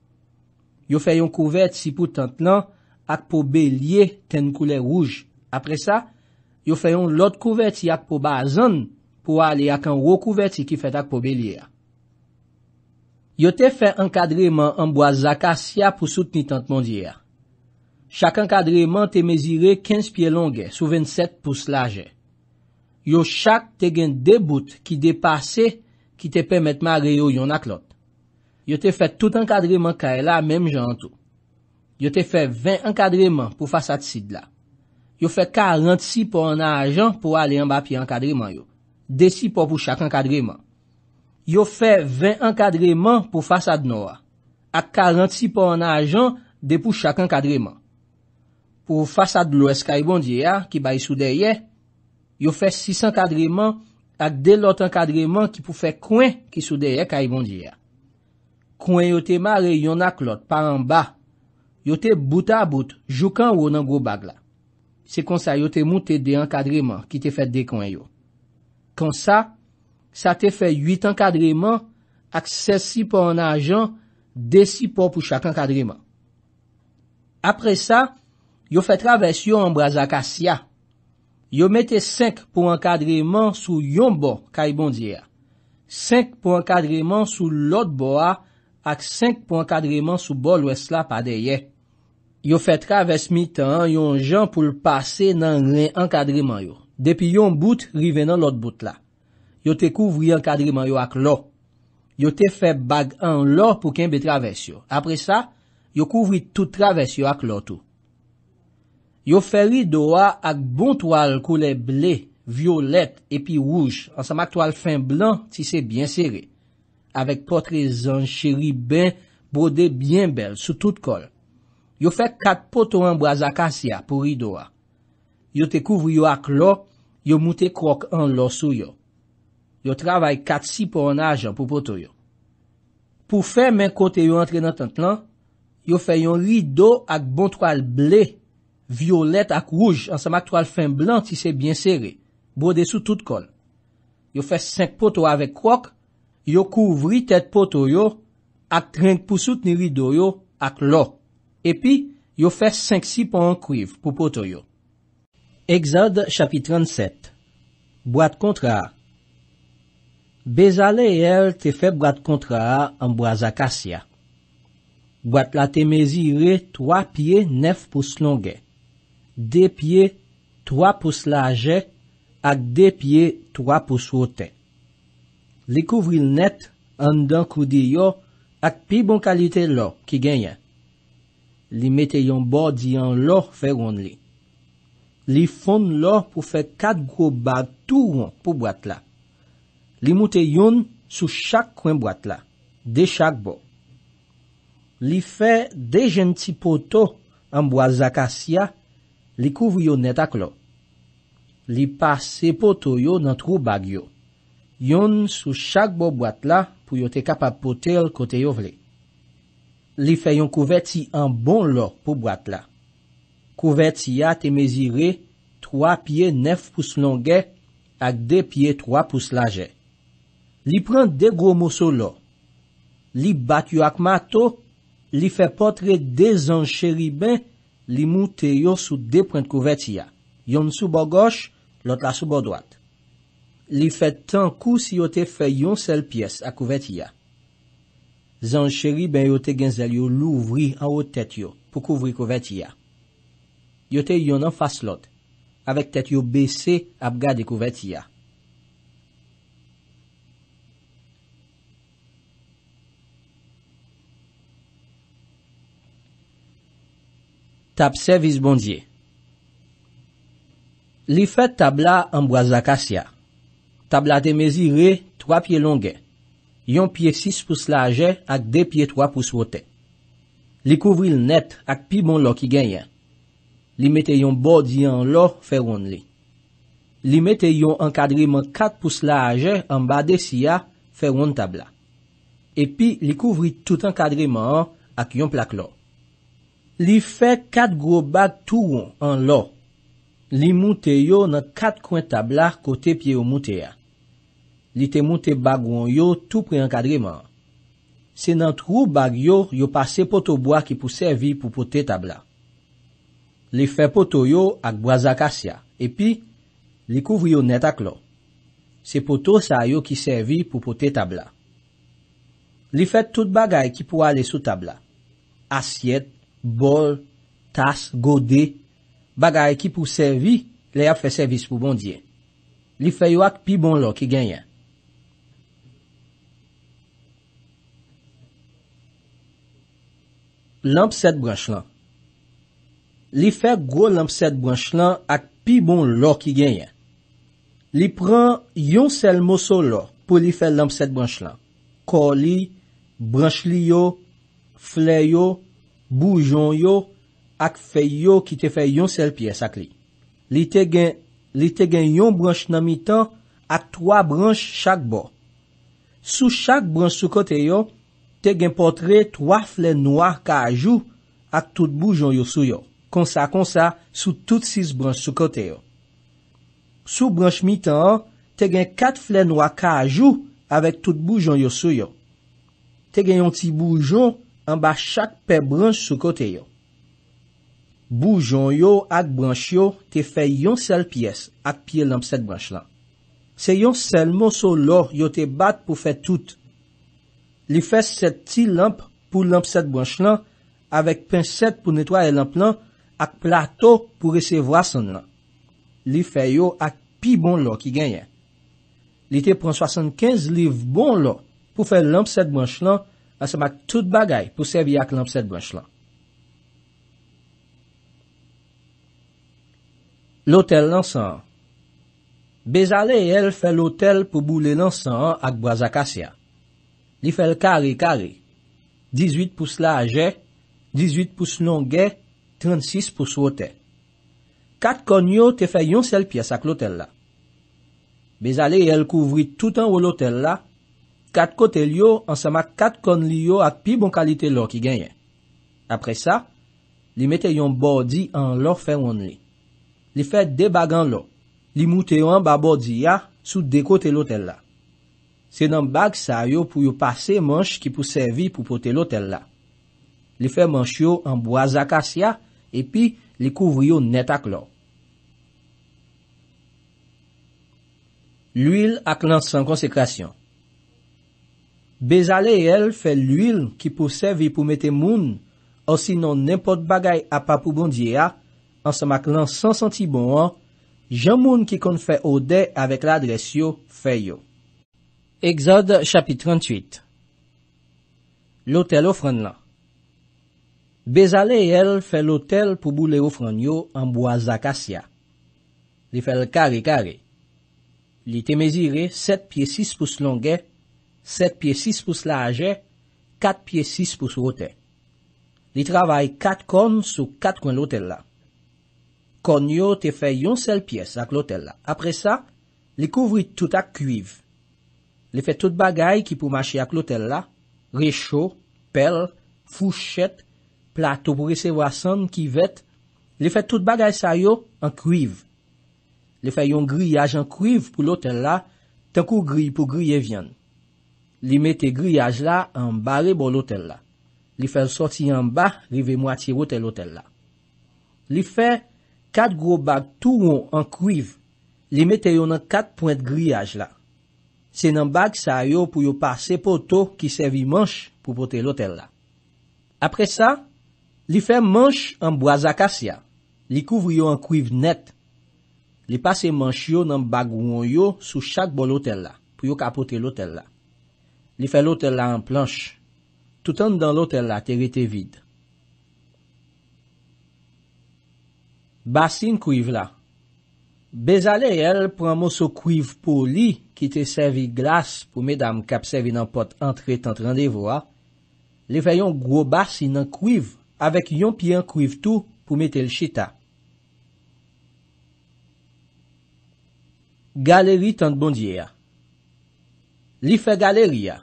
Yo fe yon kouvet si pou tent lan ak pou belye ten koule rouge. Apre sa, yo fe yon lot kouvet si ak pou bazan pou ale ak an wou kouvet si ki fet ak pou belye a. Yo te fe an kadreman an boaz ak asya pou soutni tent mondye a. Chak ankadreman te mezire 15 piye longe sou 27 pous laje. Yo chak te gen debout ki depase ki te pemet ma reyo yon ak lot. Yo te fe tout ankadreman ka e la menm jan an tou. Yo te fe 20 ankadreman pou fasa tside la. Yo fe 46 pou an ajan pou ale an bapye ankadreman yo. Desi pou pou chak ankadreman. Yo fe 20 ankadreman pou fasa dnoa. A 46 pou an ajan de pou chak ankadreman. pou fasa dlo es ka e bondye a, ki bay sou deye, yo fè 600 kadreman, ak de lot an kadreman ki pou fè kwen ki sou deye ka e bondye a. Kwen yo te mare yon ak lot, pa an ba, yo te bout a bout, jou kan wou nan gro bag la. Se kon sa, yo te moute de an kadreman ki te fè de kwen yo. Kon sa, sa te fè 8 an kadreman, ak sè si pou an ajan, de si pou pou chak an kadreman. Apre sa, Yo fe traves yo an brazak asya. Yo mette 5 pou an kadriman sou yon bo, kaj bon diya. 5 pou an kadriman sou lot bo a, ak 5 pou an kadriman sou bo lwes la pa deye. Yo fe traves mi tan yon jan pou lpase nan ren an kadriman yo. Depi yon bout, riven nan lot bout la. Yo te kouvri an kadriman yo ak lot. Yo te fe bag an lot pou ken be traves yo. Apre sa, yo kouvri tout traves yo ak lot ou. Yo fè rido a ak bon toal koule ble, vyo let, epi wouj, an samak toal fin blan, si se bien sere. Awek potre zan cheri ben, brode bien bel, sou tout kol. Yo fè kat poto an boaz akasia pou rido a. Yo te kouvri yo ak lo, yo moute krok an lo sou yo. Yo travay kat si pou an ajan pou poto yo. Pou fè men kote yo antre nan tant lan, yo fè yon rido ak bon toal ble, yo fè yon rido ak bon toal ble, Violet ak rouj ansam ak toal fin blan si se bien seri. Bo desu tout kol. Yo fes 5 poto avek krok. Yo kouvri tet poto yo ak 30 pousout ni ridoyo ak lo. Epi yo fes 5-6 pon kriv pou poto yo. Exode chapit 37 Boat kontra. Bezale el te fe boat kontra an boaz ak asya. Boat la te mezire 3 piye 9 pous longè. De pye 3 pous laje ak de pye 3 pous wote. Li kouvril net an dan kou di yo ak pi bon kalite lor ki genyen. Li mete yon bo di yon lor fe ron li. Li fon lor pou fe kat gro bag tou ron pou bat la. Li mute yon sou chak kwen bat la, de chak bo. Li fe de jen ti poto an bo a zakasyan. Li kouv yon net ak lò. Li pase poto yon nan trou bag yon. Yon sou chak bo boat la pou yon te kapap potel kote yon vle. Li fe yon kouv eti an bon lò pou boat la. Kouv eti ya te mezire 3 piye 9 pous longè ak 2 piye 3 pous lajè. Li pren de gro moso lò. Li bat yon ak mato, li fe potre de zan cheri ben lò. Li moute yo sou deprent kouvetiya, yon sou bo goch, lot la sou bo doat. Li fet tan kou si yo te fe yon sel pies a kouvetiya. Zan cheri ben yo te genzel yo lou vri a o tet yo pou kouvri kouvetiya. Yo te yon an fas lot, avek tet yo bese ap gade kouvetiya. TAP SERVICE BONDIER Li fet tabla anboazak asya. Tabla te mezire 3 pie longen. Yon pie 6 pou slaje ak 2 pie 3 pou swote. Li kouvri l net ak pi bon lo ki genyen. Li mete yon bo diyan lo feron li. Li mete yon ankadriman 4 pou slaje anba desya feron tabla. E pi li kouvri tout ankadriman ak yon plak lo. Li fè kat gro bag tou roun an lo. Li moun te yo nan kat kwen tabla kote pie ou moun te ya. Li te moun te bag roun yo tou pre an kadreman. Se nan trou bag yo, yo pase poto bo a ki pou servi pou pote tabla. Li fè poto yo ak boaz ak asya. Epi, li kouvri yo net ak lo. Se poto sa yo ki servi pou pote tabla. Li fè tout bagay ki pou ale sou tabla. Asyed. Bol, tas, gode, bagay ki pou servi, le ya fe servis pou bondye. Li fè yo ak pi bon lo ki genyen. Lampset branche lan. Li fè gwo lampset branche lan ak pi bon lo ki genyen. Li pran yon sel moso lo pou li fè lampset branche lan. Ko li, branche li yo, fè yo. boujon yo ak fe yo ki te fe yon sel piye sak li. Li te gen yon branche nan mi tan, ak 3 branche chak bo. Sou chak branche sou kote yo, te gen potre 3 fle noir ka ajou, ak tout boujon yo sou yo. Konsa konsa, sou tout 6 branche sou kote yo. Sou branche mi tan, te gen 4 fle noir ka ajou, avek tout boujon yo sou yo. Te gen yon ti boujon, an ba chak pe branj sou kote yo. Boujon yo at branj yo te fe yon sel piyes ak piye lampset branj lan. Se yon sel monsou lor yo te bat pou fe tout. Li fe set ti lamp pou lampset branj lan, avek penset pou netwaje lamp lan, ak plato pou resevwa son lan. Li fe yo ak pi bon lor ki genyen. Li te pran 75 liv bon lor pou fe lampset branj lan, a se mak tout bagay pou sevi ak lanset bwench lan. L'hotel lansan. Bezale el fè l'hotel pou boule lansan ak boaz akasyan. Li fè l kare kare. 18 pou slage, 18 pou slonge, 36 pou swote. Kat kon yo te fè yon sel piyes ak l'hotel la. Bezale el kouvri tout an ou l'hotel la, Kat kote li yo ansama kat kon li yo ak pi bon kalite lo ki genyen. Apre sa, li mette yon bordi an lor fen wan li. Li fe debagan lo. Li moute yon ba bordi ya sou dekote lo tel la. Se nan bag sa yo pou yo pase manche ki pou servi pou pote lo tel la. Li fe manche yo an boaz akas ya epi li kouvri yo netak lo. L'uil ak lansan konsekrasyon. Bezalè e el fè l'uil ki pou servi pou mette moun, osinon nempot bagay a pa pou bondye a, an se mak lan 100 centibon an, jan moun ki kon fè ode avèk la adres yo, fè yo. Exode chapit 38 L'otel ofran la Bezalè e el fè l'otel pou boule ofran yo an boaz akasya. Li fè l'kare kare. Li te mezire 7 piye 6 pous langè, 7 piye 6 pou slage, 4 piye 6 pou swote. Li travaye 4 kon sou 4 kon lotel la. Kon yo te fè yon sel piyes ak lotel la. Apre sa, li kouvri tout ak kuiv. Li fè tout bagay ki pou mache ak lotel la. Rechou, pel, fouchet, plato pou resewa san ki vet. Li fè tout bagay sa yo an kuiv. Li fè yon griyaj an kuiv pou lotel la, tenkou gri pou griye vyen. Li mette griyaj la an bare bo l'hotel la. Li fè soti an ba, li ve mwati wote l'hotel la. Li fè kat gro bag tou yon an kuiv. Li mette yon an kat pointe griyaj la. Se nan bag sa yo pou yo pase poto ki servi manche pou pote l'hotel la. Apre sa, li fè manche an boaz akasya. Li kouvri yon an kuiv net. Li pase manche yo nan bag won yo sou chak bo l'hotel la pou yo kapote l'hotel la. Li fe loter la an planche. Tout an dan loter la terite vide. Basin kuiv la. Bez ale el pran moso kuiv poli ki te servi glas pou medan kapsevi nan pot antre tant randevo a. Li fe yon gro basin nan kuiv avek yon pi an kuiv tou pou mete l chita. Galeri tant bondye a. Li fe galeri a.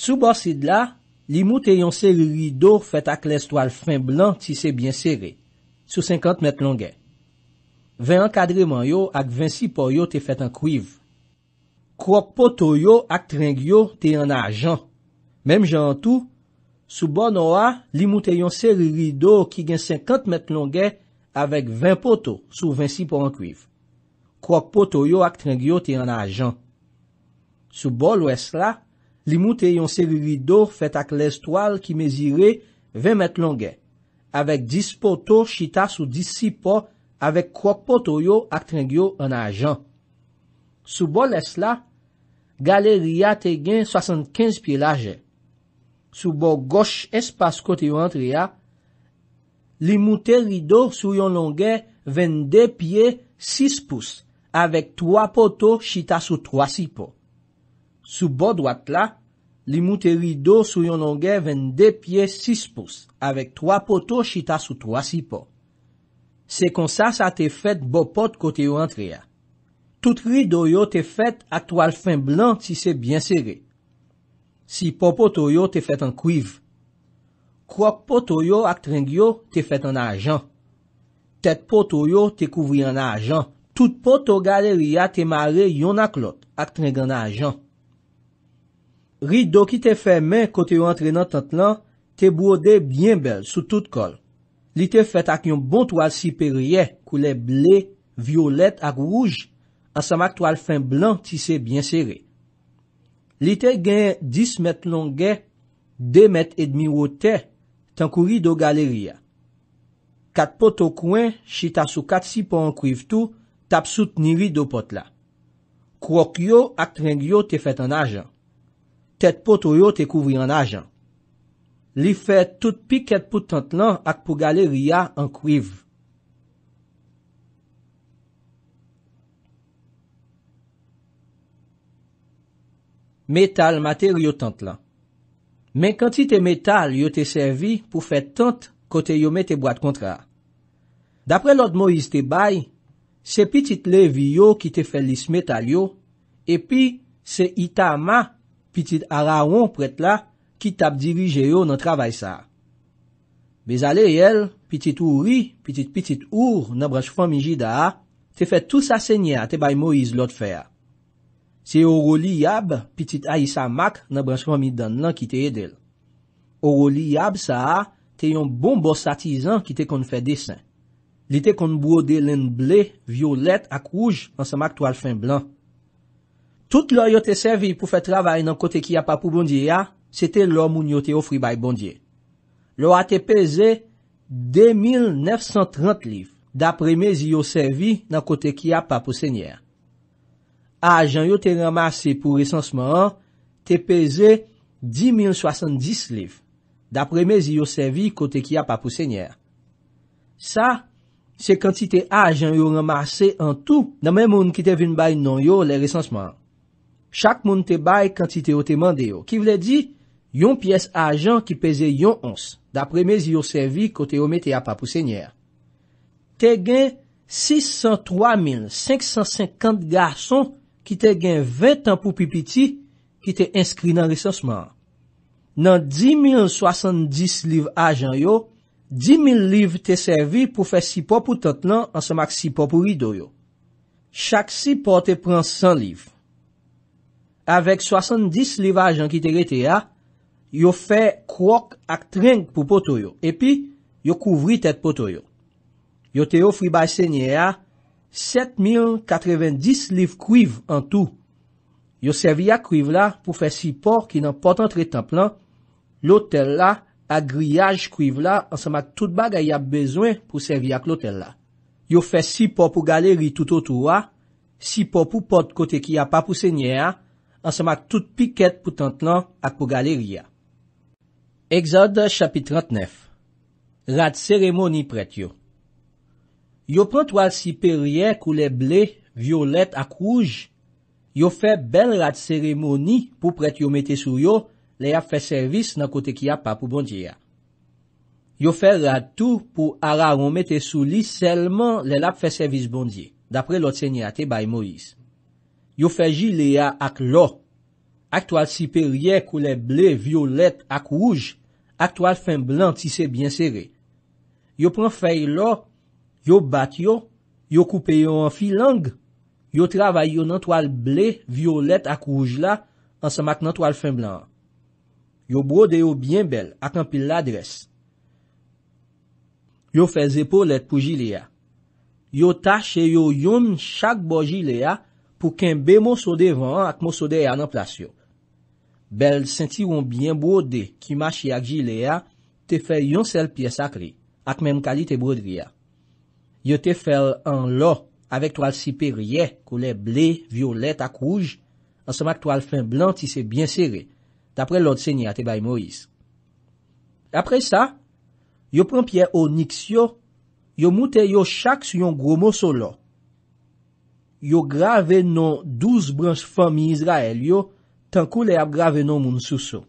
Sou bo sid la, li mou te yon seri rido fet ak lestwal fen blan ti se bien sere, sou 50 met longen. Ve an kadreman yo ak 26 po yo te fet an kuiv. Krok poto yo ak treng yo te yon ajan. Mem jan an tou, sou bo noua, li mou te yon seri rido ki gen 50 met longen avèk 20 poto sou 26 po an kuiv. Krok poto yo ak treng yo te yon ajan. Sou bo lwes la... li moute yon seri ridor fet ak lestwal ki mezire 20 met longen, avek 10 poto chita sou 10 sipo avek krok poto yo ak treng yo an ajan. Sou bo les la, gale ria te gen 75 pi laje. Sou bo goch espas kote yo ant ria, li moute ridor sou yon longen 22 piye 6 pous, avek 3 poto chita sou 3 sipo. Sou bo dwat la, Li mou te rido sou yon onge ven depye 6 pouz, avek 3 poto chita sou 3 sipo. Se konsa sa te fet bo pot kote yo antre ya. Tout rido yo te fet ak toal fin blan si se bien sere. Si po poto yo te fet an kuiv. Krok poto yo ak treng yo te fet an ajan. Tet poto yo te kouvri an ajan. Tout poto galeri ya te mare yon ak lot ak treng an ajan. Ri do ki te fe men kote yo antre nan tant lan, te bou ode byen bel sou tout kol. Li te fet bon ak yon bon toal siperye koule ble, violet ak wouj, ansamak toal fin blan tise byen sere. Li te gen 10 met longe, 2 met edmi wote, tankou ri do galeri ya. Kat poto kwen, chita sou 4-6 pon kriv tou, tap soute ni ri do pot la. Krok yo ak reng yo te fet an ajan. tet poto yo te kouvri an ajan. Li fè tout piket pou tant lan ak pou galer ya an kriv. Metal mater yo tant lan. Men kantite metal yo te servi pou fè tant kote yo me te boat kontra. Dapre lot Moïse te bay, se pitit lev yo ki te fè lis metal yo, epi se ita ama Pitit arawon pret la, ki tap dirije yo nan travay sa. Bez ale yel, pitit ouri, pitit pitit our nan branj fwami jida a, te fet tout sa senye a te bay Moise lot fe a. Se yo roli yab, pitit a yisa mak nan branj fwami dan lan ki te edel. O roli yab sa a, te yon bon borsatizan ki te kon fwe desen. Li te kon brode len ble, violet ak rouj nan sa mak toal fin blan. Tout lò yote servi pou fè travay nan kote ki apapou bondye ya, se te lò moun yote ofri bay bondye. Lò a te peze 2930 liv, dapre mezi yo servi nan kote ki apapou senyer. Ajan yote ramase pou resansman an, te peze 1070 liv, dapre mezi yo servi kote ki apapou senyer. Sa, se kantite ajan yote ramase an tou, nan men moun ki te vin bay nan yo le resansman an. Chak moun te bay kantite yo te mande yo, ki vle di, yon pies a ajan ki pese yon ons, da premez yo servi kote yo mete a papou senyer. Te gen 603,550 garson ki te gen 20 an pou pipiti ki te inskri nan lisonsman. Nan 10,070 liv a ajan yo, 10,000 liv te servi pou fe sipo pou tant lan ansan mak sipo pou rido yo. Chak sipo te pran 100 liv. Avek 70 liv ajan ki te rete ya, yo fe krok ak treng pou potoyo. Epi, yo kouvri tet potoyo. Yo te yo fribay se nye ya, 7090 liv kuiv an tou. Yo servi ak kuiv la pou fe si por ki nan pot antre tan plan. L'otel la, agriyaj kuiv la, ansama tout bagay ya bezwen pou servi ak l'otel la. Yo fe si por pou galeri tout otou ya, si por pou pot kote ki ya pa pou se nye ya, ansamak tout piket pou tant lan ak pou galeri ya. Exode chapit 39 Rad seremoni pret yo Yo prant wad si perye kou le ble, violet ak wouj, yo fe bel rad seremoni pou pret yo mette sou yo le yap fe servis nan kote ki ya pa pou bondye ya. Yo fe rad tou pou ara ou mette sou li selman le lap fe servis bondye, dapre lot senyate bay Moïse. Yo fe jileya ak lo, ak toal siperye kou le ble, violet ak ouj, ak toal fen blan ti se bien sere. Yo pren fe yi lo, yo bat yo, yo koupe yo an fi lang, yo travay yo nan toal ble, violet ak ouj la, ansan mak nan toal fen blan. Yo brode yo bien bel, ak an pil la dres. Yo fe zepol et pou jileya. Yo tache yo yon chak bo jileya, pou kenbe mou so devan ak mou so deyan an plasyon. Bel sentiron byen bwode ki machi ak jileya, te fè yon sel piye sakri, ak menm kalite bwode riyan. Yo te fè an lo avèk toal siperye, kou le ble, viole, takouj, ansemak toal fin blan ti se byen sere, tapre lòd sènyate bay Moïse. Apre sa, yo pran piye o niks yo, yo moutè yo chak su yon gro mou so lò, Yo grave non douz branj fami Izrael yo, tankou le ap grave non moun sou sou.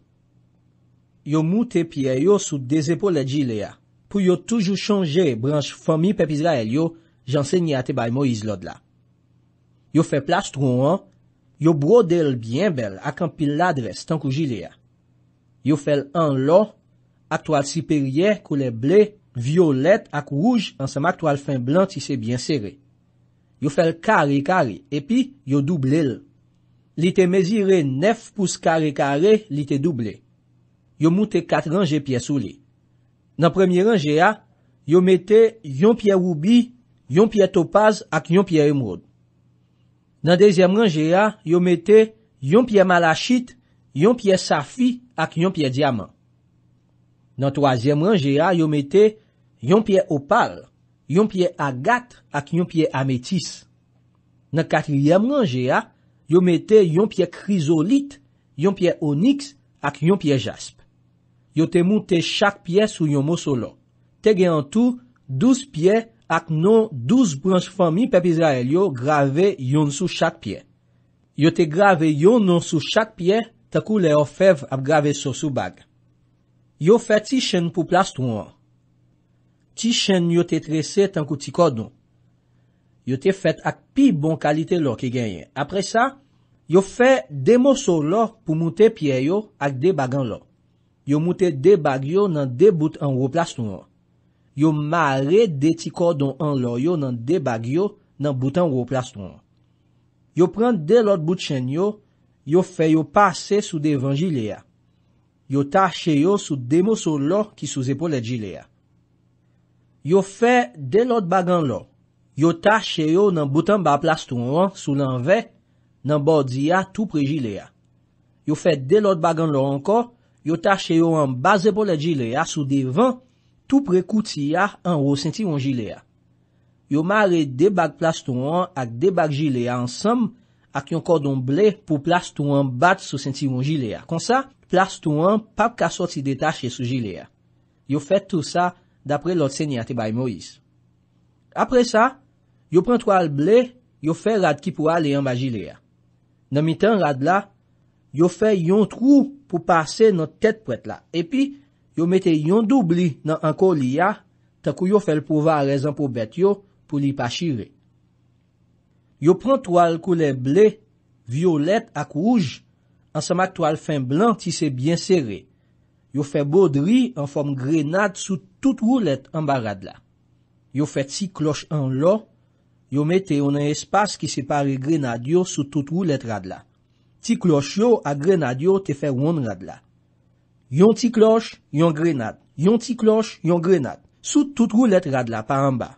Yo mou te pye yo sou dezepo le jile ya. Pou yo toujou chanje branj fami pep Izrael yo, jansenye ate bay Moïse lod la. Yo fe plas troun an, yo brode el bien bel ak an pil ladres tankou jile ya. Yo fel an lo, aktwal siperye kou le ble, violet ak wouj ansam aktwal fin blan ti se bien sere. Yo fel kari-kari epi yo duble l. Li te mezire nef pouz kari-kari li te duble. Yo moute kat ranje piye sou li. Nan premi ranje ya, yo mette yon piye oubi, yon piye topaz ak yon piye emrod. Nan dezyan ranje ya, yo mette yon piye malachit, yon piye safi ak yon piye diaman. Nan toazyan ranje ya, yo mette yon piye opal. yon pye agat ak yon pye ametis. Na katilyem rangye a, yo mete yon pye krizolit, yon pye oniks, ak yon pye jasp. Yo te moute chak pye sou yon mousolo. Te gen an tou, douz pye ak non douz branj fami pepizarel yo grave yon sou chak pye. Yo te grave yon non sou chak pye, takou le ofev ap grave sou sou bag. Yo feti chen pou plast wong an. Ti chen yo te trese tankou ti kodon. Yo te fet ak pi bon kalite lo ke genye. Apre sa, yo fe demoso lo pou moute pie yo ak debagan lo. Yo moute debag yo nan debout an wop laston. Yo mare de ti kodon an lo yo nan debag yo nan bout an wop laston. Yo pren de lot bout chen yo, yo fe yo pase sou devanji le ya. Yo ta che yo sou demoso lo ki sou zepo le di le ya. Yo fè delot bagan lò. Yo tache yo nan boutan ba plas tou an sou lan ve nan bò diya tout pre jilea. Yo fè delot bagan lò anko. Yo tache yo an baze pou le jilea sou devan tout pre koutiya an ou senti yon jilea. Yo mare debak plas tou an ak debak jilea ansam ak yon kò don ble pou plas tou an bat sou senti yon jilea. Kon sa, plas tou an pap ka soti detache sou jilea. Yo fè tout sa. d apre lot sènyate bay Moïse. Apre sa, yo pran toal blè, yo fè rad ki pou alè yon bagilè ya. Nan mitan rad la, yo fè yon trou pou pase nan tèt pwèt la. Epi, yo metè yon dou blè nan anko li ya, ta kou yo fè l pou va a rezan pou bet yo, pou li pa chivè. Yo pran toal kou lè blè, violèt akouj, ansan mak toal fèm blan ti se byen serè. Yo fè boudri an fòm grenad sou tout rou let an ba rad la. Yo fè ti kloch an lo, yo mette yon an espas ki separe grenad yo sou tout rou let rad la. Ti kloch yo a grenad yo te fè woun rad la. Yon ti kloch, yon grenad, yon ti kloch, yon grenad, sou tout rou let rad la pa an ba.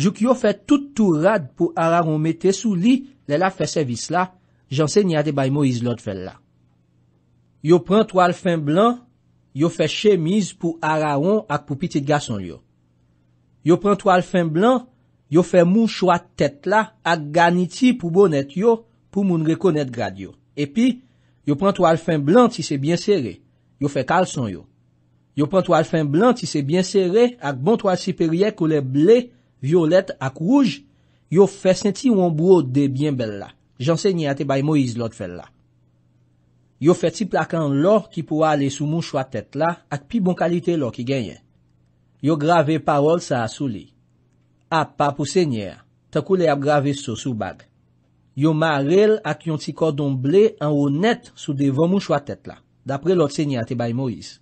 Jou ki yo fè tout tou rad pou ara ron mette sou li, le la fè sevis la, jansè nye ate bay mo iz lot fel la. Yo pran toal fin blan, Yo fe chemise pou araon ak pou pitit gason yo. Yo pren toal fin blan, yo fe mou chwa tet la ak ganiti pou bonet yo pou moun rekonet grad yo. Epi, yo pren toal fin blan ti se bien sere, yo fe kalson yo. Yo pren toal fin blan ti se bien sere ak bon toal siperye kole ble, violet ak rouj, yo fe senti wambro de bien bel la. Jan se nye ate bay Moise lot fel la. Yo fet si plakan lor ki pou wale sou moun chwa tet la ak pi bon kalite lor ki genye. Yo grave parol sa asou li. A pa pou senye, takou le ap grave sou sou bag. Yo ma rel ak yon ti kordon ble an ou net sou de voun moun chwa tet la, dapre lor senye atibay Moise.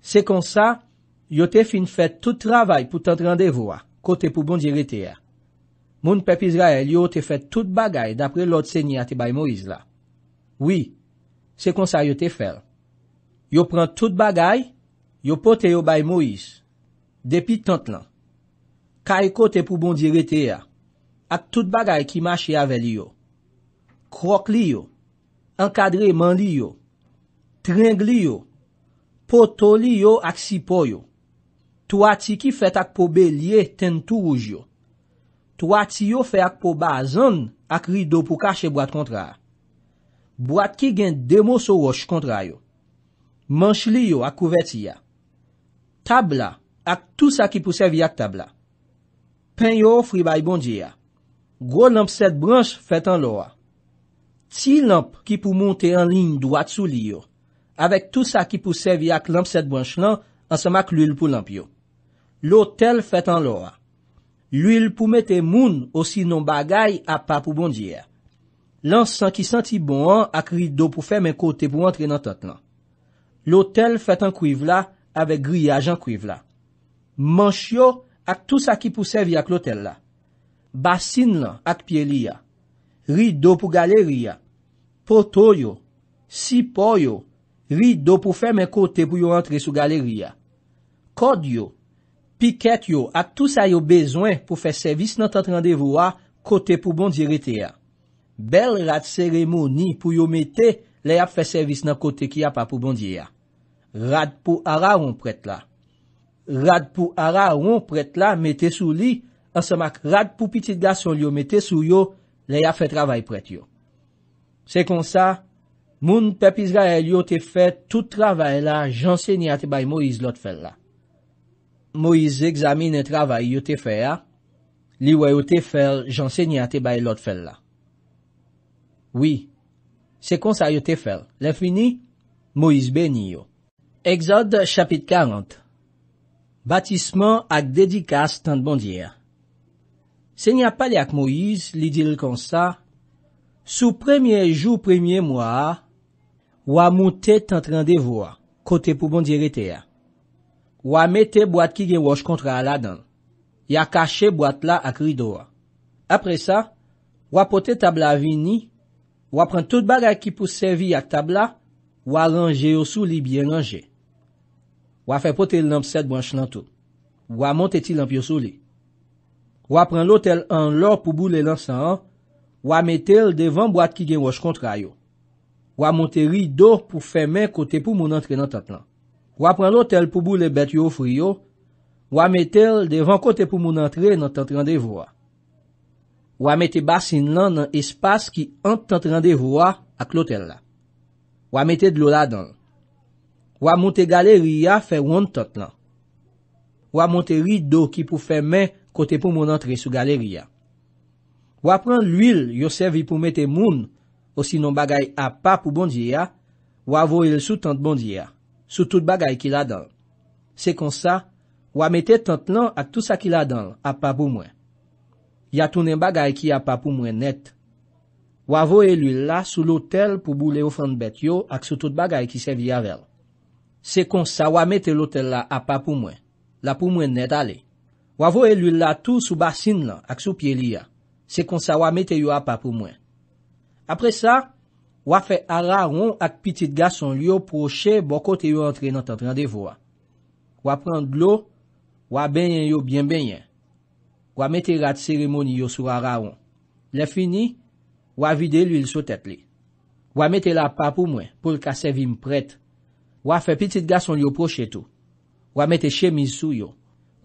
Se kon sa, yo te fin fet tout travay pou tent randevo a, kote pou bon dirite a. Moun pep Israel yo te fet tout bagay dapre lor senye atibay Moise la. Oui. Se kon sa yo te fel. Yo pran tout bagay, yo pote yo bay Moïse. Depi tant lan. Ka ekote pou bon direte ya. Ak tout bagay ki mache ave li yo. Krok li yo. Ankadre man li yo. Treng li yo. Po to li yo ak si po yo. Tu wati ki fet ak pou belye ten tou ruj yo. Tu wati yo fe ak pou bazan ak ridopu kache bat kontrar. Boat ki gen demo so wosh kontra yo. Bon Manch li yo ak kuveti non bon ya. Tabla ak tout sa ki pou sevi ak tabla. Pen yo fribay bondi ya. Gro lampset branche fet an lo a. Ti lamp ki pou monte an lin doat sou li yo. Awek tout sa ki pou sevi ak lampset branche lan, ansan mak l'il pou lamp yo. Lo tel fet an lo a. L'il pou mete moun osi non bagay apapou bondi ya. Lansan ki santi bon an ak rid do pou fè men kote pou antre nan tot lan. Lotel fèt an kuiv la avèk griyaj an kuiv la. Manch yo ak tout sa ki pou sèvi ak lotel la. Basin lan ak pye li ya. Rid do pou galeri ya. Poto yo. Si po yo. Rid do pou fè men kote pou yo antre sou galeri ya. Kod yo. Piket yo ak tout sa yo bezwen pou fè sèvis nan tot randevou a kote pou bon dirite ya. Bel rad seremoni pou yo mete, le yap fe servis nan kote ki ap apou bondye ya. Rad pou ara yon prete la. Rad pou ara yon prete la, mete sou li, ansemak rad pou pitid la son yo mete sou yo, le yap fe travay prete yo. Se kon sa, moun pepiz la el yo te fe tout travay la jansenye ate bay Moiz lot fel la. Moiz egzamine travay yo te fe ya, li wayo te fe jansenye ate bay lot fel la. Oui, se kon sa yo te fel. Le fini, Moïse be ni yo. Exode chapit 40 Batisman ak dedikas tan bandyer Se nya pali ak Moïse li diril kon sa, sou premye jou premye mwa, wa moun tete entran de vwa, kote pou bandyer ete ya. Wa mette boat ki ge wosh kontra ala dan. Ya kache boat la ak ridowa. Apre sa, wa pote tabla vini, Wapran tout bagay ki pou servi ak tabla, wapran anje yo sou li byen anje. Wapran potel nanp sed bwans chlantou, wapran monteti nanp yo sou li. Wapran lotel an lor pou boule nan san an, wapran metel devan boat ki gen waj kontrayo. Wapran lotel pou boule bet yo friyo, wapran lotel devan kote pou moun antre nan tan trande voa. W a mette basin lan nan espas ki an tante lan de vwa ak lotel la. W a mette dlou la dan. W a monte galeri ya fe woun tante lan. W a monte rid do ki pou fè men kote pou moun antre sou galeri ya. W a pran l'il yo servi pou mette moun osi non bagay apap ou bondi ya. W a vwo el sou tante bondi ya, sou tout bagay ki la dan. Se kon sa, w a mette tante lan ak tout sa ki la dan apap ou mwen. Ya tounen bagay ki apapou mwen net. Wavou e luy la sou l'otel pou bou le ofan bet yo ak sou tout bagay ki sevi yavel. Se kon sa wame te l'otel la apapou mwen. La pou mwen net ale. Wavou e luy la tou sou basin la ak sou pye liya. Se kon sa wame te yo apapou mwen. Apre sa, wafè ara ron ak pitit gason liyo proche bokote yo antre nan tan randevo a. Wapran glou, wabenyen yo bienbenyen. Ou a mette rat seremoni yo sou a raon. Le fini, ou a vide l'uil sou tet li. Ou a mette la pa pou mwen pou l'ka se vim pret. Ou a fe pitit gason yo pro cheto. Ou a mette chemis sou yo.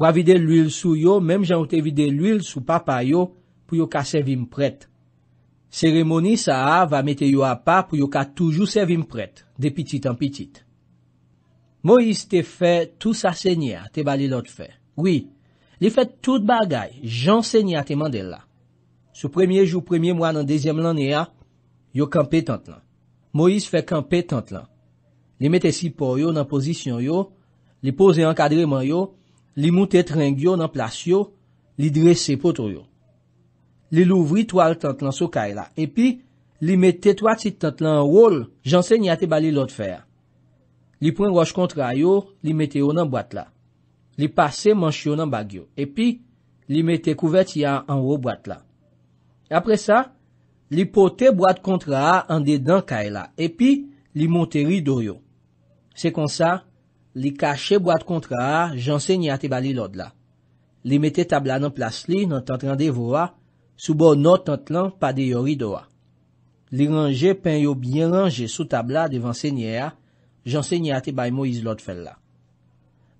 Ou a vide l'uil sou yo, mem jan ou te vide l'uil sou papa yo pou yo ka se vim pret. Seremoni sa a, va mette yo a pa pou yo ka toujou se vim pret. De pitit an pitit. Moise te fe, tout sa se nye a, te bali lot fe. Oui. Li fet tout bagay, janseni ate mandel la. Sou premye jou premye mwa nan dezyem lan e a, yo kampe tant lan. Moïse fe kampe tant lan. Li mette sipo yo nan posisyon yo, li pose an kadreman yo, li moutet ring yo nan plasyo, li dresse poto yo. Li louvri toal tant lan sokay la. E pi, li mette toat si tant lan wol, janseni ate bali lot fer. Li pren waj kontra yo, li mette yo nan bat la. li pase manchyo nan bagyo, epi, li mette kouvet ya anwo boat la. Apre sa, li pote boat kontra an de dan kae la, epi, li monte ridoyo. Se kon sa, li kache boat kontra a, jansenye ate bali lod la. Li mette tabla nan plas li, nan tantrande voa, soubo notantlan pa deyori doa. Li range pen yo bien range sou tabla devan senye a, jansenye ate bay mo iz lod fel la.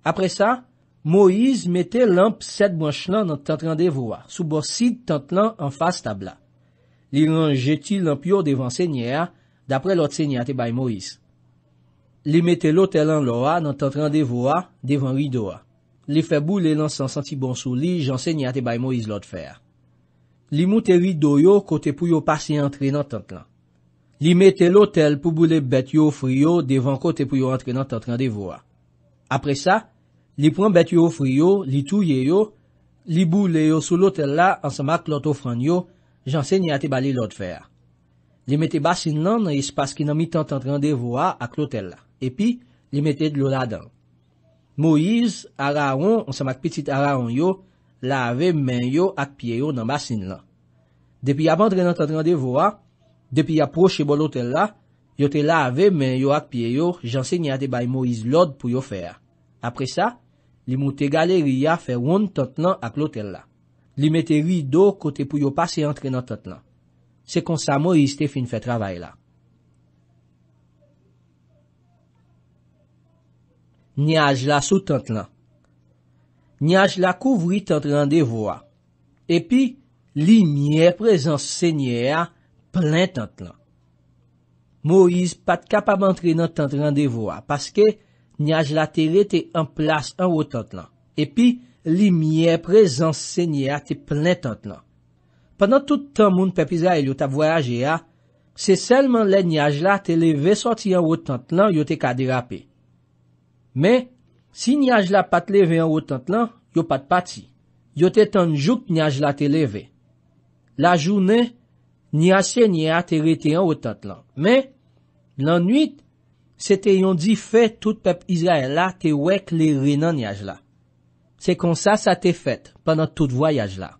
Apre sa, Moïse mette lamp set bwanch lan nan tat randevwa, sou bo sid tat lan an fas tabla. Li ran jeti lamp yo devan sènyè a, dapre lot sènyè a te bay Moïse. Li mette lotel an lo a nan tat randevwa devan rido a. Li febou li lan san santi bon sou li, jan sènyè a te bay Moïse lot fèr. Li moutè rido yo kote pou yo pasye antre nan tat lan. Li mette lotel pou bou le bet yo friyo devan kote pou yo antre nan tat randevwa. Apre sa... Li pran bet yo ofri yo, li touye yo, li bou le yo sou lotel la ansama klot ofran yo, janse nye ate bali lot fer. Li mette basin lan nan y espase ki nan mi tantan de voa ak lotel la. Epi, li mette lola dan. Moiz, Araon, ansama kpitit Araon yo, la ave men yo ak piye yo nan basin lan. Depi ya bandre nan tantan de voa, depi ya proche bol lotel la, yo te la ave men yo ak piye yo, janse nye ate bay Moiz lot pou yo fer. Apre sa... Li moute galeri ya fe woun tant lan ak lotel la. Li mette ridou kote pou yo pase antre nan tant lan. Se konsa Moise te fin fe travay la. Niyaj la sou tant lan. Niyaj la kouvri tant randevo a. Epi, li miye prezans se nye a plen tant lan. Moise pat kapab antre nan tant randevo a. Paske, nyaj la te rete an plas an wotant lan. Epi, li miye prezans se nye a te plen tant lan. Pendan tout tan moun pepiza e yo ta voyaje a, se selman le nyaj la te leve soti an wotant lan, yo te ka derape. Men, si nyaj la pat leve an wotant lan, yo pat pati. Yo te tanjouk nyaj la te leve. La jounen, nyase nye a te rete an wotant lan. Men, lan nwit, Se te yon di fe tout pep Israel la te wek le renan yaj la. Se kon sa sa te fet panan tout voyaj la.